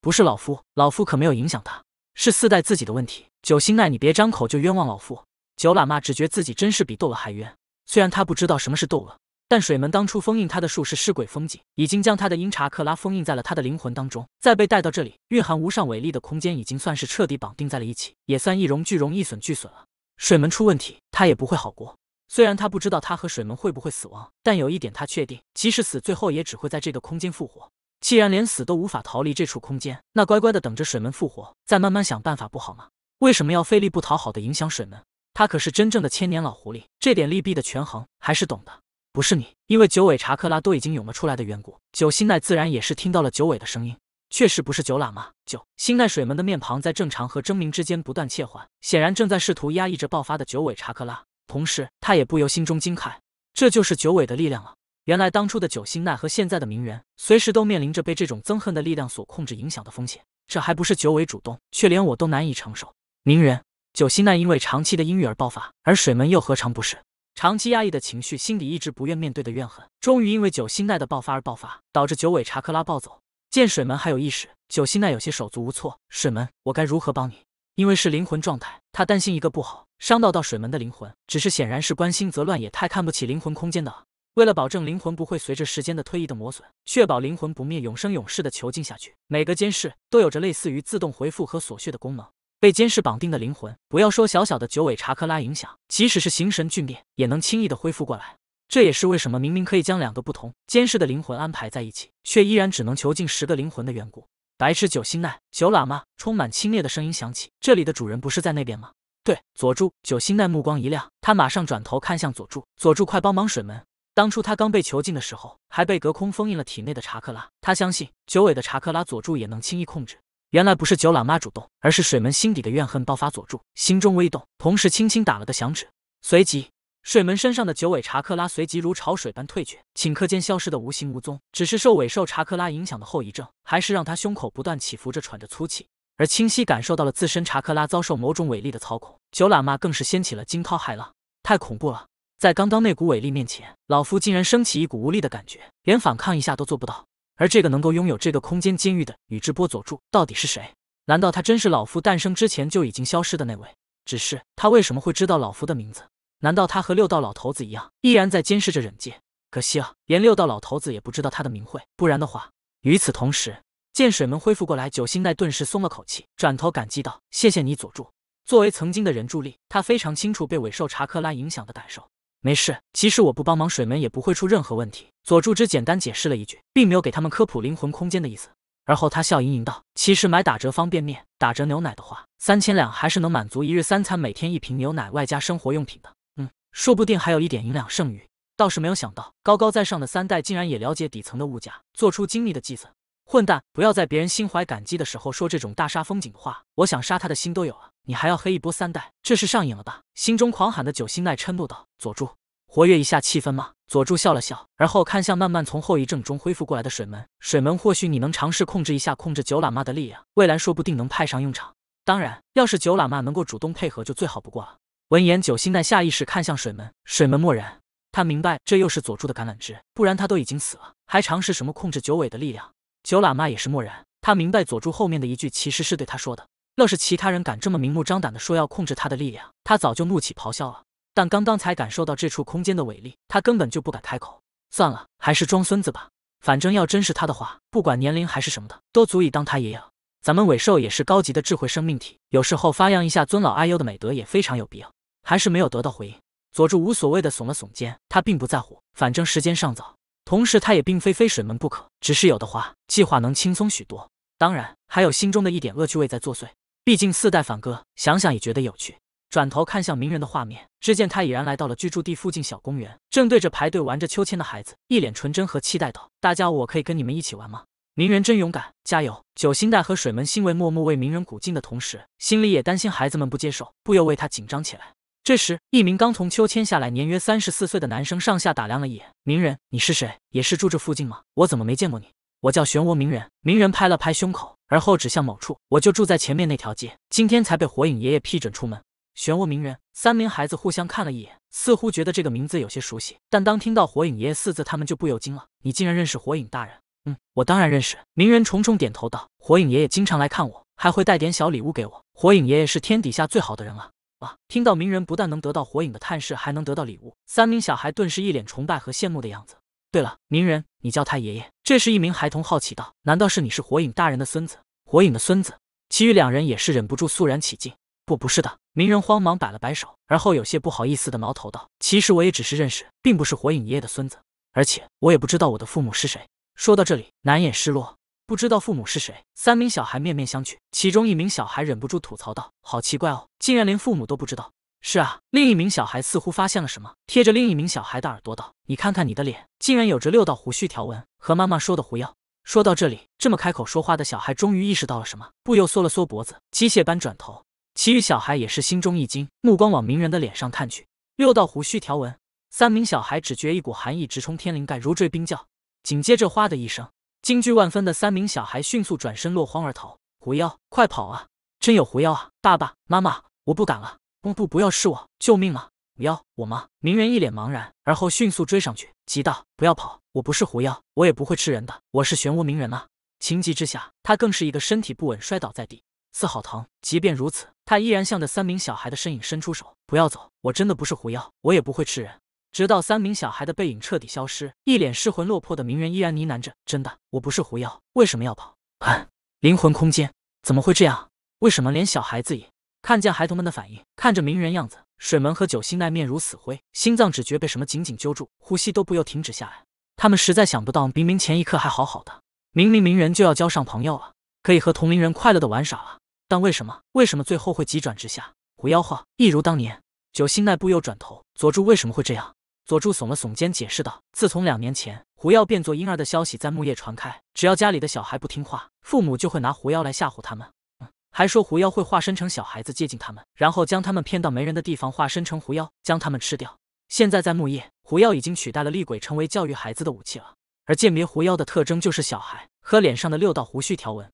不是老夫，老夫可没有影响他，是四代自己的问题。九星奈，你别张口就冤枉老夫！九喇嘛只觉自己真是比斗恶还冤，虽然他不知道什么是斗恶，但水门当初封印他的术士尸鬼封禁，已经将他的阴查克拉封印在了他的灵魂当中。再被带到这里，蕴含无上伟力的空间已经算是彻底绑定在了一起，也算一荣俱荣，一损俱损了。水门出问题，他也不会好过。虽然他不知道他和水门会不会死亡，但有一点他确定，即使死，最后也只会在这个空间复活。既然连死都无法逃离这处空间，那乖乖的等着水门复活，再慢慢想办法不好吗？为什么要费力不讨好的影响水门？他可是真正的千年老狐狸，这点利弊的权衡还是懂的。不是你，因为九尾查克拉都已经涌了出来的缘故，九心奈自然也是听到了九尾的声音。确实不是九喇嘛。九星奈水门的面庞在正常和狰狞之间不断切换，显然正在试图压抑着爆发的九尾查克拉。同时，他也不由心中惊骇：这就是九尾的力量了。原来当初的九星奈和现在的鸣人，随时都面临着被这种憎恨的力量所控制影响的风险。这还不是九尾主动，却连我都难以承受。鸣人，九星奈因为长期的阴郁而爆发，而水门又何尝不是？长期压抑的情绪，心底一直不愿面对的怨恨，终于因为九星奈的爆发而爆发，导致九尾查克拉暴走。见水门还有意识，九心奈有些手足无措。水门，我该如何帮你？因为是灵魂状态，他担心一个不好伤到到水门的灵魂。只是显然是关心则乱，也太看不起灵魂空间的。为了保证灵魂不会随着时间的推移的磨损，确保灵魂不灭，永生永世的囚禁下去，每个监视都有着类似于自动回复和锁血的功能。被监视绑定的灵魂，不要说小小的九尾查克拉影响，即使是形神俱灭，也能轻易的恢复过来。这也是为什么明明可以将两个不同监视的灵魂安排在一起，却依然只能囚禁十个灵魂的缘故。白痴九星奈，九喇嘛充满轻蔑的声音响起：“这里的主人不是在那边吗？”“对。”佐助九星奈目光一亮，他马上转头看向佐助：“佐助，快帮忙水门！当初他刚被囚禁的时候，还被隔空封印了体内的查克拉。他相信九尾的查克拉，佐助也能轻易控制。”原来不是九喇嘛主动，而是水门心底的怨恨爆发。佐助心中微动，同时轻轻打了个响指，随即。水门身上的九尾查克拉随即如潮水般退去，顷刻间消失的无形无踪。只是受尾兽查克拉影响的后遗症，还是让他胸口不断起伏着，喘着粗气。而清晰感受到了自身查克拉遭受某种伟力的操控，九喇嘛更是掀起了惊涛骇浪。太恐怖了！在刚刚那股伟力面前，老夫竟然升起一股无力的感觉，连反抗一下都做不到。而这个能够拥有这个空间监狱的宇智波佐助，到底是谁？难道他真是老夫诞生之前就已经消失的那位？只是他为什么会知道老夫的名字？难道他和六道老头子一样，依然在监视着忍界？可惜啊，连六道老头子也不知道他的名讳，不然的话。与此同时，见水门恢复过来，九星奈顿时松了口气，转头感激道：“谢谢你，佐助。作为曾经的人助力，他非常清楚被尾兽查克拉影响的感受。”“没事，其实我不帮忙，水门也不会出任何问题。”佐助只简单解释了一句，并没有给他们科普灵魂空间的意思。而后他笑盈盈道：“其实买打折方便面、打折牛奶的话，三千两还是能满足一日三餐，每天一瓶牛奶外加生活用品的。”说不定还有一点银两剩余，倒是没有想到高高在上的三代竟然也了解底层的物价，做出精密的计算。混蛋，不要在别人心怀感激的时候说这种大杀风景的话！我想杀他的心都有了，你还要黑一波三代，这是上瘾了吧？心中狂喊的九心奈嗔怒道：“佐助，活跃一下气氛吗？”佐助笑了笑，而后看向慢慢从后遗症中恢复过来的水门。水门，或许你能尝试控制一下控制九喇嘛的力量，未来说不定能派上用场。当然，要是九喇嘛能够主动配合，就最好不过了。闻言，九心奈下意识看向水门，水门默然。他明白这又是佐助的橄榄枝，不然他都已经死了，还尝试什么控制九尾的力量？九喇嘛也是默然，他明白佐助后面的一句其实是对他说的。要是其他人敢这么明目张胆的说要控制他的力量，他早就怒气咆哮了。但刚刚才感受到这处空间的伟力，他根本就不敢开口。算了，还是装孙子吧。反正要真是他的话，不管年龄还是什么的，都足以当他爷爷了。咱们尾兽也是高级的智慧生命体，有时候发扬一下尊老爱幼的美德也非常有必要。还是没有得到回应，佐助无所谓的耸了耸肩，他并不在乎，反正时间尚早。同时，他也并非非水门不可，只是有的话，计划能轻松许多。当然，还有心中的一点恶趣味在作祟，毕竟四代反戈，想想也觉得有趣。转头看向鸣人的画面，只见他已然来到了居住地附近小公园，正对着排队玩着秋千的孩子，一脸纯真和期待道：“大家，我可以跟你们一起玩吗？”鸣人真勇敢，加油！九星带和水门欣慰默默为鸣人鼓劲的同时，心里也担心孩子们不接受，不由为他紧张起来。这时，一名刚从秋千下来、年约三十四岁的男生上下打量了一眼鸣人：“你是谁？也是住这附近吗？我怎么没见过你？”“我叫漩涡鸣人。”鸣人拍了拍胸口，而后指向某处：“我就住在前面那条街，今天才被火影爷爷批准出门。”漩涡鸣人，三名孩子互相看了一眼，似乎觉得这个名字有些熟悉，但当听到“火影爷爷”四字，他们就不由惊了：“你竟然认识火影大人？”“嗯，我当然认识。”鸣人重重点头道：“火影爷爷经常来看我，还会带点小礼物给我。火影爷爷是天底下最好的人了。”啊！听到鸣人不但能得到火影的探视，还能得到礼物，三名小孩顿时一脸崇拜和羡慕的样子。对了，鸣人，你叫他爷爷。这时，一名孩童好奇道，难道是你是火影大人的孙子？火影的孙子。其余两人也是忍不住肃然起敬。不，不是的，鸣人慌忙摆了摆手，而后有些不好意思的挠头道，其实我也只是认识，并不是火影爷爷的孙子，而且我也不知道我的父母是谁。说到这里，难掩失落。不知道父母是谁，三名小孩面面相觑。其中一名小孩忍不住吐槽道：“好奇怪哦，竟然连父母都不知道。”“是啊。”另一名小孩似乎发现了什么，贴着另一名小孩的耳朵道：“你看看你的脸，竟然有着六道胡须条纹，和妈妈说的狐妖。”说到这里，这么开口说话的小孩终于意识到了什么，不由缩了缩脖子，机械般转头。其余小孩也是心中一惊，目光往名人的脸上看去。六道胡须条纹，三名小孩只觉一股寒意直冲天灵盖，如坠冰窖。紧接着，哗的一声。惊惧万分的三名小孩迅速转身落荒而逃。狐妖，快跑啊！真有狐妖啊！爸爸妈妈，我不敢了。不不不要吃我，救命啊！狐妖我吗？鸣人一脸茫然，而后迅速追上去，急道：“不要跑！我不是狐妖，我也不会吃人的，我是漩涡鸣人啊！”情急之下，他更是一个身体不稳摔倒在地，刺好疼。即便如此，他依然向着三名小孩的身影伸出手：“不要走，我真的不是狐妖，我也不会吃人。”直到三名小孩的背影彻底消失，一脸失魂落魄的鸣人依然呢喃着：“真的，我不是狐妖，为什么要跑？”啊！灵魂空间怎么会这样？为什么连小孩子也……看见孩童们的反应，看着鸣人样子，水门和九心奈面如死灰，心脏只觉被什么紧紧揪住，呼吸都不由停止下来。他们实在想不到，明明前一刻还好好的，明明鸣人就要交上朋友了，可以和同龄人快乐的玩耍了，但为什么？为什么最后会急转直下？狐妖化，一如当年。九星奈不由转头，佐助为什么会这样？佐助耸了耸肩，解释道：“自从两年前狐妖变作婴儿的消息在木叶传开，只要家里的小孩不听话，父母就会拿狐妖来吓唬他们，还说狐妖会化身成小孩子接近他们，然后将他们骗到没人的地方，化身成狐妖将他们吃掉。现在在木叶，狐妖已经取代了厉鬼，成为教育孩子的武器了。而鉴别狐妖的特征就是小孩和脸上的六道胡须条纹。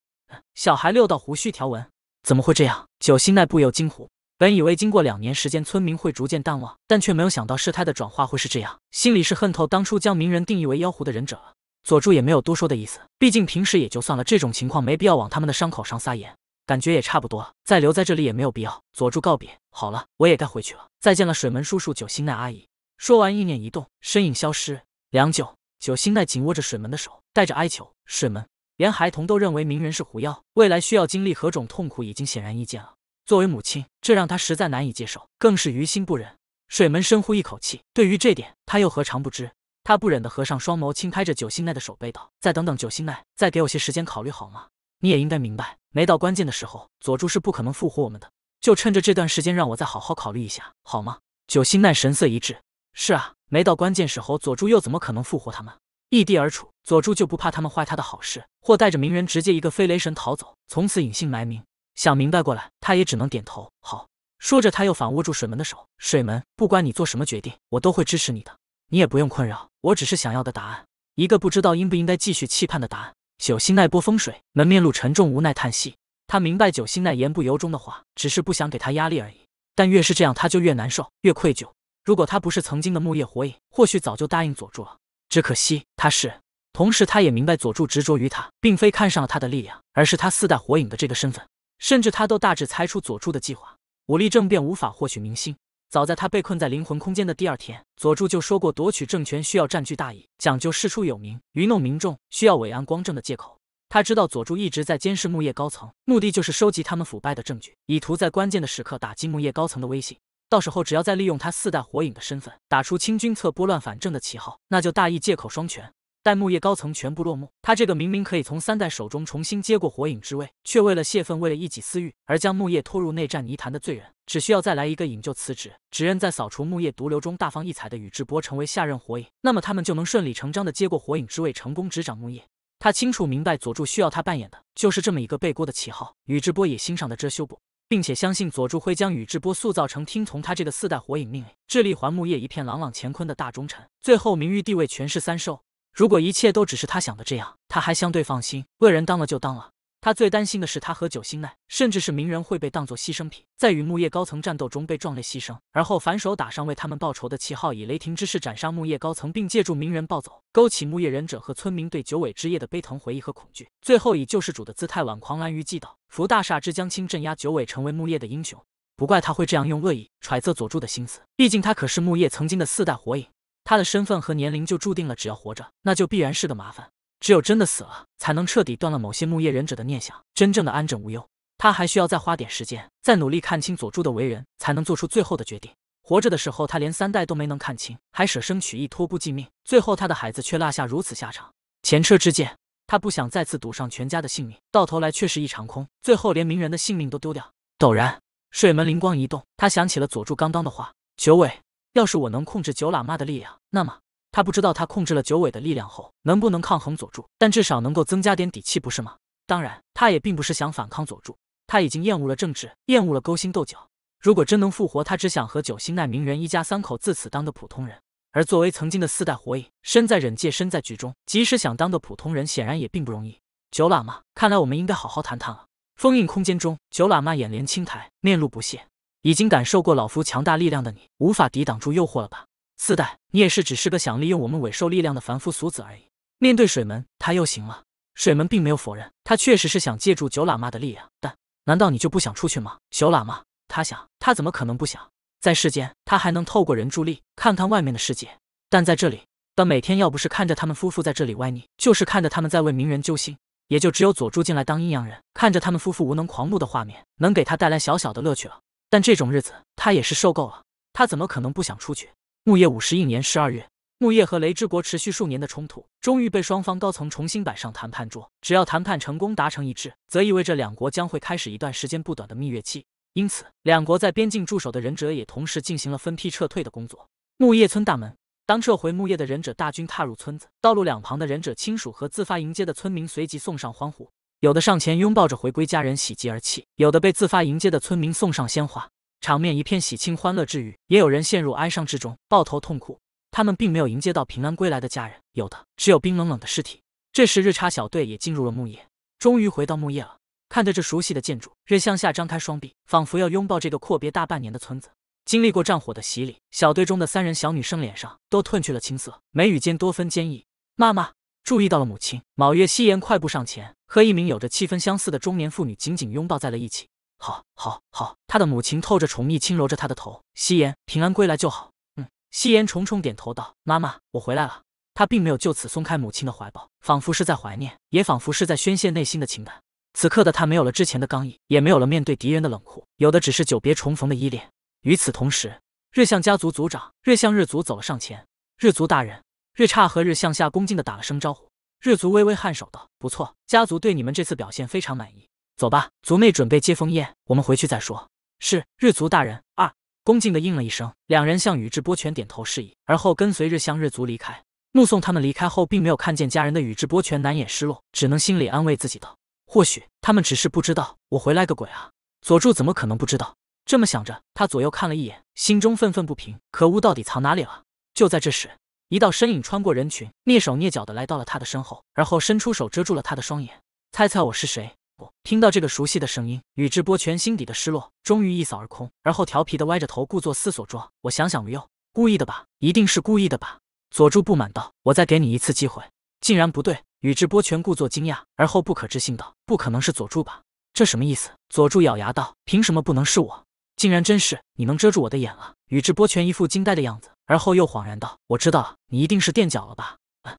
小孩六道胡须条纹怎么会这样？”九星奈不由惊呼。本以为经过两年时间，村民会逐渐淡忘，但却没有想到事态的转化会是这样，心里是恨透当初将鸣人定义为妖狐的忍者了。佐助也没有多说的意思，毕竟平时也就算了，这种情况没必要往他们的伤口上撒盐，感觉也差不多，再留在这里也没有必要。佐助告别，好了，我也该回去了，再见了，水门叔叔，九心奈阿姨。说完，意念一动，身影消失。良久，九心奈紧握着水门的手，带着哀求。水门，连孩童都认为鸣人是狐妖，未来需要经历何种痛苦，已经显而易见了。作为母亲，这让他实在难以接受，更是于心不忍。水门深呼一口气，对于这点，他又何尝不知？他不忍地合上双眸，轻拍着九心奈的手背，道：“再等等，九心奈，再给我些时间考虑好吗？你也应该明白，没到关键的时候，佐助是不可能复活我们的。就趁着这段时间，让我再好好考虑一下，好吗？”九心奈神色一滞：“是啊，没到关键时候，佐助又怎么可能复活他们？异地而处，佐助就不怕他们坏他的好事，或带着鸣人直接一个飞雷神逃走，从此隐姓埋名？”想明白过来，他也只能点头。好，说着他又反握住水门的手。水门，不管你做什么决定，我都会支持你的。你也不用困扰，我只是想要的答案，一个不知道应不应该继续期盼的答案。九星奈波风水门面露沉重无奈叹息。他明白九星奈言不由衷的话，只是不想给他压力而已。但越是这样，他就越难受，越愧疚。如果他不是曾经的木叶火影，或许早就答应佐助了。只可惜他是。同时，他也明白佐助执着于他，并非看上了他的力量，而是他四代火影的这个身份。甚至他都大致猜出佐助的计划，武力政变无法获取民心。早在他被困在灵魂空间的第二天，佐助就说过，夺取政权需要占据大义，讲究事出有名，愚弄民众需要伟岸光正的借口。他知道佐助一直在监视木叶高层，目的就是收集他们腐败的证据，以图在关键的时刻打击木叶高层的威信。到时候只要再利用他四代火影的身份，打出清君侧、拨乱反正的旗号，那就大义借口双全。待木叶高层全部落幕，他这个明明可以从三代手中重新接过火影之位，却为了泄愤、为了一己私欲而将木叶拖入内战泥潭的罪人，只需要再来一个引咎辞职，只认在扫除木叶毒瘤中大放异彩的宇智波成为下任火影，那么他们就能顺理成章的接过火影之位，成功执掌木叶。他清楚明白，佐助需要他扮演的就是这么一个背锅的旗号。宇智波也欣赏的遮羞布，并且相信佐助会将宇智波塑造成听从他这个四代火影命令，致力还木叶一片朗朗乾坤的大忠臣，最后名誉地位全是三兽，如果一切都只是他想的这样，他还相对放心。恶人当了就当了，他最担心的是他和九心奈，甚至是鸣人会被当作牺牲品，在与木叶高层战斗中被壮烈牺牲，而后反手打上为他们报仇的旗号，以雷霆之势斩杀木叶高层，并借助鸣人暴走，勾起木叶忍者和村民对九尾之夜的悲疼回忆和恐惧，最后以救世主的姿态挽狂澜于既倒，扶大厦之将倾，镇压九尾，成为木叶的英雄。不怪他会这样用恶意揣测佐助的心思，毕竟他可是木叶曾经的四代火影。他的身份和年龄就注定了，只要活着，那就必然是个麻烦。只有真的死了，才能彻底断了某些木叶忍者的念想，真正的安枕无忧。他还需要再花点时间，再努力看清佐助的为人，才能做出最后的决定。活着的时候，他连三代都没能看清，还舍生取义，托孤济命，最后他的孩子却落下如此下场。前车之鉴，他不想再次赌上全家的性命，到头来却是一场空，最后连鸣人的性命都丢掉。陡然，水门灵光一动，他想起了佐助刚刚的话：“九尾。”要是我能控制九喇嘛的力量，那么他不知道他控制了九尾的力量后能不能抗衡佐助，但至少能够增加点底气，不是吗？当然，他也并不是想反抗佐助，他已经厌恶了政治，厌恶了勾心斗角。如果真能复活，他只想和九星奈、鸣人一家三口自此当个普通人。而作为曾经的四代火影，身在忍界，身在局中，即使想当个普通人，显然也并不容易。九喇嘛，看来我们应该好好谈谈了。封印空间中，九喇嘛眼帘轻抬，面露不屑。已经感受过老夫强大力量的你，无法抵挡住诱惑了吧？四代，你也是只是个想利用我们尾兽力量的凡夫俗子而已。面对水门，他又行了。水门并没有否认，他确实是想借助九喇嘛的力量。但难道你就不想出去吗？九喇嘛，他想，他怎么可能不想？在世间，他还能透过人助力看看外面的世界，但在这里的每天，要不是看着他们夫妇在这里歪腻，就是看着他们在为鸣人揪心，也就只有佐助进来当阴阳人，看着他们夫妇无能狂怒的画面，能给他带来小小的乐趣了。但这种日子，他也是受够了。他怎么可能不想出去？木叶五十一年十二月，木叶和雷之国持续数年的冲突，终于被双方高层重新摆上谈判桌。只要谈判成功达成一致，则意味着两国将会开始一段时间不短的蜜月期。因此，两国在边境驻守的忍者也同时进行了分批撤退的工作。木叶村大门，当撤回木叶的忍者大军踏入村子，道路两旁的忍者亲属和自发迎接的村民随即送上欢呼。有的上前拥抱着回归家人，喜极而泣；有的被自发迎接的村民送上鲜花，场面一片喜庆欢乐。之余，也有人陷入哀伤之中，抱头痛哭。他们并没有迎接到平安归来的家人，有的只有冰冷冷的尸体。这时，日差小队也进入了木叶，终于回到木叶了。看着这熟悉的建筑，日向夏张开双臂，仿佛要拥抱这个阔别大半年的村子。经历过战火的洗礼，小队中的三人小女生脸上都褪去了青涩，眉宇间多分坚毅。妈妈注意到了母亲卯月夕颜，快步上前。和一名有着气氛相似的中年妇女紧紧拥抱在了一起。好，好，好，他的母亲透着宠溺轻揉着他的头。夕颜平安归来就好。嗯，夕颜重重点头道：“妈妈，我回来了。”他并没有就此松开母亲的怀抱，仿佛是在怀念，也仿佛是在宣泄内心的情感。此刻的他没有了之前的刚毅，也没有了面对敌人的冷酷，有的只是久别重逢的依恋。与此同时，日向家族族长日向日族走了上前，日族大人，日差和日向下恭敬的打了声招呼。日族微微颔首道：“不错，家族对你们这次表现非常满意。走吧，族内准备接风宴，我们回去再说。”是日族大人二恭敬的应了一声，两人向宇智波泉点头示意，而后跟随日向日族离开。目送他们离开后，并没有看见家人的宇智波泉难掩失落，只能心里安慰自己道：“或许他们只是不知道我回来个鬼啊！”佐助怎么可能不知道？这么想着，他左右看了一眼，心中愤愤不平：“可恶，到底藏哪里了？”就在这时，一道身影穿过人群，蹑手蹑脚的来到了他的身后，而后伸出手遮住了他的双眼。猜猜我是谁？不，听到这个熟悉的声音，宇智波泉心底的失落终于一扫而空。而后调皮的歪着头，故作思索状。我想想，没有，故意的吧？一定是故意的吧？佐助不满道。我再给你一次机会。竟然不对！宇智波泉故作惊讶，而后不可置信道：不可能是佐助吧？这什么意思？佐助咬牙道：凭什么不能是我？竟然真是你能遮住我的眼了！宇智波泉一副惊呆的样子，而后又恍然道：“我知道了，你一定是垫脚了吧？”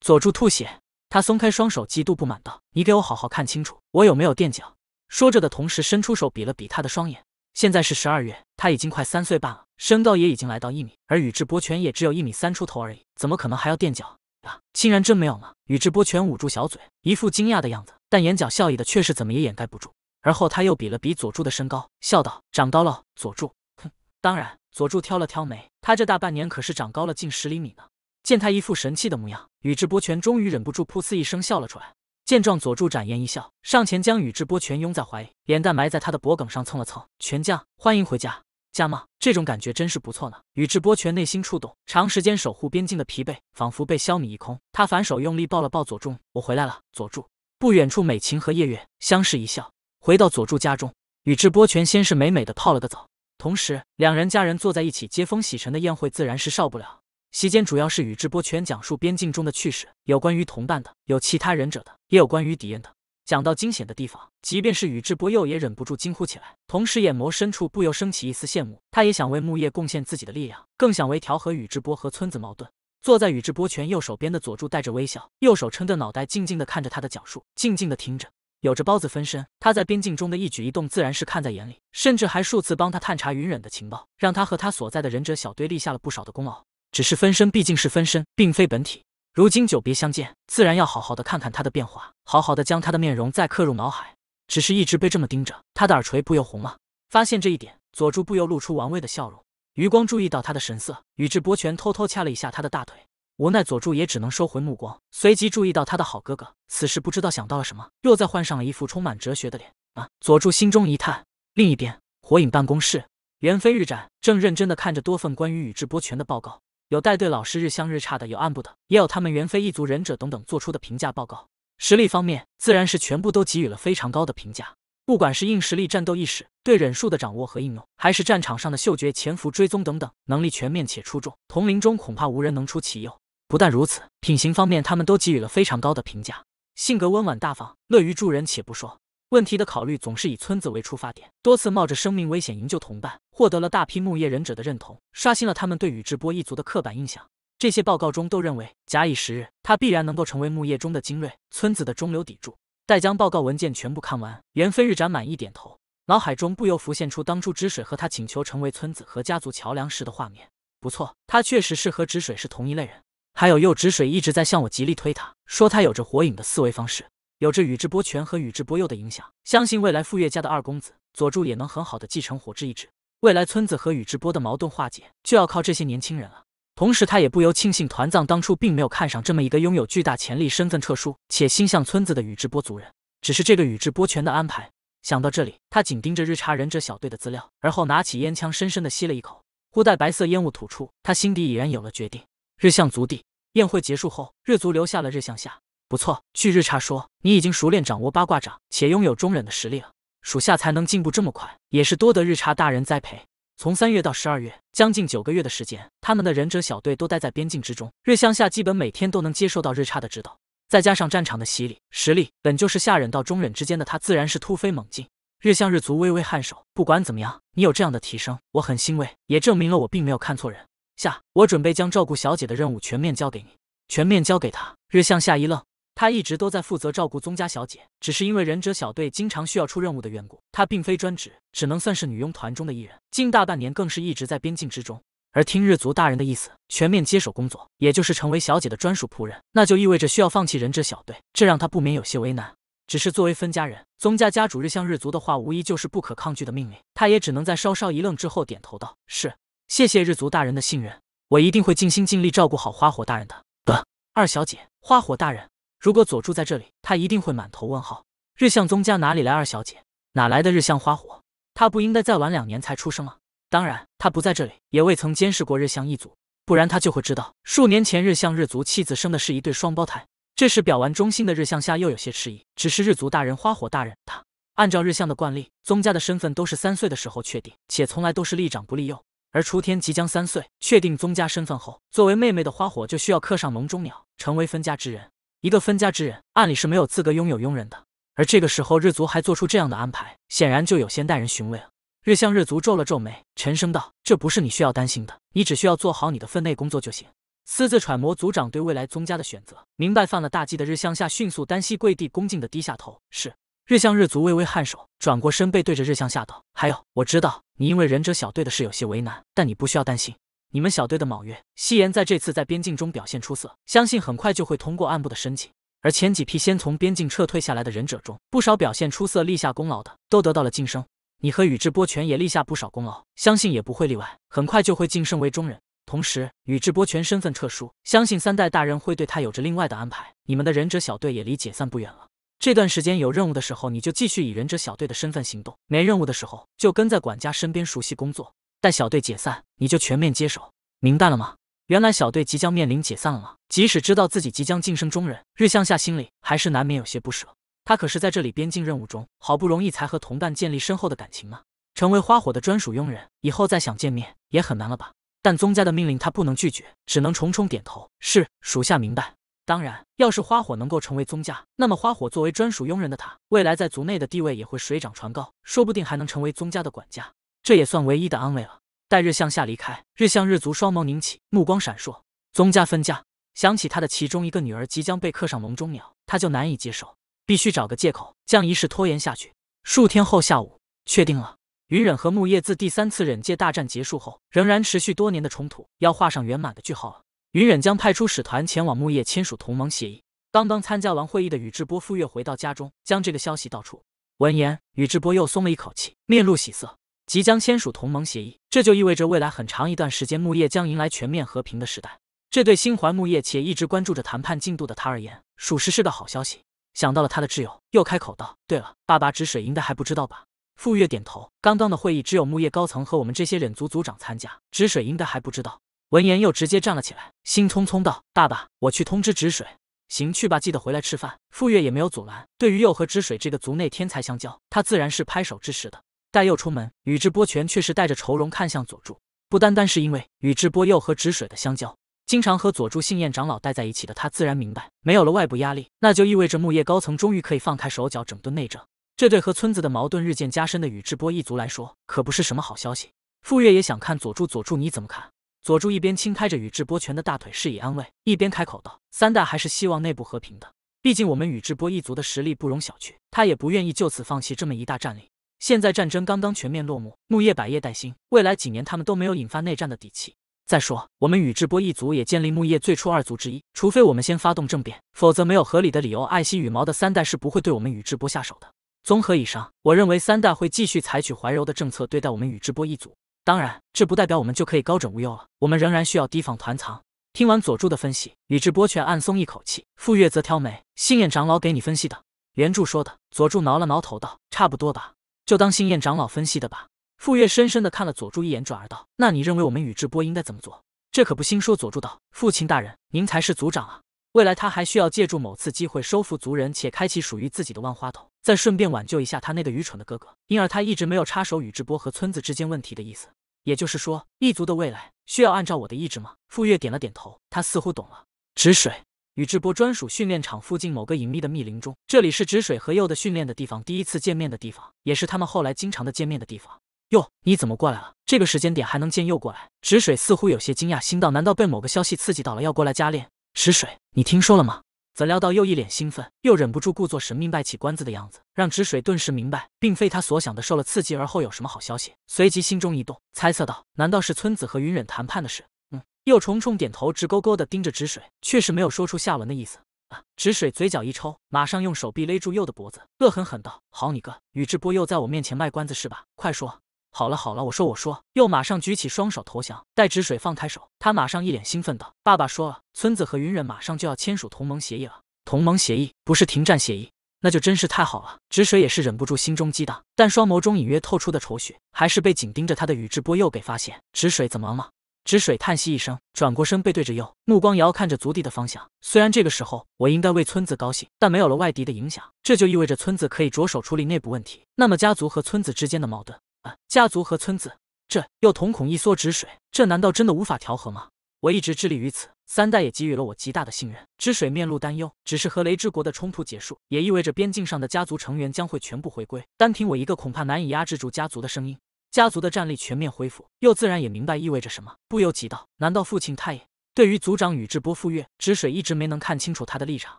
佐助吐血，他松开双手，极度不满道：“你给我好好看清楚，我有没有垫脚？”说着的同时，伸出手比了比他的双眼。现在是十二月，他已经快三岁半了，身高也已经来到一米，而宇智波泉也只有一米三出头而已，怎么可能还要垫脚啊？竟然真没有吗？宇智波泉捂住小嘴，一副惊讶的样子，但眼角笑意的却是怎么也掩盖不住。而后他又比了比佐助的身高，笑道：“长高了，佐助。”哼，当然，佐助挑了挑眉，他这大半年可是长高了近十厘米呢。见他一副神气的模样，宇智波泉终于忍不住噗呲一声笑了出来。见状，佐助展颜一笑，上前将宇智波泉拥在怀里，脸蛋埋在他的脖梗上蹭了蹭。泉将，欢迎回家，家吗？这种感觉真是不错呢。宇智波泉内心触动，长时间守护边境的疲惫仿佛被消弭一空。他反手用力抱了抱佐助：“我回来了，佐助。”不远处，美琴和夜月相视一笑。回到佐助家中，宇智波泉先是美美的泡了个澡，同时两人家人坐在一起接风洗尘的宴会自然是少不了。席间主要是宇智波泉讲述边境中的趣事，有关于同伴的，有其他忍者的，也有关于敌人的。讲到惊险的地方，即便是宇智波鼬也忍不住惊呼起来，同时眼眸深处不由升起一丝羡慕。他也想为木叶贡献自己的力量，更想为调和宇智波和村子矛盾。坐在宇智波泉右手边的佐助带着微笑，右手撑着脑袋，静静地看着他的讲述，静静的听着。有着包子分身，他在边境中的一举一动自然是看在眼里，甚至还数次帮他探查云忍的情报，让他和他所在的忍者小队立下了不少的功劳。只是分身毕竟是分身，并非本体，如今久别相见，自然要好好的看看他的变化，好好的将他的面容再刻入脑海。只是一直被这么盯着，他的耳垂不由红了。发现这一点，佐助不由露出玩味的笑容，余光注意到他的神色，宇智波泉偷偷掐了一下他的大腿。无奈，佐助也只能收回目光，随即注意到他的好哥哥。此时不知道想到了什么，又再换上了一副充满哲学的脸。啊！佐助心中一叹。另一边，火影办公室，猿飞日斩正认真的看着多份关于宇智波泉的报告，有带队老师日向日差的，有暗部的，也有他们猿飞一族忍者等等做出的评价报告。实力方面，自然是全部都给予了非常高的评价。不管是硬实力、战斗意识、对忍术的掌握和应用，还是战场上的嗅觉、潜伏、追踪等等能力，全面且出众，同龄中恐怕无人能出其右。不但如此，品行方面他们都给予了非常高的评价。性格温婉大方，乐于助人，且不说问题的考虑总是以村子为出发点，多次冒着生命危险营救同伴，获得了大批木叶忍者的认同，刷新了他们对宇智波一族的刻板印象。这些报告中都认为，假以时日，他必然能够成为木叶中的精锐，村子的中流砥柱。待将报告文件全部看完，猿飞日斩满意点头，脑海中不由浮现出当初止水和他请求成为村子和家族桥梁时的画面。不错，他确实是和止水是同一类人。还有鼬止水一直在向我极力推，他说他有着火影的思维方式，有着宇智波泉和宇智波鼬的影响，相信未来富月家的二公子佐助也能很好的继承火之意志。未来村子和宇智波的矛盾化解就要靠这些年轻人了。同时他也不由庆幸团藏当初并没有看上这么一个拥有巨大潜力、身份特殊且心向村子的宇智波族人。只是这个宇智波泉的安排。想到这里，他紧盯着日差忍者小队的资料，而后拿起烟枪，深深的吸了一口，忽带白色烟雾吐出，他心底已然有了决定。日向族弟。宴会结束后，日足留下了日向夏。不错，据日差说，你已经熟练掌握八卦掌，且拥有中忍的实力了。属下才能进步这么快，也是多得日差大人栽培。从三月到十二月，将近九个月的时间，他们的忍者小队都待在边境之中。日向夏基本每天都能接受到日差的指导，再加上战场的洗礼，实力本就是下忍到中忍之间的他，自然是突飞猛进。日向日足微微颔首，不管怎么样，你有这样的提升，我很欣慰，也证明了我并没有看错人。下，我准备将照顾小姐的任务全面交给你，全面交给他。日向下一愣，他一直都在负责照顾宗家小姐，只是因为忍者小队经常需要出任务的缘故，他并非专职，只能算是女佣团中的一人。近大半年更是一直在边境之中。而听日族大人的意思，全面接手工作，也就是成为小姐的专属仆人，那就意味着需要放弃忍者小队，这让他不免有些为难。只是作为分家人，宗家家主日向日族的话无疑就是不可抗拒的命令，他也只能在稍稍一愣之后点头道：“是。”谢谢日族大人的信任，我一定会尽心尽力照顾好花火大人的。得，二小姐，花火大人，如果佐助在这里，他一定会满头问号。日向宗家哪里来二小姐？哪来的日向花火？他不应该再晚两年才出生吗？当然，他不在这里，也未曾监视过日向一族，不然他就会知道数年前日向日族妻子生的是一对双胞胎。这时表完忠心的日向下又有些迟疑，只是日族大人花火大人，他按照日向的惯例，宗家的身份都是三岁的时候确定，且从来都是立长不立幼。而雏天即将三岁，确定宗家身份后，作为妹妹的花火就需要刻上笼中鸟，成为分家之人。一个分家之人，按理是没有资格拥有佣人的。而这个时候日族还做出这样的安排，显然就有先代人寻味了。日向日族皱了皱眉，沉声道：“这不是你需要担心的，你只需要做好你的分内工作就行。”私自揣摩族长对未来宗家的选择，明白犯了大忌的日向下迅速单膝跪地，恭敬的低下头：“是。”日向日足微微颔首，转过身背对着日向，下道：“还有，我知道你因为忍者小队的事有些为难，但你不需要担心。你们小队的卯月、夕颜在这次在边境中表现出色，相信很快就会通过暗部的申请。而前几批先从边境撤退下来的忍者中，不少表现出色、立下功劳的都得到了晋升。你和宇智波泉也立下不少功劳，相信也不会例外，很快就会晋升为中忍。同时，宇智波泉身份特殊，相信三代大人会对他有着另外的安排。你们的忍者小队也离解散不远了。”这段时间有任务的时候，你就继续以忍者小队的身份行动；没任务的时候，就跟在管家身边熟悉工作。待小队解散，你就全面接手，明白了吗？原来小队即将面临解散了吗？即使知道自己即将晋升中人，日向夏心里还是难免有些不舍。他可是在这里边境任务中好不容易才和同伴建立深厚的感情呢。成为花火的专属佣人，以后再想见面也很难了吧？但宗家的命令他不能拒绝，只能重重点头：是，属下明白。当然，要是花火能够成为宗家，那么花火作为专属佣人的他，未来在族内的地位也会水涨船高，说不定还能成为宗家的管家，这也算唯一的安慰了。待日向下离开，日向日足双眸凝起，目光闪烁。宗家分家，想起他的其中一个女儿即将被刻上笼中鸟，他就难以接受，必须找个借口将仪式拖延下去。数天后下午，确定了，云忍和木叶自第三次忍界大战结束后仍然持续多年的冲突，要画上圆满的句号了。云忍将派出使团前往木叶签署同盟协议。刚刚参加完会议的宇智波富岳回到家中，将这个消息道出。闻言，宇智波又松了一口气，面露喜色。即将签署同盟协议，这就意味着未来很长一段时间木叶将迎来全面和平的时代。这对心怀木叶且一直关注着谈判进度的他而言，属实是个好消息。想到了他的挚友，又开口道：“对了，爸爸止水应该还不知道吧？”富岳点头。刚刚的会议只有木叶高层和我们这些忍族族长参加，止水应该还不知道。闻言，又直接站了起来，兴匆匆道：“爸爸，我去通知止水。”“行，去吧，记得回来吃饭。”傅月也没有阻拦。对于佑和止水这个族内天才相交，他自然是拍手支持的。待佑出门，宇智波泉却是带着愁容看向佐助。不单单是因为宇智波鼬和止水的相交，经常和佐助信彦长老待在一起的他自然明白，没有了外部压力，那就意味着木叶高层终于可以放开手脚整顿内政。这对和村子的矛盾日渐加深的宇智波一族来说，可不是什么好消息。傅月也想看佐助，佐助你怎么看？佐助一边轻拍着宇智波泉的大腿示以安慰，一边开口道：“三代还是希望内部和平的，毕竟我们宇智波一族的实力不容小觑，他也不愿意就此放弃这么一大战力。现在战争刚刚全面落幕，木叶百业待兴，未来几年他们都没有引发内战的底气。再说，我们宇智波一族也建立木叶最初二族之一，除非我们先发动政变，否则没有合理的理由。爱惜羽毛的三代是不会对我们宇智波下手的。综合以上，我认为三代会继续采取怀柔的政策对待我们宇智波一族。”当然，这不代表我们就可以高枕无忧了。我们仍然需要提防团藏。听完佐助的分析，宇智波泉暗松一口气，傅月则挑眉：“星焰长老给你分析的，原著说的。”佐助挠了挠头道：“差不多吧，就当星焰长老分析的吧。”傅月深深的看了佐助一眼，转而道：“那你认为我们宇智波应该怎么做？这可不兴说佐助道：“父亲大人，您才是族长啊！未来他还需要借助某次机会收复族人，且开启属于自己的万花筒，再顺便挽救一下他那个愚蠢的哥哥。因而他一直没有插手宇智波和村子之间问题的意思。”也就是说，异族的未来需要按照我的意志吗？傅月点了点头，他似乎懂了。止水，宇智波专属训练场附近某个隐秘的密林中，这里是止水和鼬的训练的地方，第一次见面的地方，也是他们后来经常的见面的地方。哟，你怎么过来了？这个时间点还能见鼬过来？止水似乎有些惊讶，心道：难道被某个消息刺激到了，要过来加练？止水，你听说了吗？怎料到又一脸兴奋，又忍不住故作神秘、摆起关子的样子，让止水顿时明白，并非他所想的受了刺激，而后有什么好消息。随即心中一动，猜测到，难道是村子和云忍谈判的事？嗯，又重重点头，直勾勾的盯着止水，确实没有说出下文的意思。啊！止水嘴角一抽，马上用手臂勒住鼬的脖子，恶狠狠道：“好你个宇智波鼬，在我面前卖关子是吧？快说！”好了好了，我说我说，又马上举起双手投降，待止水放开手，他马上一脸兴奋道：“爸爸说了，村子和云忍马上就要签署同盟协议了。同盟协议不是停战协议，那就真是太好了。”止水也是忍不住心中激荡，但双眸中隐约透出的愁绪还是被紧盯着他的宇智波鼬给发现。止水怎么了？止水叹息一声，转过身背对着鼬，目光遥看着足地的方向。虽然这个时候我应该为村子高兴，但没有了外敌的影响，这就意味着村子可以着手处理内部问题。那么家族和村子之间的矛盾。啊、家族和村子，这又瞳孔一缩。止水，这难道真的无法调和吗？我一直致力于此，三代也给予了我极大的信任。止水面露担忧，只是和雷之国的冲突结束，也意味着边境上的家族成员将会全部回归。单凭我一个，恐怕难以压制住家族的声音。家族的战力全面恢复，又自然也明白意味着什么，不由急道：难道父亲他也？对于族长宇智波富岳，止水一直没能看清楚他的立场，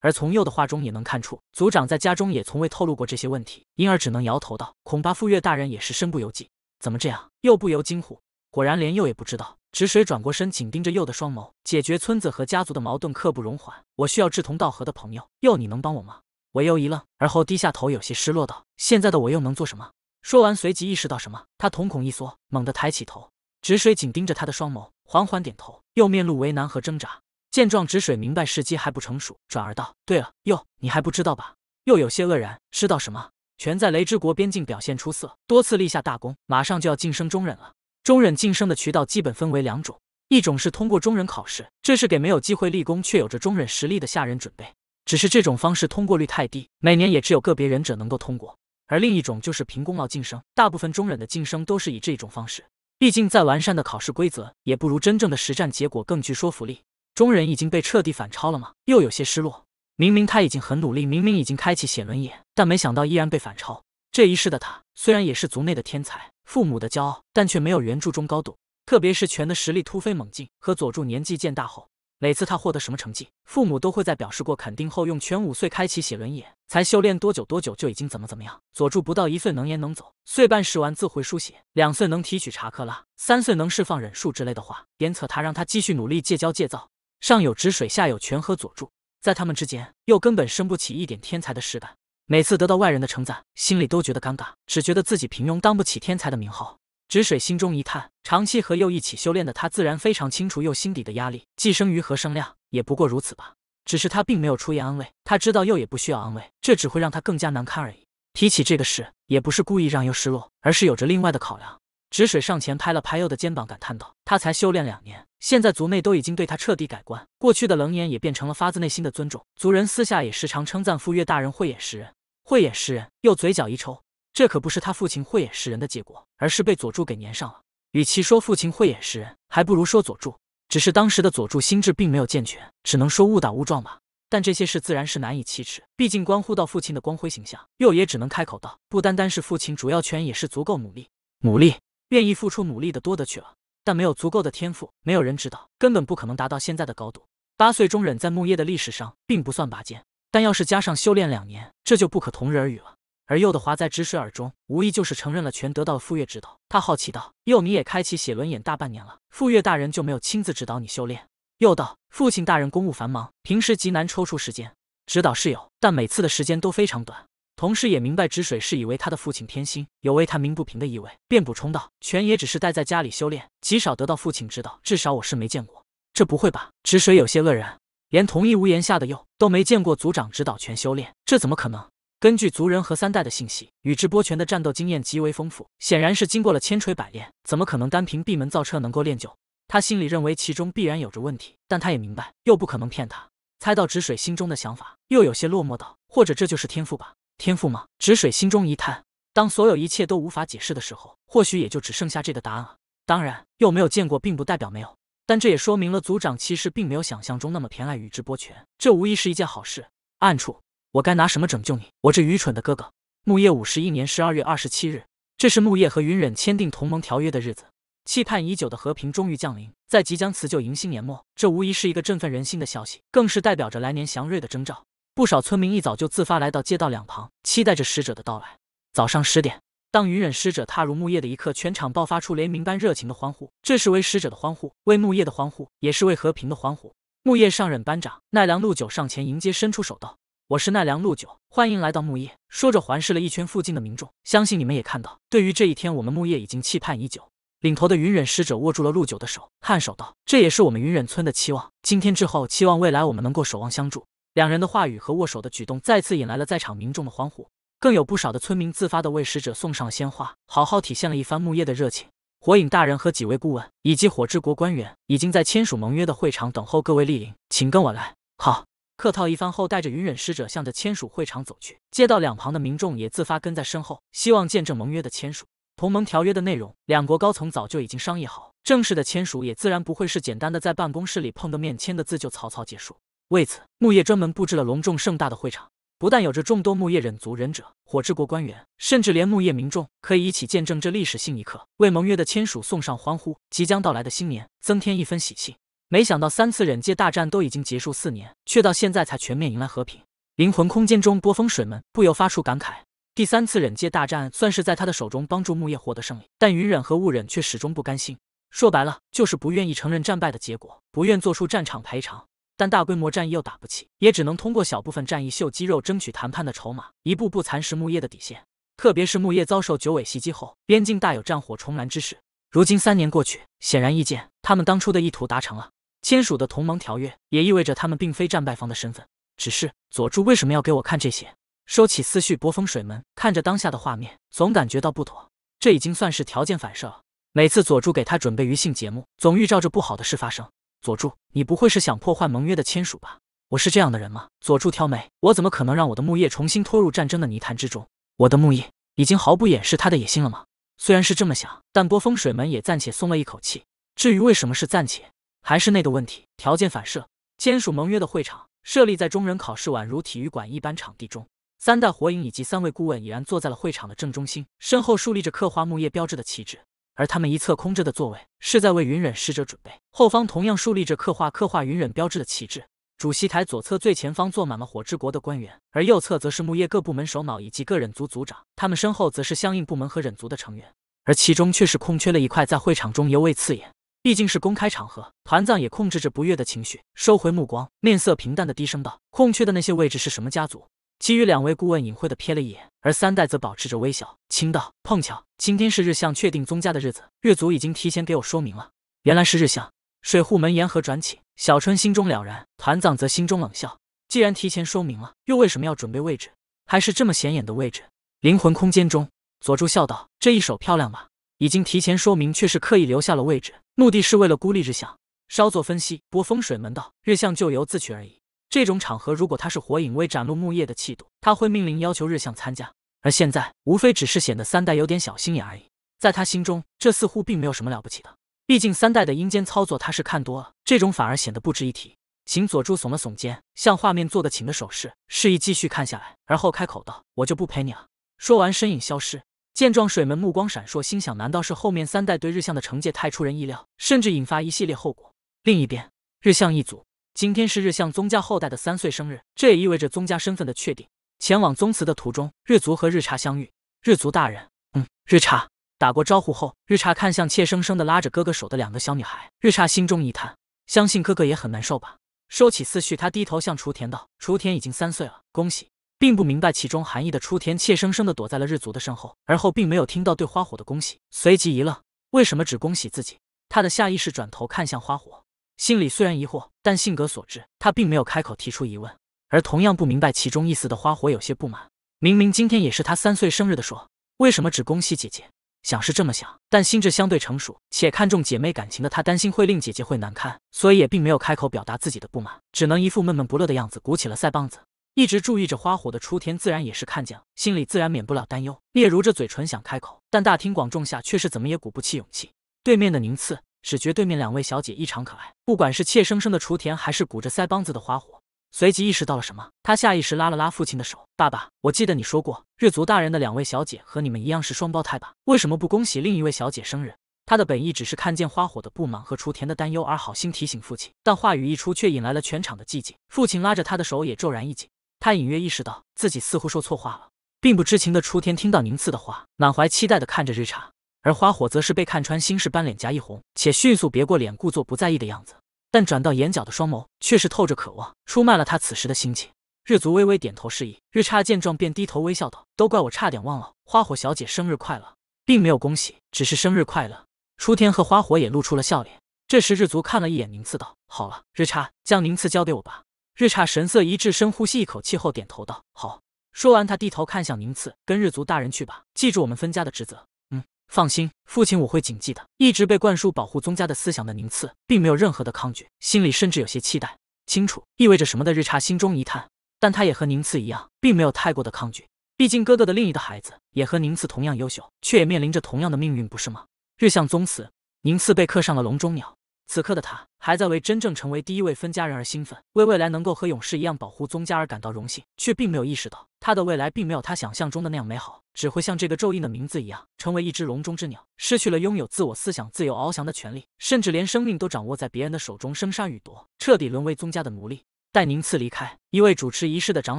而从鼬的话中也能看出，族长在家中也从未透露过这些问题，因而只能摇头道：“恐怕富岳大人也是身不由己。”怎么这样？鼬不由惊呼。果然，连鼬也不知道。止水转过身，紧盯着鼬的双眸。解决村子和家族的矛盾刻不容缓，我需要志同道合的朋友。鼬，你能帮我吗？我又一愣，而后低下头，有些失落道：“现在的我又能做什么？”说完，随即意识到什么，他瞳孔一缩，猛地抬起头。止水紧盯着他的双眸。缓缓点头，又面露为难和挣扎。见状，止水明白时机还不成熟，转而道：“对了，哟，你还不知道吧？”又有些愕然：“知道什么？全在雷之国边境表现出色，多次立下大功，马上就要晋升中忍了。中忍晋升的渠道基本分为两种，一种是通过中忍考试，这是给没有机会立功却有着中忍实力的下忍准备，只是这种方式通过率太低，每年也只有个别忍者能够通过。而另一种就是凭功劳晋升，大部分中忍的晋升都是以这种方式。”毕竟，再完善的考试规则也不如真正的实战结果更具说服力。中人已经被彻底反超了吗？又有些失落。明明他已经很努力，明明已经开启写轮眼，但没想到依然被反超。这一世的他虽然也是族内的天才，父母的骄傲，但却没有原著中高度，特别是权的实力突飞猛进和佐助年纪渐大后。每次他获得什么成绩，父母都会在表示过肯定后，用全五岁开启写轮眼才修炼多久多久就已经怎么怎么样。佐助不到一岁能言能走，岁半时完自会书写，两岁能提取查克拉，三岁能释放忍术之类的话鞭策他，让他继续努力，戒骄戒躁。上有止水，下有泉河。佐助在他们之间又根本生不起一点天才的实感。每次得到外人的称赞，心里都觉得尴尬，只觉得自己平庸，当不起天才的名号。止水心中一叹，长期和又一起修炼的他，自然非常清楚又心底的压力。寄生于何生亮，也不过如此吧。只是他并没有出言安慰，他知道又也不需要安慰，这只会让他更加难堪而已。提起这个事，也不是故意让又失落，而是有着另外的考量。止水上前拍了拍又的肩膀，感叹道：“他才修炼两年，现在族内都已经对他彻底改观，过去的冷眼也变成了发自内心的尊重。族人私下也时常称赞傅月大人慧眼识人，慧眼识人。”又嘴角一抽。这可不是他父亲慧眼识人的结果，而是被佐助给粘上了。与其说父亲慧眼识人，还不如说佐助。只是当时的佐助心智并没有健全，只能说误打误撞吧。但这些事自然是难以启齿，毕竟关乎到父亲的光辉形象。右也只能开口道：“不单单是父亲，主要权也是足够努力。努力，愿意付出努力的多得去了，但没有足够的天赋，没有人指导，根本不可能达到现在的高度。八岁中忍在木叶的历史上并不算拔尖，但要是加上修炼两年，这就不可同日而语了。”而幼的华在止水耳中，无疑就是承认了全得到了傅月指导。他好奇道：“幼你也开启写轮眼大半年了，傅月大人就没有亲自指导你修炼？”幼道：“父亲大人公务繁忙，平时极难抽出时间指导，是有，但每次的时间都非常短。同时也明白止水是以为他的父亲偏心，有为他鸣不平的意味，便补充道：‘全也只是待在家里修炼，极少得到父亲指导，至少我是没见过。’这不会吧？”止水有些愕然，连同一屋檐下的幼都没见过族长指导全修炼，这怎么可能？根据族人和三代的信息，宇智波泉的战斗经验极为丰富，显然是经过了千锤百炼，怎么可能单凭闭门造车能够练就？他心里认为其中必然有着问题，但他也明白，又不可能骗他。猜到止水心中的想法，又有些落寞道：“或者这就是天赋吧？天赋吗？”止水心中一叹。当所有一切都无法解释的时候，或许也就只剩下这个答案。了。当然，又没有见过，并不代表没有。但这也说明了族长其实并没有想象中那么偏爱宇智波泉，这无疑是一件好事。暗处。我该拿什么拯救你，我这愚蠢的哥哥。木叶五十一年十二月二十七日，这是木叶和云忍签订同盟条约的日子。期盼已久的和平终于降临，在即将辞旧迎新年末，这无疑是一个振奋人心的消息，更是代表着来年祥瑞的征兆。不少村民一早就自发来到街道两旁，期待着使者的到来。早上十点，当云忍使者踏入木叶的一刻，全场爆发出雷鸣般热情的欢呼，这是为使者的欢呼，为木叶的欢呼，也是为和平的欢呼。木叶上任班长奈良鹿久上前迎接，伸出手道。我是奈良陆九，欢迎来到木叶。说着环视了一圈附近的民众，相信你们也看到，对于这一天，我们木叶已经期盼已久。领头的云忍使者握住了陆九的手，颔首道：“这也是我们云忍村的期望。今天之后，期望未来我们能够守望相助。”两人的话语和握手的举动再次引来了在场民众的欢呼，更有不少的村民自发的为使者送上了鲜花，好好体现了一番木叶的热情。火影大人和几位顾问以及火之国官员已经在签署盟约的会场等候各位莅临，请跟我来。好。客套一番后，带着云忍使者向着签署会场走去。街道两旁的民众也自发跟在身后，希望见证盟约的签署。同盟条约的内容，两国高层早就已经商议好。正式的签署也自然不会是简单的在办公室里碰个面、签个字就草草结束。为此，木叶专门布置了隆重盛大的会场，不但有着众多木叶忍族忍者、火之国官员，甚至连木叶民众可以一起见证这历史性一刻，为盟约的签署送上欢呼，即将到来的新年增添一分喜气。没想到三次忍界大战都已经结束四年，却到现在才全面迎来和平。灵魂空间中，波风水门不由发出感慨：第三次忍界大战算是在他的手中帮助木叶获得胜利，但云忍和雾忍却始终不甘心。说白了，就是不愿意承认战败的结果，不愿做出战场赔偿。但大规模战役又打不起，也只能通过小部分战役秀肌肉，争取谈判的筹码，一步步蚕食木叶的底线。特别是木叶遭受九尾袭击后，边境大有战火重燃之势。如今三年过去，显然易见，他们当初的意图达成了。签署的同盟条约也意味着他们并非战败方的身份。只是佐助为什么要给我看这些？收起思绪，波风水门看着当下的画面，总感觉到不妥。这已经算是条件反射了。每次佐助给他准备鱼信节目，总预兆着不好的事发生。佐助，你不会是想破坏盟约的签署吧？我是这样的人吗？佐助挑眉，我怎么可能让我的木叶重新拖入战争的泥潭之中？我的木叶已经毫不掩饰他的野心了吗？虽然是这么想，但波风水门也暂且松了一口气。至于为什么是暂且。还是那个问题，条件反射。签署盟约的会场设立在中忍考试宛如体育馆一般场地中。三代火影以及三位顾问已然坐在了会场的正中心，身后竖立着刻画木叶标志的旗帜。而他们一侧空着的座位是在为云忍使者准备。后方同样竖立着刻画刻画云忍标志的旗帜。主席台左侧最前方坐满了火之国的官员，而右侧则是木叶各部门首脑以及各忍族族长。他们身后则是相应部门和忍族的成员，而其中却是空缺了一块，在会场中尤为刺眼。毕竟是公开场合，团藏也控制着不悦的情绪，收回目光，面色平淡的低声道：“空缺的那些位置是什么家族？”其余两位顾问隐晦的瞥了一眼，而三代则保持着微笑，轻道：“碰巧，今天是日向确定宗家的日子，月族已经提前给我说明了。”原来是日向水户门沿和转起，小春心中了然，团藏则心中冷笑，既然提前说明了，又为什么要准备位置？还是这么显眼的位置？灵魂空间中，佐助笑道：“这一手漂亮吧？”已经提前说明，却是刻意留下了位置，目的是为了孤立日向。稍作分析，波风水门道，日向咎由自取而已。这种场合，如果他是火影，为展露木叶的气度，他会命令要求日向参加。而现在，无非只是显得三代有点小心眼而已。在他心中，这似乎并没有什么了不起的。毕竟三代的阴间操作他是看多了，这种反而显得不值一提。秦佐助耸了耸肩，向画面做个请的手势，示意继续看下来，而后开口道：“我就不陪你了。”说完，身影消失。见状，水门目光闪烁，心想：难道是后面三代对日向的惩戒太出人意料，甚至引发一系列后果？另一边，日向一族今天是日向宗家后代的三岁生日，这也意味着宗家身份的确定。前往宗祠的途中，日足和日差相遇。日足大人，嗯，日差。打过招呼后，日差看向怯生生的拉着哥哥手的两个小女孩，日差心中一叹，相信哥哥也很难受吧。收起思绪，他低头向雏田道：“雏田已经三岁了，恭喜。”并不明白其中含义的初田怯生生的躲在了日足的身后，而后并没有听到对花火的恭喜，随即一愣：为什么只恭喜自己？他的下意识转头看向花火，心里虽然疑惑，但性格所致，他并没有开口提出疑问。而同样不明白其中意思的花火有些不满：明明今天也是他三岁生日的，说为什么只恭喜姐姐？想是这么想，但心智相对成熟且看重姐妹感情的他，担心会令姐姐会难堪，所以也并没有开口表达自己的不满，只能一副闷闷不乐的样子，鼓起了腮帮子。一直注意着花火的雏田自然也是看见，了，心里自然免不了担忧。聂如着嘴唇想开口，但大庭广众下却是怎么也鼓不起勇气。对面的宁次只觉对面两位小姐异常可爱，不管是怯生生的雏田，还是鼓着腮帮子的花火。随即意识到了什么，他下意识拉了拉父亲的手：“爸爸，我记得你说过，日族大人的两位小姐和你们一样是双胞胎吧？为什么不恭喜另一位小姐生日？”他的本意只是看见花火的不满和雏田的担忧而好心提醒父亲，但话语一出却引来了全场的寂静。父亲拉着他的手也骤然一紧。他隐约意识到自己似乎说错话了，并不知情的初天听到宁次的话，满怀期待的看着日差，而花火则是被看穿心事，般脸颊一红，且迅速别过脸，故作不在意的样子，但转到眼角的双眸却是透着渴望，出卖了他此时的心情。日足微微点头示意，日差见状便低头微笑道：“都怪我差点忘了，花火小姐生日快乐，并没有恭喜，只是生日快乐。”初天和花火也露出了笑脸。这时日足看了一眼宁次，道：“好了，日差将宁次交给我吧。”日差神色一致，深呼吸一口气后，点头道：“好。”说完，他低头看向宁次，跟日族大人去吧，记住我们分家的职责。嗯，放心，父亲，我会谨记的。一直被灌输保护宗家的思想的宁次，并没有任何的抗拒，心里甚至有些期待。清楚意味着什么的日差心中一叹，但他也和宁次一样，并没有太过的抗拒。毕竟哥哥的另一个孩子也和宁次同样优秀，却也面临着同样的命运，不是吗？日向宗祠，宁次被刻上了笼中鸟。此刻的他还在为真正成为第一位分家人而兴奋，为未来能够和勇士一样保护宗家而感到荣幸，却并没有意识到他的未来并没有他想象中的那样美好，只会像这个咒印的名字一样，成为一只笼中之鸟，失去了拥有自我思想、自由翱翔的权利，甚至连生命都掌握在别人的手中，生杀予夺，彻底沦为宗家的奴隶。待宁次离开，一位主持仪式的长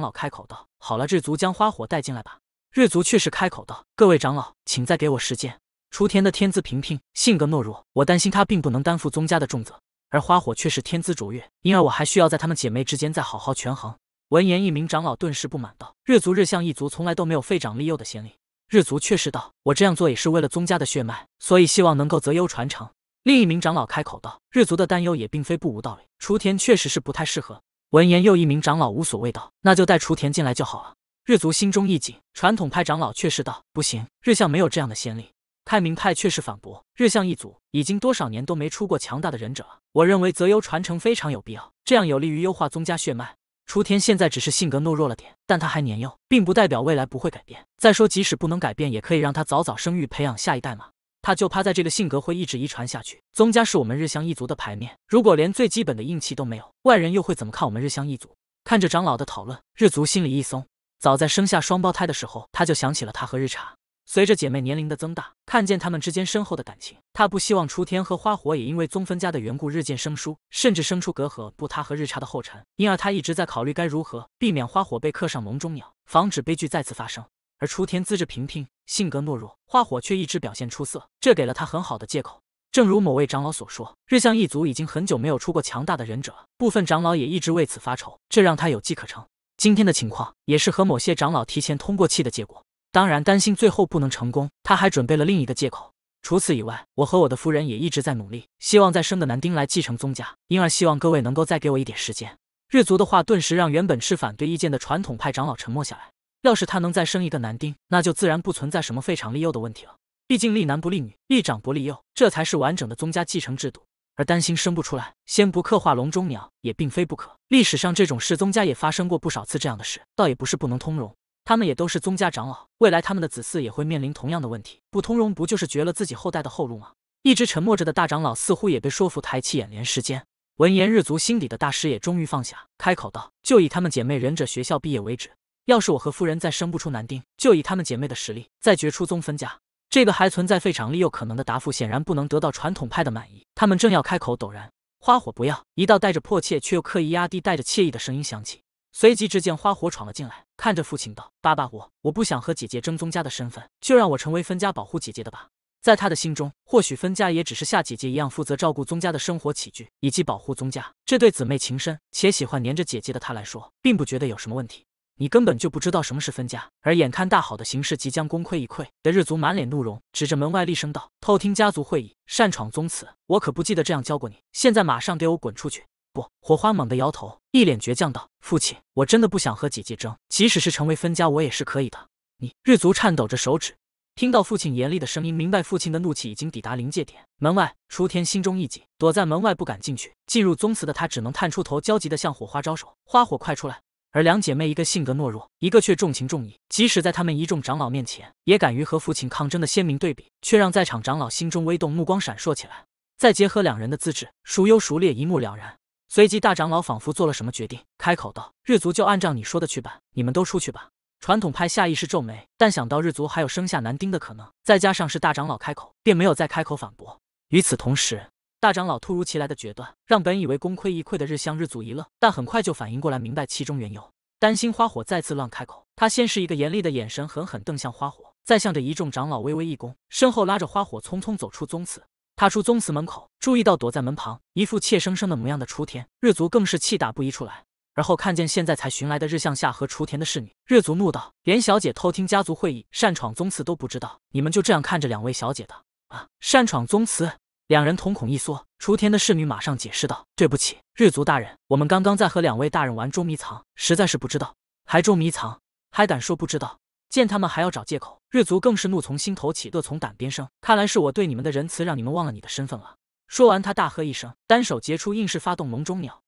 老开口道：“好了，日族将花火带进来吧。”日族却是开口道：“各位长老，请再给我时间。”雏田的天资平平，性格懦弱，我担心他并不能担负宗家的重责，而花火却是天资卓越，因而我还需要在她们姐妹之间再好好权衡。闻言，一名长老顿时不满道：“日族日向一族从来都没有废长立幼的先例，日族却是道我这样做也是为了宗家的血脉，所以希望能够择优传承。”另一名长老开口道：“日族的担忧也并非不无道理，雏田确实是不太适合。”闻言，又一名长老无所谓道：“那就带雏田进来就好了。”日族心中一紧，传统派长老却是道：“不行，日向没有这样的先例。”太明派确实反驳，日向一族已经多少年都没出过强大的忍者了。我认为择优传承非常有必要，这样有利于优化宗家血脉。雏田现在只是性格懦弱了点，但他还年幼，并不代表未来不会改变。再说，即使不能改变，也可以让他早早生育，培养下一代嘛。他就趴在这个性格会一直遗传下去。宗家是我们日向一族的牌面，如果连最基本的硬气都没有，外人又会怎么看我们日向一族？看着长老的讨论，日族心里一松。早在生下双胞胎的时候，他就想起了他和日茶。随着姐妹年龄的增大，看见她们之间深厚的感情，她不希望雏天和花火也因为宗分家的缘故日渐生疏，甚至生出隔阂，步她和日差的后尘。因而她一直在考虑该如何避免花火被刻上笼中鸟，防止悲剧再次发生。而雏天资质平平，性格懦弱，花火却一直表现出色，这给了他很好的借口。正如某位长老所说，日向一族已经很久没有出过强大的忍者，部分长老也一直为此发愁，这让他有机可乘。今天的情况也是和某些长老提前通过气的结果。当然，担心最后不能成功，他还准备了另一个借口。除此以外，我和我的夫人也一直在努力，希望再生个男丁来继承宗家。因而，希望各位能够再给我一点时间。日族的话，顿时让原本持反对意见的传统派长老沉默下来。要是他能再生一个男丁，那就自然不存在什么废长立幼的问题了。毕竟立男不立女，立长不立幼，这才是完整的宗家继承制度。而担心生不出来，先不刻画笼中鸟，也并非不可。历史上这种事，宗家也发生过不少次这样的事，倒也不是不能通融。他们也都是宗家长老，未来他们的子嗣也会面临同样的问题。不通融，不就是绝了自己后代的后路吗？一直沉默着的大长老似乎也被说服，抬起眼帘。时间闻言，日族心底的大师也终于放下，开口道：“就以他们姐妹忍者学校毕业为止。要是我和夫人再生不出男丁，就以他们姐妹的实力再决出宗分家。”这个还存在废长立幼可能的答复，显然不能得到传统派的满意。他们正要开口，陡然花火不要一道带着迫切却又刻意压低、带着惬意的声音响起。随即，只见花火闯了进来，看着父亲道：“爸爸，我我不想和姐姐争宗家的身份，就让我成为分家，保护姐姐的吧。”在他的心中，或许分家也只是像姐姐一样，负责照顾宗家的生活起居以及保护宗家。这对姊妹情深且喜欢黏着姐姐的他来说，并不觉得有什么问题。你根本就不知道什么是分家。而眼看大好的形势即将功亏一篑的日族满脸怒容，指着门外厉声道：“偷听家族会议，擅闯宗祠，我可不记得这样教过你。现在马上给我滚出去！”不，火花猛地摇头，一脸倔强道：“父亲，我真的不想和姐姐争，即使是成为分家，我也是可以的。”你日族颤抖着手指，听到父亲严厉的声音，明白父亲的怒气已经抵达临界点。门外，雏天心中一紧，躲在门外不敢进去。进入宗祠的他只能探出头，焦急地向火花招手：“花火，快出来！”而两姐妹，一个性格懦弱，一个却重情重义，即使在他们一众长老面前，也敢于和父亲抗争的鲜明对比，却让在场长老心中微动，目光闪烁起来。再结合两人的资质，孰优孰劣一目了然。随即，大长老仿佛做了什么决定，开口道：“日族就按照你说的去办，你们都出去吧。”传统派下意识皱眉，但想到日族还有生下男丁的可能，再加上是大长老开口，便没有再开口反驳。与此同时，大长老突如其来的决断，让本以为功亏一篑的日向日族一愣，但很快就反应过来，明白其中缘由，担心花火再次乱开口，他先是一个严厉的眼神狠狠瞪向花火，再向着一众长老微微一躬，身后拉着花火匆匆走出宗祠。踏出宗祠门口，注意到躲在门旁一副怯生生的模样的雏田，日族，更是气打不一处来。而后看见现在才寻来的日向夏和雏田的侍女，日族怒道：“连小姐偷听家族会议、擅闯宗祠都不知道，你们就这样看着两位小姐的啊？擅闯宗祠！”两人瞳孔一缩，雏田的侍女马上解释道：“对不起，日族大人，我们刚刚在和两位大人玩捉迷藏，实在是不知道。还捉迷藏，还敢说不知道？见他们还要找借口。”日族更是怒从心头起，恶从胆边生。看来是我对你们的仁慈，让你们忘了你的身份了。说完，他大喝一声，单手结出硬是发动笼中鸟。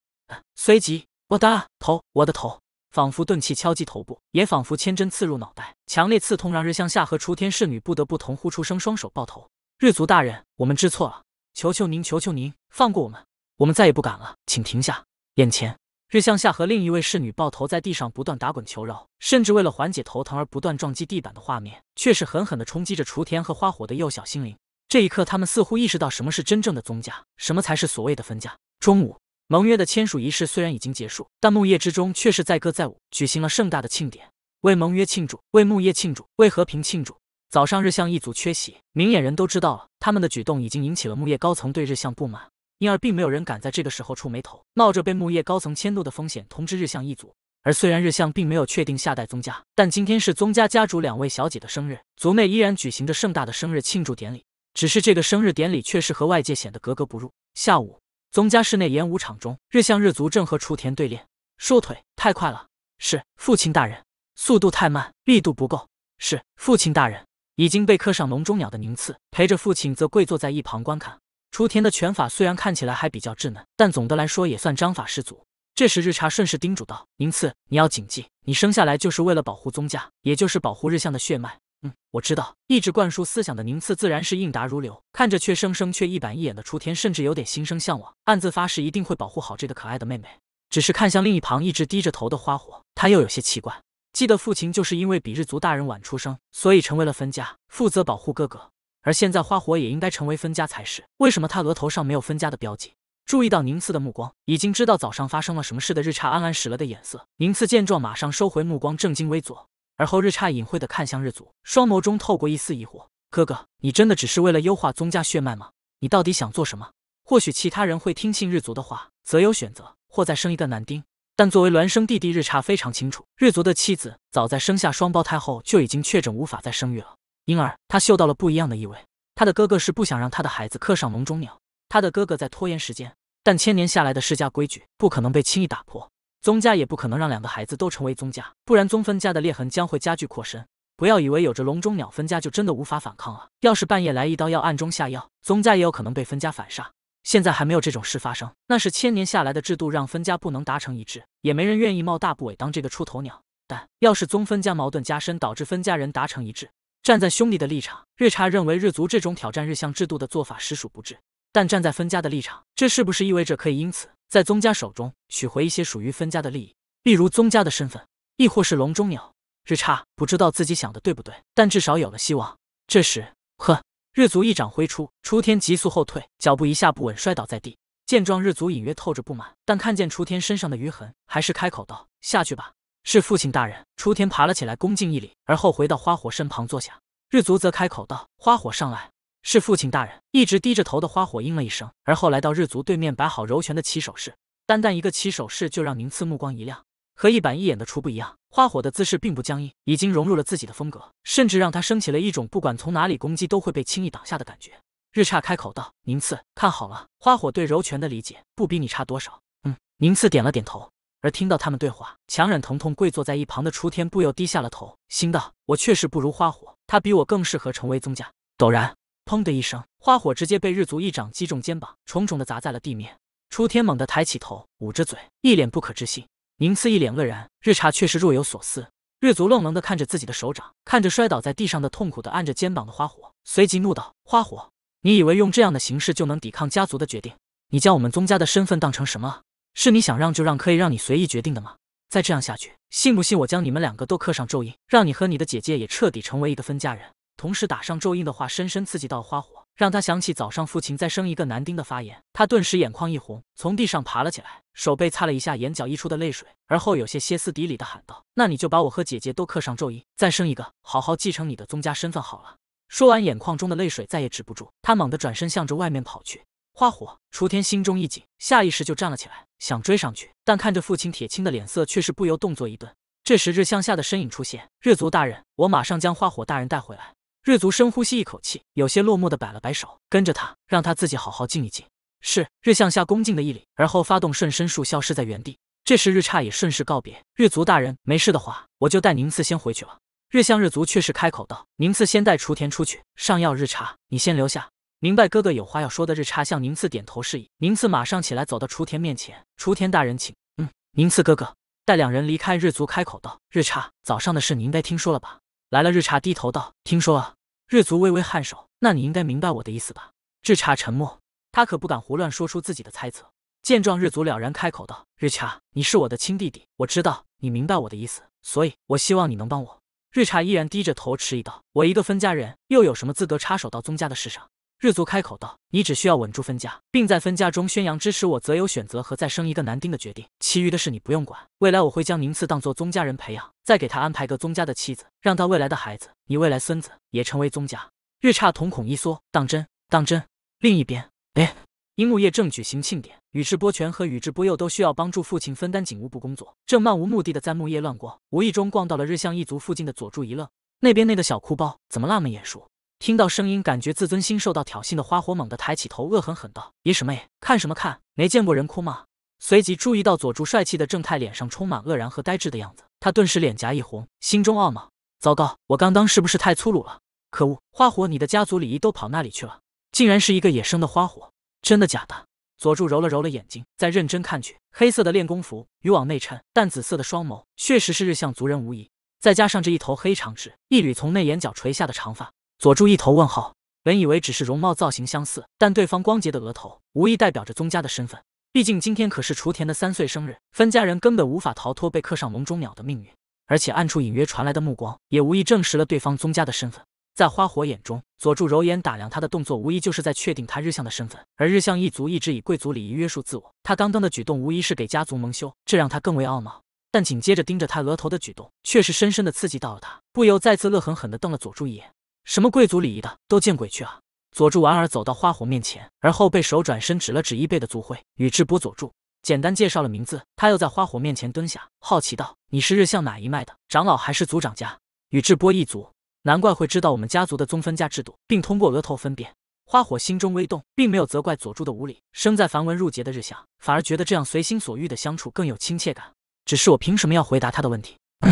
随即，我的头，我的头，仿佛钝器敲击头部，也仿佛千针刺入脑袋，强烈刺痛让日向夏和雏天侍女不得不同呼出声，双手抱头。日族大人，我们知错了，求求您，求求您放过我们，我们再也不敢了。请停下，眼前。日向夏和另一位侍女抱头在地上不断打滚求饶，甚至为了缓解头疼而不断撞击地板的画面，却是狠狠的冲击着雏田和花火的幼小心灵。这一刻，他们似乎意识到什么是真正的宗家，什么才是所谓的分家。中午，盟约的签署仪式虽然已经结束，但木叶之中却是载歌载舞，举行了盛大的庆典，为盟约庆祝，为木叶庆祝，为和平庆祝。早上，日向一族缺席，明眼人都知道了，他们的举动已经引起了木叶高层对日向不满。因而并没有人敢在这个时候触眉头，冒着被木叶高层迁怒的风险通知日向一族。而虽然日向并没有确定下代宗家，但今天是宗家家主两位小姐的生日，族内依然举行着盛大的生日庆祝典礼。只是这个生日典礼却是和外界显得格格不入。下午，宗家室内演武场中，日向日族正和雏田对练，瘦腿太快了，是父亲大人，速度太慢，力度不够，是父亲大人。已经被刻上笼中鸟的宁次陪着父亲则跪坐在一旁观看。雏田的拳法虽然看起来还比较稚嫩，但总的来说也算章法十足。这时日茶顺势叮嘱道：“宁次，你要谨记，你生下来就是为了保护宗家，也就是保护日向的血脉。”嗯，我知道。一直灌输思想的宁次自然是应答如流。看着却生生却一板一眼的雏田，甚至有点心生向往，暗自发誓一定会保护好这个可爱的妹妹。只是看向另一旁一直低着头的花火，他又有些奇怪。记得父亲就是因为比日族大人晚出生，所以成为了分家，负责保护哥哥。而现在花火也应该成为分家才是，为什么他额头上没有分家的标记？注意到宁次的目光，已经知道早上发生了什么事的日差暗暗使了的眼色。宁次见状，马上收回目光，正襟危坐。而后日差隐晦地看向日足，双眸中透过一丝疑惑：“哥哥，你真的只是为了优化宗家血脉吗？你到底想做什么？或许其他人会听信日足的话，择有选择或再生一个男丁。但作为孪生弟弟，日差非常清楚，日足的妻子早在生下双胞胎后就已经确诊无法再生育了。”因而，他嗅到了不一样的意味。他的哥哥是不想让他的孩子刻上笼中鸟。他的哥哥在拖延时间。但千年下来的世家规矩不可能被轻易打破，宗家也不可能让两个孩子都成为宗家，不然宗分家的裂痕将会加剧扩深。不要以为有着笼中鸟分家就真的无法反抗了。要是半夜来一刀，要暗中下药，宗家也有可能被分家反杀。现在还没有这种事发生，那是千年下来的制度让分家不能达成一致，也没人愿意冒大不韪当这个出头鸟。但要是宗分家矛盾加深，导致分家人达成一致。站在兄弟的立场，日差认为日族这种挑战日向制度的做法实属不智。但站在分家的立场，这是不是意味着可以因此在宗家手中取回一些属于分家的利益，例如宗家的身份，亦或是笼中鸟？日差不知道自己想的对不对，但至少有了希望。这时，呵，日族一掌挥出，初天急速后退，脚步一下不稳，摔倒在地。见状，日族隐约透着不满，但看见初天身上的余痕，还是开口道：“下去吧。”是父亲大人，雏田爬了起来，恭敬一礼，而后回到花火身旁坐下。日足则开口道：“花火上来。”是父亲大人一直低着头的花火应了一声，而后来到日足对面摆好柔拳的起手式。单单一个起手式就让宁次目光一亮，和一板一眼的雏不一样，花火的姿势并不僵硬，已经融入了自己的风格，甚至让他升起了一种不管从哪里攻击都会被轻易挡下的感觉。日差开口道：“宁次，看好了，花火对柔拳的理解不比你差多少。”嗯，宁次点了点头。而听到他们对话，强忍疼痛跪坐在一旁的初天不由低下了头，心道：“我确实不如花火，他比我更适合成为宗家。”陡然，砰的一声，花火直接被日族一掌击中肩膀，重重的砸在了地面。初天猛地抬起头，捂着嘴，一脸不可置信。宁次一脸愕然，日茶却是若有所思。日族愣愣的看着自己的手掌，看着摔倒在地上的痛苦的按着肩膀的花火，随即怒道：“花火，你以为用这样的形式就能抵抗家族的决定？你将我们宗家的身份当成什么是你想让就让，可以让你随意决定的吗？再这样下去，信不信我将你们两个都刻上咒印，让你和你的姐姐也彻底成为一个分家人？同时打上咒印的话，深深刺激到了花火，让他想起早上父亲再生一个男丁的发言，他顿时眼眶一红，从地上爬了起来，手背擦了一下眼角溢出的泪水，而后有些歇斯底里的喊道：“那你就把我和姐姐都刻上咒印，再生一个，好好继承你的宗家身份好了。”说完，眼眶中的泪水再也止不住，他猛地转身向着外面跑去。花火，雏天心中一紧，下意识就站了起来。想追上去，但看着父亲铁青的脸色，却是不由动作一顿。这时日向下的身影出现：“日族大人，我马上将花火大人带回来。”日族深呼吸一口气，有些落寞的摆了摆手：“跟着他，让他自己好好静一静。”是日向下恭敬的一礼，而后发动瞬身术，消失在原地。这时日差也顺势告别：“日族大人，没事的话，我就带宁次先回去了。”日向日族却是开口道：“宁次先带雏田出去上药，日差你先留下。”明白，哥哥有话要说的日差向宁次点头示意，宁次马上起来走到雏田面前，雏田大人请。嗯，宁次哥哥。待两人离开，日足开口道：“日差，早上的事您应该听说了吧？”来了，日差低头道：“听说了。”日足微微颔首，那你应该明白我的意思吧？日差沉默，他可不敢胡乱说出自己的猜测。见状，日足了然开口道：“日差，你是我的亲弟弟，我知道你明白我的意思，所以我希望你能帮我。”日差依然低着头迟疑道：“我一个分家人，又有什么资格插手到宗家的事上？”日族开口道：“你只需要稳住分家，并在分家中宣扬支持我择优选择和再生一个男丁的决定。其余的事你不用管。未来我会将宁次当做宗家人培养，再给他安排个宗家的妻子，让他未来的孩子，你未来孙子也成为宗家。”日差瞳孔一缩，当真？当真？另一边，哎，樱木叶正举行庆典，宇智波泉和宇智波鼬都需要帮助父亲分担警务部工作，正漫无目的的在木叶乱逛，无意中逛到了日向一族附近的佐助一乐。那边那个小哭包怎么那么眼熟？听到声音，感觉自尊心受到挑衅的花火猛地抬起头，恶狠狠道：“爷什么？看什么看？没见过人哭吗？”随即注意到佐助帅气的正太脸上充满愕然和呆滞的样子，他顿时脸颊一红，心中懊恼：“糟糕，我刚刚是不是太粗鲁了？可恶，花火，你的家族礼仪都跑那里去了？竟然是一个野生的花火！真的假的？”佐助揉了揉了眼睛，再认真看去，黑色的练功服、渔网内衬、淡紫色的双眸，确实是日向族人无疑。再加上这一头黑长直，一缕从内眼角垂下的长发。佐助一头问号，本以为只是容貌造型相似，但对方光洁的额头无疑代表着宗家的身份。毕竟今天可是雏田的三岁生日，分家人根本无法逃脱被刻上笼中鸟的命运。而且暗处隐约传来的目光也无疑证实了对方宗家的身份。在花火眼中，佐助揉眼打量他的动作，无疑就是在确定他日向的身份。而日向一族一直以贵族礼仪约束自我，他刚刚的举动无疑是给家族蒙羞，这让他更为懊恼。但紧接着盯着他额头的举动，却是深深的刺激到了他，不由再次恶狠狠地瞪了佐助一眼。什么贵族礼仪的都见鬼去啊！佐助莞尔走到花火面前，而后背手转身指了指一辈的族徽。宇智波佐助简单介绍了名字，他又在花火面前蹲下，好奇道：“你是日向哪一脉的长老还是族长家？”宇智波一族，难怪会知道我们家族的宗分家制度，并通过额头分辨。花火心中微动，并没有责怪佐助的无礼。生在繁文缛节的日向，反而觉得这样随心所欲的相处更有亲切感。只是我凭什么要回答他的问题？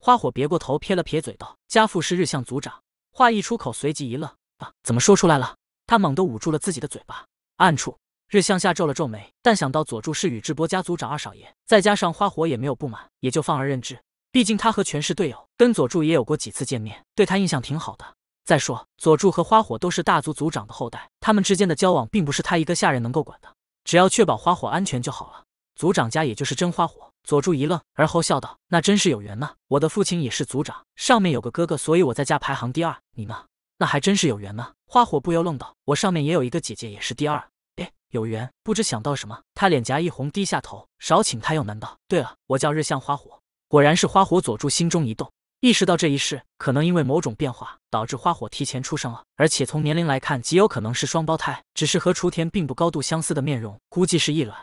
花火别过头撇了撇嘴道：“家父是日向族长。”话一出口，随即一愣，啊，怎么说出来了？他猛地捂住了自己的嘴巴。暗处，日向下皱了皱眉，但想到佐助是宇智波家族长二少爷，再加上花火也没有不满，也就放而任之。毕竟他和全是队友，跟佐助也有过几次见面，对他印象挺好的。再说，佐助和花火都是大族族长的后代，他们之间的交往并不是他一个下人能够管的，只要确保花火安全就好了。族长家也就是真花火。佐助一愣，而后笑道：“那真是有缘呢。我的父亲也是族长，上面有个哥哥，所以我在家排行第二。你呢？那还真是有缘呢。”花火不由愣道：“我上面也有一个姐姐，也是第二。哎，有缘。”不知想到什么，他脸颊一红，低下头。少顷，他又喃道：“对了，我叫日向花火。果然是花火。”佐助心中一动，意识到这一世可能因为某种变化导致花火提前出生了，而且从年龄来看，极有可能是双胞胎。只是和雏田并不高度相似的面容，估计是异卵。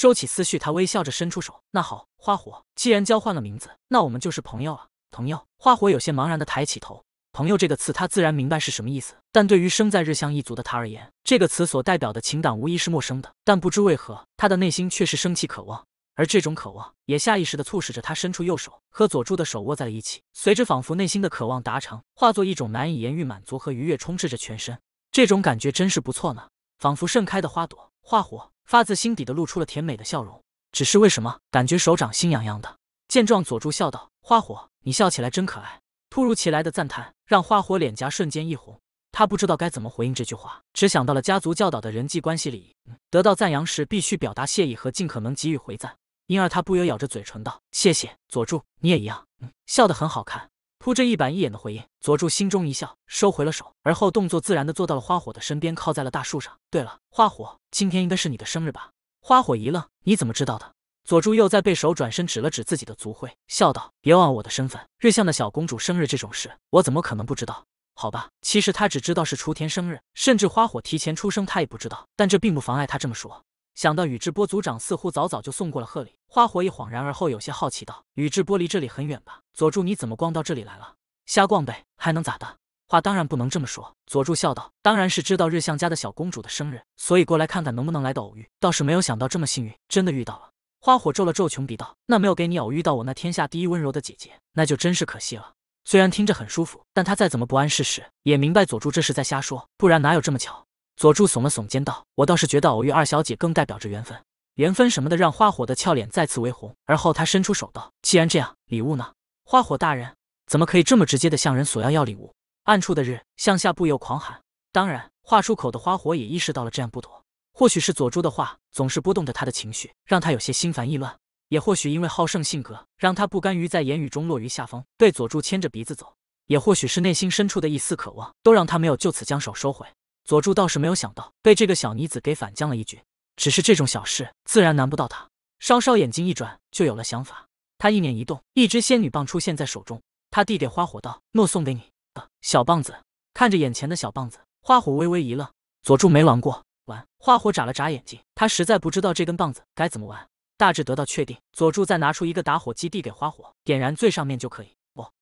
收起思绪，他微笑着伸出手。那好，花火，既然交换了名字，那我们就是朋友了。朋友，花火有些茫然地抬起头。朋友这个词，他自然明白是什么意思，但对于生在日向一族的他而言，这个词所代表的情感无疑是陌生的。但不知为何，他的内心却是升起渴望，而这种渴望也下意识地促使着他伸出右手，和佐助的手握在了一起。随着仿佛内心的渴望达成，化作一种难以言喻满足和愉悦，充斥着全身。这种感觉真是不错呢，仿佛盛开的花朵。花火。发自心底的露出了甜美的笑容，只是为什么感觉手掌心痒痒的？见状，佐助笑道：“花火，你笑起来真可爱。”突如其来的赞叹让花火脸颊瞬间一红，他不知道该怎么回应这句话，只想到了家族教导的人际关系礼仪，得到赞扬时必须表达谢意和尽可能给予回赞，因而他不由咬着嘴唇道：“谢谢，佐助，你也一样，笑得很好看。”不，这一板一眼的回应，佐助心中一笑，收回了手，而后动作自然的坐到了花火的身边，靠在了大树上。对了，花火，今天应该是你的生日吧？花火一愣，你怎么知道的？佐助又在背手转身，指了指自己的族徽，笑道：“别忘了我的身份，日向的小公主生日这种事，我怎么可能不知道？好吧，其实他只知道是雏田生日，甚至花火提前出生他也不知道，但这并不妨碍他这么说。”想到宇智波族长似乎早早就送过了贺礼，花火一恍然而后有些好奇道：“宇智波离这里很远吧？佐助你怎么逛到这里来了？瞎逛呗，还能咋的？话当然不能这么说。”佐助笑道：“当然是知道日向家的小公主的生日，所以过来看看能不能来的偶遇。倒是没有想到这么幸运，真的遇到了。”花火皱了皱穷鼻道：“那没有给你偶遇到我那天下第一温柔的姐姐，那就真是可惜了。虽然听着很舒服，但他再怎么不谙世事，也明白佐助这是在瞎说，不然哪有这么巧？”佐助耸了耸肩道：“我倒是觉得偶遇二小姐更代表着缘分，缘分什么的，让花火的俏脸再次微红。而后他伸出手道：‘既然这样，礼物呢？’花火大人怎么可以这么直接的向人索要要礼物？”暗处的日向下不由狂喊：“当然！”话出口的花火也意识到了这样不妥，或许是佐助的话总是波动着他的情绪，让他有些心烦意乱；也或许因为好胜性格，让他不甘于在言语中落于下风，被佐助牵着鼻子走；也或许是内心深处的一丝渴望，都让他没有就此将手收回。佐助倒是没有想到，被这个小妮子给反将了一局。只是这种小事，自然难不到他。稍稍眼睛一转，就有了想法。他意念一动，一支仙女棒出现在手中。他递给花火道：“诺，送给你的小棒子。”看着眼前的小棒子，花火微微一愣。佐助没玩过，玩花火眨了眨眼睛，他实在不知道这根棒子该怎么玩。大致得到确定，佐助再拿出一个打火机递给花火，点燃最上面就可以。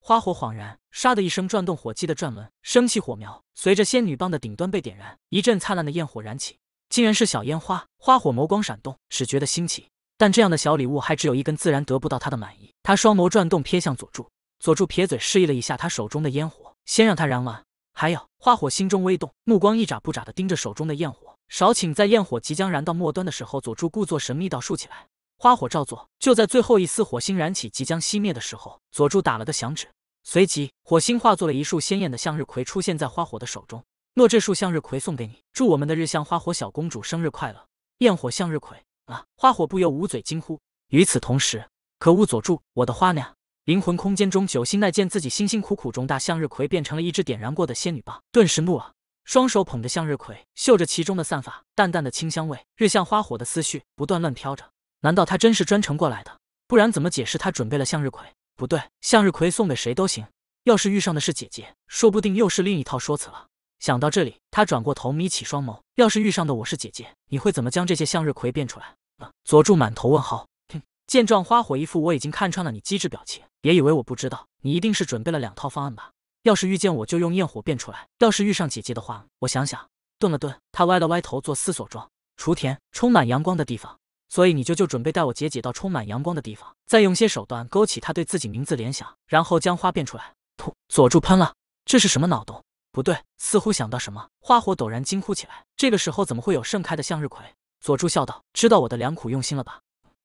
花火恍然，唰的一声转动火机的转轮，升起火苗。随着仙女棒的顶端被点燃，一阵灿烂的焰火燃起，竟然是小烟花。花火眸光闪动，只觉得新奇。但这样的小礼物还只有一根，自然得不到他的满意。他双眸转动，瞥向佐助。佐助撇嘴示意了一下他手中的烟火，先让他燃完。还有，花火心中微动，目光一眨不眨的盯着手中的焰火。少顷，在焰火即将燃到末端的时候，佐助故作神秘道：“竖起来。”花火照做，就在最后一丝火星燃起、即将熄灭的时候，佐助打了个响指，随即火星化作了一束鲜艳的向日葵，出现在花火的手中。诺，这束向日葵送给你，祝我们的日向花火小公主生日快乐！焰火向日葵啊！花火不由捂嘴惊呼。与此同时，可恶，佐助，我的花呢？灵魂空间中，玖辛奈见自己辛辛苦苦种大向日葵变成了一只点燃过的仙女棒，顿时怒了，双手捧着向日葵，嗅着其中的散发淡淡的清香味。日向花火的思绪不断乱飘着。难道他真是专程过来的？不然怎么解释他准备了向日葵？不对，向日葵送给谁都行。要是遇上的是姐姐，说不定又是另一套说辞了。想到这里，他转过头，眯起双眸。要是遇上的我是姐姐，你会怎么将这些向日葵变出来？佐助满头问号。哼，见状，花火一副我已经看穿了你机智表情。别以为我不知道，你一定是准备了两套方案吧？要是遇见我就用焰火变出来，要是遇上姐姐的话，我想想。顿了顿，他歪了歪头做思索状。雏田，充满阳光的地方。所以你就就准备带我姐姐到充满阳光的地方，再用些手段勾起她对自己名字联想，然后将花变出来。噗！佐助喷了，这是什么脑洞？不对，似乎想到什么，花火陡然惊呼起来。这个时候怎么会有盛开的向日葵？佐助笑道：“知道我的良苦用心了吧？”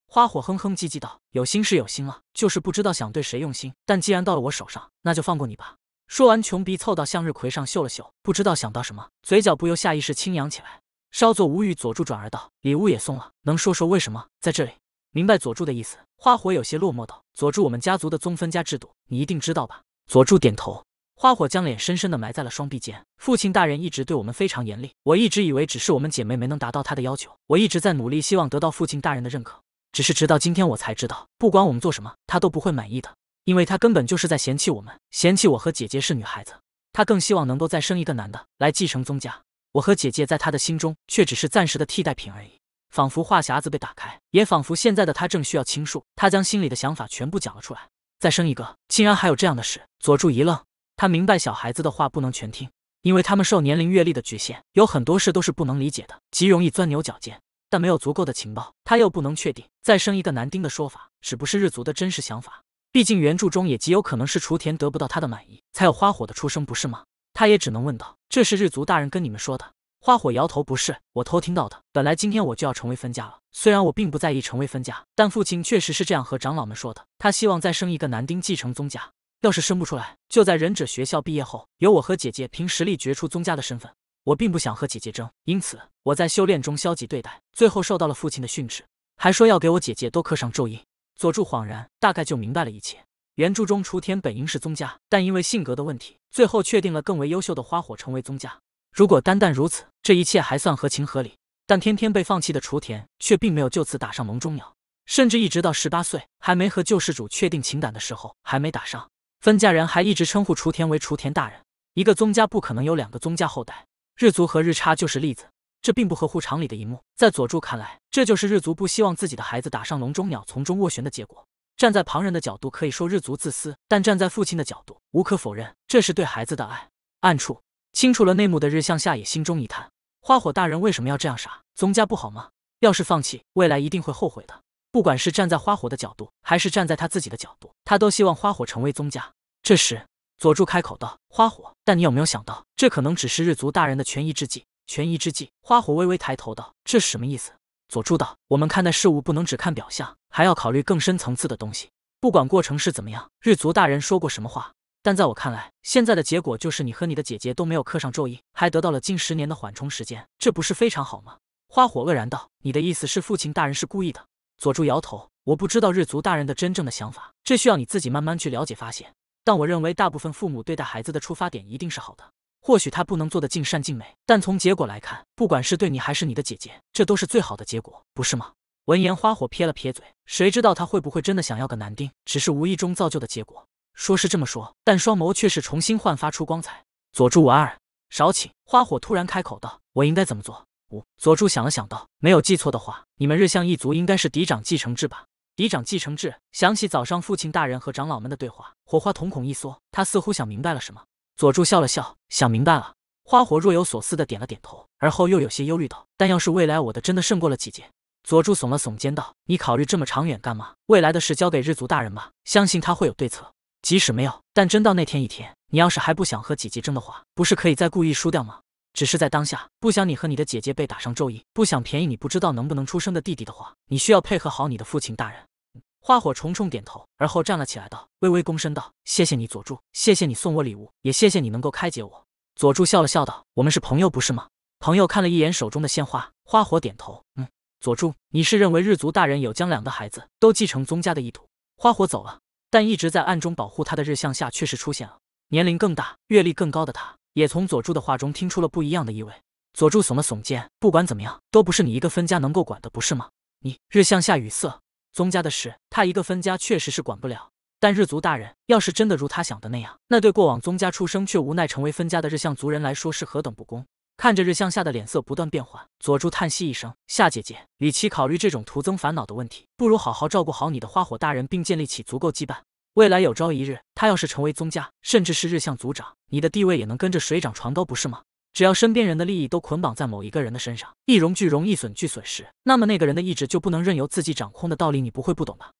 花火哼哼唧唧道：“有心是有心了，就是不知道想对谁用心。但既然到了我手上，那就放过你吧。”说完，穷鼻凑到向日葵上嗅了嗅，不知道想到什么，嘴角不由下意识轻扬起来。稍作无语，佐助转而道：“礼物也送了，能说说为什么在这里？”明白佐助的意思，花火有些落寞道：“佐助，我们家族的宗分家制度，你一定知道吧？”佐助点头。花火将脸深深的埋在了双臂间。父亲大人一直对我们非常严厉，我一直以为只是我们姐妹没能达到他的要求，我一直在努力，希望得到父亲大人的认可。只是直到今天，我才知道，不管我们做什么，他都不会满意的，因为他根本就是在嫌弃我们，嫌弃我和姐姐是女孩子，他更希望能够再生一个男的来继承宗家。”我和姐姐在他的心中却只是暂时的替代品而已，仿佛话匣子被打开，也仿佛现在的他正需要倾诉。他将心里的想法全部讲了出来。再生一个，竟然还有这样的事！佐助一愣，他明白小孩子的话不能全听，因为他们受年龄阅历的局限，有很多事都是不能理解的，极容易钻牛角尖。但没有足够的情报，他又不能确定再生一个男丁的说法，是不是日足的真实想法？毕竟原著中也极有可能是雏田得不到他的满意，才有花火的出生，不是吗？他也只能问道：“这是日族大人跟你们说的？”花火摇头：“不是，我偷听到的。本来今天我就要成为分家了，虽然我并不在意成为分家，但父亲确实是这样和长老们说的。他希望再生一个男丁继承宗家，要是生不出来，就在忍者学校毕业后，由我和姐姐凭实力决出宗家的身份。我并不想和姐姐争，因此我在修炼中消极对待，最后受到了父亲的训斥，还说要给我姐姐都刻上咒印。”佐助恍然，大概就明白了一切。原著中，雏田本应是宗家，但因为性格的问题，最后确定了更为优秀的花火成为宗家。如果单单如此，这一切还算合情合理。但天天被放弃的雏田却并没有就此打上笼中鸟，甚至一直到十八岁还没和救世主确定情感的时候，还没打上。分家人还一直称呼雏田为雏田大人。一个宗家不可能有两个宗家后代，日足和日差就是例子。这并不合乎常理的一幕，在佐助看来，这就是日足不希望自己的孩子打上笼中鸟，从中斡旋的结果。站在旁人的角度，可以说日族自私；但站在父亲的角度，无可否认，这是对孩子的爱。暗处，清楚了内幕的日向夏也心中一叹：花火大人为什么要这样傻？宗家不好吗？要是放弃，未来一定会后悔的。不管是站在花火的角度，还是站在他自己的角度，他都希望花火成为宗家。这时，佐助开口道：“花火，但你有没有想到，这可能只是日族大人的权宜之计？权宜之计。”花火微微抬头道：“这是什么意思？”佐助道：“我们看待事物不能只看表象，还要考虑更深层次的东西。不管过程是怎么样，日族大人说过什么话，但在我看来，现在的结果就是你和你的姐姐都没有刻上咒印，还得到了近十年的缓冲时间，这不是非常好吗？”花火愕然道：“你的意思是父亲大人是故意的？”佐助摇头：“我不知道日族大人的真正的想法，这需要你自己慢慢去了解发现。但我认为，大部分父母对待孩子的出发点一定是好的。”或许他不能做的尽善尽美，但从结果来看，不管是对你还是你的姐姐，这都是最好的结果，不是吗？闻言，花火撇了撇嘴，谁知道他会不会真的想要个男丁？只是无意中造就的结果。说是这么说，但双眸却是重新焕发出光彩。佐助莞儿，少请。花火突然开口道：“我应该怎么做？”五。佐助想了想道：“没有记错的话，你们日向一族应该是嫡长继承制吧？”嫡长继承制。想起早上父亲大人和长老们的对话，火花瞳孔一缩，他似乎想明白了什么。佐助笑了笑，想明白了。花火若有所思的点了点头，而后又有些忧虑道：“但要是未来我的真的胜过了姐姐？”佐助耸了耸肩道：“你考虑这么长远干嘛？未来的事交给日族大人吧，相信他会有对策。即使没有，但真到那天一天，你要是还不想和姐姐争的话，不是可以再故意输掉吗？只是在当下，不想你和你的姐姐被打上咒印，不想便宜你不知道能不能出生的弟弟的话，你需要配合好你的父亲大人。”花火重重点头，而后站了起来，道：“微微躬身道，谢谢你，佐助，谢谢你送我礼物，也谢谢你能够开解我。”佐助笑了笑道：“我们是朋友，不是吗？”朋友看了一眼手中的鲜花，花火点头，嗯。佐助，你是认为日族大人有将两个孩子都继承宗家的意图？花火走了，但一直在暗中保护他的日向下却是出现了。年龄更大、阅历更高的他，也从佐助的话中听出了不一样的意味。佐助耸了耸肩：“不管怎么样，都不是你一个分家能够管的，不是吗？”你，日向下语塞，宗家的事。他一个分家确实是管不了，但日族大人要是真的如他想的那样，那对过往宗家出生却无奈成为分家的日向族人来说是何等不公。看着日向夏的脸色不断变幻，佐助叹息一声：“夏姐姐，与其考虑这种徒增烦恼的问题，不如好好照顾好你的花火大人，并建立起足够羁绊。未来有朝一日，他要是成为宗家，甚至是日向族长，你的地位也能跟着水涨船高，不是吗？只要身边人的利益都捆绑在某一个人的身上，一荣俱荣，一损俱损时，那么那个人的意志就不能任由自己掌控的道理，你不会不懂吧？”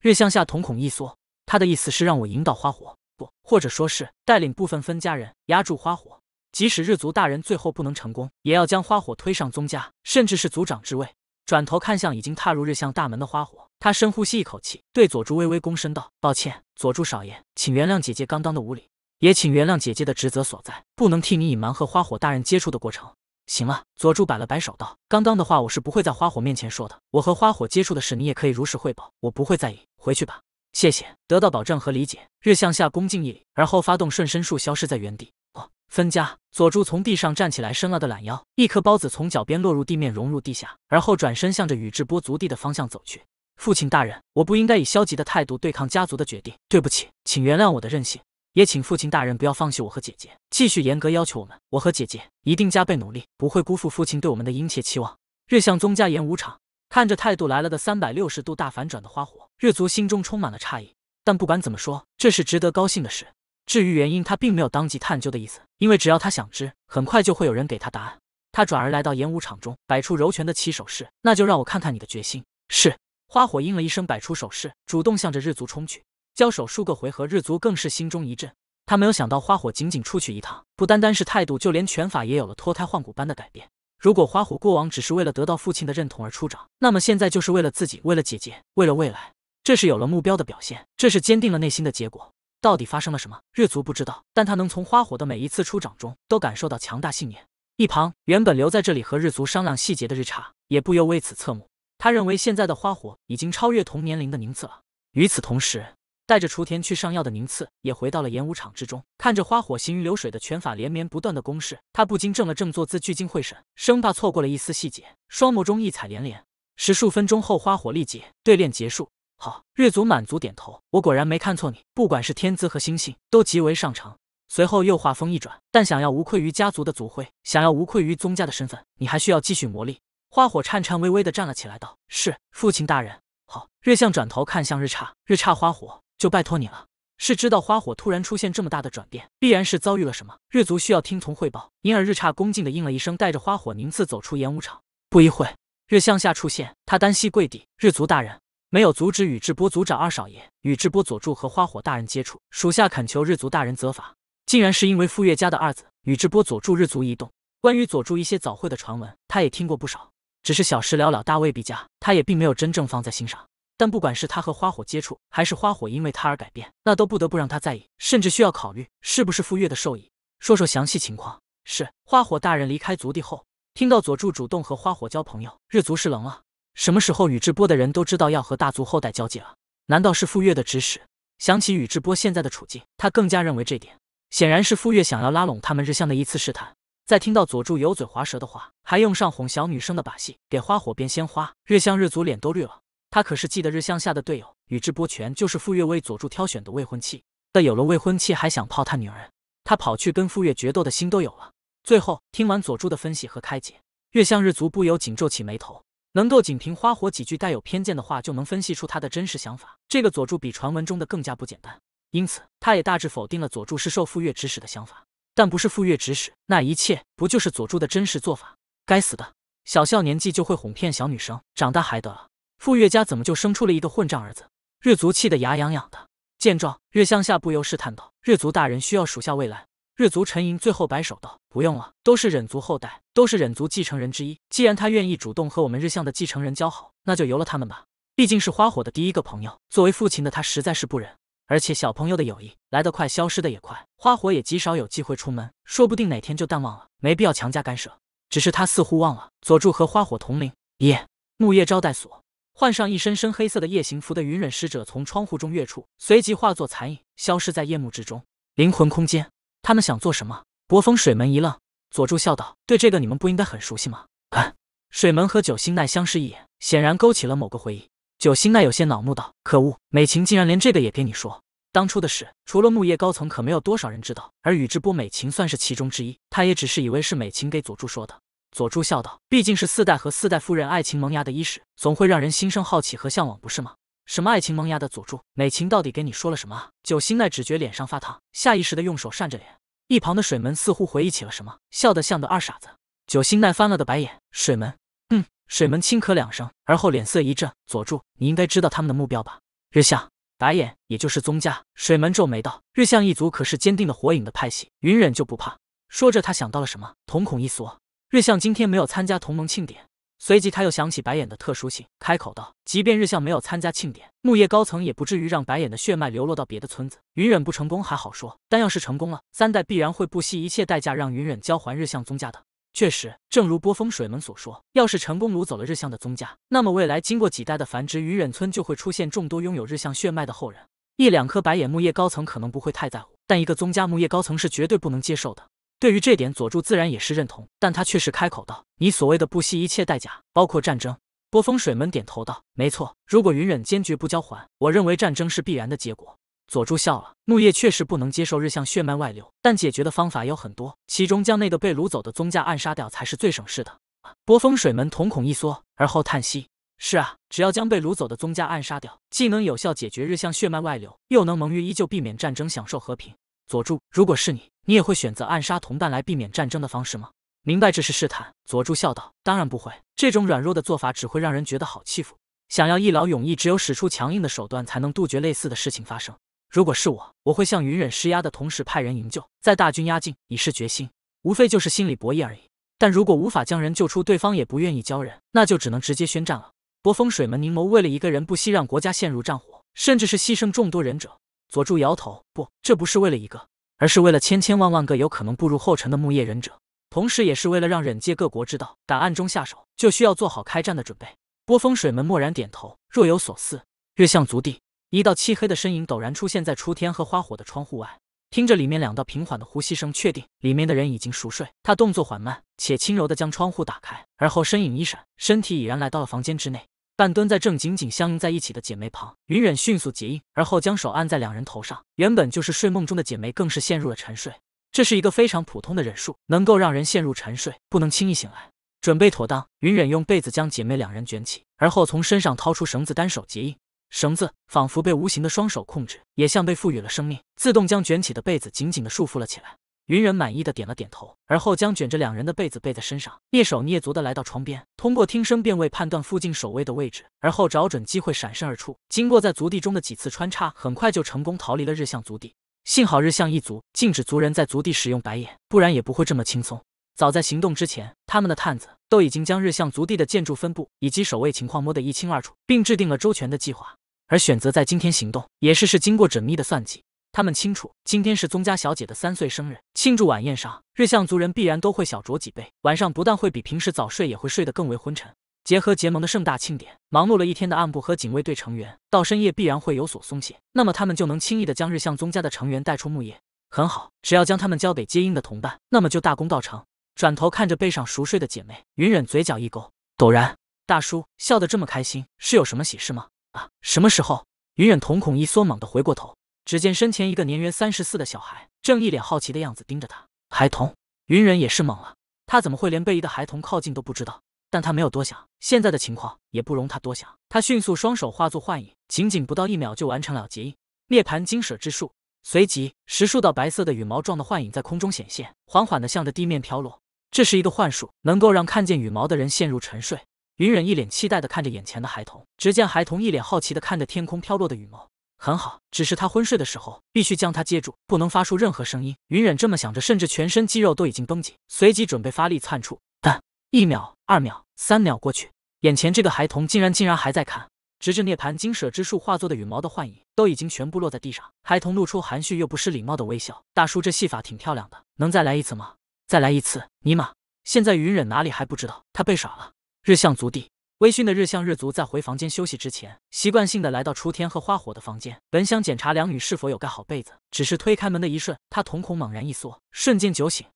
日向下瞳孔一缩，他的意思是让我引导花火，不，或者说是带领部分分家人压住花火。即使日族大人最后不能成功，也要将花火推上宗家，甚至是族长之位。转头看向已经踏入日向大门的花火，他深呼吸一口气，对佐助微微躬身道：“抱歉，佐助少爷，请原谅姐姐刚刚的无礼，也请原谅姐姐的职责所在，不能替你隐瞒和花火大人接触的过程。”行了，佐助摆了摆手道：“刚刚的话我是不会在花火面前说的。我和花火接触的事，你也可以如实汇报，我不会在意。回去吧，谢谢。”得到保证和理解，日向下恭敬一礼，而后发动瞬身术，消失在原地。哦，分家。佐助从地上站起来，伸了个懒腰，一颗包子从脚边落入地面，融入地下，而后转身向着宇智波族地的方向走去。父亲大人，我不应该以消极的态度对抗家族的决定，对不起，请原谅我的任性。也请父亲大人不要放弃我和姐姐，继续严格要求我们。我和姐姐一定加倍努力，不会辜负父亲对我们的殷切期望。日向宗家演武场，看着态度来了个三百六十度大反转的花火，日足心中充满了诧异。但不管怎么说，这是值得高兴的事。至于原因，他并没有当即探究的意思，因为只要他想知，很快就会有人给他答案。他转而来到演武场中，摆出柔拳的起手势，那就让我看看你的决心。是。花火应了一声，摆出手势，主动向着日足冲去。交手数个回合，日足更是心中一震。他没有想到，花火仅仅出去一趟，不单单是态度，就连拳法也有了脱胎换骨般的改变。如果花火过往只是为了得到父亲的认同而出掌，那么现在就是为了自己，为了姐姐，为了未来。这是有了目标的表现，这是坚定了内心的结果。到底发生了什么？日足不知道，但他能从花火的每一次出掌中都感受到强大信念。一旁原本留在这里和日足商量细节的日差也不由为此侧目。他认为现在的花火已经超越同年龄的宁次了。与此同时，带着雏田去上药的宁次也回到了演武场之中，看着花火行云流水的拳法，连绵不断的攻势，他不禁正了正坐姿，聚精会神，生怕错过了一丝细节，双眸中异彩连连。十数分钟后，花火力竭，对练结束。好，日足满足点头，我果然没看错你，不管是天资和心性，都极为上乘。随后又话锋一转，但想要无愧于家族的族徽，想要无愧于宗家的身份，你还需要继续磨砺。花火颤颤巍巍地站了起来，道：“是父亲大人。”好，月相转头看向日差，日差花火。就拜托你了。是知道花火突然出现这么大的转变，必然是遭遇了什么。日族需要听从汇报。因而日差恭敬地应了一声，带着花火宁次走出演武场。不一会日向下出现，他单膝跪地。日族大人没有阻止宇智波族长二少爷宇智波佐助和花火大人接触，属下恳求日族大人责罚。竟然是因为傅月家的二子宇智波佐助日族移动。关于佐助一些早会的传闻，他也听过不少，只是小事了了，大未必加，他也并没有真正放在心上。但不管是他和花火接触，还是花火因为他而改变，那都不得不让他在意，甚至需要考虑是不是傅月的授意。说说详细情况。是花火大人离开族地后，听到佐助主动和花火交朋友，日足是愣了。什么时候宇智波的人都知道要和大族后代交际了？难道是傅月的指使？想起宇智波现在的处境，他更加认为这点显然是傅月想要拉拢他们日向的一次试探。在听到佐助油嘴滑舌的话，还用上哄小女生的把戏给花火编鲜花，日向日足脸都绿了。他可是记得日向下的队友宇智波泉就是傅月为佐助挑选的未婚妻，但有了未婚妻还想泡他女儿，他跑去跟傅月决斗的心都有了。最后听完佐助的分析和开解，月向日族不由紧皱起眉头，能够仅凭花火几句带有偏见的话就能分析出他的真实想法，这个佐助比传闻中的更加不简单。因此，他也大致否定了佐助是受傅月指使的想法，但不是傅月指使，那一切不就是佐助的真实做法？该死的，小小年纪就会哄骗小女生，长大还得了？富月家怎么就生出了一个混账儿子？日族气得牙痒痒的。见状，日向下不由试探道：“日族大人需要属下未来？”日族沉吟，最后摆手道：“不用了，都是忍族后代，都是忍族继承人之一。既然他愿意主动和我们日向的继承人交好，那就由了他们吧。毕竟是花火的第一个朋友，作为父亲的他实在是不忍。而且小朋友的友谊来得快，消失的也快，花火也极少有机会出门，说不定哪天就淡忘了，没必要强加干涉。只是他似乎忘了，佐助和花火同龄。”夜，木叶招待所。换上一身深黑色的夜行服的云忍使者从窗户中跃出，随即化作残影，消失在夜幕之中。灵魂空间，他们想做什么？博风水门一愣，佐助笑道：“对这个你们不应该很熟悉吗？”看。水门和九星奈相视一眼，显然勾起了某个回忆。九星奈有些恼怒道：“可恶，美琴竟然连这个也给你说！当初的事，除了木叶高层，可没有多少人知道，而宇智波美琴算是其中之一。他也只是以为是美琴给佐助说的。”佐助笑道：“毕竟是四代和四代夫人爱情萌芽的伊始，总会让人心生好奇和向往，不是吗？”“什么爱情萌芽的佐助，美琴到底给你说了什么？”九星奈只觉脸上发烫，下意识的用手扇着脸。一旁的水门似乎回忆起了什么，笑得像个二傻子。九星奈翻了个白眼。水门，嗯。水门轻咳两声，而后脸色一震：“佐助，你应该知道他们的目标吧？”日向，白眼，也就是宗家。水门皱眉道：“日向一族可是坚定的火影的派系，云忍就不怕。”说着，他想到了什么，瞳孔一缩。日向今天没有参加同盟庆典，随即他又想起白眼的特殊性，开口道：“即便日向没有参加庆典，木叶高层也不至于让白眼的血脉流落到别的村子。云忍不成功还好说，但要是成功了，三代必然会不惜一切代价让云忍交还日向宗家的。确实，正如波风水门所说，要是成功掳走了日向的宗家，那么未来经过几代的繁殖，云忍村就会出现众多拥有日向血脉的后人。一两颗白眼，木叶高层可能不会太在乎，但一个宗家，木叶高层是绝对不能接受的。”对于这点，佐助自然也是认同，但他却是开口道：“你所谓的不惜一切代价，包括战争。”波风水门点头道：“没错，如果云忍坚决不交还，我认为战争是必然的结果。”佐助笑了：“木叶确实不能接受日向血脉外流，但解决的方法有很多，其中将那个被掳走的宗家暗杀掉才是最省事的。”波风水门瞳孔一缩，而后叹息：“是啊，只要将被掳走的宗家暗杀掉，既能有效解决日向血脉外流，又能蒙玉依旧避免战争，享受和平。”佐助，如果是你？你也会选择暗杀同伴来避免战争的方式吗？明白这是试探，佐助笑道：“当然不会，这种软弱的做法只会让人觉得好欺负。想要一劳永逸，只有使出强硬的手段才能杜绝类似的事情发生。如果是我，我会向云忍施压的同时派人营救，在大军压境以示决心，无非就是心理博弈而已。但如果无法将人救出，对方也不愿意交人，那就只能直接宣战了。”波风水门凝眸，为了一个人不惜让国家陷入战火，甚至是牺牲众多忍者。佐助摇头：“不，这不是为了一个。”而是为了千千万万个有可能步入后尘的木叶忍者，同时也是为了让忍界各国知道，打暗中下手，就需要做好开战的准备。波风水门默然点头，若有所思。月向足地，一道漆黑的身影陡然出现在初天和花火的窗户外，听着里面两道平缓的呼吸声，确定里面的人已经熟睡。他动作缓慢且轻柔地将窗户打开，而后身影一闪，身体已然来到了房间之内。半蹲在正紧紧相拥在一起的姐妹旁，云忍迅速结印，而后将手按在两人头上。原本就是睡梦中的姐妹，更是陷入了沉睡。这是一个非常普通的忍术，能够让人陷入沉睡，不能轻易醒来。准备妥当，云忍用被子将姐妹两人卷起，而后从身上掏出绳子，单手结印。绳子仿佛被无形的双手控制，也像被赋予了生命，自动将卷起的被子紧紧地束缚了起来。云人满意的点了点头，而后将卷着两人的被子背在身上，蹑手蹑足的来到床边，通过听声辨位判断附近守卫的位置，而后找准机会闪身而出。经过在族地中的几次穿插，很快就成功逃离了日向族地。幸好日向一族禁止族人在族地使用白眼，不然也不会这么轻松。早在行动之前，他们的探子都已经将日向族地的建筑分布以及守卫情况摸得一清二楚，并制定了周全的计划，而选择在今天行动，也是是经过缜密的算计。他们清楚，今天是宗家小姐的三岁生日庆祝晚宴上，日向族人必然都会小酌几杯，晚上不但会比平时早睡，也会睡得更为昏沉。结合结盟的盛大庆典，忙碌了一天的暗部和警卫队成员到深夜必然会有所松懈，那么他们就能轻易的将日向宗家的成员带出木叶。很好，只要将他们交给接应的同伴，那么就大功告成。转头看着背上熟睡的姐妹，云忍嘴角一勾，陡然，大叔笑得这么开心，是有什么喜事吗？啊，什么时候？云忍瞳孔一缩，猛地回过头。只见身前一个年约三十四的小孩，正一脸好奇的样子盯着他。孩童云忍也是懵了，他怎么会连被一个孩童靠近都不知道？但他没有多想，现在的情况也不容他多想。他迅速双手化作幻影，仅仅不到一秒就完成了结印，涅槃金舍之术。随即，十数道白色的羽毛状的幻影在空中显现，缓缓的向着地面飘落。这是一个幻术，能够让看见羽毛的人陷入沉睡。云忍一脸期待的看着眼前的孩童，只见孩童一脸好奇的看着天空飘落的羽毛。很好，只是他昏睡的时候，必须将他接住，不能发出任何声音。云忍这么想着，甚至全身肌肉都已经绷紧，随即准备发力窜出。但一秒、二秒、三秒过去，眼前这个孩童竟然竟然还在看，直至涅槃金舍之术化作的羽毛的幻影都已经全部落在地上。孩童露出含蓄又不失礼貌的微笑：“大叔，这戏法挺漂亮的，能再来一次吗？再来一次！”尼玛，现在云忍哪里还不知道他被耍了？日向族地。”微醺的日向日足在回房间休息之前，习惯性的来到初天和花火的房间，本想检查两女是否有盖好被子，只是推开门的一瞬，他瞳孔猛然一缩，瞬间酒醒。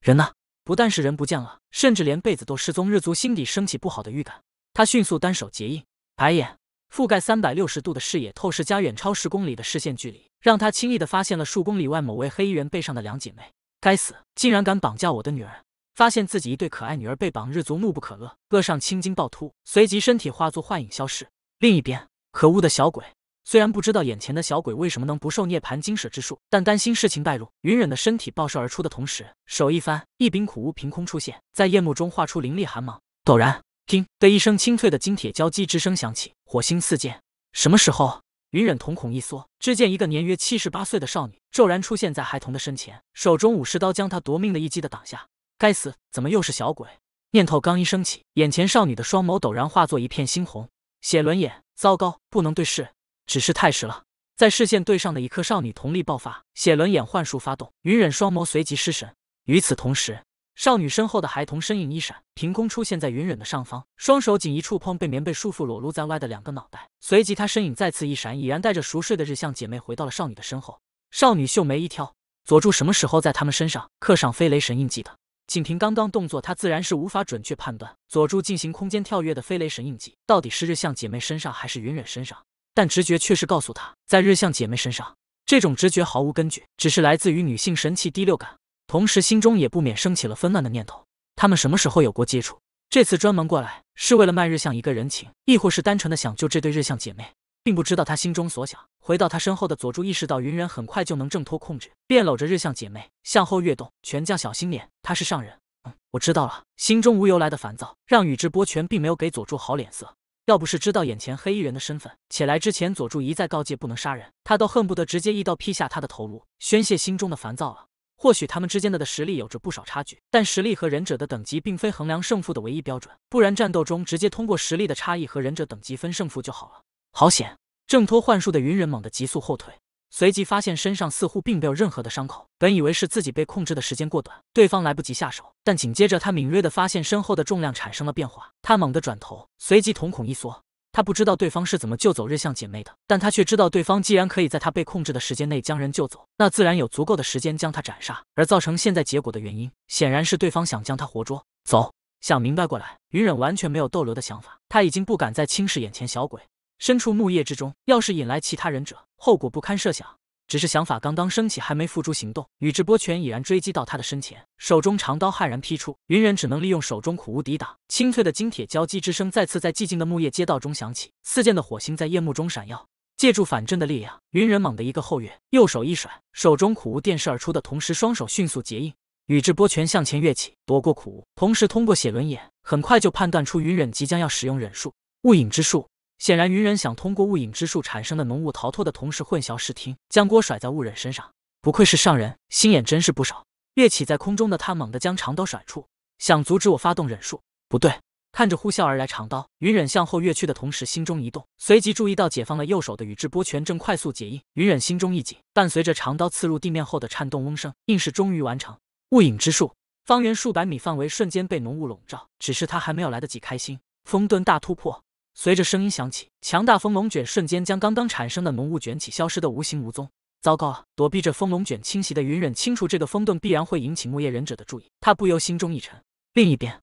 人呢？不但是人不见了，甚至连被子都失踪。日足心底升起不好的预感，他迅速单手结印，白眼覆盖三百六十度的视野，透视加远超十公里的视线距离，让他轻易的发现了数公里外某位黑衣人背上的两姐妹。该死，竟然敢绑架我的女人！发现自己一对可爱女儿被绑，日族怒不可遏，额上青筋暴突，随即身体化作幻影消失。另一边，可恶的小鬼，虽然不知道眼前的小鬼为什么能不受涅槃金舍之术，但担心事情败露，云忍的身体爆射而出的同时，手一翻，一柄苦无凭空出现在夜幕中，化出凌厉寒芒。陡然，听的一声清脆的金铁交击之声响起，火星四溅。什么时候？云忍瞳孔一缩，只见一个年约七十八岁的少女骤然出现在孩童的身前，手中武士刀将他夺命的一击的挡下。该死，怎么又是小鬼？念头刚一升起，眼前少女的双眸陡然化作一片猩红，血轮眼。糟糕，不能对视，只是太迟了，在视线对上的一刻，少女瞳力爆发，血轮眼幻术发动，云忍双眸随即失神。与此同时，少女身后的孩童身影一闪，凭空出现在云忍的上方，双手仅一触碰，被棉被束缚、裸露在外的两个脑袋。随即，他身影再次一闪，已然带着熟睡的日向姐妹回到了少女的身后。少女秀眉一挑，佐助什么时候在他们身上刻上飞雷神印记的？仅凭刚刚动作，他自然是无法准确判断佐助进行空间跳跃的飞雷神印记到底是日向姐妹身上还是云忍身上，但直觉却是告诉他，在日向姐妹身上。这种直觉毫无根据，只是来自于女性神奇第六感。同时心中也不免升起了纷乱的念头：他们什么时候有过接触？这次专门过来是为了卖日向一个人情，亦或是单纯的想救这对日向姐妹？并不知道他心中所想，回到他身后的佐助意识到云忍很快就能挣脱控制，便搂着日向姐妹向后跃动。全将小心点，他是上人。嗯，我知道了。心中无由来的烦躁，让宇智波全并没有给佐助好脸色。要不是知道眼前黑衣人的身份，且来之前佐助一再告诫不能杀人，他都恨不得直接一刀劈下他的头颅，宣泄心中的烦躁了。或许他们之间的实力有着不少差距，但实力和忍者的等级并非衡量胜负的唯一标准，不然战斗中直接通过实力的差异和忍者等级分胜负就好了。好险！挣脱幻术的云忍猛地急速后退，随即发现身上似乎并没有任何的伤口。本以为是自己被控制的时间过短，对方来不及下手，但紧接着他敏锐的发现身后的重量产生了变化。他猛地转头，随即瞳孔一缩。他不知道对方是怎么救走日向姐妹的，但他却知道对方既然可以在他被控制的时间内将人救走，那自然有足够的时间将他斩杀。而造成现在结果的原因，显然是对方想将他活捉走。想明白过来，云忍完全没有逗留的想法，他已经不敢再轻视眼前小鬼。身处木叶之中，要是引来其他忍者，后果不堪设想。只是想法刚刚升起，还没付诸行动，宇智波泉已然追击到他的身前，手中长刀悍然劈出，云忍只能利用手中苦无抵挡。清脆的金铁交击之声再次在寂静的木叶街道中响起，四溅的火星在夜幕中闪耀。借助反震的力量，云忍猛地一个后跃，右手一甩，手中苦无电射而出的同时，双手迅速结印。宇智波泉向前跃起，躲过苦无，同时通过写轮眼很快就判断出云忍即将要使用忍术雾影之术。显然，云忍想通过雾影之术产生的浓雾逃脱的同时混淆视听，将锅甩在雾忍身上。不愧是上人，心眼真是不少。跃起在空中的他猛地将长刀甩出，想阻止我发动忍术。不对，看着呼啸而来长刀，云忍向后跃去的同时心中一动，随即注意到解放了右手的宇智波拳正快速结印。云忍心中一紧，伴随着长刀刺入地面后的颤动嗡声，硬是终于完成。雾影之术，方圆数百米范围瞬间被浓雾笼罩。只是他还没有来得及开心，风遁大突破。随着声音响起，强大风龙卷瞬间将刚刚产生的浓雾卷起，消失的无影无踪。糟糕！躲避着风龙卷侵袭的云忍清楚，这个风遁，必然会引起木叶忍者的注意。他不由心中一沉。另一边，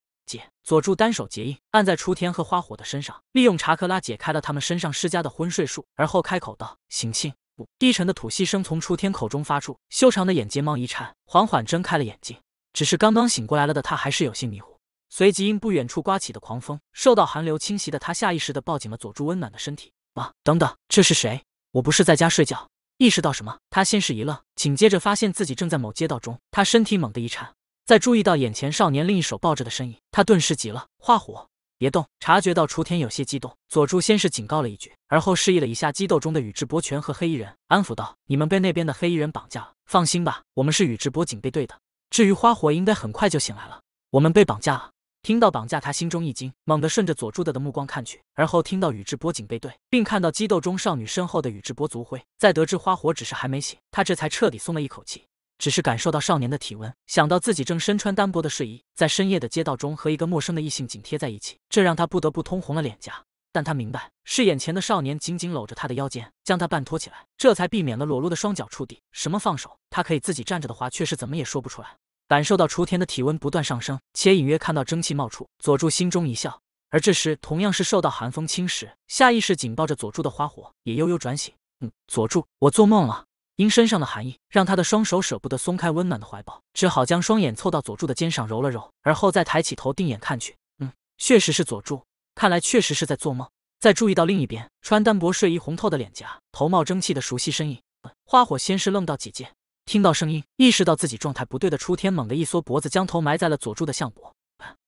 佐助单手结印，按在雏田和花火的身上，利用查克拉解开了他们身上施加的昏睡术，而后开口道：“醒醒！”低沉的吐息声从雏田口中发出，修长的眼睫毛一颤，缓缓睁开了眼睛。只是刚刚醒过来了的他，还是有些迷糊。随即因不远处刮起的狂风，受到寒流侵袭的他下意识地抱紧了佐助温暖的身体。啊，等等，这是谁？我不是在家睡觉。意识到什么？他先是一愣，紧接着发现自己正在某街道中。他身体猛地一颤，在注意到眼前少年另一手抱着的身影，他顿时急了。花火，别动！察觉到雏田有些激动，佐助先是警告了一句，而后示意了一下激斗中的宇智波泉和黑衣人，安抚道：“你们被那边的黑衣人绑架了，放心吧，我们是宇智波警备队的。至于花火，应该很快就醒来了。我们被绑架了。”听到绑架，他心中一惊，猛地顺着佐助的的目光看去，而后听到宇智波警备队，并看到激斗中少女身后的宇智波族徽。在得知花火只是还没醒，他这才彻底松了一口气。只是感受到少年的体温，想到自己正身穿单薄的睡衣，在深夜的街道中和一个陌生的异性紧贴在一起，这让他不得不通红了脸颊。但他明白，是眼前的少年紧紧搂着他的腰间，将他半托起来，这才避免了裸露的双脚触地。什么放手，他可以自己站着的话，却是怎么也说不出来。感受到雏田的体温不断上升，且隐约看到蒸汽冒出，佐助心中一笑。而这时，同样是受到寒风侵蚀，下意识紧抱着佐助的花火也悠悠转醒。嗯，佐助，我做梦了。因身上的寒意，让他的双手舍不得松开温暖的怀抱，只好将双眼凑到佐助的肩上揉了揉，而后再抬起头定眼看去。嗯，确实是佐助，看来确实是在做梦。再注意到另一边穿单薄睡衣、红透的脸颊、头冒蒸汽的熟悉身影，花火先是愣到：“几剑，听到声音，意识到自己状态不对的雏田猛地一缩脖子，将头埋在了佐助的项脖。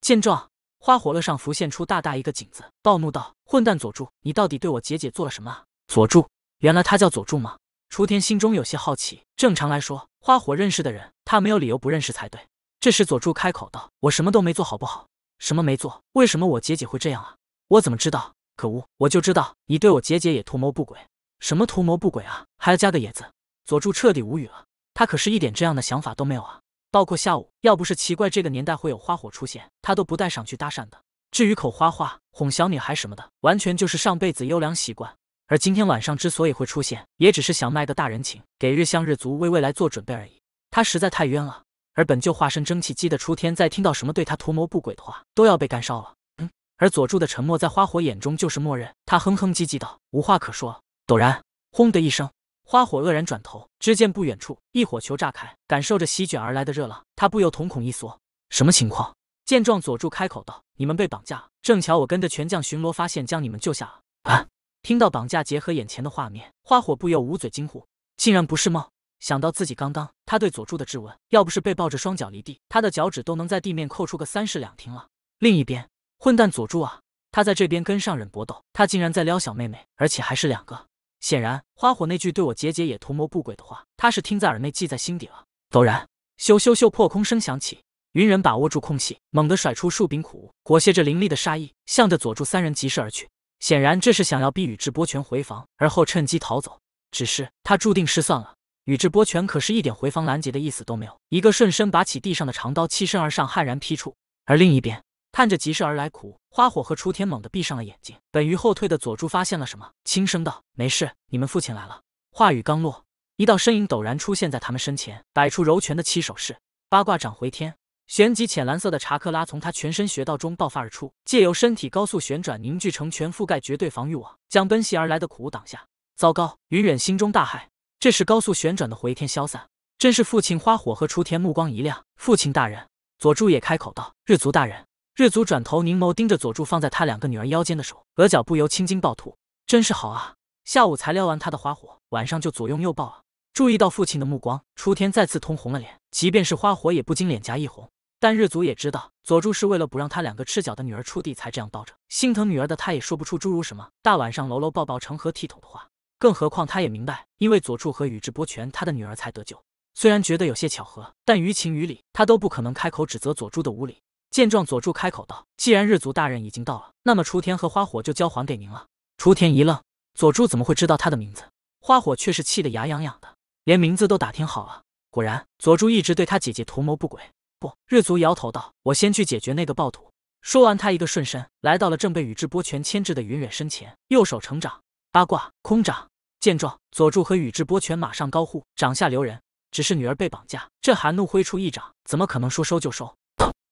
见状，花火乐上浮现出大大一个井字，暴怒道：“混蛋佐助，你到底对我姐姐做了什么？”佐助，原来他叫佐助吗？雏田心中有些好奇。正常来说，花火认识的人，他没有理由不认识才对。这时，佐助开口道：“我什么都没做，好不好？什么没做？为什么我姐姐会这样啊？我怎么知道？可恶，我就知道你对我姐姐也图谋不轨。什么图谋不轨啊？还要加个野字。”佐助彻底无语了。他可是一点这样的想法都没有啊！包括下午，要不是奇怪这个年代会有花火出现，他都不带上去搭讪的。至于口花花哄小女孩什么的，完全就是上辈子优良习惯。而今天晚上之所以会出现，也只是想卖个大人情，给日向日足为未来做准备而已。他实在太冤了。而本就化身蒸汽机的雏田，在听到什么对他图谋不轨的话，都要被干烧了。嗯，而佐助的沉默在花火眼中就是默认。他哼哼唧唧道：“无话可说。”陡然，轰的一声。花火愕然转头，只见不远处一火球炸开，感受着席卷而来的热浪，他不由瞳孔一缩。什么情况？见状，佐助开口道：“你们被绑架正巧我跟着全将巡逻，发现将你们救下了。”啊！听到绑架，结合眼前的画面，花火不由捂嘴惊呼：“竟然不是梦！”想到自己刚刚他对佐助的质问，要不是被抱着双脚离地，他的脚趾都能在地面扣出个三室两厅了。另一边，混蛋佐助啊！他在这边跟上忍搏斗，他竟然在撩小妹妹，而且还是两个。显然，花火那句对我姐姐也图谋不轨的话，他是听在耳内，记在心底了。陡然，咻咻咻破空声响起，云人把握住空隙，猛地甩出数柄苦物，裹挟着凌厉的杀意，向着佐助三人疾射而去。显然，这是想要逼宇智波泉回防，而后趁机逃走。只是他注定失算了，宇智波泉可是一点回防拦截的意思都没有，一个顺身拔起地上的长刀，欺身而上，悍然劈出。而另一边。看着疾射而来苦花火和雏田猛地闭上了眼睛。本欲后退的佐助发现了什么，轻声道：“没事，你们父亲来了。”话语刚落，一道身影陡然出现在他们身前，摆出柔拳的七手式八卦掌回天。旋即，浅蓝色的查克拉从他全身穴道中爆发而出，借由身体高速旋转凝聚成全覆盖绝对防御网，将奔袭而来的苦挡下。糟糕！云远心中大骇，这时，高速旋转的回天消散，真是父亲！花火和雏田目光一亮，父亲大人。佐助也开口道：“日足大人。”日足转头凝眸盯着佐助放在他两个女儿腰间的手，额角不由青筋暴突，真是好啊！下午才撩完他的花火，晚上就左拥右抱了。注意到父亲的目光，初天再次通红了脸，即便是花火也不禁脸颊一红。但日足也知道，佐助是为了不让他两个赤脚的女儿触地才这样抱着，心疼女儿的他也说不出诸如什么大晚上搂搂抱抱成何体统的话。更何况他也明白，因为佐助和宇智波泉，他的女儿才得救。虽然觉得有些巧合，但于情于理，他都不可能开口指责佐助的无理。见状，佐助开口道：“既然日族大人已经到了，那么雏田和花火就交还给您了。”雏田一愣，佐助怎么会知道他的名字？花火却是气得牙痒痒的，连名字都打听好了。果然，佐助一直对他姐姐图谋不轨。不，日族摇头道：“我先去解决那个暴徒。”说完，他一个瞬身，来到了正被宇智波泉牵制的云远身前，右手成长八卦空掌。见状，佐助和宇智波泉马上高呼：“掌下留人！”只是女儿被绑架，这寒怒挥出一掌，怎么可能说收就收？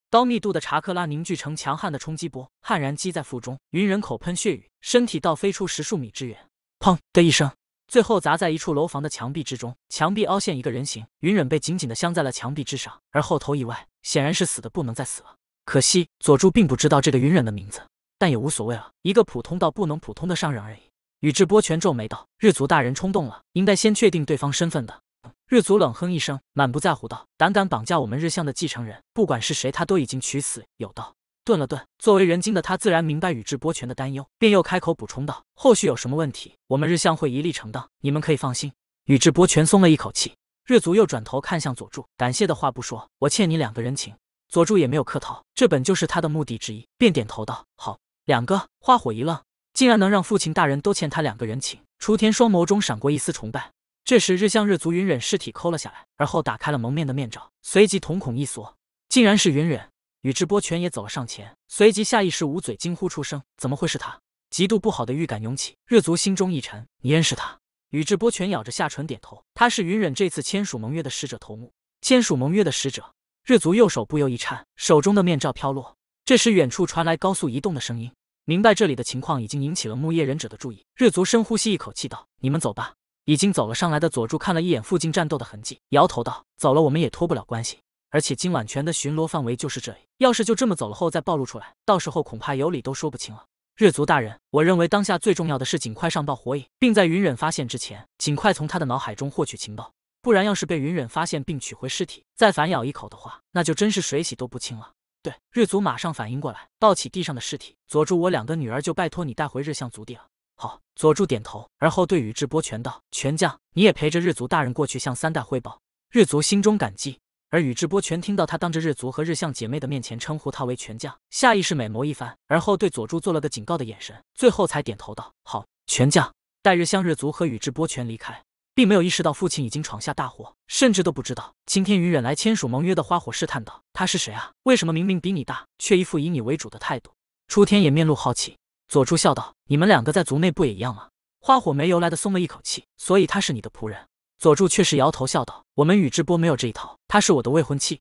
高密度的查克拉凝聚成强悍的冲击波，悍然击在腹中，云忍口喷血雨，身体倒飞出十数米之远，砰的一声，最后砸在一处楼房的墙壁之中，墙壁凹陷一个人形，云忍被紧紧的镶在了墙壁之上，而后头以外，显然是死的不能再死了。可惜佐助并不知道这个云忍的名字，但也无所谓了，一个普通到不能普通的商人而已。宇智波泉皱眉道：“日族大人冲动了，应该先确定对方身份的。”日族冷哼一声，满不在乎道：“胆敢绑架我们日向的继承人，不管是谁，他都已经取死有道。”顿了顿，作为人精的他自然明白宇智波泉的担忧，便又开口补充道：“后续有什么问题，我们日向会一力承担，你们可以放心。”宇智波泉松了一口气。日族又转头看向佐助，感谢的话不说，我欠你两个人情。佐助也没有客套，这本就是他的目的之一，便点头道：“好，两个。”花火一愣，竟然能让父亲大人都欠他两个人情。雏田双眸中闪过一丝崇拜。这时，日向日足云忍尸体抠了下来，而后打开了蒙面的面罩，随即瞳孔一缩，竟然是云忍。宇智波泉也走了上前，随即下意识捂嘴惊呼出声：“怎么会是他？”极度不好的预感涌起，日足心中一沉：“你认识他？”宇智波泉咬着下唇点头：“他是云忍这次签署盟约的使者头目。”签署盟约的使者，日足右手不由一颤，手中的面罩飘落。这时，远处传来高速移动的声音，明白这里的情况已经引起了木叶忍者的注意。日足深呼吸一口气道：“你们走吧。”已经走了上来的佐助看了一眼附近战斗的痕迹，摇头道：“走了，我们也脱不了关系。而且今晚全的巡逻范围就是这里，要是就这么走了后再暴露出来，到时候恐怕有理都说不清了。”日族大人，我认为当下最重要的是尽快上报火影，并在云忍发现之前，尽快从他的脑海中获取情报。不然，要是被云忍发现并取回尸体，再反咬一口的话，那就真是水洗都不清了。对，日族马上反应过来，抱起地上的尸体。佐助，我两个女儿就拜托你带回日向族地了。好，佐助点头，而后对宇智波拳道：“拳将，你也陪着日族大人过去向三代汇报。”日族心中感激，而宇智波泉听到他当着日族和日向姐妹的面前称呼他为拳将，下意识美眸一番，而后对佐助做了个警告的眼神，最后才点头道：“好，拳将。”待日向、日族和宇智波泉离开，并没有意识到父亲已经闯下大祸，甚至都不知道。青天与远来签署盟约的花火试探道：“他是谁啊？为什么明明比你大，却一副以你为主的态度？”初天也面露好奇。佐助笑道：“你们两个在族内不也一样吗？”花火没由来的松了一口气，所以他是你的仆人。佐助却是摇头笑道：“我们宇智波没有这一套，他是我的未婚妻。”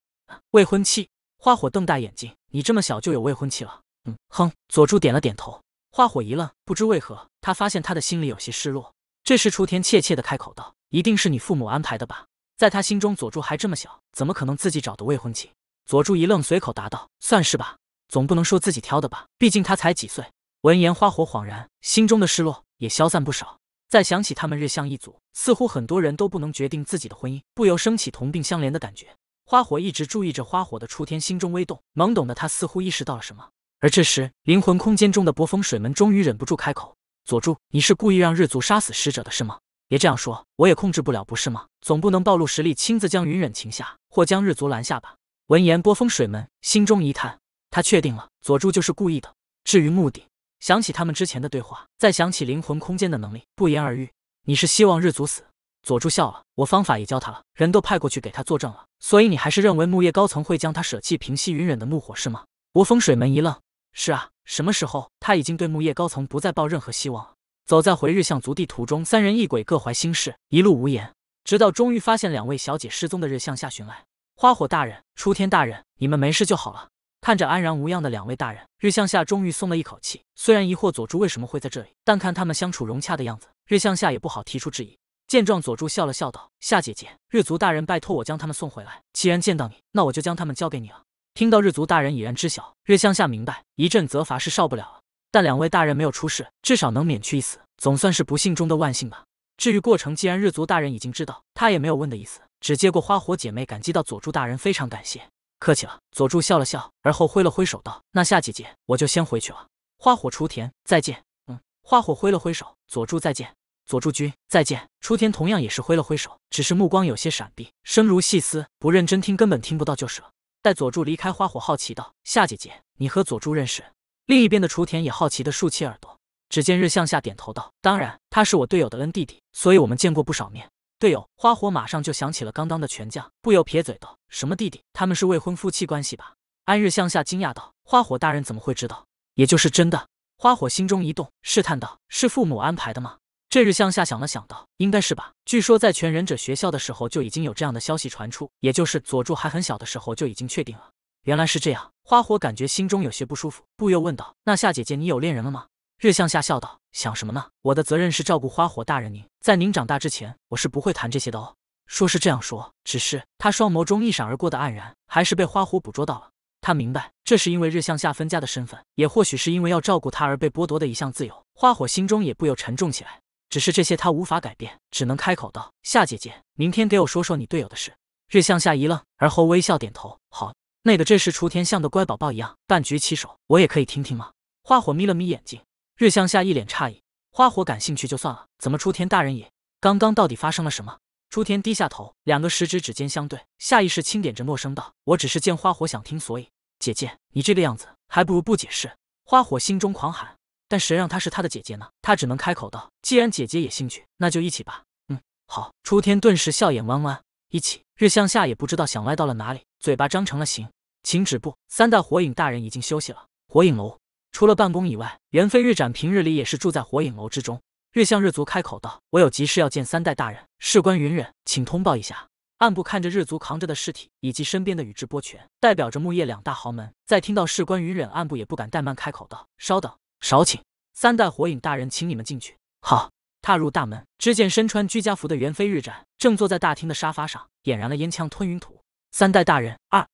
未婚妻，花火瞪大眼睛：“你这么小就有未婚妻了？”嗯哼，佐助点了点头。花火一愣，不知为何，他发现他的心里有些失落。这时，雏田怯怯的开口道：“一定是你父母安排的吧？”在他心中，佐助还这么小，怎么可能自己找的未婚妻？佐助一愣，随口答道：“算是吧，总不能说自己挑的吧？毕竟他才几岁。”闻言，花火恍然，心中的失落也消散不少。再想起他们日向一族，似乎很多人都不能决定自己的婚姻，不由升起同病相怜的感觉。花火一直注意着花火的初天，心中微动，懵懂的他似乎意识到了什么。而这时，灵魂空间中的波风水门终于忍不住开口：“佐助，你是故意让日族杀死使者的是吗？别这样说，我也控制不了，不是吗？总不能暴露实力，亲自将云忍擒下，或将日族拦下吧？”闻言，波风水门心中一叹，他确定了，佐助就是故意的。至于目的，想起他们之前的对话，再想起灵魂空间的能力，不言而喻。你是希望日族死？佐助笑了。我方法也教他了，人都派过去给他作证了。所以你还是认为木叶高层会将他舍弃，平息云忍的怒火是吗？国风水门一愣。是啊，什么时候他已经对木叶高层不再抱任何希望了？走在回日向族地途中，三人一鬼各怀心事，一路无言，直到终于发现两位小姐失踪的日向下寻来。花火大人、初天大人，你们没事就好了。看着安然无恙的两位大人，日向夏终于松了一口气。虽然疑惑佐助为什么会在这里，但看他们相处融洽的样子，日向夏也不好提出质疑。见状，佐助笑了笑，道：“夏姐姐，日族大人拜托我将他们送回来。既然见到你，那我就将他们交给你了。”听到日族大人已然知晓，日向夏明白，一阵责罚是少不了。但两位大人没有出事，至少能免去一死，总算是不幸中的万幸吧。至于过程，既然日族大人已经知道，他也没有问的意思，只接过花火姐妹，感激到佐助大人，非常感谢。客气了，佐助笑了笑，而后挥了挥手道：“那夏姐姐，我就先回去了。”花火雏田，再见。嗯，花火挥了挥手，佐助再见，佐助君再见。雏田同样也是挥了挥手，只是目光有些闪避，声如细丝，不认真听根本听不到就是了。待佐助离开，花火好奇道：“夏姐姐，你和佐助认识？”另一边的雏田也好奇的竖起耳朵。只见日向夏点头道：“当然，他是我队友的恩弟弟，所以我们见过不少面。”队友花火马上就想起了刚刚的拳将，不由撇嘴道：“什么弟弟？他们是未婚夫妻关系吧？”安日向下惊讶道：“花火大人怎么会知道？也就是真的。”花火心中一动，试探道：“是父母安排的吗？”这日向下想了想道：“应该是吧。据说在全忍者学校的时候就已经有这样的消息传出，也就是佐助还很小的时候就已经确定了。原来是这样。”花火感觉心中有些不舒服，不由问道：“那夏姐姐，你有恋人了吗？”日向夏笑道：“想什么呢？我的责任是照顾花火大人您，在您长大之前，我是不会谈这些的哦。说是这样说，只是他双眸中一闪而过的黯然，还是被花火捕捉到了。他明白，这是因为日向夏分家的身份，也或许是因为要照顾他而被剥夺的一项自由。花火心中也不由沉重起来。只是这些他无法改变，只能开口道：夏姐姐，明天给我说说你队友的事。日向夏一愣，而后微笑点头：好。那个，这时雏田像个乖宝宝一样，半举起手：我也可以听听吗？花火眯了眯眼睛。”日向下一脸诧异，花火感兴趣就算了，怎么初天大人也？刚刚到底发生了什么？初天低下头，两个食指指尖相对，下意识轻点着，陌声道：“我只是见花火想听，所以姐姐你这个样子，还不如不解释。”花火心中狂喊，但谁让她是他的姐姐呢？他只能开口道：“既然姐姐也兴趣，那就一起吧。”嗯，好。初天顿时笑眼弯弯，一起。日向下也不知道想歪到了哪里，嘴巴张成了形，请止步。三代火影大人已经休息了，火影楼。除了办公以外，猿飞日斩平日里也是住在火影楼之中。日向日族开口道：“我有急事要见三代大人，事关云忍，请通报一下。”暗部看着日族扛着的尸体以及身边的宇智波泉，代表着木叶两大豪门。在听到事关云忍，暗部也不敢怠慢，开口道：“稍等，少请，三代火影大人，请你们进去。”好，踏入大门，只见身穿居家服的猿飞日斩正坐在大厅的沙发上，点燃了烟枪吞云吐。三代大人，二。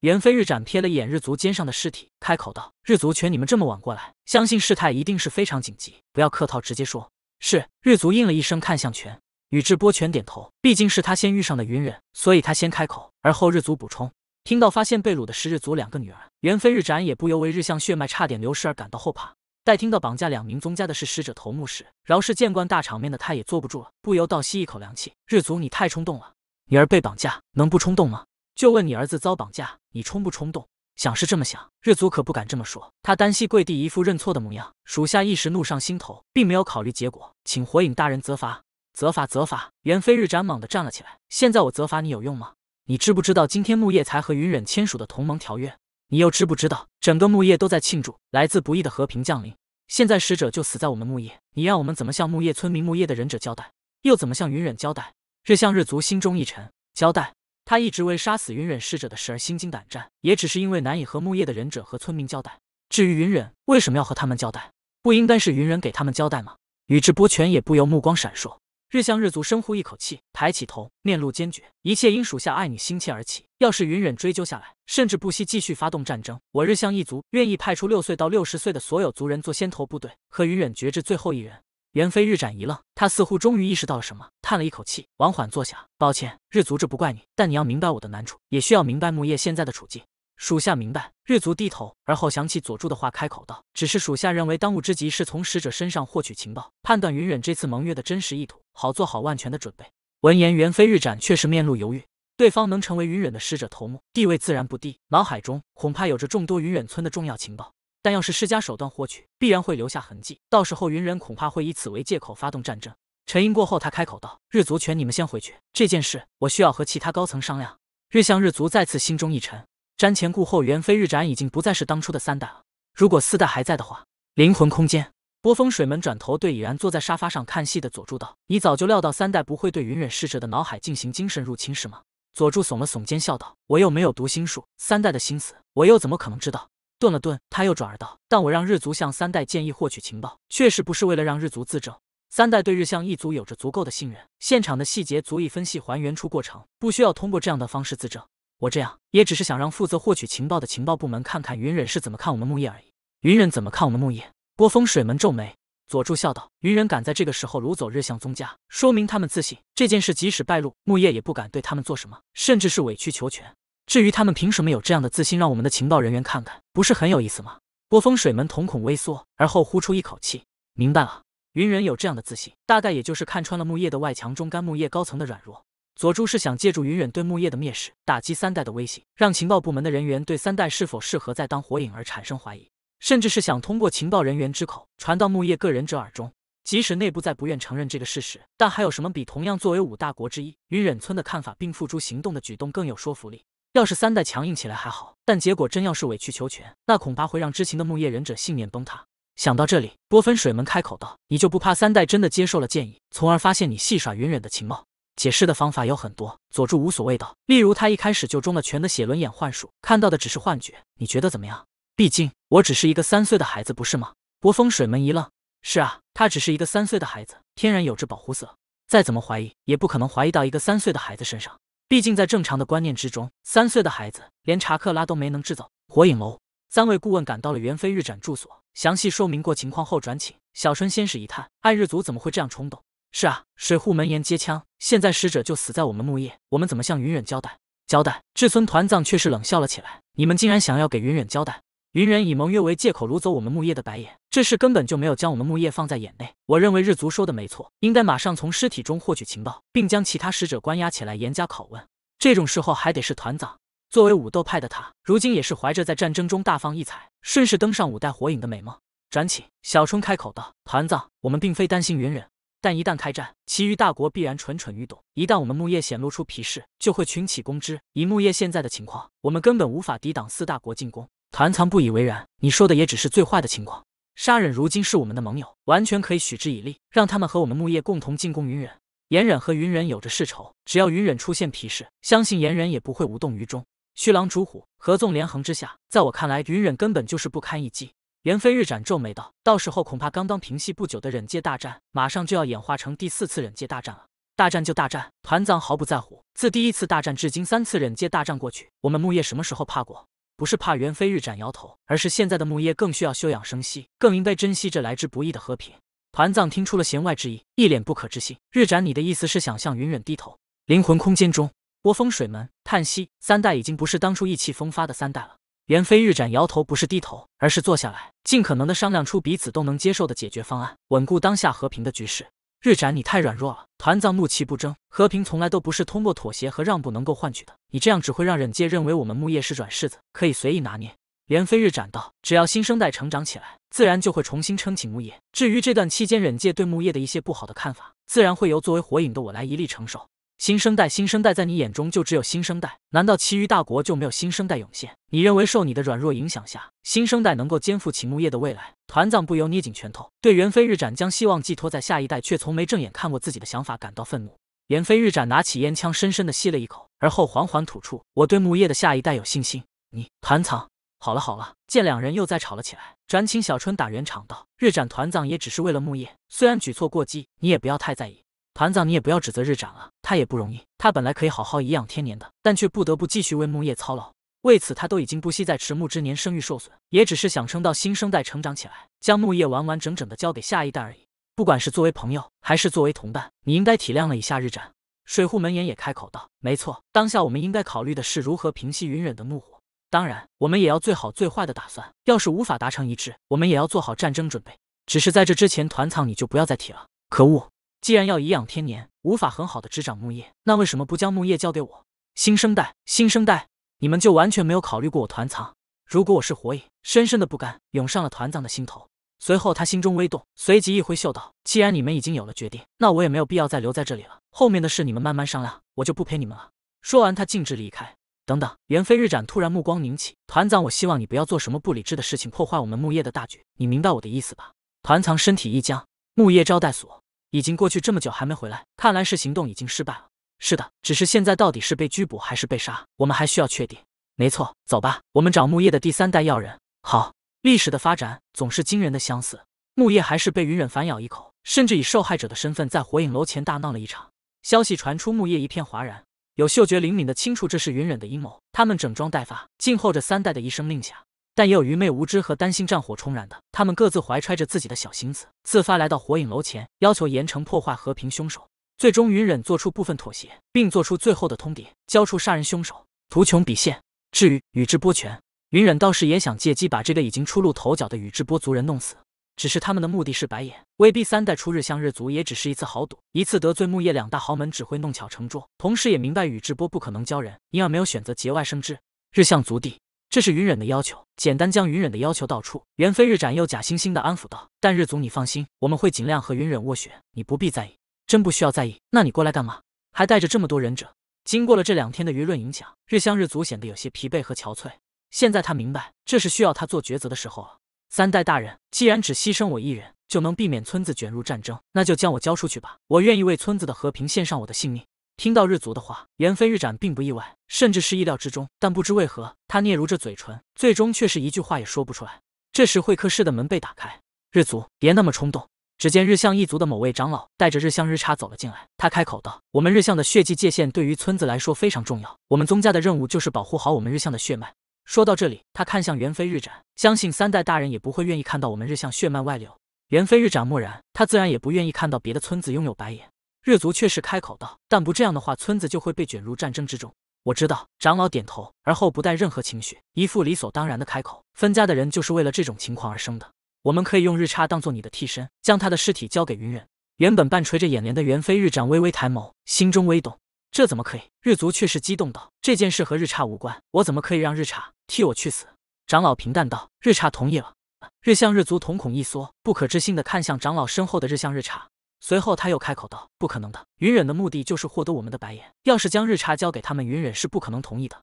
猿飞日斩瞥了一眼日族肩上的尸体，开口道：“日族全你们这么晚过来，相信事态一定是非常紧急。不要客套，直接说。”是日族应了一声，看向全宇智波全点头。毕竟是他先遇上的云忍，所以他先开口。而后日族补充：“听到发现被掳的是日族两个女儿，猿飞日斩也不由为日向血脉差点流失而感到后怕。待听到绑架两名宗家的是使者头目时，饶是见惯大场面的他也坐不住了，不由倒吸一口凉气。日族，你太冲动了！女儿被绑架，能不冲动吗？就问你儿子遭绑架。”你冲不冲动？想是这么想，日族可不敢这么说。他单膝跪地，一副认错的模样。属下一时怒上心头，并没有考虑结果，请火影大人责罚，责罚，责罚！猿飞日斩猛地站了起来。现在我责罚你有用吗？你知不知道今天木叶才和云忍签署的同盟条约？你又知不知道整个木叶都在庆祝来自不义的和平降临？现在使者就死在我们木叶，你让我们怎么向木叶村民、木叶的忍者交代？又怎么向云忍交代？日向日族心中一沉，交代。他一直为杀死云忍侍者的事而心惊胆战，也只是因为难以和木叶的忍者和村民交代。至于云忍为什么要和他们交代，不应该是云忍给他们交代吗？宇智波泉也不由目光闪烁。日向日族深呼一口气，抬起头，面露坚决。一切因属下爱女心切而起。要是云忍追究下来，甚至不惜继续发动战争，我日向一族愿意派出六岁到六十岁的所有族人做先头部队，和云忍决至最后一人。猿飞日斩一愣，他似乎终于意识到了什么，叹了一口气，缓缓坐下。抱歉，日族这不怪你，但你要明白我的难处，也需要明白木叶现在的处境。属下明白。日族低头，而后想起佐助的话，开口道：“只是属下认为，当务之急是从使者身上获取情报，判断云忍这次盟约的真实意图，好做好万全的准备。”闻言，猿飞日斩却是面露犹豫。对方能成为云忍的使者头目，地位自然不低，脑海中恐怕有着众多云忍村的重要情报。但要是施加手段获取，必然会留下痕迹，到时候云忍恐怕会以此为借口发动战争。沉吟过后，他开口道：“日族全，你们先回去，这件事我需要和其他高层商量。”日向日族再次心中一沉，瞻前顾后，原非日斩已经不再是当初的三代了。如果四代还在的话，灵魂空间，波风水门转头对已然坐在沙发上看戏的佐助道：“你早就料到三代不会对云忍侍者的脑海进行精神入侵是吗？”佐助耸了耸肩，笑道：“我又没有读心术，三代的心思我又怎么可能知道？”顿了顿，他又转而道：“但我让日族向三代建议获取情报，确实不是为了让日族自证。三代对日向一族有着足够的信任，现场的细节足以分析还原出过程，不需要通过这样的方式自证。我这样也只是想让负责获取情报的情报部门看看云忍是怎么看我们木叶而已。”云忍怎么看我们木叶？波风水门皱眉。佐助笑道：“云忍敢在这个时候掳走日向宗家，说明他们自信这件事即使败露，木叶也不敢对他们做什么，甚至是委曲求全。”至于他们凭什么有这样的自信，让我们的情报人员看看，不是很有意思吗？波风水门瞳孔微缩，而后呼出一口气，明白了。云忍有这样的自信，大概也就是看穿了木叶的外墙中干，木叶高层的软弱。佐助是想借助云忍对木叶的蔑视，打击三代的威信，让情报部门的人员对三代是否适合再当火影而产生怀疑，甚至是想通过情报人员之口传到木叶个人者耳中。即使内部再不愿承认这个事实，但还有什么比同样作为五大国之一云忍村的看法并付诸行动的举动更有说服力？要是三代强硬起来还好，但结果真要是委曲求全，那恐怕会让知情的木叶忍者信念崩塌。想到这里，波风水门开口道：“你就不怕三代真的接受了建议，从而发现你戏耍云忍的情报？”解释的方法有很多。佐助无所谓道：“例如他一开始就中了全的写轮眼幻术，看到的只是幻觉。你觉得怎么样？毕竟我只是一个三岁的孩子，不是吗？”波风水门一愣：“是啊，他只是一个三岁的孩子，天然有着保护色，再怎么怀疑也不可能怀疑到一个三岁的孩子身上。”毕竟，在正常的观念之中，三岁的孩子连查克拉都没能制造。火影楼三位顾问赶到了猿飞日斩住所，详细说明过情况后转请小春先是一探，暗日族怎么会这样冲动？是啊，水户门岩接枪，现在使者就死在我们木叶，我们怎么向云忍交代？交代？志村团藏却是冷笑了起来：“你们竟然想要给云忍交代？”云忍以盟约为借口掳走我们木叶的白眼，这事根本就没有将我们木叶放在眼内。我认为日族说的没错，应该马上从尸体中获取情报，并将其他使者关押起来严加拷问。这种时候还得是团藏，作为武斗派的他，如今也是怀着在战争中大放异彩，顺势登上五代火影的美梦。转起，小春开口道：“团藏，我们并非担心云忍，但一旦开战，其余大国必然蠢蠢欲动。一旦我们木叶显露出皮势，就会群起攻之。以木叶现在的情况，我们根本无法抵挡四大国进攻。”团藏不以为然：“你说的也只是最坏的情况。砂忍如今是我们的盟友，完全可以许之以利，让他们和我们木叶共同进攻云忍。岩忍和云忍有着世仇，只要云忍出现皮实，相信岩忍也不会无动于衷。驱狼逐虎，合纵连横之下，在我看来，云忍根本就是不堪一击。”元飞日斩皱眉道：“到时候恐怕刚刚平息不久的忍界大战，马上就要演化成第四次忍界大战了。大战就大战，团藏毫不在乎。自第一次大战至今，三次忍界大战过去，我们木叶什么时候怕过？”不是怕猿飞日斩摇头，而是现在的木叶更需要休养生息，更应该珍惜这来之不易的和平。团藏听出了弦外之意，一脸不可置信。日斩，你的意思是想向云忍低头？灵魂空间中，波风水门叹息：三代已经不是当初意气风发的三代了。猿飞日斩摇头，不是低头，而是坐下来，尽可能的商量出彼此都能接受的解决方案，稳固当下和平的局势。日斩，你太软弱了！团藏怒气不争，和平从来都不是通过妥协和让步能够换取的。你这样只会让忍界认为我们木叶是软柿子，可以随意拿捏。连飞日斩道，只要新生代成长起来，自然就会重新撑起木叶。至于这段期间忍界对木叶的一些不好的看法，自然会由作为火影的我来一力承受。新生代，新生代，在你眼中就只有新生代，难道其余大国就没有新生代涌现？你认为受你的软弱影响下，新生代能够肩负起木叶的未来？团藏不由捏紧拳头，对猿飞日斩将希望寄托在下一代却从没正眼看过自己的想法感到愤怒。猿飞日斩拿起烟枪，深深的吸了一口，而后缓缓吐出：“我对木叶的下一代有信心。”你团藏，好了好了，见两人又在吵了起来，转请小春打圆场道：“日斩团藏也只是为了木叶，虽然举措过激，你也不要太在意。”团藏，你也不要指责日斩了，他也不容易。他本来可以好好颐养天年的，但却不得不继续为木叶操劳。为此，他都已经不惜在迟暮之年生育受损，也只是想撑到新生代成长起来，将木叶完完整整的交给下一代而已。不管是作为朋友，还是作为同伴，你应该体谅了一下日斩。水户门岩也开口道：“没错，当下我们应该考虑的是如何平息云忍的怒火。当然，我们也要最好最坏的打算。要是无法达成一致，我们也要做好战争准备。只是在这之前，团藏你就不要再提了。可恶！”既然要颐养天年，无法很好的执掌木叶，那为什么不将木叶交给我？新生代，新生代，你们就完全没有考虑过我团藏？如果我是火影，深深的不甘涌上了团藏的心头。随后他心中微动，随即一挥袖道：“既然你们已经有了决定，那我也没有必要再留在这里了。后面的事你们慢慢商量，我就不陪你们了。”说完他径直离开。等等，猿飞日斩突然目光凝起：“团藏，我希望你不要做什么不理智的事情，破坏我们木叶的大局。你明白我的意思吧？”团藏身体一僵，木叶招待所。已经过去这么久还没回来，看来是行动已经失败了。是的，只是现在到底是被拘捕还是被杀，我们还需要确定。没错，走吧，我们找木叶的第三代药人。好，历史的发展总是惊人的相似，木叶还是被云忍反咬一口，甚至以受害者的身份在火影楼前大闹了一场。消息传出，木叶一片哗然，有嗅觉灵敏的清楚这是云忍的阴谋，他们整装待发，静候着三代的一声令下。但也有愚昧无知和担心战火冲燃的，他们各自怀揣着自己的小心思，自发来到火影楼前，要求严惩破坏和平凶手。最终，云忍做出部分妥协，并做出最后的通牒，交出杀人凶手，图穷匕现。至于宇智波泉，云忍倒是也想借机把这个已经出露头角的宇智波族人弄死。只是他们的目的是白眼，威逼三代出日向日族也只是一次豪赌，一次得罪木叶两大豪门只会弄巧成拙。同时也明白宇智波不可能交人，因而没有选择节外生枝。日向族地。这是云忍的要求，简单将云忍的要求道出。元妃日斩又假惺惺的安抚道：“但日族，你放心，我们会尽量和云忍斡旋，你不必在意，真不需要在意。”那你过来干嘛？还带着这么多忍者？经过了这两天的舆论影响，日向日族显得有些疲惫和憔悴。现在他明白，这是需要他做抉择的时候了。三代大人，既然只牺牲我一人就能避免村子卷入战争，那就将我交出去吧，我愿意为村子的和平献上我的性命。听到日族的话，元飞日斩并不意外，甚至是意料之中。但不知为何，他嗫嚅着嘴唇，最终却是一句话也说不出来。这时，会客室的门被打开。日族，别那么冲动。只见日向一族的某位长老带着日向日差走了进来。他开口道：“我们日向的血迹界限对于村子来说非常重要。我们宗家的任务就是保护好我们日向的血脉。”说到这里，他看向元飞日斩，相信三代大人也不会愿意看到我们日向血脉外流。元飞日斩默然，他自然也不愿意看到别的村子拥有白眼。日族却是开口道：“但不这样的话，村子就会被卷入战争之中。”我知道。长老点头，而后不带任何情绪，一副理所当然的开口：“分家的人就是为了这种情况而生的。我们可以用日差当做你的替身，将他的尸体交给云忍。”原本半垂着眼帘的元飞日长微微抬眸，心中微动：“这怎么可以？”日族却是激动道：“这件事和日差无关，我怎么可以让日差替我去死？”长老平淡道：“日差同意了。”日向日族瞳孔一缩，不可置信的看向长老身后的日向日差。随后，他又开口道：“不可能的，云忍的目的就是获得我们的白眼。要是将日差交给他们，云忍是不可能同意的。”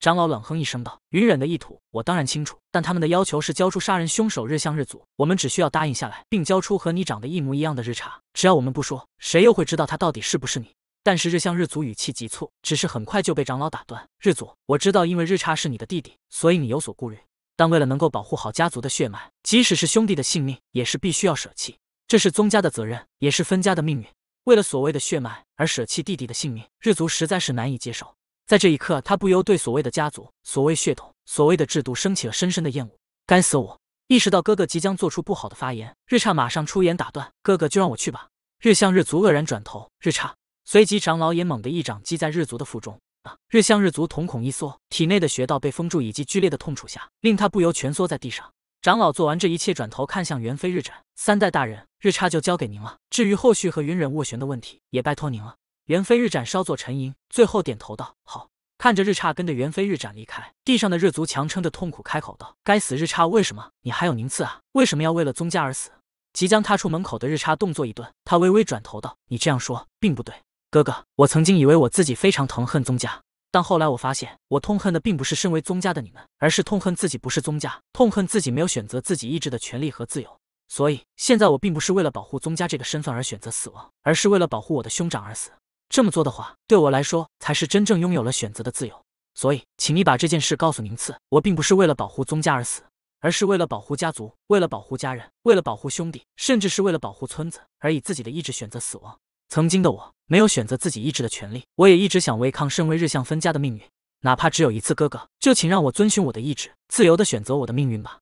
长老冷哼一声道：“云忍的意图我当然清楚，但他们的要求是交出杀人凶手日向日祖，我们只需要答应下来，并交出和你长得一模一样的日差。只要我们不说，谁又会知道他到底是不是你？”但是日向日祖语气急促，只是很快就被长老打断：“日祖，我知道，因为日差是你的弟弟，所以你有所顾虑。但为了能够保护好家族的血脉，即使是兄弟的性命，也是必须要舍弃。”这是宗家的责任，也是分家的命运。为了所谓的血脉而舍弃弟弟的性命，日族实在是难以接受。在这一刻，他不由对所谓的家族、所谓血统、所谓的制度升起了深深的厌恶。该死！我意识到哥哥即将做出不好的发言，日差马上出言打断：“哥哥，就让我去吧。”日向日族愕然转头，日差随即长老也猛地一掌击在日族的腹中。啊！日向日族瞳孔一缩，体内的穴道被封住，以及剧烈的痛楚下，令他不由蜷缩在地上。长老做完这一切，转头看向元妃日斩，三代大人，日差就交给您了。至于后续和云忍斡旋的问题，也拜托您了。元妃日斩稍作沉吟，最后点头道：“好。”看着日差跟着元妃日斩离开，地上的日足强撑着痛苦开口道：“该死，日差，为什么你还有宁次啊？为什么要为了宗家而死？”即将踏出门口的日差动作一顿，他微微转头道：“你这样说并不对，哥哥，我曾经以为我自己非常疼恨宗家。”但后来我发现，我痛恨的并不是身为宗家的你们，而是痛恨自己不是宗家，痛恨自己没有选择自己意志的权利和自由。所以现在我并不是为了保护宗家这个身份而选择死亡，而是为了保护我的兄长而死。这么做的话，对我来说才是真正拥有了选择的自由。所以，请你把这件事告诉宁次，我并不是为了保护宗家而死，而是为了保护家族，为了保护家人，为了保护兄弟，甚至是为了保护村子，而以自己的意志选择死亡。曾经的我。没有选择自己意志的权利，我也一直想违抗身为日向分家的命运，哪怕只有一次。哥哥，就请让我遵循我的意志，自由的选择我的命运吧。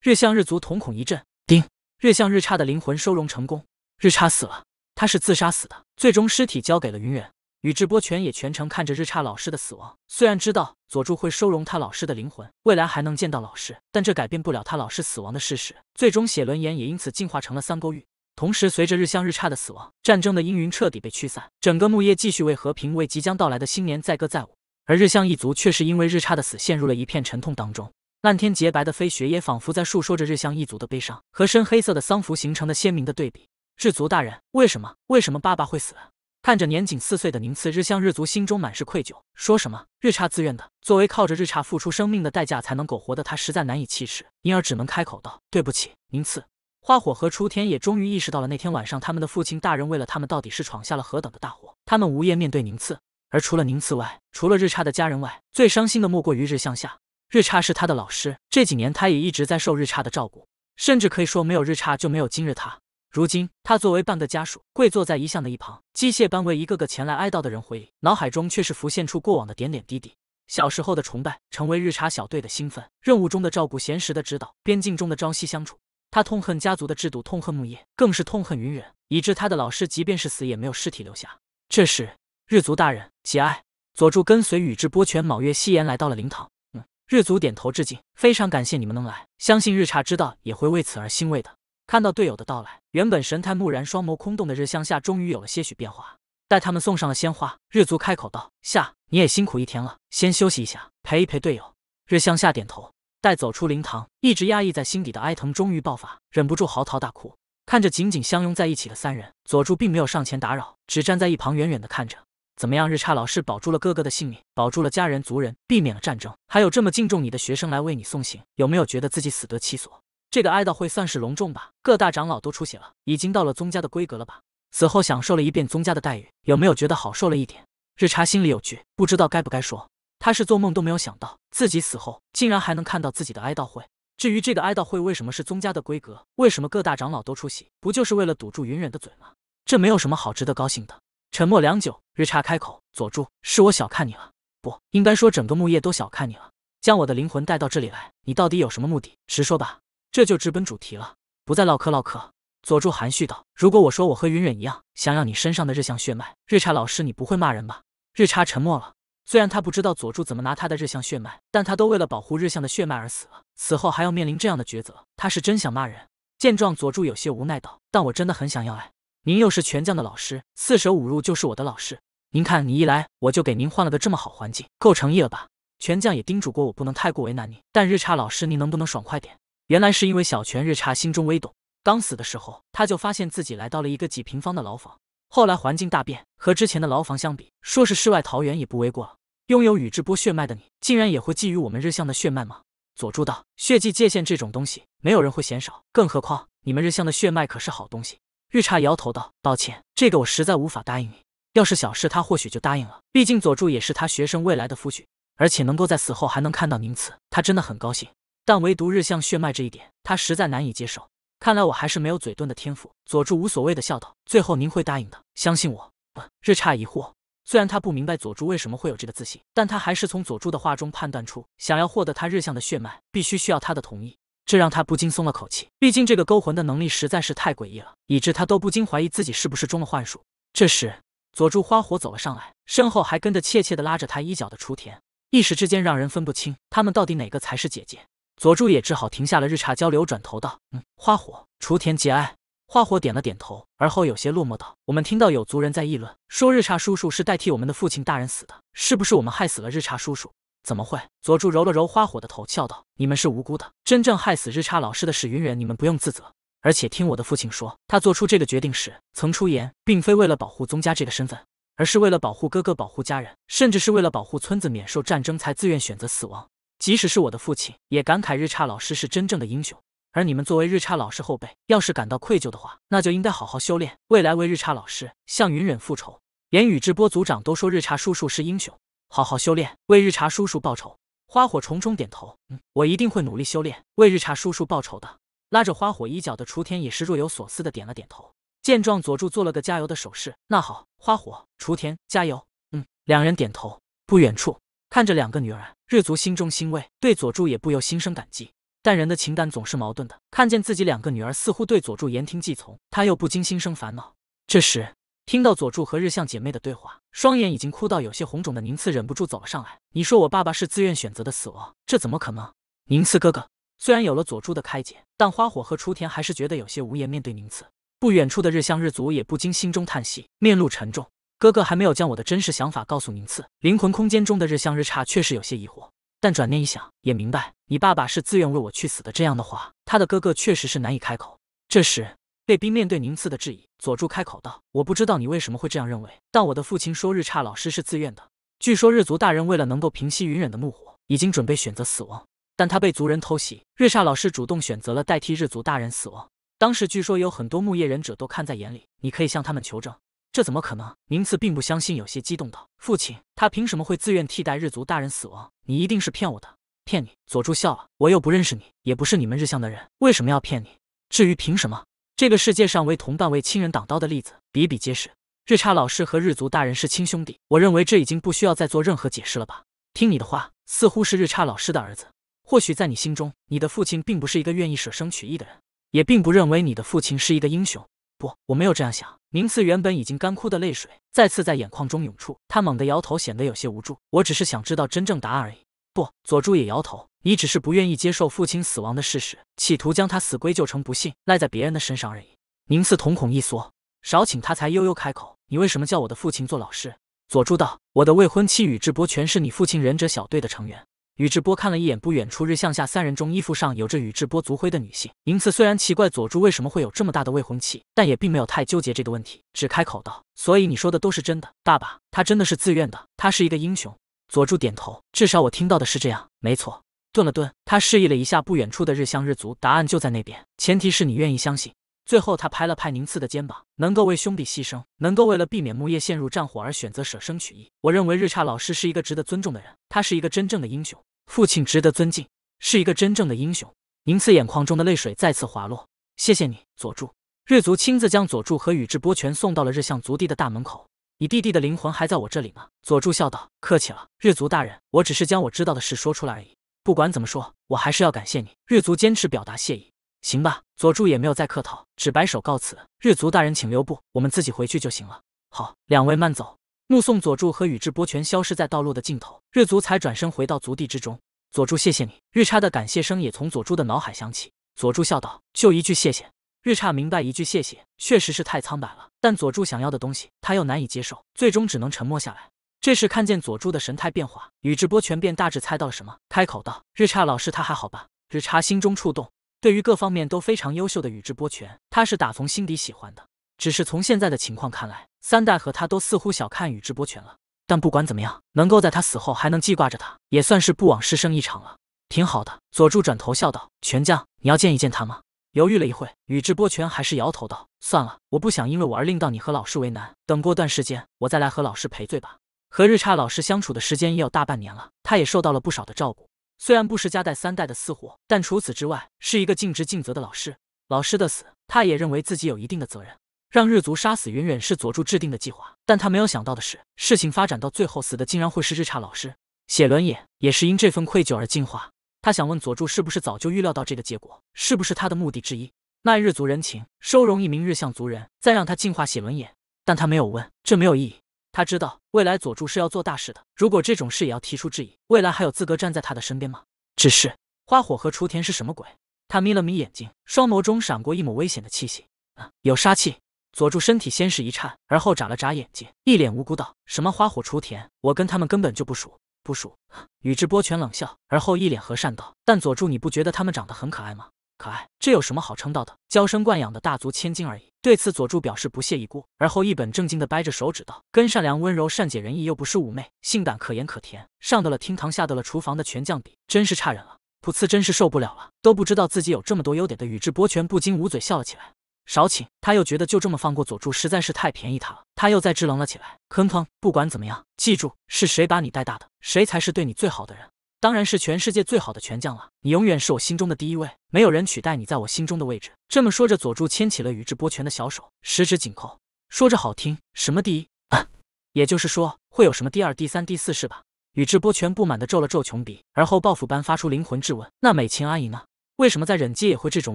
日向日足瞳孔一震，叮，日向日差的灵魂收容成功。日差死了，他是自杀死的，最终尸体交给了云远。宇智波泉也全程看着日差老师的死亡，虽然知道佐助会收容他老师的灵魂，未来还能见到老师，但这改变不了他老师死亡的事实。最终写轮眼也因此进化成了三勾玉。同时，随着日向日差的死亡，战争的阴云彻底被驱散，整个木叶继续为和平、为即将到来的新年载歌载舞。而日向一族却是因为日差的死，陷入了一片沉痛当中。漫天洁白的飞雪也仿佛在诉说着日向一族的悲伤，和深黑色的丧服形成了鲜明的对比。日族大人，为什么？为什么爸爸会死？看着年仅四岁的宁次，日向日族心中满是愧疚，说什么日差自愿的。作为靠着日差付出生命的代价才能苟活的他，实在难以启齿，因而只能开口道：“对不起，宁次。”花火和雏田也终于意识到了那天晚上，他们的父亲大人为了他们到底是闯下了何等的大祸。他们无言面对宁次，而除了宁次外，除了日差的家人外，最伤心的莫过于日向下。日差是他的老师，这几年他也一直在受日差的照顾，甚至可以说没有日差就没有今日他。如今他作为半个家属，跪坐在遗像的一旁，机械般为一个个前来哀悼的人回忆，脑海中却是浮现出过往的点点滴滴：小时候的崇拜，成为日差小队的兴奋，任务中的照顾，闲时的指导，边境中的朝夕相处。他痛恨家族的制度，痛恨木叶，更是痛恨云忍，以致他的老师即便是死也没有尸体留下。这时，日族大人节哀。佐助跟随宇智波泉卯月夕颜来到了灵堂。嗯，日族点头致敬，非常感谢你们能来，相信日差知道也会为此而欣慰的。看到队友的到来，原本神态木然、双眸空洞的日向下终于有了些许变化。待他们送上了鲜花，日族开口道：“夏，你也辛苦一天了，先休息一下，陪一陪队友。”日向下点头。待走出灵堂，一直压抑在心底的哀疼终于爆发，忍不住嚎啕大哭。看着紧紧相拥在一起的三人，佐助并没有上前打扰，只站在一旁远远的看着。怎么样，日差老师保住了哥哥的性命，保住了家人族人，避免了战争，还有这么敬重你的学生来为你送行，有没有觉得自己死得其所？这个哀悼会算是隆重吧？各大长老都出血了，已经到了宗家的规格了吧？死后享受了一遍宗家的待遇，有没有觉得好受了一点？日差心里有句，不知道该不该说。他是做梦都没有想到，自己死后竟然还能看到自己的哀悼会。至于这个哀悼会为什么是宗家的规格，为什么各大长老都出席，不就是为了堵住云忍的嘴吗？这没有什么好值得高兴的。沉默良久，日差开口：“佐助，是我小看你了，不应该说整个木叶都小看你了。将我的灵魂带到这里来，你到底有什么目的？直说吧，这就直奔主题了，不再唠嗑唠嗑。”佐助含蓄道：“如果我说我和云忍一样，想要你身上的日向血脉，日差老师，你不会骂人吧？”日差沉默了。虽然他不知道佐助怎么拿他的日向血脉，但他都为了保护日向的血脉而死了。死后还要面临这样的抉择，他是真想骂人。见状，佐助有些无奈道：“但我真的很想要爱。您又是全将的老师，四舍五入就是我的老师。您看，你一来，我就给您换了个这么好环境，够诚意了吧？全将也叮嘱过我，不能太过为难你。但日差老师，您能不能爽快点？”原来是因为小泉日差心中微动，刚死的时候他就发现自己来到了一个几平方的牢房。后来环境大变，和之前的牢房相比，说是世外桃源也不为过。拥有宇智波血脉的你，竟然也会觊觎我们日向的血脉吗？佐助道：“血迹界限这种东西，没有人会嫌少，更何况你们日向的血脉可是好东西。”玉茶摇头道：“抱歉，这个我实在无法答应你。要是小事，他或许就答应了。毕竟佐助也是他学生，未来的夫婿，而且能够在死后还能看到宁次，他真的很高兴。但唯独日向血脉这一点，他实在难以接受。”看来我还是没有嘴遁的天赋。佐助无所谓的笑道：“最后您会答应的，相信我。”日差疑惑，虽然他不明白佐助为什么会有这个自信，但他还是从佐助的话中判断出，想要获得他日向的血脉，必须需要他的同意。这让他不禁松了口气，毕竟这个勾魂的能力实在是太诡异了，以致他都不禁怀疑自己是不是中了幻术。这时，佐助花火走了上来，身后还跟着怯怯的拉着他衣角的雏田，一时之间让人分不清他们到底哪个才是姐姐。佐助也只好停下了日差交流，转头道：“嗯，花火，雏田，节哀。”花火点了点头，而后有些落寞道：“我们听到有族人在议论，说日差叔叔是代替我们的父亲大人死的，是不是我们害死了日差叔叔？怎么会？”佐助揉了揉花火的头，笑道：“你们是无辜的，真正害死日差老师的是云人，你们不用自责。而且听我的父亲说，他做出这个决定时曾出言，并非为了保护宗家这个身份，而是为了保护哥哥、保护家人，甚至是为了保护村子免受战争，才自愿选择死亡。”即使是我的父亲，也感慨日差老师是真正的英雄。而你们作为日差老师后辈，要是感到愧疚的话，那就应该好好修炼，未来为日差老师向云忍复仇。连宇智波族长都说日差叔叔是英雄，好好修炼，为日差叔叔报仇。花火重重点头，嗯，我一定会努力修炼，为日差叔叔报仇的。拉着花火衣角的雏田也是若有所思的点了点头。见状，佐助做了个加油的手势。那好，花火、雏田，加油！嗯，两人点头。不远处。看着两个女儿，日足心中欣慰，对佐助也不由心生感激。但人的情感总是矛盾的，看见自己两个女儿似乎对佐助言听计从，他又不禁心生烦恼。这时，听到佐助和日向姐妹的对话，双眼已经哭到有些红肿的宁次忍不住走了上来。你说我爸爸是自愿选择的死亡，这怎么可能？宁次哥哥，虽然有了佐助的开解，但花火和雏田还是觉得有些无言。面对宁次。不远处的日向日足也不禁心中叹息，面露沉重。哥哥还没有将我的真实想法告诉宁次，灵魂空间中的日向日差确实有些疑惑，但转念一想也明白，你爸爸是自愿为我去死的。这样的话，他的哥哥确实是难以开口。这时，贝冰面对宁次的质疑，佐助开口道：“我不知道你为什么会这样认为，但我的父亲说日差老师是自愿的。据说日族大人为了能够平息云忍的怒火，已经准备选择死亡，但他被族人偷袭，日差老师主动选择了代替日族大人死亡。当时据说有很多木叶忍者都看在眼里，你可以向他们求证。”这怎么可能？宁次并不相信，有些激动道：“父亲，他凭什么会自愿替代日族大人死亡？你一定是骗我的！骗你！”佐助笑了，我又不认识你，也不是你们日向的人，为什么要骗你？至于凭什么？这个世界上为同伴、为亲人挡刀的例子比比皆是。日差老师和日族大人是亲兄弟，我认为这已经不需要再做任何解释了吧？听你的话，似乎是日差老师的儿子。或许在你心中，你的父亲并不是一个愿意舍生取义的人，也并不认为你的父亲是一个英雄。不，我没有这样想。宁次原本已经干枯的泪水再次在眼眶中涌出，他猛地摇头，显得有些无助。我只是想知道真正答案而已。不，佐助也摇头。你只是不愿意接受父亲死亡的事实，企图将他死归咎成不幸，赖在别人的身上而已。宁次瞳孔一缩，少顷，他才悠悠开口：“你为什么叫我的父亲做老师？”佐助道：“我的未婚妻宇智波全是你父亲忍者小队的成员。”宇智波看了一眼不远处日向下三人中衣服上有着宇智波族徽的女性，宁次虽然奇怪佐助为什么会有这么大的未婚妻，但也并没有太纠结这个问题，只开口道：“所以你说的都是真的，爸爸，他真的是自愿的，他是一个英雄。”佐助点头，至少我听到的是这样，没错。顿了顿，他示意了一下不远处的日向日足，答案就在那边，前提是你愿意相信。最后，他拍了拍宁次的肩膀，能够为兄弟牺牲，能够为了避免木叶陷入战火而选择舍生取义，我认为日差老师是一个值得尊重的人，他是一个真正的英雄。父亲值得尊敬，是一个真正的英雄。宁次眼眶中的泪水再次滑落，谢谢你，佐助。日足亲自将佐助和宇智波全送到了日向族地的大门口。你弟弟的灵魂还在我这里呢。佐助笑道：“客气了，日足大人，我只是将我知道的事说出来而已。不管怎么说，我还是要感谢你。”日足坚持表达谢意。行吧，佐助也没有再客套，只摆手告辞。日足大人，请留步，我们自己回去就行了。好，两位慢走。目送佐助和宇智波泉消失在道路的尽头，日足才转身回到族地之中。佐助，谢谢你。日差的感谢声也从佐助的脑海响起。佐助笑道：“就一句谢谢。”日差明白，一句谢谢确实是太苍白了，但佐助想要的东西，他又难以接受，最终只能沉默下来。这时看见佐助的神态变化，宇智波泉便大致猜到了什么，开口道：“日差老师，他还好吧？”日差心中触动。对于各方面都非常优秀的宇智波泉，他是打从心底喜欢的。只是从现在的情况看来，三代和他都似乎小看宇智波泉了。但不管怎么样，能够在他死后还能记挂着他，也算是不枉师生一场了，挺好的。佐助转头笑道：“权将，你要见一见他吗？”犹豫了一会，宇智波泉还是摇头道：“算了，我不想因为我而令到你和老师为难。等过段时间，我再来和老师赔罪吧。”和日差老师相处的时间也有大半年了，他也受到了不少的照顾。虽然不是夹带三代的私货，但除此之外，是一个尽职尽责的老师。老师的死，他也认为自己有一定的责任。让日族杀死云远是佐助制定的计划，但他没有想到的是，事情发展到最后，死的竟然会是日差老师。写轮眼也是因这份愧疚而进化。他想问佐助，是不是早就预料到这个结果？是不是他的目的之一？卖日族人情，收容一名日向族人，再让他进化写轮眼？但他没有问，这没有意义。他知道未来佐助是要做大事的，如果这种事也要提出质疑，未来还有资格站在他的身边吗？只是花火和雏田是什么鬼？他眯了眯眼睛，双眸中闪过一抹危险的气息，啊，有杀气！佐助身体先是一颤，而后眨了眨眼睛，一脸无辜道：“什么花火雏田，我跟他们根本就不熟，不熟。”宇智波泉冷笑，而后一脸和善道：“但佐助，你不觉得他们长得很可爱吗？”可爱，这有什么好称道的？娇生惯养的大族千金而已。对此，佐助表示不屑一顾，而后一本正经的掰着手指道：“跟善良、温柔、善解人意又不失妩媚、性感可盐可甜，上得了厅堂下得了厨房的权将比，真是差人了。”普次真是受不了了，都不知道自己有这么多优点的宇智波泉不禁捂嘴笑了起来。少请，他又觉得就这么放过佐助实在是太便宜他了，他又再支棱了起来。哼哼，不管怎么样，记住是谁把你带大的，谁才是对你最好的人。当然是全世界最好的拳将了，你永远是我心中的第一位，没有人取代你在我心中的位置。这么说着，佐助牵起了宇智波泉的小手，十指紧扣。说着好听，什么第一啊？也就是说，会有什么第二、第三、第四是吧？宇智波泉不满地皱了皱穷鼻，而后报复般发出灵魂质问：那美琴阿姨呢？为什么在忍界也会这种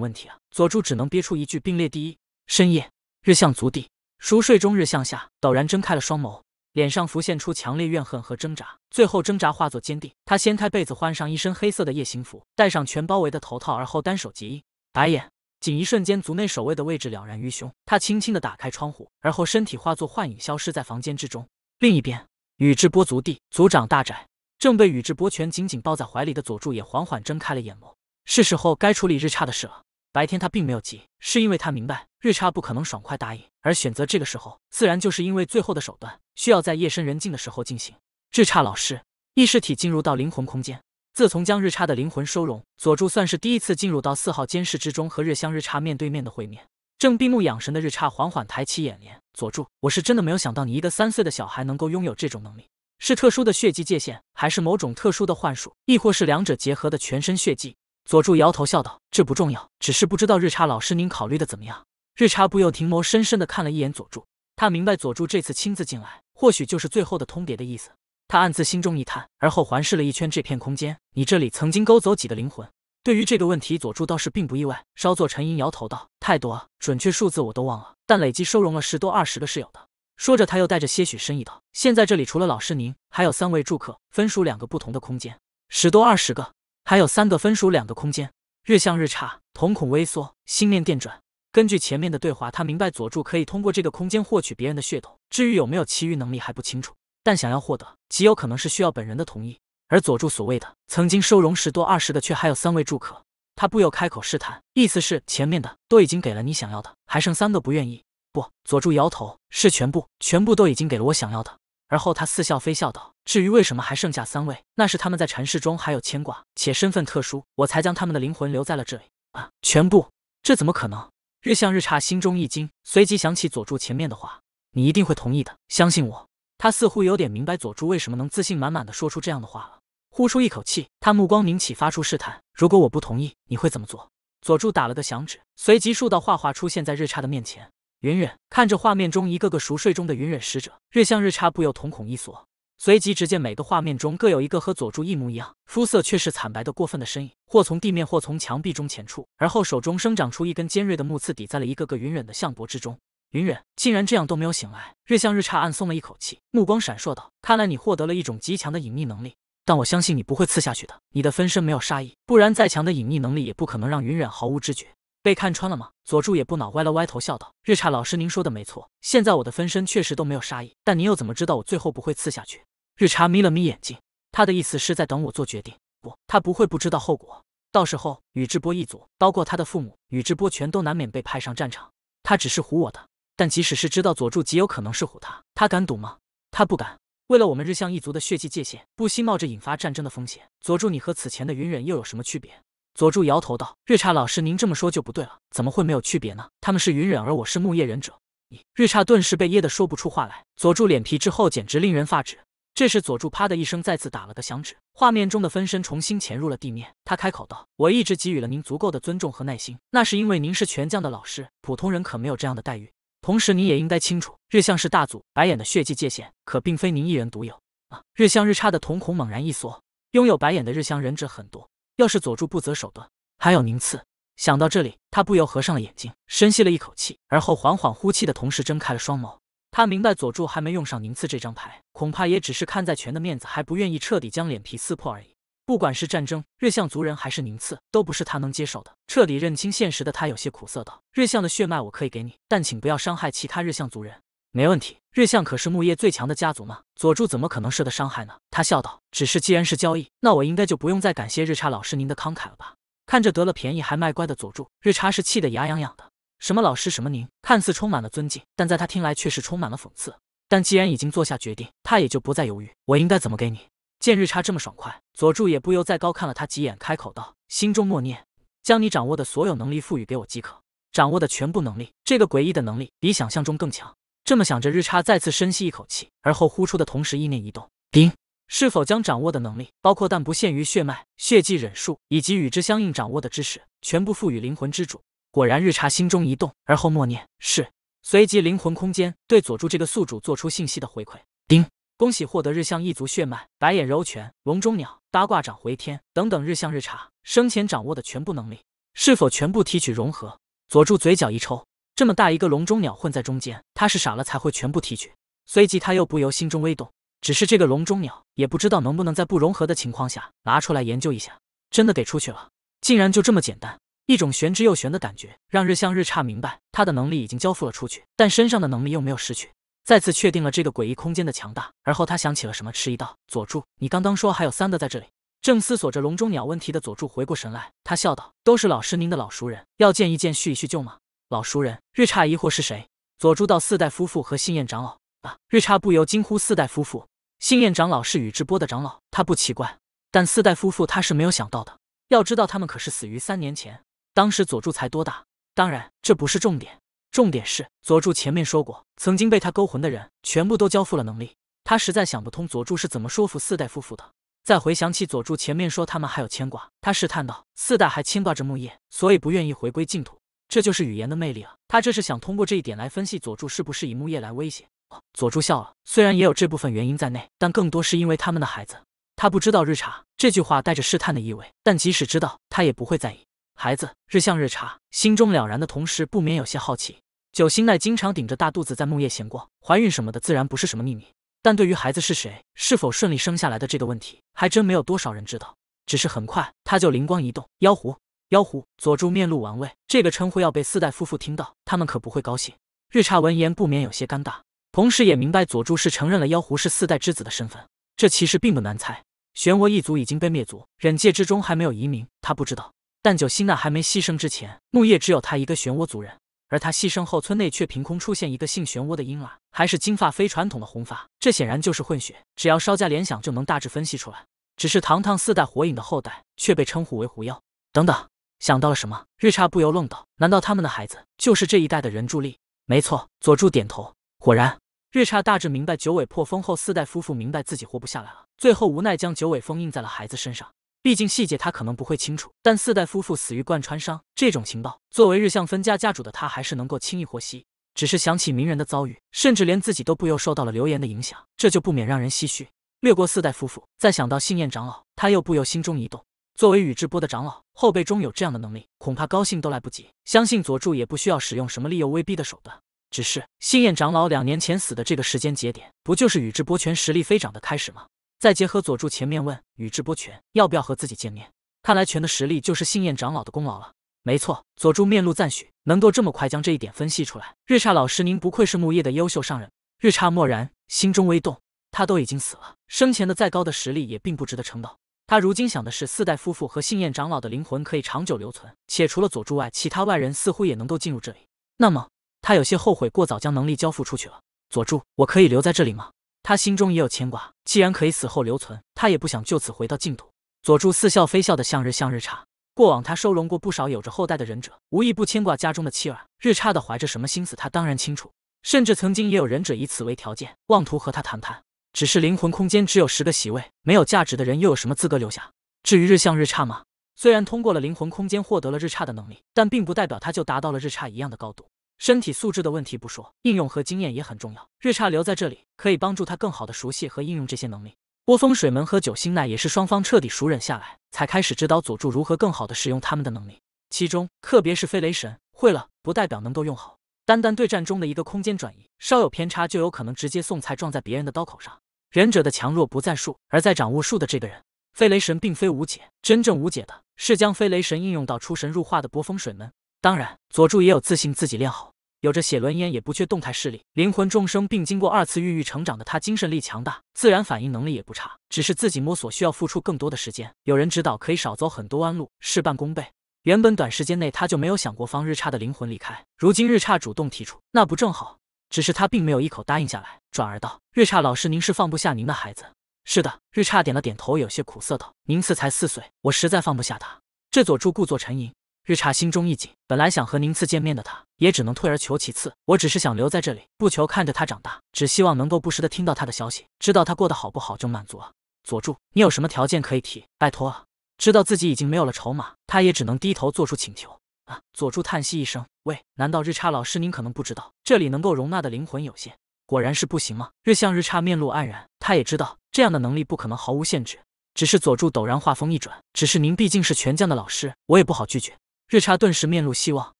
问题啊？佐助只能憋出一句并列第一。深夜，日向足地熟睡中，日向下陡然睁开了双眸。脸上浮现出强烈怨恨和挣扎，最后挣扎化作坚定。他掀开被子，换上一身黑色的夜行服，戴上全包围的头套，而后单手结印，白眼。仅一瞬间，族内守卫的位置了然于胸。他轻轻地打开窗户，而后身体化作幻影，消失在房间之中。另一边，宇智波族地族长大宅正被宇智波泉紧紧抱在怀里的佐助也缓缓睁开了眼眸。是时候该处理日差的事了。白天他并没有急，是因为他明白日差不可能爽快答应，而选择这个时候，自然就是因为最后的手段。需要在夜深人静的时候进行。日差老师，意识体进入到灵魂空间。自从将日差的灵魂收容，佐助算是第一次进入到四号监视之中和日向日差面对面的会面。正闭目养神的日差缓缓抬起眼帘。佐助，我是真的没有想到你一个三岁的小孩能够拥有这种能力。是特殊的血迹界限，还是某种特殊的幻术，亦或是两者结合的全身血迹？佐助摇头笑道：“这不重要，只是不知道日差老师您考虑的怎么样。”日差不由停眸，深深的看了一眼佐助。他明白，佐助这次亲自进来，或许就是最后的通牒的意思。他暗自心中一叹，而后环视了一圈这片空间：“你这里曾经勾走几个灵魂？”对于这个问题，佐助倒是并不意外，稍作沉吟，摇头道：“太多准确数字我都忘了，但累计收容了十多二十个是有的。”说着，他又带着些许深意道：“现在这里除了老师您，还有三位住客，分属两个不同的空间。十多二十个，还有三个分属两个空间。日向日差，瞳孔微缩，心念电转。”根据前面的对话，他明白佐助可以通过这个空间获取别人的血统，至于有没有其余能力还不清楚。但想要获得，极有可能是需要本人的同意。而佐助所谓的曾经收容十多二十个，却还有三位住客，他不由开口试探，意思是前面的都已经给了你想要的，还剩三个不愿意。不，佐助摇头，是全部，全部都已经给了我想要的。而后他似笑非笑道，至于为什么还剩下三位，那是他们在尘世中还有牵挂，且身份特殊，我才将他们的灵魂留在了这里。啊，全部？这怎么可能？日向日差心中一惊，随即想起佐助前面的话：“你一定会同意的，相信我。”他似乎有点明白佐助为什么能自信满满的说出这样的话了。呼出一口气，他目光凝起，发出试探：“如果我不同意，你会怎么做？”佐助打了个响指，随即数道画画出现在日差的面前。云忍看着画面中一个个熟睡中的云忍使者，日向日差不由瞳孔一缩。随即，只见每个画面中各有一个和佐助一模一样，肤色却是惨白的过分的身影，或从地面，或从墙壁中潜出，而后手中生长出一根尖锐的木刺，抵在了一个个云忍的项脖之中。云忍竟然这样都没有醒来，日向日差暗松了一口气，目光闪烁道：“看来你获得了一种极强的隐匿能力，但我相信你不会刺下去的。你的分身没有杀意，不然再强的隐匿能力也不可能让云忍毫无知觉。被看穿了吗？”佐助也不恼，歪了歪头笑道：“日差老师，您说的没错，现在我的分身确实都没有杀意，但您又怎么知道我最后不会刺下去？”日差眯了眯眼睛，他的意思是在等我做决定。不，他不会不知道后果。到时候，宇智波一族，包括他的父母，宇智波全都难免被派上战场。他只是唬我的。但即使是知道佐助极有可能是唬他，他敢赌吗？他不敢。为了我们日向一族的血迹界限，不惜冒着引发战争的风险。佐助，你和此前的云忍又有什么区别？佐助摇头道：“日差老师，您这么说就不对了。怎么会没有区别呢？他们是云忍，而我是木叶忍者。”你日差顿时被噎得说不出话来。佐助脸皮之厚，简直令人发指。这时，佐助啪的一声再次打了个响指，画面中的分身重新潜入了地面。他开口道：“我一直给予了您足够的尊重和耐心，那是因为您是全将的老师，普通人可没有这样的待遇。同时，您也应该清楚，日向是大佐白眼的血迹界限，可并非您一人独有啊。”日向日差的瞳孔猛然一缩，拥有白眼的日向忍者很多，要是佐助不择手段，还有宁次。想到这里，他不由合上了眼睛，深吸了一口气，而后缓缓呼气的同时睁开了双眸。他明白佐助还没用上宁次这张牌，恐怕也只是看在全的面子，还不愿意彻底将脸皮撕破而已。不管是战争、日向族人，还是宁次，都不是他能接受的。彻底认清现实的他，有些苦涩道：“日向的血脉我可以给你，但请不要伤害其他日向族人。”“没问题，日向可是木叶最强的家族吗？”佐助怎么可能受得伤害呢？他笑道：“只是既然是交易，那我应该就不用再感谢日差老师您的慷慨了吧？”看着得了便宜还卖乖的佐助，日差是气得牙痒痒的。什么老师，什么您，看似充满了尊敬，但在他听来却是充满了讽刺。但既然已经做下决定，他也就不再犹豫。我应该怎么给你？见日差这么爽快，佐助也不由再高看了他几眼，开口道，心中默念：将你掌握的所有能力赋予给我即可。掌握的全部能力，这个诡异的能力比想象中更强。这么想着，日差再次深吸一口气，而后呼出的同时，意念一动，叮，是否将掌握的能力，包括但不限于血脉、血迹、忍术以及与之相应掌握的知识，全部赋予灵魂之主？果然，日茶心中一动，而后默念是，随即灵魂空间对佐助这个宿主做出信息的回馈。丁，恭喜获得日向一族血脉，白眼、柔拳、笼中鸟、八卦掌、回天等等日向日茶生前掌握的全部能力，是否全部提取融合？佐助嘴角一抽，这么大一个笼中鸟混在中间，他是傻了才会全部提取。随即他又不由心中微动，只是这个笼中鸟也不知道能不能在不融合的情况下拿出来研究一下。真的得出去了，竟然就这么简单。一种玄之又玄的感觉，让日向日差明白他的能力已经交付了出去，但身上的能力又没有失去，再次确定了这个诡异空间的强大。而后他想起了什么，迟疑道：“佐助，你刚刚说还有三个在这里。”正思索着笼中鸟问题的佐助回过神来，他笑道：“都是老师您的老熟人，要见一见，叙一叙旧吗？”老熟人，日差疑惑是谁？佐助道：“四代夫妇和信彦长老。”啊！日差不由惊呼：“四代夫妇，信彦长老是宇智波的长老，他不奇怪，但四代夫妇他是没有想到的。要知道，他们可是死于三年前。”当时佐助才多大？当然，这不是重点。重点是佐助前面说过，曾经被他勾魂的人全部都交付了能力。他实在想不通佐助是怎么说服四代夫妇的。再回想起佐助前面说他们还有牵挂，他试探道：“四代还牵挂着木叶，所以不愿意回归净土。”这就是语言的魅力啊！他这是想通过这一点来分析佐助是不是以木叶来威胁。佐助笑了，虽然也有这部分原因在内，但更多是因为他们的孩子。他不知道日茶这句话带着试探的意味，但即使知道，他也不会在意。孩子日向日差心中了然的同时，不免有些好奇。九星奈经常顶着大肚子在木叶闲逛，怀孕什么的自然不是什么秘密。但对于孩子是谁，是否顺利生下来的这个问题，还真没有多少人知道。只是很快他就灵光一动，妖狐，妖狐。佐助面露玩味，这个称呼要被四代夫妇听到，他们可不会高兴。日差闻言不免有些尴尬，同时也明白佐助是承认了妖狐是四代之子的身份。这其实并不难猜，漩涡一族已经被灭族，忍界之中还没有移民，他不知道。但九心那还没牺牲之前，木叶只有他一个漩涡族人，而他牺牲后，村内却凭空出现一个姓漩涡的婴儿，还是金发非传统的红发，这显然就是混血，只要稍加联想就能大致分析出来。只是堂堂四代火影的后代，却被称呼为狐妖。等等，想到了什么？日差不由愣道：“难道他们的孩子就是这一代的人柱力？”没错，佐助点头。果然，日差大致明白，九尾破风后，四代夫妇明白自己活不下来了，最后无奈将九尾封印在了孩子身上。毕竟细节他可能不会清楚，但四代夫妇死于贯穿伤这种情报，作为日向分家家主的他还是能够轻易获悉。只是想起鸣人的遭遇，甚至连自己都不由受到了流言的影响，这就不免让人唏嘘。略过四代夫妇，再想到信念长老，他又不由心中一动。作为宇智波的长老，后辈中有这样的能力，恐怕高兴都来不及。相信佐助也不需要使用什么利诱、威逼的手段。只是信念长老两年前死的这个时间节点，不就是宇智波全实力飞涨的开始吗？再结合佐助前面问宇智波泉要不要和自己见面，看来泉的实力就是信彦长老的功劳了。没错，佐助面露赞许，能够这么快将这一点分析出来。日差老师，您不愧是木叶的优秀上人。日差默然，心中微动。他都已经死了，生前的再高的实力也并不值得称道。他如今想的是，四代夫妇和信彦长老的灵魂可以长久留存，且除了佐助外，其他外人似乎也能够进入这里。那么，他有些后悔过早将能力交付出去了。佐助，我可以留在这里吗？他心中也有牵挂，既然可以死后留存，他也不想就此回到净土。佐助似笑非笑的向日向日差。过往他收容过不少有着后代的忍者，无一不牵挂家中的妻儿。日差的怀着什么心思，他当然清楚。甚至曾经也有忍者以此为条件，妄图和他谈谈。只是灵魂空间只有十个席位，没有价值的人又有什么资格留下？至于日向日差吗？虽然通过了灵魂空间获得了日差的能力，但并不代表他就达到了日差一样的高度。身体素质的问题不说，应用和经验也很重要。日差留在这里，可以帮助他更好的熟悉和应用这些能力。波风水门和九星奈也是双方彻底熟忍下来，才开始指导佐助如何更好的使用他们的能力。其中，特别是飞雷神，会了不代表能够用好。单单对战中的一个空间转移，稍有偏差就有可能直接送菜撞在别人的刀口上。忍者的强弱不在术，而在掌握术的这个人。飞雷神并非无解，真正无解的是将飞雷神应用到出神入化的波风水门。当然，佐助也有自信自己练好。有着血轮眼，也不缺动态视力，灵魂重生并经过二次孕育成长的他，精神力强大，自然反应能力也不差。只是自己摸索需要付出更多的时间，有人指导可以少走很多弯路，事半功倍。原本短时间内他就没有想过方日差的灵魂离开，如今日差主动提出，那不正好？只是他并没有一口答应下来，转而道：“日差老师，您是放不下您的孩子？”“是的。”日差点了点头，有些苦涩道：“宁次才四岁，我实在放不下他。”这佐助故作沉吟。日差心中一紧，本来想和宁次见面的他，也只能退而求其次。我只是想留在这里，不求看着他长大，只希望能够不时的听到他的消息，知道他过得好不好就满足了。佐助，你有什么条件可以提？拜托知道自己已经没有了筹码，他也只能低头做出请求。啊，佐助叹息一声，喂，难道日差老师您可能不知道，这里能够容纳的灵魂有限？果然是不行吗？日向日差面露黯然，他也知道这样的能力不可能毫无限制。只是佐助陡然话锋一转，只是您毕竟是全将的老师，我也不好拒绝。日差顿时面露希望，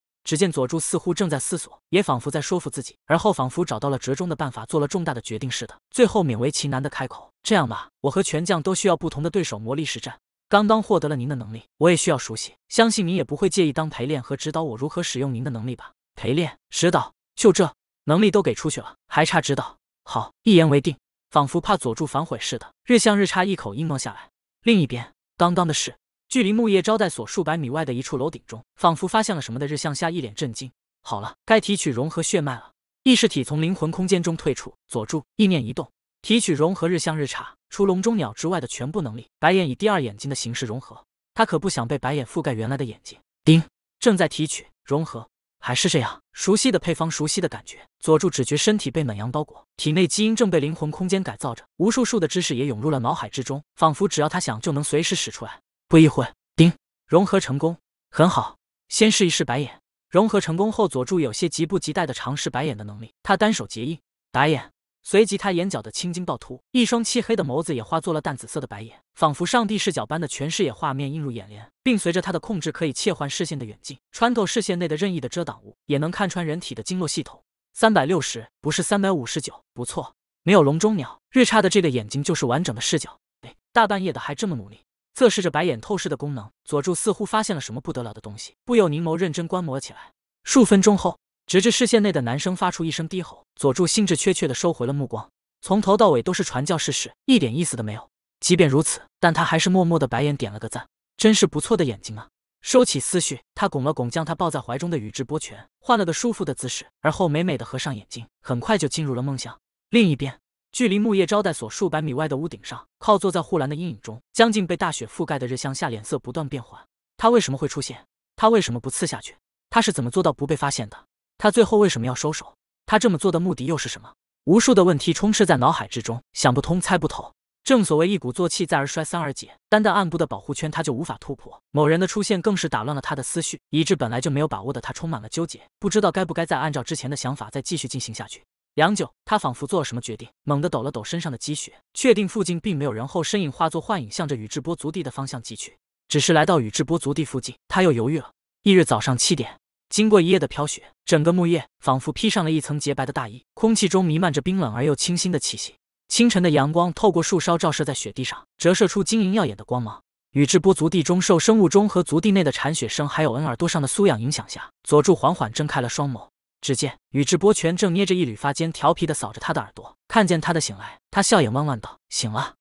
只见佐助似乎正在思索，也仿佛在说服自己，而后仿佛找到了折中的办法，做了重大的决定似的，最后勉为其难的开口：“这样吧，我和全将都需要不同的对手磨砺实战。刚刚获得了您的能力，我也需要熟悉。相信您也不会介意当陪练和指导我如何使用您的能力吧？”陪练、指导，就这能力都给出去了，还差指导。好，一言为定。仿佛怕佐助反悔似的，日向日差一口应诺下来。另一边，刚刚的事距离木叶招待所数百米外的一处楼顶中，仿佛发现了什么的日向下一脸震惊。好了，该提取融合血脉了。意识体从灵魂空间中退出，佐助意念一动，提取融合日向日差除笼中鸟之外的全部能力。白眼以第二眼睛的形式融合，他可不想被白眼覆盖原来的眼睛。叮，正在提取融合，还是这样熟悉的配方，熟悉的感觉。佐助只觉身体被暖阳包裹，体内基因正被灵魂空间改造着，无数数的知识也涌入了脑海之中，仿佛只要他想就能随时使出来。不一会叮，融合成功，很好。先试一试白眼。融合成功后，佐助有些急不及待的尝试白眼的能力。他单手结印，打眼。随即，他眼角的青筋暴突，一双漆黑的眸子也化作了淡紫色的白眼，仿佛上帝视角般的全视野画面映入眼帘，并随着他的控制，可以切换视线的远近，穿透视线内的任意的遮挡物，也能看穿人体的经络系统。三百六十，不是三百五十九。不错，没有笼中鸟。日差的这个眼睛就是完整的视角。哎，大半夜的还这么努力。测试着白眼透视的功能，佐助似乎发现了什么不得了的东西，不由凝眸认真观摩起来。数分钟后，直至视线内的男生发出一声低吼，佐助兴致缺缺的收回了目光。从头到尾都是传教士式，一点意思都没有。即便如此，但他还是默默的白眼点了个赞，真是不错的眼睛啊！收起思绪，他拱了拱将他抱在怀中的宇智波泉，换了个舒服的姿势，而后美美的合上眼睛，很快就进入了梦乡。另一边。距离木叶招待所数百米外的屋顶上，靠坐在护栏的阴影中，将近被大雪覆盖的日向下脸色不断变换。他为什么会出现？他为什么不刺下去？他是怎么做到不被发现的？他最后为什么要收手？他这么做的目的又是什么？无数的问题充斥在脑海之中，想不通，猜不透。正所谓一鼓作气，再而衰，三而竭。单单暗部的保护圈，他就无法突破。某人的出现更是打乱了他的思绪，以致本来就没有把握的他充满了纠结，不知道该不该再按照之前的想法再继续进行下去。良久，他仿佛做了什么决定，猛地抖了抖身上的积雪，确定附近并没有人后，身影化作幻影，向着宇智波族地的方向疾去。只是来到宇智波族地附近，他又犹豫了。翌日早上七点，经过一夜的飘雪，整个木叶仿佛披上了一层洁白的大衣，空气中弥漫着冰冷而又清新的气息。清晨的阳光透过树梢照射在雪地上，折射出晶莹耀眼的光芒。宇智波族地中受生物钟和族地内的铲雪声，还有恩耳朵上的苏痒影响下，佐助缓缓睁开了双眸。只见宇智波泉正捏着一缕发尖，调皮的扫着他的耳朵。看见他的醒来，他笑眼弯弯道：“醒了。”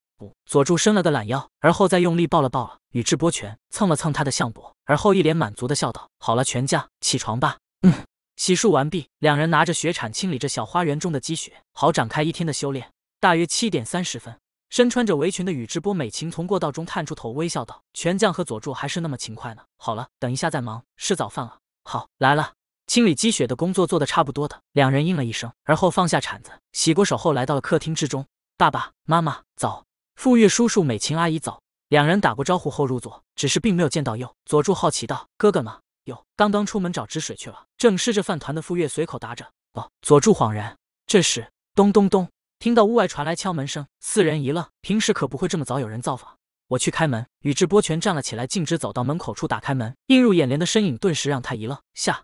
佐助伸了个懒腰，而后再用力抱了抱了宇智波泉，蹭了蹭他的项脖，而后一脸满足的笑道：“好了，权将，起床吧。”嗯。洗漱完毕，两人拿着雪铲清理着小花园中的积雪，好展开一天的修炼。大约七点三十分，身穿着围裙的宇智波美琴从过道中探出头，微笑道：“权将和佐助还是那么勤快呢。好了，等一下再忙，吃早饭了。”好，来了。清理积雪的工作做得差不多的，两人应了一声，而后放下铲子，洗过手后，来到了客厅之中。爸爸妈妈早，傅月叔叔、美琴阿姨早。两人打过招呼后入座，只是并没有见到佑。佐助好奇道：“哥哥呢？”有刚刚出门找止水去了。正吃着饭团的傅月随口答着：“哦。”佐助恍然。这时，咚咚咚，听到屋外传来敲门声，四人一愣，平时可不会这么早有人造访。我去开门。宇智波泉站了起来，径直走到门口处打开门，映入眼帘的身影顿时让他一愣下。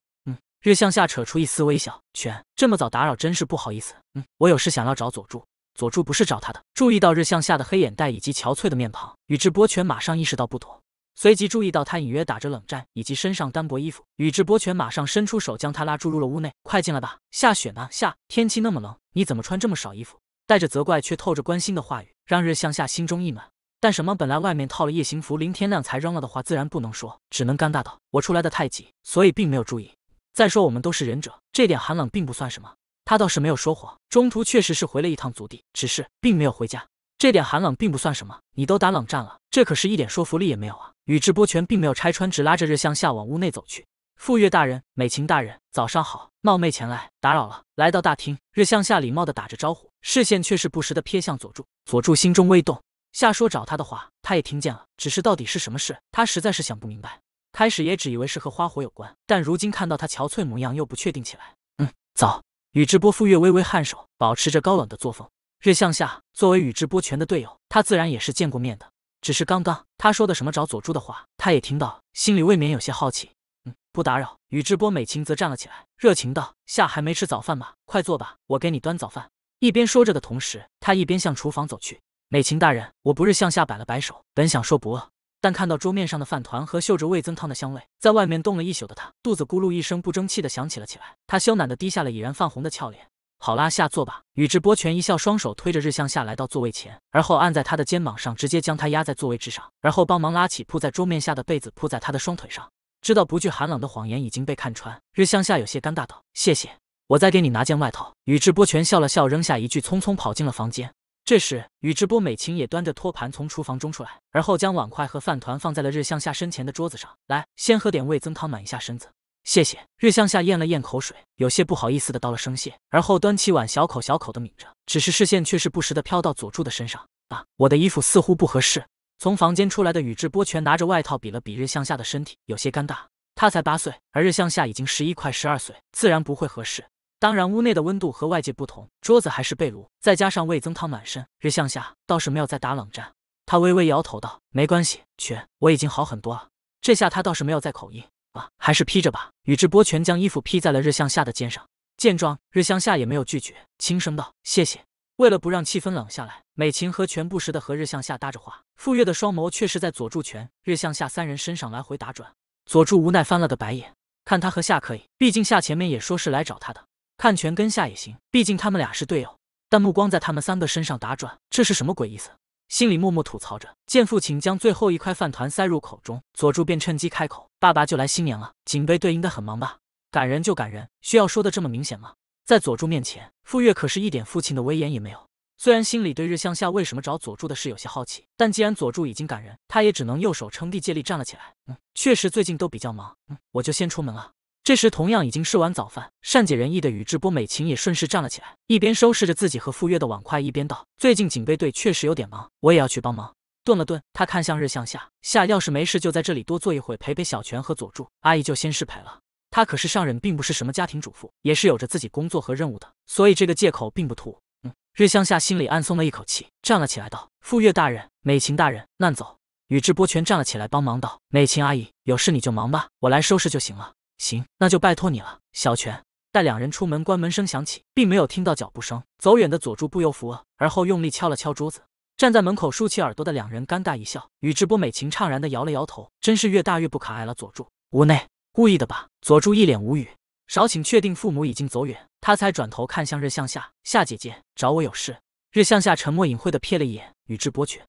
日向下扯出一丝微笑，权，这么早打扰真是不好意思。嗯，我有事想要找佐助。佐助不是找他的。注意到日向下的黑眼袋以及憔悴的面庞，宇智波犬马上意识到不妥，随即注意到他隐约打着冷战以及身上单薄衣服，宇智波犬马上伸出手将他拉入了屋内，快进来吧。下雪呢，下天气那么冷，你怎么穿这么少衣服？带着责怪却透着关心的话语，让日向下心中一暖。但什么本来外面套了夜行服，林天亮才扔了的话，自然不能说，只能尴尬道：我出来的太急，所以并没有注意。再说，我们都是忍者，这点寒冷并不算什么。他倒是没有说谎，中途确实是回了一趟足地，只是并没有回家。这点寒冷并不算什么，你都打冷战了，这可是一点说服力也没有啊！宇智波泉并没有拆穿，只拉着日向夏往屋内走去。副院大人，美琴大人，早上好，冒昧前来，打扰了。来到大厅，日向夏礼貌的打着招呼，视线却是不时的瞥向佐助。佐助心中微动，夏说找他的话，他也听见了，只是到底是什么事，他实在是想不明白。开始也只以为是和花火有关，但如今看到他憔悴模样，又不确定起来。嗯，早。宇智波富岳微微颔首，保持着高冷的作风。日向夏作为宇智波泉的队友，他自然也是见过面的。只是刚刚他说的什么找佐助的话，他也听到心里未免有些好奇。嗯，不打扰。宇智波美琴则站了起来，热情道：“夏还没吃早饭吗？快坐吧，我给你端早饭。”一边说着的同时，他一边向厨房走去。美琴大人，我不日向下摆了摆手，本想说不饿。但看到桌面上的饭团和嗅着味增汤的香味，在外面冻了一宿的他，肚子咕噜一声不争气的响起了起来，他羞赧的低下了已然泛红的俏脸。好，啦，下坐吧。宇智波泉一笑，双手推着日向下来到座位前，而后按在他的肩膀上，直接将他压在座位之上，而后帮忙拉起铺在桌面下的被子铺在他的双腿上。知道不惧寒冷的谎言已经被看穿，日向夏有些尴尬道：“谢谢，我再给你拿件外套。”宇智波泉笑了笑，扔下一句，匆匆跑进了房间。这时，宇智波美琴也端着托盘从厨房中出来，而后将碗筷和饭团放在了日向下身前的桌子上。来，先喝点味增汤暖一下身子。谢谢。日向下咽了咽口水，有些不好意思的道了声谢，而后端起碗，小口小口的抿着，只是视线却是不时的飘到佐助的身上。啊，我的衣服似乎不合适。从房间出来的宇智波泉拿着外套比了比日向下的身体，有些尴尬。他才八岁，而日向下已经十一快十二岁，自然不会合适。当然，屋内的温度和外界不同，桌子还是被褥，再加上味增汤满身，日向夏倒是没有再打冷战。他微微摇头道：“没关系，全我已经好很多了。”这下他倒是没有再口音啊，还是披着吧。宇智波泉将衣服披在了日向夏的肩上，见状，日向夏也没有拒绝，轻声道：“谢谢。”为了不让气氛冷下来，美琴和全不时的和日向夏搭着话，副月的双眸却是在佐助、拳，日向夏三人身上来回打转。佐助无奈翻了个白眼，看他和夏可以，毕竟夏前面也说是来找他的。看全跟下也行，毕竟他们俩是队友。但目光在他们三个身上打转，这是什么鬼意思？心里默默吐槽着。见父亲将最后一块饭团塞入口中，佐助便趁机开口：“爸爸就来新年了，警备队应该很忙吧？”赶人就赶人，需要说的这么明显吗？在佐助面前，傅月可是一点父亲的威严也没有。虽然心里对日向下为什么找佐助的事有些好奇，但既然佐助已经赶人，他也只能右手撑地借力站了起来。嗯，确实最近都比较忙，嗯，我就先出门了。这时，同样已经吃完早饭，善解人意的宇智波美琴也顺势站了起来，一边收拾着自己和赴约的碗筷，一边道：“最近警备队确实有点忙，我也要去帮忙。”顿了顿，他看向日向夏夏，要是没事就在这里多坐一会陪陪小泉和佐助阿姨就先失陪了。他可是上忍，并不是什么家庭主妇，也是有着自己工作和任务的，所以这个借口并不突兀。嗯，日向夏心里暗松了一口气，站了起来道：“赴约大人，美琴大人，慢走。”宇智波泉站了起来帮忙道：“美琴阿姨有事你就忙吧，我来收拾就行了。”行，那就拜托你了，小泉。待两人出门，关门声响起，并没有听到脚步声。走远的佐助不由扶额，而后用力敲了敲桌子。站在门口竖起耳朵的两人尴尬一笑。宇智波美琴怅然的摇了摇头，真是越大越不可爱了。佐助，屋内，故意的吧？佐助一脸无语。少顷，确定父母已经走远，他才转头看向日向夏夏姐姐，找我有事。日向夏沉默隐晦的瞥了一眼宇智波泉，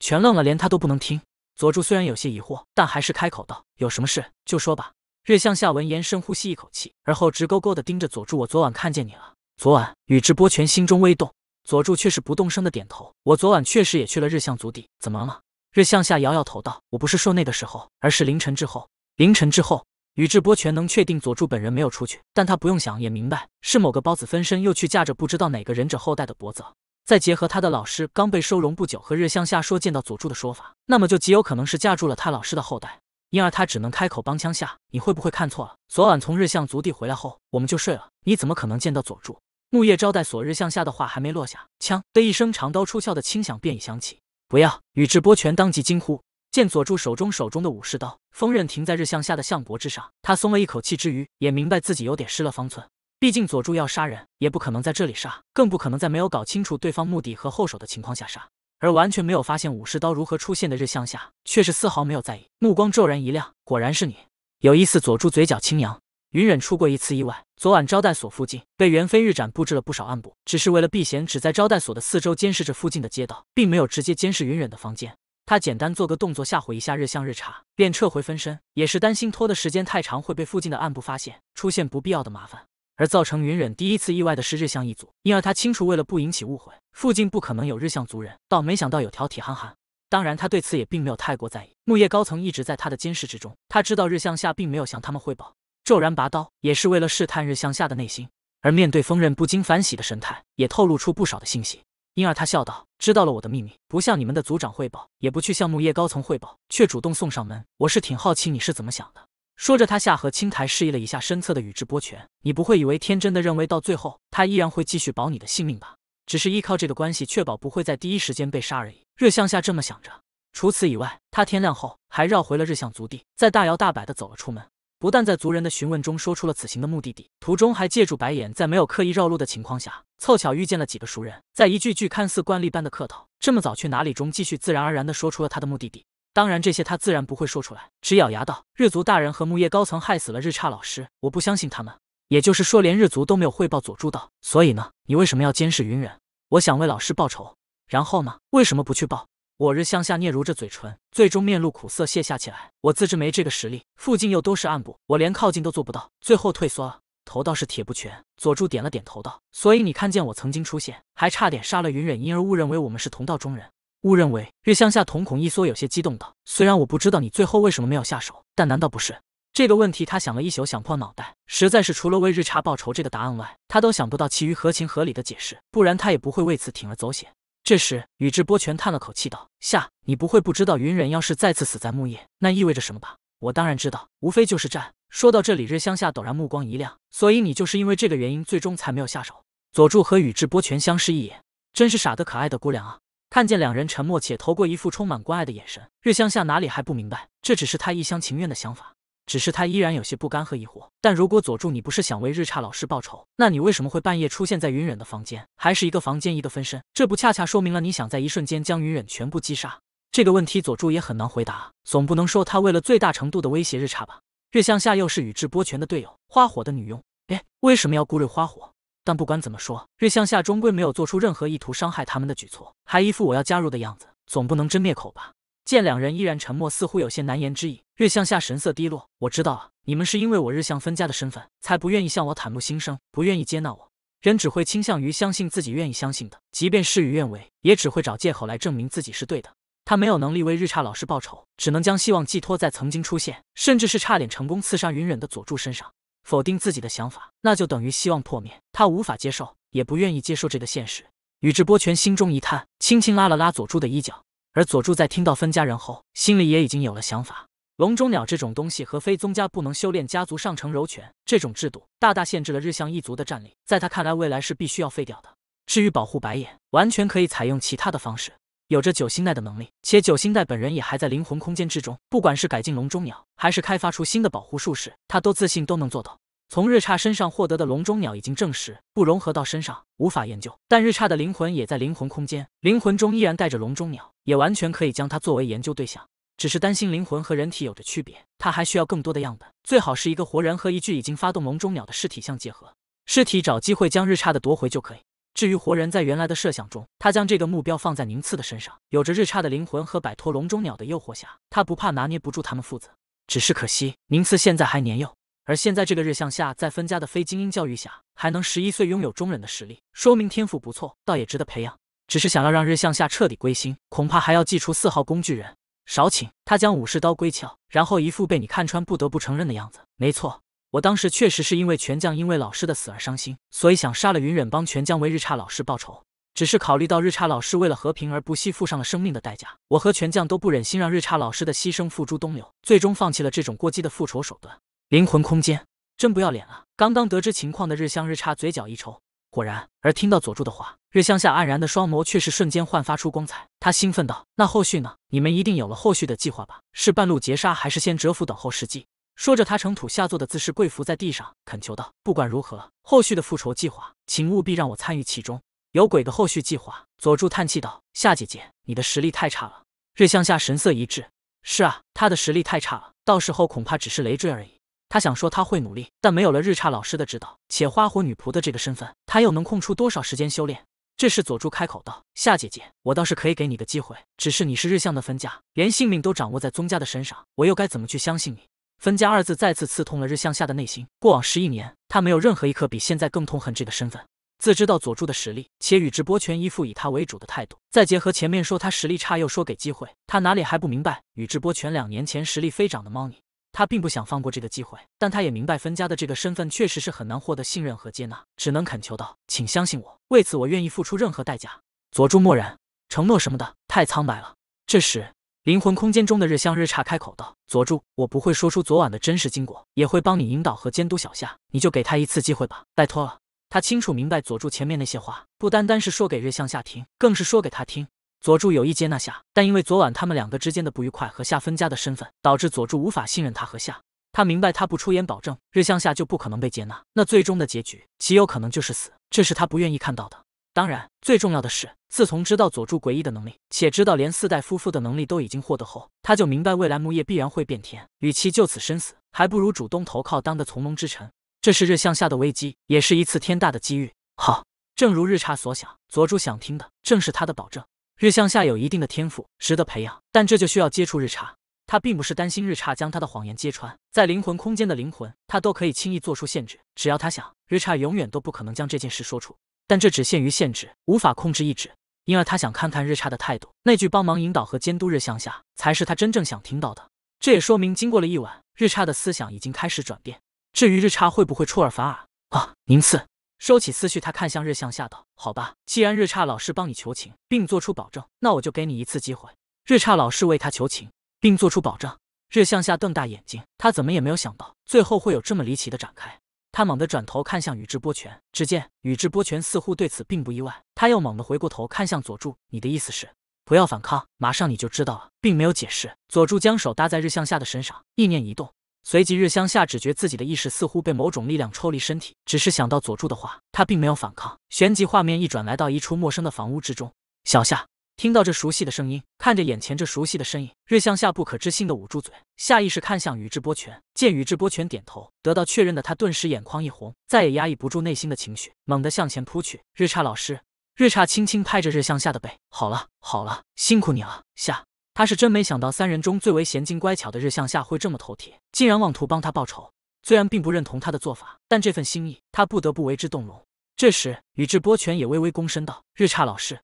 全愣了，连他都不能听。佐助虽然有些疑惑，但还是开口道：“有什么事就说吧。”日向夏闻言，深呼吸一口气，而后直勾勾的盯着佐助。我昨晚看见你了。昨晚，宇智波泉心中微动，佐助却是不动声的点头。我昨晚确实也去了日向足底。怎么了？日向夏摇摇头道：“我不是说那个时候，而是凌晨之后。”凌晨之后，宇智波泉能确定佐助本人没有出去，但他不用想也明白，是某个包子分身又去架着不知道哪个忍者后代的脖子。再结合他的老师刚被收容不久和日向夏说见到佐助的说法，那么就极有可能是架住了他老师的后代。因而他只能开口帮腔下：“你会不会看错了？昨晚从日向族地回来后，我们就睡了。你怎么可能见到佐助？”木叶招待所日向下的话还没落下，枪的一声，长刀出鞘的轻响便已响起。不要！宇智波泉当即惊呼，见佐助手中手中的武士刀锋刃停在日向下的项脖之上，他松了一口气之余，也明白自己有点失了方寸。毕竟佐助要杀人，也不可能在这里杀，更不可能在没有搞清楚对方目的和后手的情况下杀。而完全没有发现武士刀如何出现的日向下，却是丝毫没有在意，目光骤然一亮，果然是你，有一次，佐助嘴角轻扬，云忍出过一次意外，昨晚招待所附近被猿飞日斩布置了不少暗部，只是为了避嫌，只在招待所的四周监视着附近的街道，并没有直接监视云忍的房间。他简单做个动作吓唬一下日向日茶，便撤回分身，也是担心拖的时间太长会被附近的暗部发现，出现不必要的麻烦。而造成云忍第一次意外的是日向一族，因而他清楚，为了不引起误会，附近不可能有日向族人。倒没想到有条铁憨憨。当然，他对此也并没有太过在意。木叶高层一直在他的监视之中，他知道日向下并没有向他们汇报。骤然拔刀，也是为了试探日向下的内心。而面对风刃，不禁反喜的神态，也透露出不少的信息。因而他笑道：“知道了我的秘密，不向你们的族长汇报，也不去向木叶高层汇报，却主动送上门，我是挺好奇你是怎么想的。”说着，他下颌轻抬，示意了一下身侧的宇智波泉。你不会以为天真的认为，到最后他依然会继续保你的性命吧？只是依靠这个关系，确保不会在第一时间被杀而已。日向下这么想着。除此以外，他天亮后还绕回了日向族地，在大摇大摆地走了出门。不但在族人的询问中说出了此行的目的地，途中还借助白眼，在没有刻意绕路的情况下，凑巧遇见了几个熟人，在一句句看似惯例般的客套“这么早去哪里”中，继续自然而然地说出了他的目的地。当然，这些他自然不会说出来，只咬牙道：“日族大人和木叶高层害死了日差老师，我不相信他们。也就是说，连日族都没有汇报。”佐助道：“所以呢？你为什么要监视云忍？我想为老师报仇。然后呢？为什么不去报？”我日向下嗫嚅着嘴唇，最终面露苦涩，卸下起来：“我自知没这个实力，附近又都是暗部，我连靠近都做不到，最后退缩了。头倒是铁不全。”佐助点了点头道：“所以你看见我曾经出现，还差点杀了云忍，因而误认为我们是同道中人。”误认为日向夏瞳孔一缩，有些激动道：“虽然我不知道你最后为什么没有下手，但难道不是这个问题？他想了一宿，想破脑袋，实在是除了为日茶报仇这个答案外，他都想不到其余合情合理的解释。不然他也不会为此铤而走险。”这时，宇智波泉叹了口气道：“夏，你不会不知道云忍要是再次死在木叶，那意味着什么吧？我当然知道，无非就是战。”说到这里，日向夏陡然目光一亮：“所以你就是因为这个原因，最终才没有下手？”佐助和宇智波泉相视一眼，真是傻得可爱的姑娘啊。看见两人沉默且投过一副充满关爱的眼神，日向夏哪里还不明白？这只是他一厢情愿的想法，只是他依然有些不甘和疑惑。但如果佐助你不是想为日差老师报仇，那你为什么会半夜出现在云忍的房间？还是一个房间一个分身？这不恰恰说明了你想在一瞬间将云忍全部击杀？这个问题佐助也很难回答，总不能说他为了最大程度的威胁日差吧？日向夏又是宇智波泉的队友，花火的女佣，哎，为什么要顾虑花火？但不管怎么说，日向夏终归没有做出任何意图伤害他们的举措，还一副我要加入的样子，总不能真灭口吧？见两人依然沉默，似乎有些难言之隐，日向夏神色低落。我知道了，你们是因为我日向分家的身份，才不愿意向我袒露心声，不愿意接纳我。人只会倾向于相信自己愿意相信的，即便事与愿违，也只会找借口来证明自己是对的。他没有能力为日差老师报仇，只能将希望寄托在曾经出现，甚至是差点成功刺杀云忍的佐助身上。否定自己的想法，那就等于希望破灭。他无法接受，也不愿意接受这个现实。宇智波泉心中一叹，轻轻拉了拉佐助的衣角。而佐助在听到分家人后，心里也已经有了想法。笼中鸟这种东西和非宗家不能修炼家族上乘柔拳这种制度，大大限制了日向一族的战力。在他看来，未来是必须要废掉的。至于保护白眼，完全可以采用其他的方式。有着九星带的能力，且九星带本人也还在灵魂空间之中。不管是改进笼中鸟，还是开发出新的保护术士，他都自信都能做到。从日差身上获得的笼中鸟已经证实，不融合到身上无法研究。但日差的灵魂也在灵魂空间，灵魂中依然带着笼中鸟，也完全可以将它作为研究对象。只是担心灵魂和人体有着区别，他还需要更多的样本，最好是一个活人和一具已经发动笼中鸟的尸体相结合。尸体找机会将日差的夺回就可以。至于活人，在原来的设想中，他将这个目标放在宁次的身上。有着日差的灵魂和摆脱笼中鸟的诱惑下，他不怕拿捏不住他们父子。只是可惜，宁次现在还年幼。而现在这个日向夏在分家的非精英教育下，还能十一岁拥有中忍的实力，说明天赋不错，倒也值得培养。只是想要让日向夏彻底归心，恐怕还要祭出四号工具人。少请，他将武士刀归鞘，然后一副被你看穿，不得不承认的样子。没错。我当时确实是因为全将因为老师的死而伤心，所以想杀了云忍帮全将为日差老师报仇。只是考虑到日差老师为了和平而不惜付上了生命的代价，我和全将都不忍心让日差老师的牺牲付诸东流，最终放弃了这种过激的复仇手段。灵魂空间，真不要脸啊！刚刚得知情况的日向日差嘴角一抽，果然。而听到佐助的话，日向下黯然的双眸却是瞬间焕发出光彩。他兴奋道：“那后续呢？你们一定有了后续的计划吧？是半路截杀，还是先蛰伏等候时机？”说着，他呈土下坐的姿势跪伏在地上，恳求道：“不管如何，后续的复仇计划，请务必让我参与其中。”有鬼的后续计划，佐助叹气道：“夏姐姐，你的实力太差了。”日向夏神色一滞：“是啊，她的实力太差了，到时候恐怕只是累赘而已。”他想说他会努力，但没有了日差老师的指导，且花火女仆的这个身份，他又能空出多少时间修炼？这时，佐助开口道：“夏姐姐，我倒是可以给你个机会，只是你是日向的分家，连性命都掌握在宗家的身上，我又该怎么去相信你？”分家二字再次刺痛了日向下的内心。过往十一年，他没有任何一刻比现在更痛恨这个身份。自知道佐助的实力，且宇智波全依附以他为主的态度，再结合前面说他实力差又说给机会，他哪里还不明白宇智波全两年前实力飞涨的猫腻？他并不想放过这个机会，但他也明白分家的这个身份确实是很难获得信任和接纳，只能恳求道：“请相信我，为此我愿意付出任何代价。”佐助默然，承诺什么的太苍白了。这时，灵魂空间中的日向日差开口道：“佐助，我不会说出昨晚的真实经过，也会帮你引导和监督小夏，你就给他一次机会吧，拜托了。”他清楚明白，佐助前面那些话不单单是说给日向夏听，更是说给他听。佐助有意接纳夏，但因为昨晚他们两个之间的不愉快和夏分家的身份，导致佐助无法信任他和夏。他明白，他不出言保证，日向夏就不可能被接纳，那最终的结局极有可能就是死，这是他不愿意看到的。当然，最重要的是，自从知道佐助诡异的能力，且知道连四代夫妇的能力都已经获得后，他就明白未来木叶必然会变天。与其就此身死，还不如主动投靠，当个从龙之臣。这是日向下的危机，也是一次天大的机遇。好，正如日差所想，佐助想听的正是他的保证。日向下有一定的天赋，值得培养，但这就需要接触日差。他并不是担心日差将他的谎言揭穿，在灵魂空间的灵魂，他都可以轻易做出限制。只要他想，日差永远都不可能将这件事说出。但这只限于限制，无法控制意志。因而他想看看日差的态度。那句“帮忙引导和监督日向下”才是他真正想听到的。这也说明，经过了一晚，日差的思想已经开始转变。至于日差会不会出尔反尔啊？宁次收起思绪，他看向日向下道：“好吧，既然日差老师帮你求情，并做出保证，那我就给你一次机会。”日差老师为他求情，并做出保证。日向下瞪大眼睛，他怎么也没有想到，最后会有这么离奇的展开。他猛地转头看向宇智波泉，只见宇智波泉似乎对此并不意外。他又猛地回过头看向佐助：“你的意思是不要反抗，马上你就知道了。”并没有解释。佐助将手搭在日向下的身上，意念一动，随即日向下只觉自己的意识似乎被某种力量抽离身体。只是想到佐助的话，他并没有反抗。旋即画面一转，来到一处陌生的房屋之中。小夏。听到这熟悉的声音，看着眼前这熟悉的身影，日向夏不可置信的捂住嘴，下意识看向宇智波泉。见宇智波泉点头，得到确认的他顿时眼眶一红，再也压抑不住内心的情绪，猛地向前扑去。日差老师，日差轻轻拍着日向夏的背：“好了好了，辛苦你了，夏。”他是真没想到三人中最为娴静乖巧的日向夏会这么头铁，竟然妄图帮他报仇。虽然并不认同他的做法，但这份心意他不得不为之动容。这时，宇智波泉也微微躬身道：“日差老师。”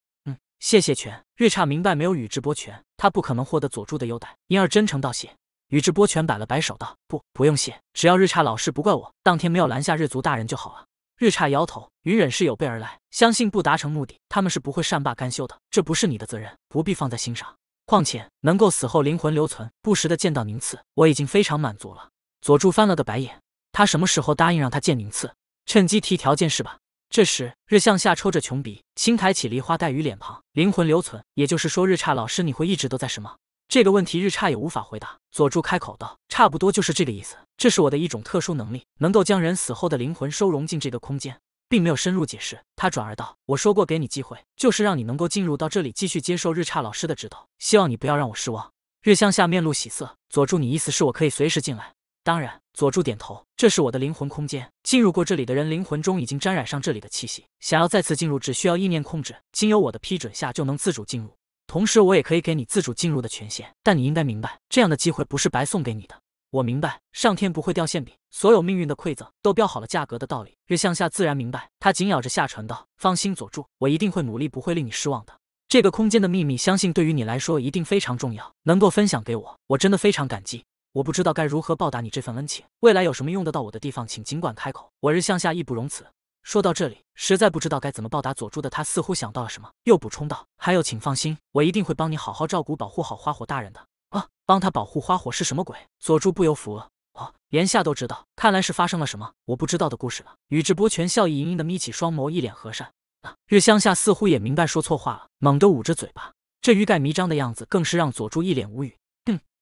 谢谢权。日差明白，没有宇智波泉，他不可能获得佐助的优待，因而真诚道谢。宇智波泉摆了摆手道：“不，不用谢，只要日差老师不怪我，当天没有拦下日族大人就好了。”日差摇头，云忍是有备而来，相信不达成目的，他们是不会善罢甘休的，这不是你的责任，不必放在心上。况且能够死后灵魂留存，不时的见到宁次，我已经非常满足了。佐助翻了个白眼，他什么时候答应让他见宁次？趁机提条件是吧？这时，日向夏抽着穷鼻，轻抬起梨花带雨脸庞，灵魂留存。也就是说，日差老师，你会一直都在是吗？这个问题，日差也无法回答。佐助开口道：“差不多就是这个意思。这是我的一种特殊能力，能够将人死后的灵魂收容进这个空间。”并没有深入解释。他转而道：“我说过给你机会，就是让你能够进入到这里，继续接受日差老师的指导。希望你不要让我失望。”日向夏面露喜色：“佐助，你意思是我可以随时进来？”当然，佐助点头。这是我的灵魂空间，进入过这里的人灵魂中已经沾染上这里的气息。想要再次进入，只需要意念控制，经由我的批准下就能自主进入。同时，我也可以给你自主进入的权限。但你应该明白，这样的机会不是白送给你的。我明白，上天不会掉馅饼，所有命运的馈赠都标好了价格的道理。日向下自然明白，他紧咬着下唇道：“放心，佐助，我一定会努力，不会令你失望的。”这个空间的秘密，相信对于你来说一定非常重要，能够分享给我，我真的非常感激。我不知道该如何报答你这份恩情，未来有什么用得到我的地方，请尽管开口，我日向下义不容辞。说到这里，实在不知道该怎么报答佐助的他，似乎想到了什么，又补充道：“还有，请放心，我一定会帮你好好照顾、保护好花火大人的。”啊，帮他保护花火是什么鬼？佐助不由扶额。哦，言下都知道，看来是发生了什么我不知道的故事了。宇智波全笑意盈盈的眯起双眸，一脸和善。啊，日向下似乎也明白说错话了，猛地捂着嘴巴，这欲盖弥彰的样子更是让佐助一脸无语。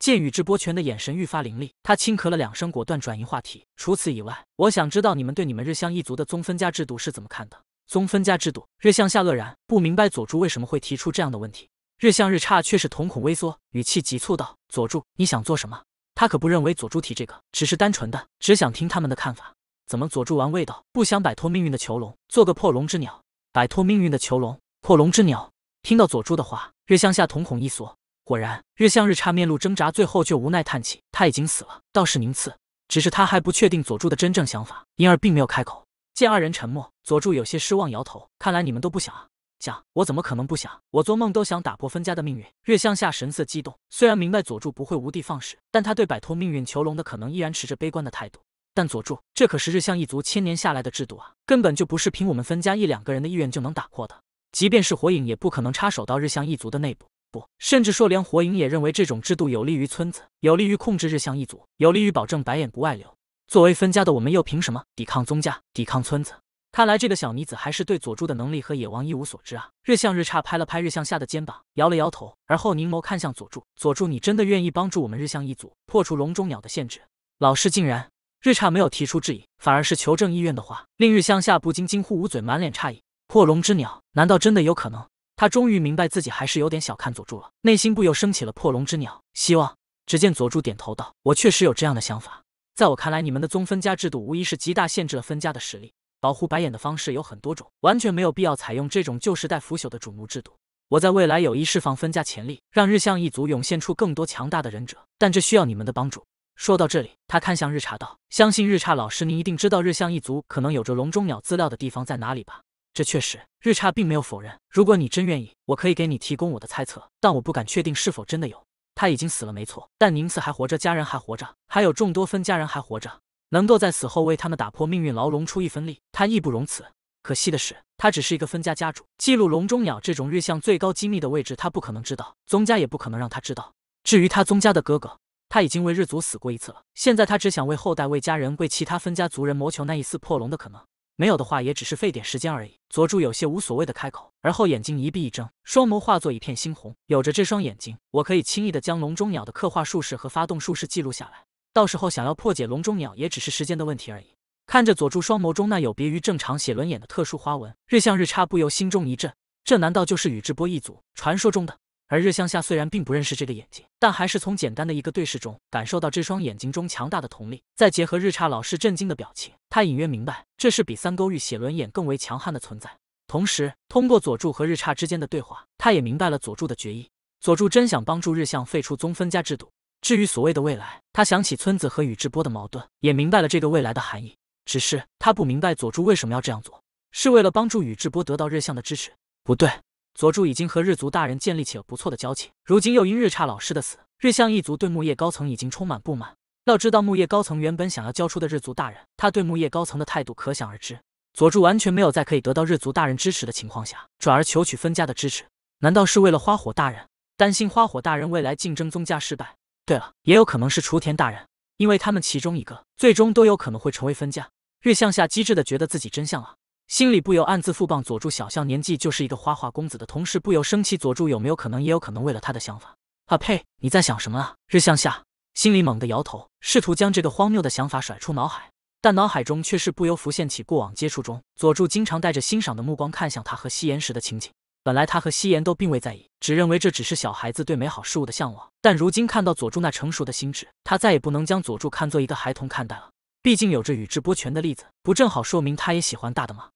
见宇智波泉的眼神愈发凌厉，他轻咳了两声，果断转移话题。除此以外，我想知道你们对你们日向一族的宗分家制度是怎么看的？宗分家制度，日向夏愕然，不明白佐助为什么会提出这样的问题。日向日差却是瞳孔微缩，语气急促道：“佐助，你想做什么？”他可不认为佐助提这个只是单纯的只想听他们的看法。怎么，佐助玩味道？不想摆脱命运的囚笼，做个破龙之鸟？摆脱命运的囚笼，破龙之鸟？听到佐助的话，日向下瞳孔一缩。果然，日向日差面露挣扎，最后却无奈叹气：“他已经死了。”倒是宁次，只是他还不确定佐助的真正想法，因而并没有开口。见二人沉默，佐助有些失望，摇头：“看来你们都不想啊？想我怎么可能不想？我做梦都想打破分家的命运。”日向下神色激动，虽然明白佐助不会无的放矢，但他对摆脱命运囚笼的可能依然持着悲观的态度。但佐助，这可是日向一族千年下来的制度啊，根本就不是凭我们分家一两个人的意愿就能打破的。即便是火影，也不可能插手到日向一族的内部。不，甚至说连火影也认为这种制度有利于村子，有利于控制日向一族，有利于保证白眼不外流。作为分家的我们又凭什么抵抗宗家，抵抗村子？看来这个小妮子还是对佐助的能力和野王一无所知啊！日向日差拍了拍日向下的肩膀，摇了摇头，而后凝眸看向佐助：“佐助，你真的愿意帮助我们日向一族破除笼中鸟的限制？”老师竟然！日差没有提出质疑，反而是求证意愿的话，令日向下不禁惊呼捂嘴，满脸诧异：“破笼之鸟，难道真的有可能？”他终于明白自己还是有点小看佐助了，内心不由升起了破龙之鸟希望。只见佐助点头道：“我确实有这样的想法。在我看来，你们的宗分家制度无疑是极大限制了分家的实力。保护白眼的方式有很多种，完全没有必要采用这种旧时代腐朽的主奴制度。我在未来有意释放分家潜力，让日向一族涌现出更多强大的忍者，但这需要你们的帮助。”说到这里，他看向日差道：“相信日差老师，您一定知道日向一族可能有着笼中鸟资料的地方在哪里吧？”这确实，日差并没有否认。如果你真愿意，我可以给你提供我的猜测，但我不敢确定是否真的有。他已经死了，没错，但宁次还活着，家人还活着，还有众多分家人还活着。能够在死后为他们打破命运牢笼出一分力，他义不容辞。可惜的是，他只是一个分家家主，记录笼中鸟这种日向最高机密的位置，他不可能知道，宗家也不可能让他知道。至于他宗家的哥哥，他已经为日族死过一次了，现在他只想为后代、为家人、为其他分家族人谋求那一丝破笼的可能。没有的话，也只是费点时间而已。佐助有些无所谓的开口，而后眼睛一闭一睁，双眸化作一片猩红。有着这双眼睛，我可以轻易的将笼中鸟的刻画术式和发动术式记录下来，到时候想要破解笼中鸟，也只是时间的问题而已。看着佐助双眸中那有别于正常写轮眼的特殊花纹，日向日差不由心中一震：这难道就是宇智波一族传说中的？而日向夏虽然并不认识这个眼睛，但还是从简单的一个对视中感受到这双眼睛中强大的瞳力。再结合日差老师震惊的表情，他隐约明白这是比三勾玉写轮眼更为强悍的存在。同时，通过佐助和日差之间的对话，他也明白了佐助的决议。佐助真想帮助日向废除宗分家制度。至于所谓的未来，他想起村子和宇智波的矛盾，也明白了这个未来的含义。只是他不明白佐助为什么要这样做，是为了帮助宇智波得到日向的支持？不对。佐助已经和日族大人建立起了不错的交情，如今又因日差老师的死，日向一族对木叶高层已经充满不满。要知道木叶高层原本想要交出的日族大人，他对木叶高层的态度可想而知。佐助完全没有在可以得到日族大人支持的情况下，转而求取分家的支持，难道是为了花火大人？担心花火大人未来竞争宗家失败？对了，也有可能是雏田大人，因为他们其中一个最终都有可能会成为分家。日向下机智的觉得自己真相了。心里不由暗自腹棒佐助小象年纪就是一个花花公子的同时，不由生气。佐助有没有可能，也有可能为了他的想法？啊呸！你在想什么啊？日向下心里猛地摇头，试图将这个荒谬的想法甩出脑海，但脑海中却是不由浮现起过往接触中佐助经常带着欣赏的目光看向他和夕颜时的情景。本来他和夕颜都并未在意，只认为这只是小孩子对美好事物的向往。但如今看到佐助那成熟的心智，他再也不能将佐助看作一个孩童看待了。毕竟有着宇智波泉的例子，不正好说明他也喜欢大的吗？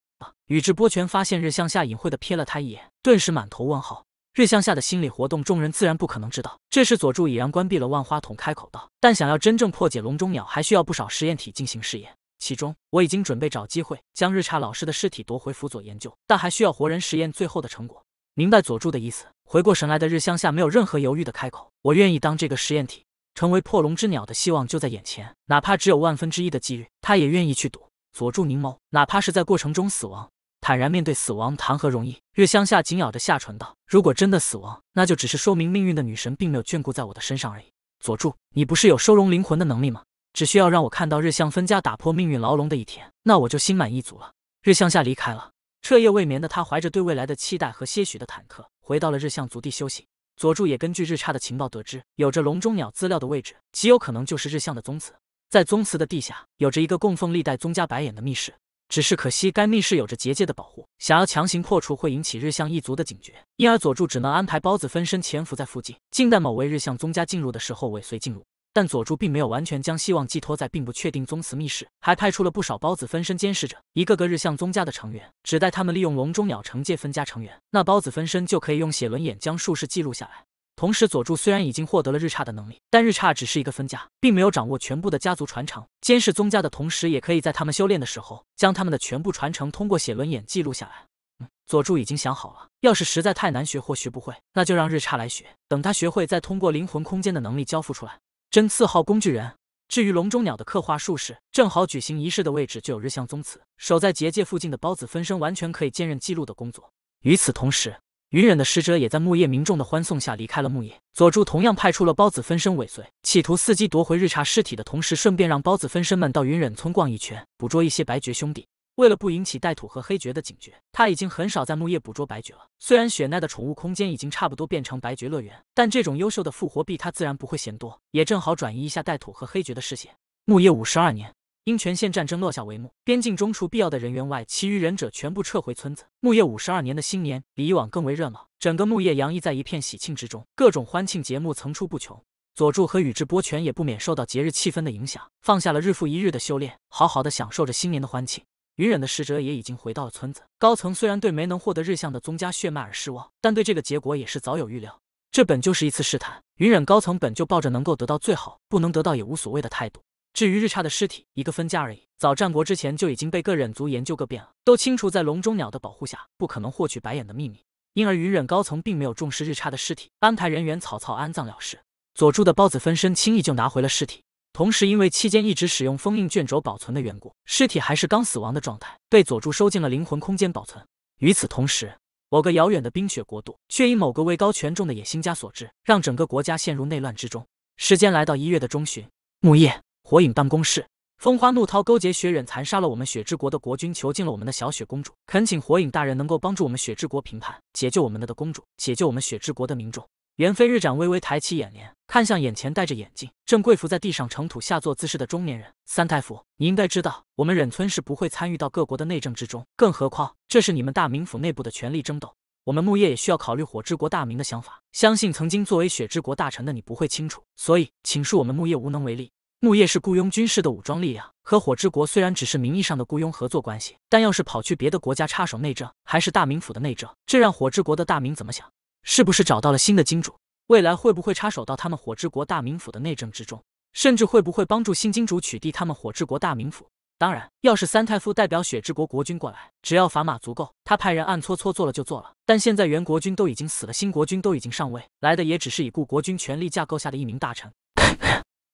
宇智波泉发现日向下隐晦的瞥了他一眼，顿时满头问号。日向下的心理活动，众人自然不可能知道。这时，佐助已然关闭了万花筒，开口道：“但想要真正破解笼中鸟，还需要不少实验体进行试验。其中，我已经准备找机会将日差老师的尸体夺回，辅佐研究。但还需要活人实验，最后的成果。”明白佐助的意思，回过神来的日向下没有任何犹豫的开口：“我愿意当这个实验体。成为破笼之鸟的希望就在眼前，哪怕只有万分之一的几率，他也愿意去赌。”佐助凝眸，哪怕是在过程中死亡，坦然面对死亡，谈何容易？日向下紧咬着下唇道：“如果真的死亡，那就只是说明命运的女神并没有眷顾在我的身上而已。”佐助，你不是有收容灵魂的能力吗？只需要让我看到日向分家打破命运牢笼的一天，那我就心满意足了。日向下离开了，彻夜未眠的他，怀着对未来的期待和些许的忐忑，回到了日向族地休息。佐助也根据日差的情报得知，有着笼中鸟资料的位置，极有可能就是日向的宗祠。在宗祠的地下有着一个供奉历代宗家白眼的密室，只是可惜该密室有着结界的保护，想要强行破除会引起日向一族的警觉，因而佐助只能安排包子分身潜伏在附近，静待某位日向宗家进入的时候尾随进入。但佐助并没有完全将希望寄托在并不确定宗祠密室，还派出了不少包子分身监视着一个个日向宗家的成员，只待他们利用笼中鸟惩戒分家成员，那包子分身就可以用写轮眼将术式记录下来。同时，佐助虽然已经获得了日差的能力，但日差只是一个分家，并没有掌握全部的家族传承。监视宗家的同时，也可以在他们修炼的时候，将他们的全部传承通过写轮眼记录下来。佐助已经想好了，要是实在太难学或学不会，那就让日差来学，等他学会再通过灵魂空间的能力交付出来。真次号工具人。至于笼中鸟的刻画术士，正好举行仪式的位置就有日向宗祠，守在结界附近的孢子分身完全可以兼任记录的工作。与此同时。云忍的使者也在木叶民众的欢送下离开了木叶。佐助同样派出了孢子分身尾随，企图伺机夺回日茶尸体的同时，顺便让孢子分身们到云忍村逛一圈，捕捉一些白绝兄弟。为了不引起带土和黑绝的警觉，他已经很少在木叶捕捉白绝了。虽然雪奈的宠物空间已经差不多变成白绝乐园，但这种优秀的复活币他自然不会嫌多，也正好转移一下带土和黑绝的视线。木叶五十二年。因全县战争落下帷幕，边境中除必要的人员外，其余忍者全部撤回村子。木叶五十二年的新年比以往更为热闹，整个木叶洋溢在一片喜庆之中，各种欢庆节目层出不穷。佐助和宇智波泉也不免受到节日气氛的影响，放下了日复一日的修炼，好好的享受着新年的欢庆。云忍的使者也已经回到了村子。高层虽然对没能获得日向的宗家血脉而失望，但对这个结果也是早有预料。这本就是一次试探，云忍高层本就抱着能够得到最好，不能得到也无所谓的态度。至于日差的尸体，一个分家而已，早战国之前就已经被各忍族研究个遍了，都清楚在笼中鸟的保护下，不可能获取白眼的秘密，因而云忍高层并没有重视日差的尸体，安排人员草草安葬了事。佐助的孢子分身轻易就拿回了尸体，同时因为期间一直使用封印卷轴保存的缘故，尸体还是刚死亡的状态，被佐助收进了灵魂空间保存。与此同时，某个遥远的冰雪国度却因某个位高权重的野心家所致，让整个国家陷入内乱之中。时间来到一月的中旬，木叶。火影办公室，风花怒涛勾结雪忍残杀了我们雪之国的国君，囚禁了我们的小雪公主。恳请火影大人能够帮助我们雪之国平叛，解救我们的的公主，解救我们雪之国的民众。元飞日斩微微抬起眼帘，看向眼前戴着眼镜，正跪伏在地上，尘土下坐姿势的中年人。三太夫，你应该知道，我们忍村是不会参与到各国的内政之中，更何况这是你们大名府内部的权力争斗。我们木叶也需要考虑火之国大名的想法。相信曾经作为雪之国大臣的你不会清楚，所以请恕我们木叶无能为力。木叶是雇佣军事的武装力量，和火之国虽然只是名义上的雇佣合作关系，但要是跑去别的国家插手内政，还是大名府的内政，这让火之国的大名怎么想？是不是找到了新的金主？未来会不会插手到他们火之国大名府的内政之中？甚至会不会帮助新金主取缔他们火之国大名府？当然，要是三太夫代表雪之国国君过来，只要砝码足够，他派人暗搓搓做了就做了。但现在原国君都已经死了，新国君都已经上位，来的也只是以故国君权力架构下的一名大臣。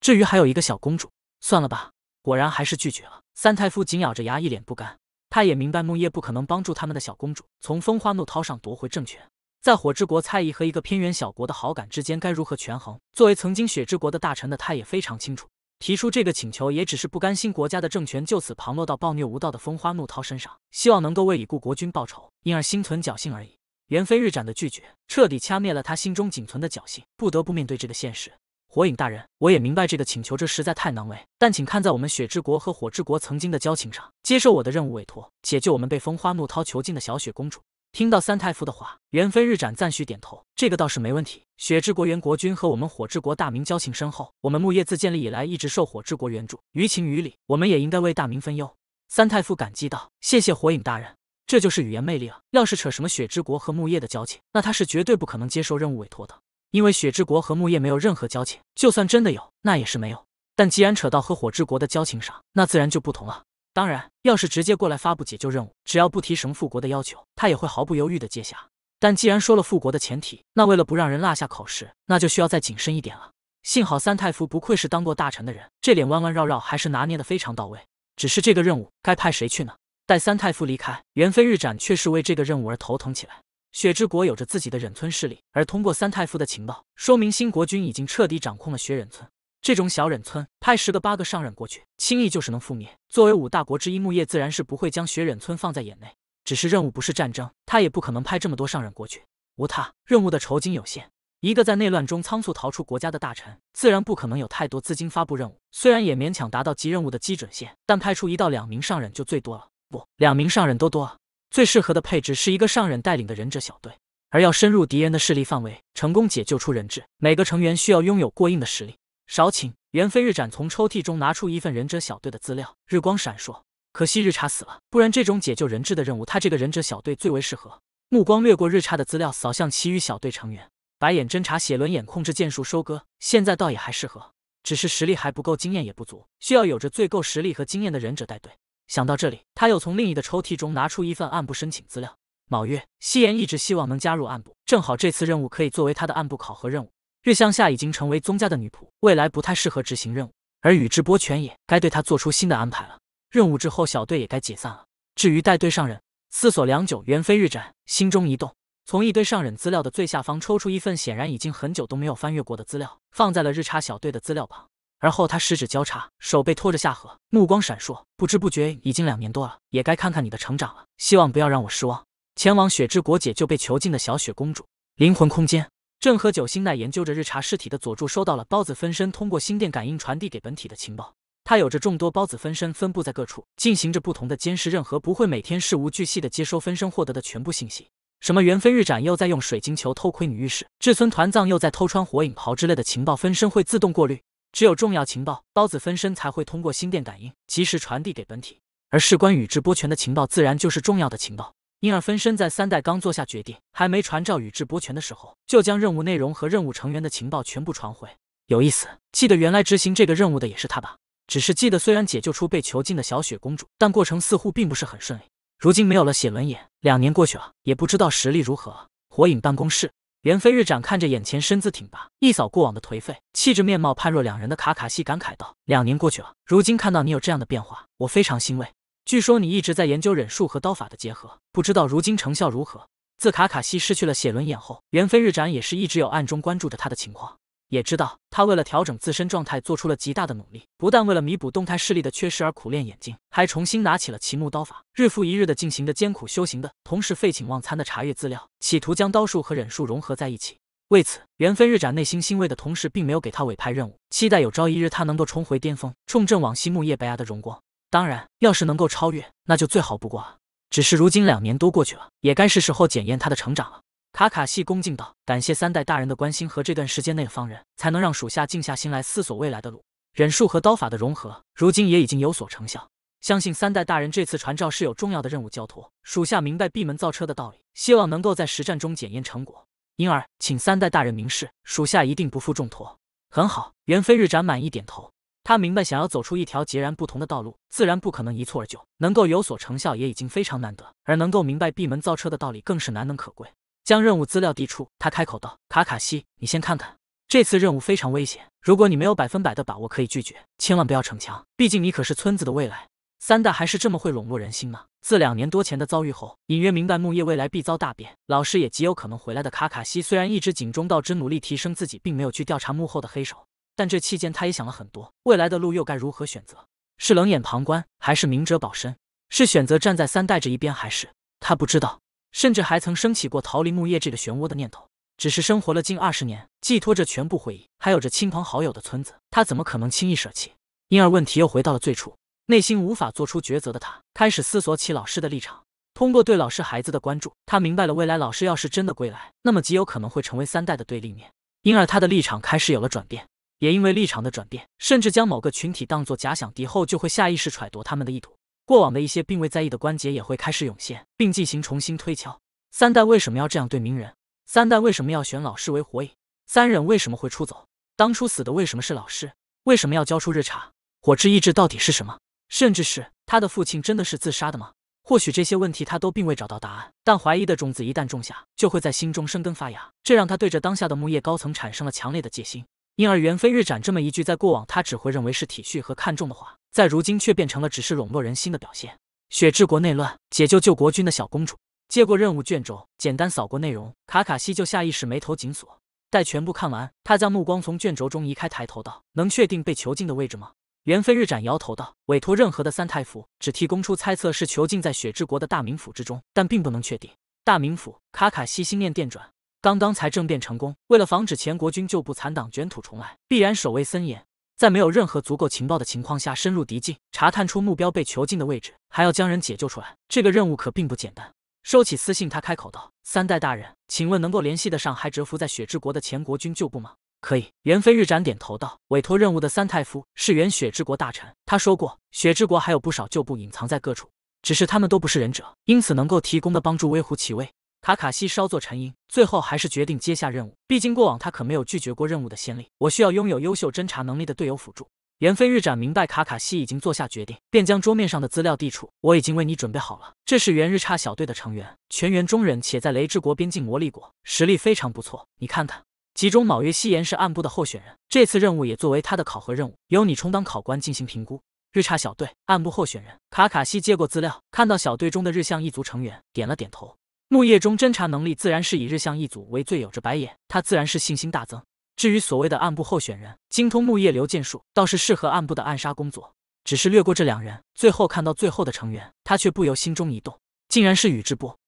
至于还有一个小公主，算了吧，果然还是拒绝了。三太夫紧咬着牙，一脸不甘。他也明白木叶不可能帮助他们的小公主从风花怒涛上夺回政权，在火之国猜疑和一个偏远小国的好感之间该如何权衡？作为曾经雪之国的大臣的他，也非常清楚。提出这个请求也只是不甘心国家的政权就此旁落到暴虐无道的风花怒涛身上，希望能够为已故国君报仇，因而心存侥幸而已。元飞日斩的拒绝，彻底掐灭了他心中仅存的侥幸，不得不面对这个现实。火影大人，我也明白这个请求，这实在太难为。但请看在我们雪之国和火之国曾经的交情上，接受我的任务委托，解救我们被风花怒涛囚禁的小雪公主。听到三太夫的话，猿飞日斩赞许点头，这个倒是没问题。雪之国元国君和我们火之国大明交情深厚，我们木叶自建立以来一直受火之国援助，于情于理，我们也应该为大明分忧。三太夫感激道：“谢谢火影大人，这就是语言魅力了。要是扯什么雪之国和木叶的交情，那他是绝对不可能接受任务委托的。”因为雪之国和木叶没有任何交情，就算真的有，那也是没有。但既然扯到和火之国的交情上，那自然就不同了。当然，要是直接过来发布解救任务，只要不提什么复国的要求，他也会毫不犹豫的接下。但既然说了复国的前提，那为了不让人落下口实，那就需要再谨慎一点了。幸好三太夫不愧是当过大臣的人，这脸弯弯绕绕还是拿捏的非常到位。只是这个任务该派谁去呢？待三太夫离开，元飞日斩却是为这个任务而头疼起来。雪之国有着自己的忍村势力，而通过三太夫的情报，说明新国军已经彻底掌控了雪忍村。这种小忍村，派十个八个上忍过去，轻易就是能覆灭。作为五大国之一，木叶自然是不会将雪忍村放在眼内。只是任务不是战争，他也不可能派这么多上忍过去。无他，任务的酬金有限，一个在内乱中仓促逃出国家的大臣，自然不可能有太多资金发布任务。虽然也勉强达到集任务的基准线，但派出一到两名上忍就最多了，不，两名上忍都多。最适合的配置是一个上忍带领的忍者小队，而要深入敌人的势力范围，成功解救出人质，每个成员需要拥有过硬的实力。少顷，猿飞日斩从抽屉中拿出一份忍者小队的资料，日光闪烁。可惜日差死了，不然这种解救人质的任务，他这个忍者小队最为适合。目光掠过日差的资料，扫向其余小队成员，白眼侦察，写轮眼控制剑术收割，现在倒也还适合，只是实力还不够，经验也不足，需要有着最够实力和经验的忍者带队。想到这里，他又从另一个抽屉中拿出一份暗部申请资料。某月，夕颜一直希望能加入暗部，正好这次任务可以作为他的暗部考核任务。日向夏已经成为宗家的女仆，未来不太适合执行任务。而宇智波泉也该对他做出新的安排了。任务之后，小队也该解散了。至于带队上忍，思索良久，猿飞日斩心中一动，从一堆上忍资料的最下方抽出一份显然已经很久都没有翻阅过的资料，放在了日差小队的资料旁。而后他十指交叉，手背托着下颌，目光闪烁。不知不觉已经两年多了，也该看看你的成长了。希望不要让我失望。前往雪之国，解救被囚禁的小雪公主。灵魂空间，正和九星奈研究着日查尸体的佐助，收到了孢子分身通过心电感应传递给本体的情报。他有着众多孢子分身分布在各处，进行着不同的监视。任何不会每天事无巨细的接收分身获得的全部信息。什么猿飞日斩又在用水晶球偷窥女浴室，志村团藏又在偷穿火影袍之类的情报分身会自动过滤。只有重要情报，孢子分身才会通过心电感应及时传递给本体。而事关宇智波泉的情报，自然就是重要的情报。因而分身在三代刚做下决定，还没传召宇智波泉的时候，就将任务内容和任务成员的情报全部传回。有意思，记得原来执行这个任务的也是他吧？只是记得虽然解救出被囚禁的小雪公主，但过程似乎并不是很顺利。如今没有了写轮眼，两年过去了，也不知道实力如何。火影办公室。猿飞日斩看着眼前身姿挺拔、一扫过往的颓废、气质面貌判若两人的卡卡西，感慨道：“两年过去了，如今看到你有这样的变化，我非常欣慰。据说你一直在研究忍术和刀法的结合，不知道如今成效如何？”自卡卡西失去了写轮眼后，猿飞日斩也是一直有暗中关注着他的情况。也知道他为了调整自身状态做出了极大的努力，不但为了弥补动态视力的缺失而苦练眼睛，还重新拿起了奇木刀法，日复一日的进行着艰苦修行的同时废寝忘餐的查阅资料，企图将刀术和忍术融合在一起。为此，猿飞日斩内心欣慰的同时，并没有给他委派任务，期待有朝一日他能够重回巅峰，重振往昔木叶白牙的荣光。当然，要是能够超越，那就最好不过了。只是如今两年都过去了，也该是时候检验他的成长了。卡卡西恭敬道：“感谢三代大人的关心和这段时间内的方人，才能让属下静下心来思索未来的路。忍术和刀法的融合，如今也已经有所成效。相信三代大人这次传召是有重要的任务交托，属下明白闭门造车的道理，希望能够在实战中检验成果。因而，请三代大人明示，属下一定不负重托。”很好，猿飞日斩满意点头。他明白，想要走出一条截然不同的道路，自然不可能一蹴而就，能够有所成效也已经非常难得，而能够明白闭门造车的道理，更是难能可贵。将任务资料递出，他开口道：“卡卡西，你先看看，这次任务非常危险，如果你没有百分百的把握，可以拒绝，千万不要逞强。毕竟你可是村子的未来。三代还是这么会笼络人心呢。自两年多前的遭遇后，隐约明白木叶未来必遭大变，老师也极有可能回来的。卡卡西虽然一直警钟到之，努力提升自己，并没有去调查幕后的黑手，但这期间他也想了很多，未来的路又该如何选择？是冷眼旁观，还是明哲保身？是选择站在三代这一边，还是……他不知道。”甚至还曾升起过逃离木叶这个漩涡的念头，只是生活了近二十年，寄托着全部回忆，还有着亲朋好友的村子，他怎么可能轻易舍弃？因而问题又回到了最初，内心无法做出抉择的他，开始思索起老师的立场。通过对老师孩子的关注，他明白了未来老师要是真的归来，那么极有可能会成为三代的对立面。因而他的立场开始有了转变，也因为立场的转变，甚至将某个群体当做假想敌后，就会下意识揣度他们的意图。过往的一些并未在意的关节也会开始涌现，并进行重新推敲。三代为什么要这样对鸣人？三代为什么要选老师为火影？三忍为什么会出走？当初死的为什么是老师？为什么要交出日查？火之意志到底是什么？甚至是他的父亲真的是自杀的吗？或许这些问题他都并未找到答案，但怀疑的种子一旦种下，就会在心中生根发芽，这让他对着当下的木叶高层产生了强烈的戒心。因而，猿飞日斩这么一句，在过往他只会认为是体恤和看重的话，在如今却变成了只是笼络人心的表现。雪之国内乱，解救救国军的小公主，接过任务卷轴，简单扫过内容，卡卡西就下意识眉头紧锁。待全部看完，他将目光从卷轴中移开，抬头道：“能确定被囚禁的位置吗？”猿飞日斩摇头道：“委托任何的三太夫，只替宫出猜测是囚禁在雪之国的大名府之中，但并不能确定。”大名府，卡卡西心念电转。刚刚才政变成功，为了防止前国军旧部残党卷土重来，必然守卫森严。在没有任何足够情报的情况下，深入敌境，查探出目标被囚禁的位置，还要将人解救出来，这个任务可并不简单。收起私信，他开口道：“三代大人，请问能够联系得上还蛰伏在雪之国的前国军旧部吗？”“可以。”元妃日斩点头道：“委托任务的三太夫是原雪之国大臣，他说过，雪之国还有不少旧部隐藏在各处，只是他们都不是忍者，因此能够提供的帮助微乎其微。”卡卡西稍作沉吟，最后还是决定接下任务。毕竟过往他可没有拒绝过任务的先例。我需要拥有优秀侦查能力的队友辅助。岩飞日斩明白卡卡西已经做下决定，便将桌面上的资料递出：“我已经为你准备好了，这是原日差小队的成员，全员中忍，且在雷之国边境磨砺过，实力非常不错。你看看，其中卯月夕颜是暗部的候选人，这次任务也作为他的考核任务，由你充当考官进行评估。”日差小队暗部候选人卡卡西接过资料，看到小队中的日向一族成员，点了点头。木叶中侦查能力自然是以日向一族为最，有着白眼，他自然是信心大增。至于所谓的暗部候选人，精通木叶流剑术，倒是适合暗部的暗杀工作。只是略过这两人，最后看到最后的成员，他却不由心中一动，竟然是宇智波。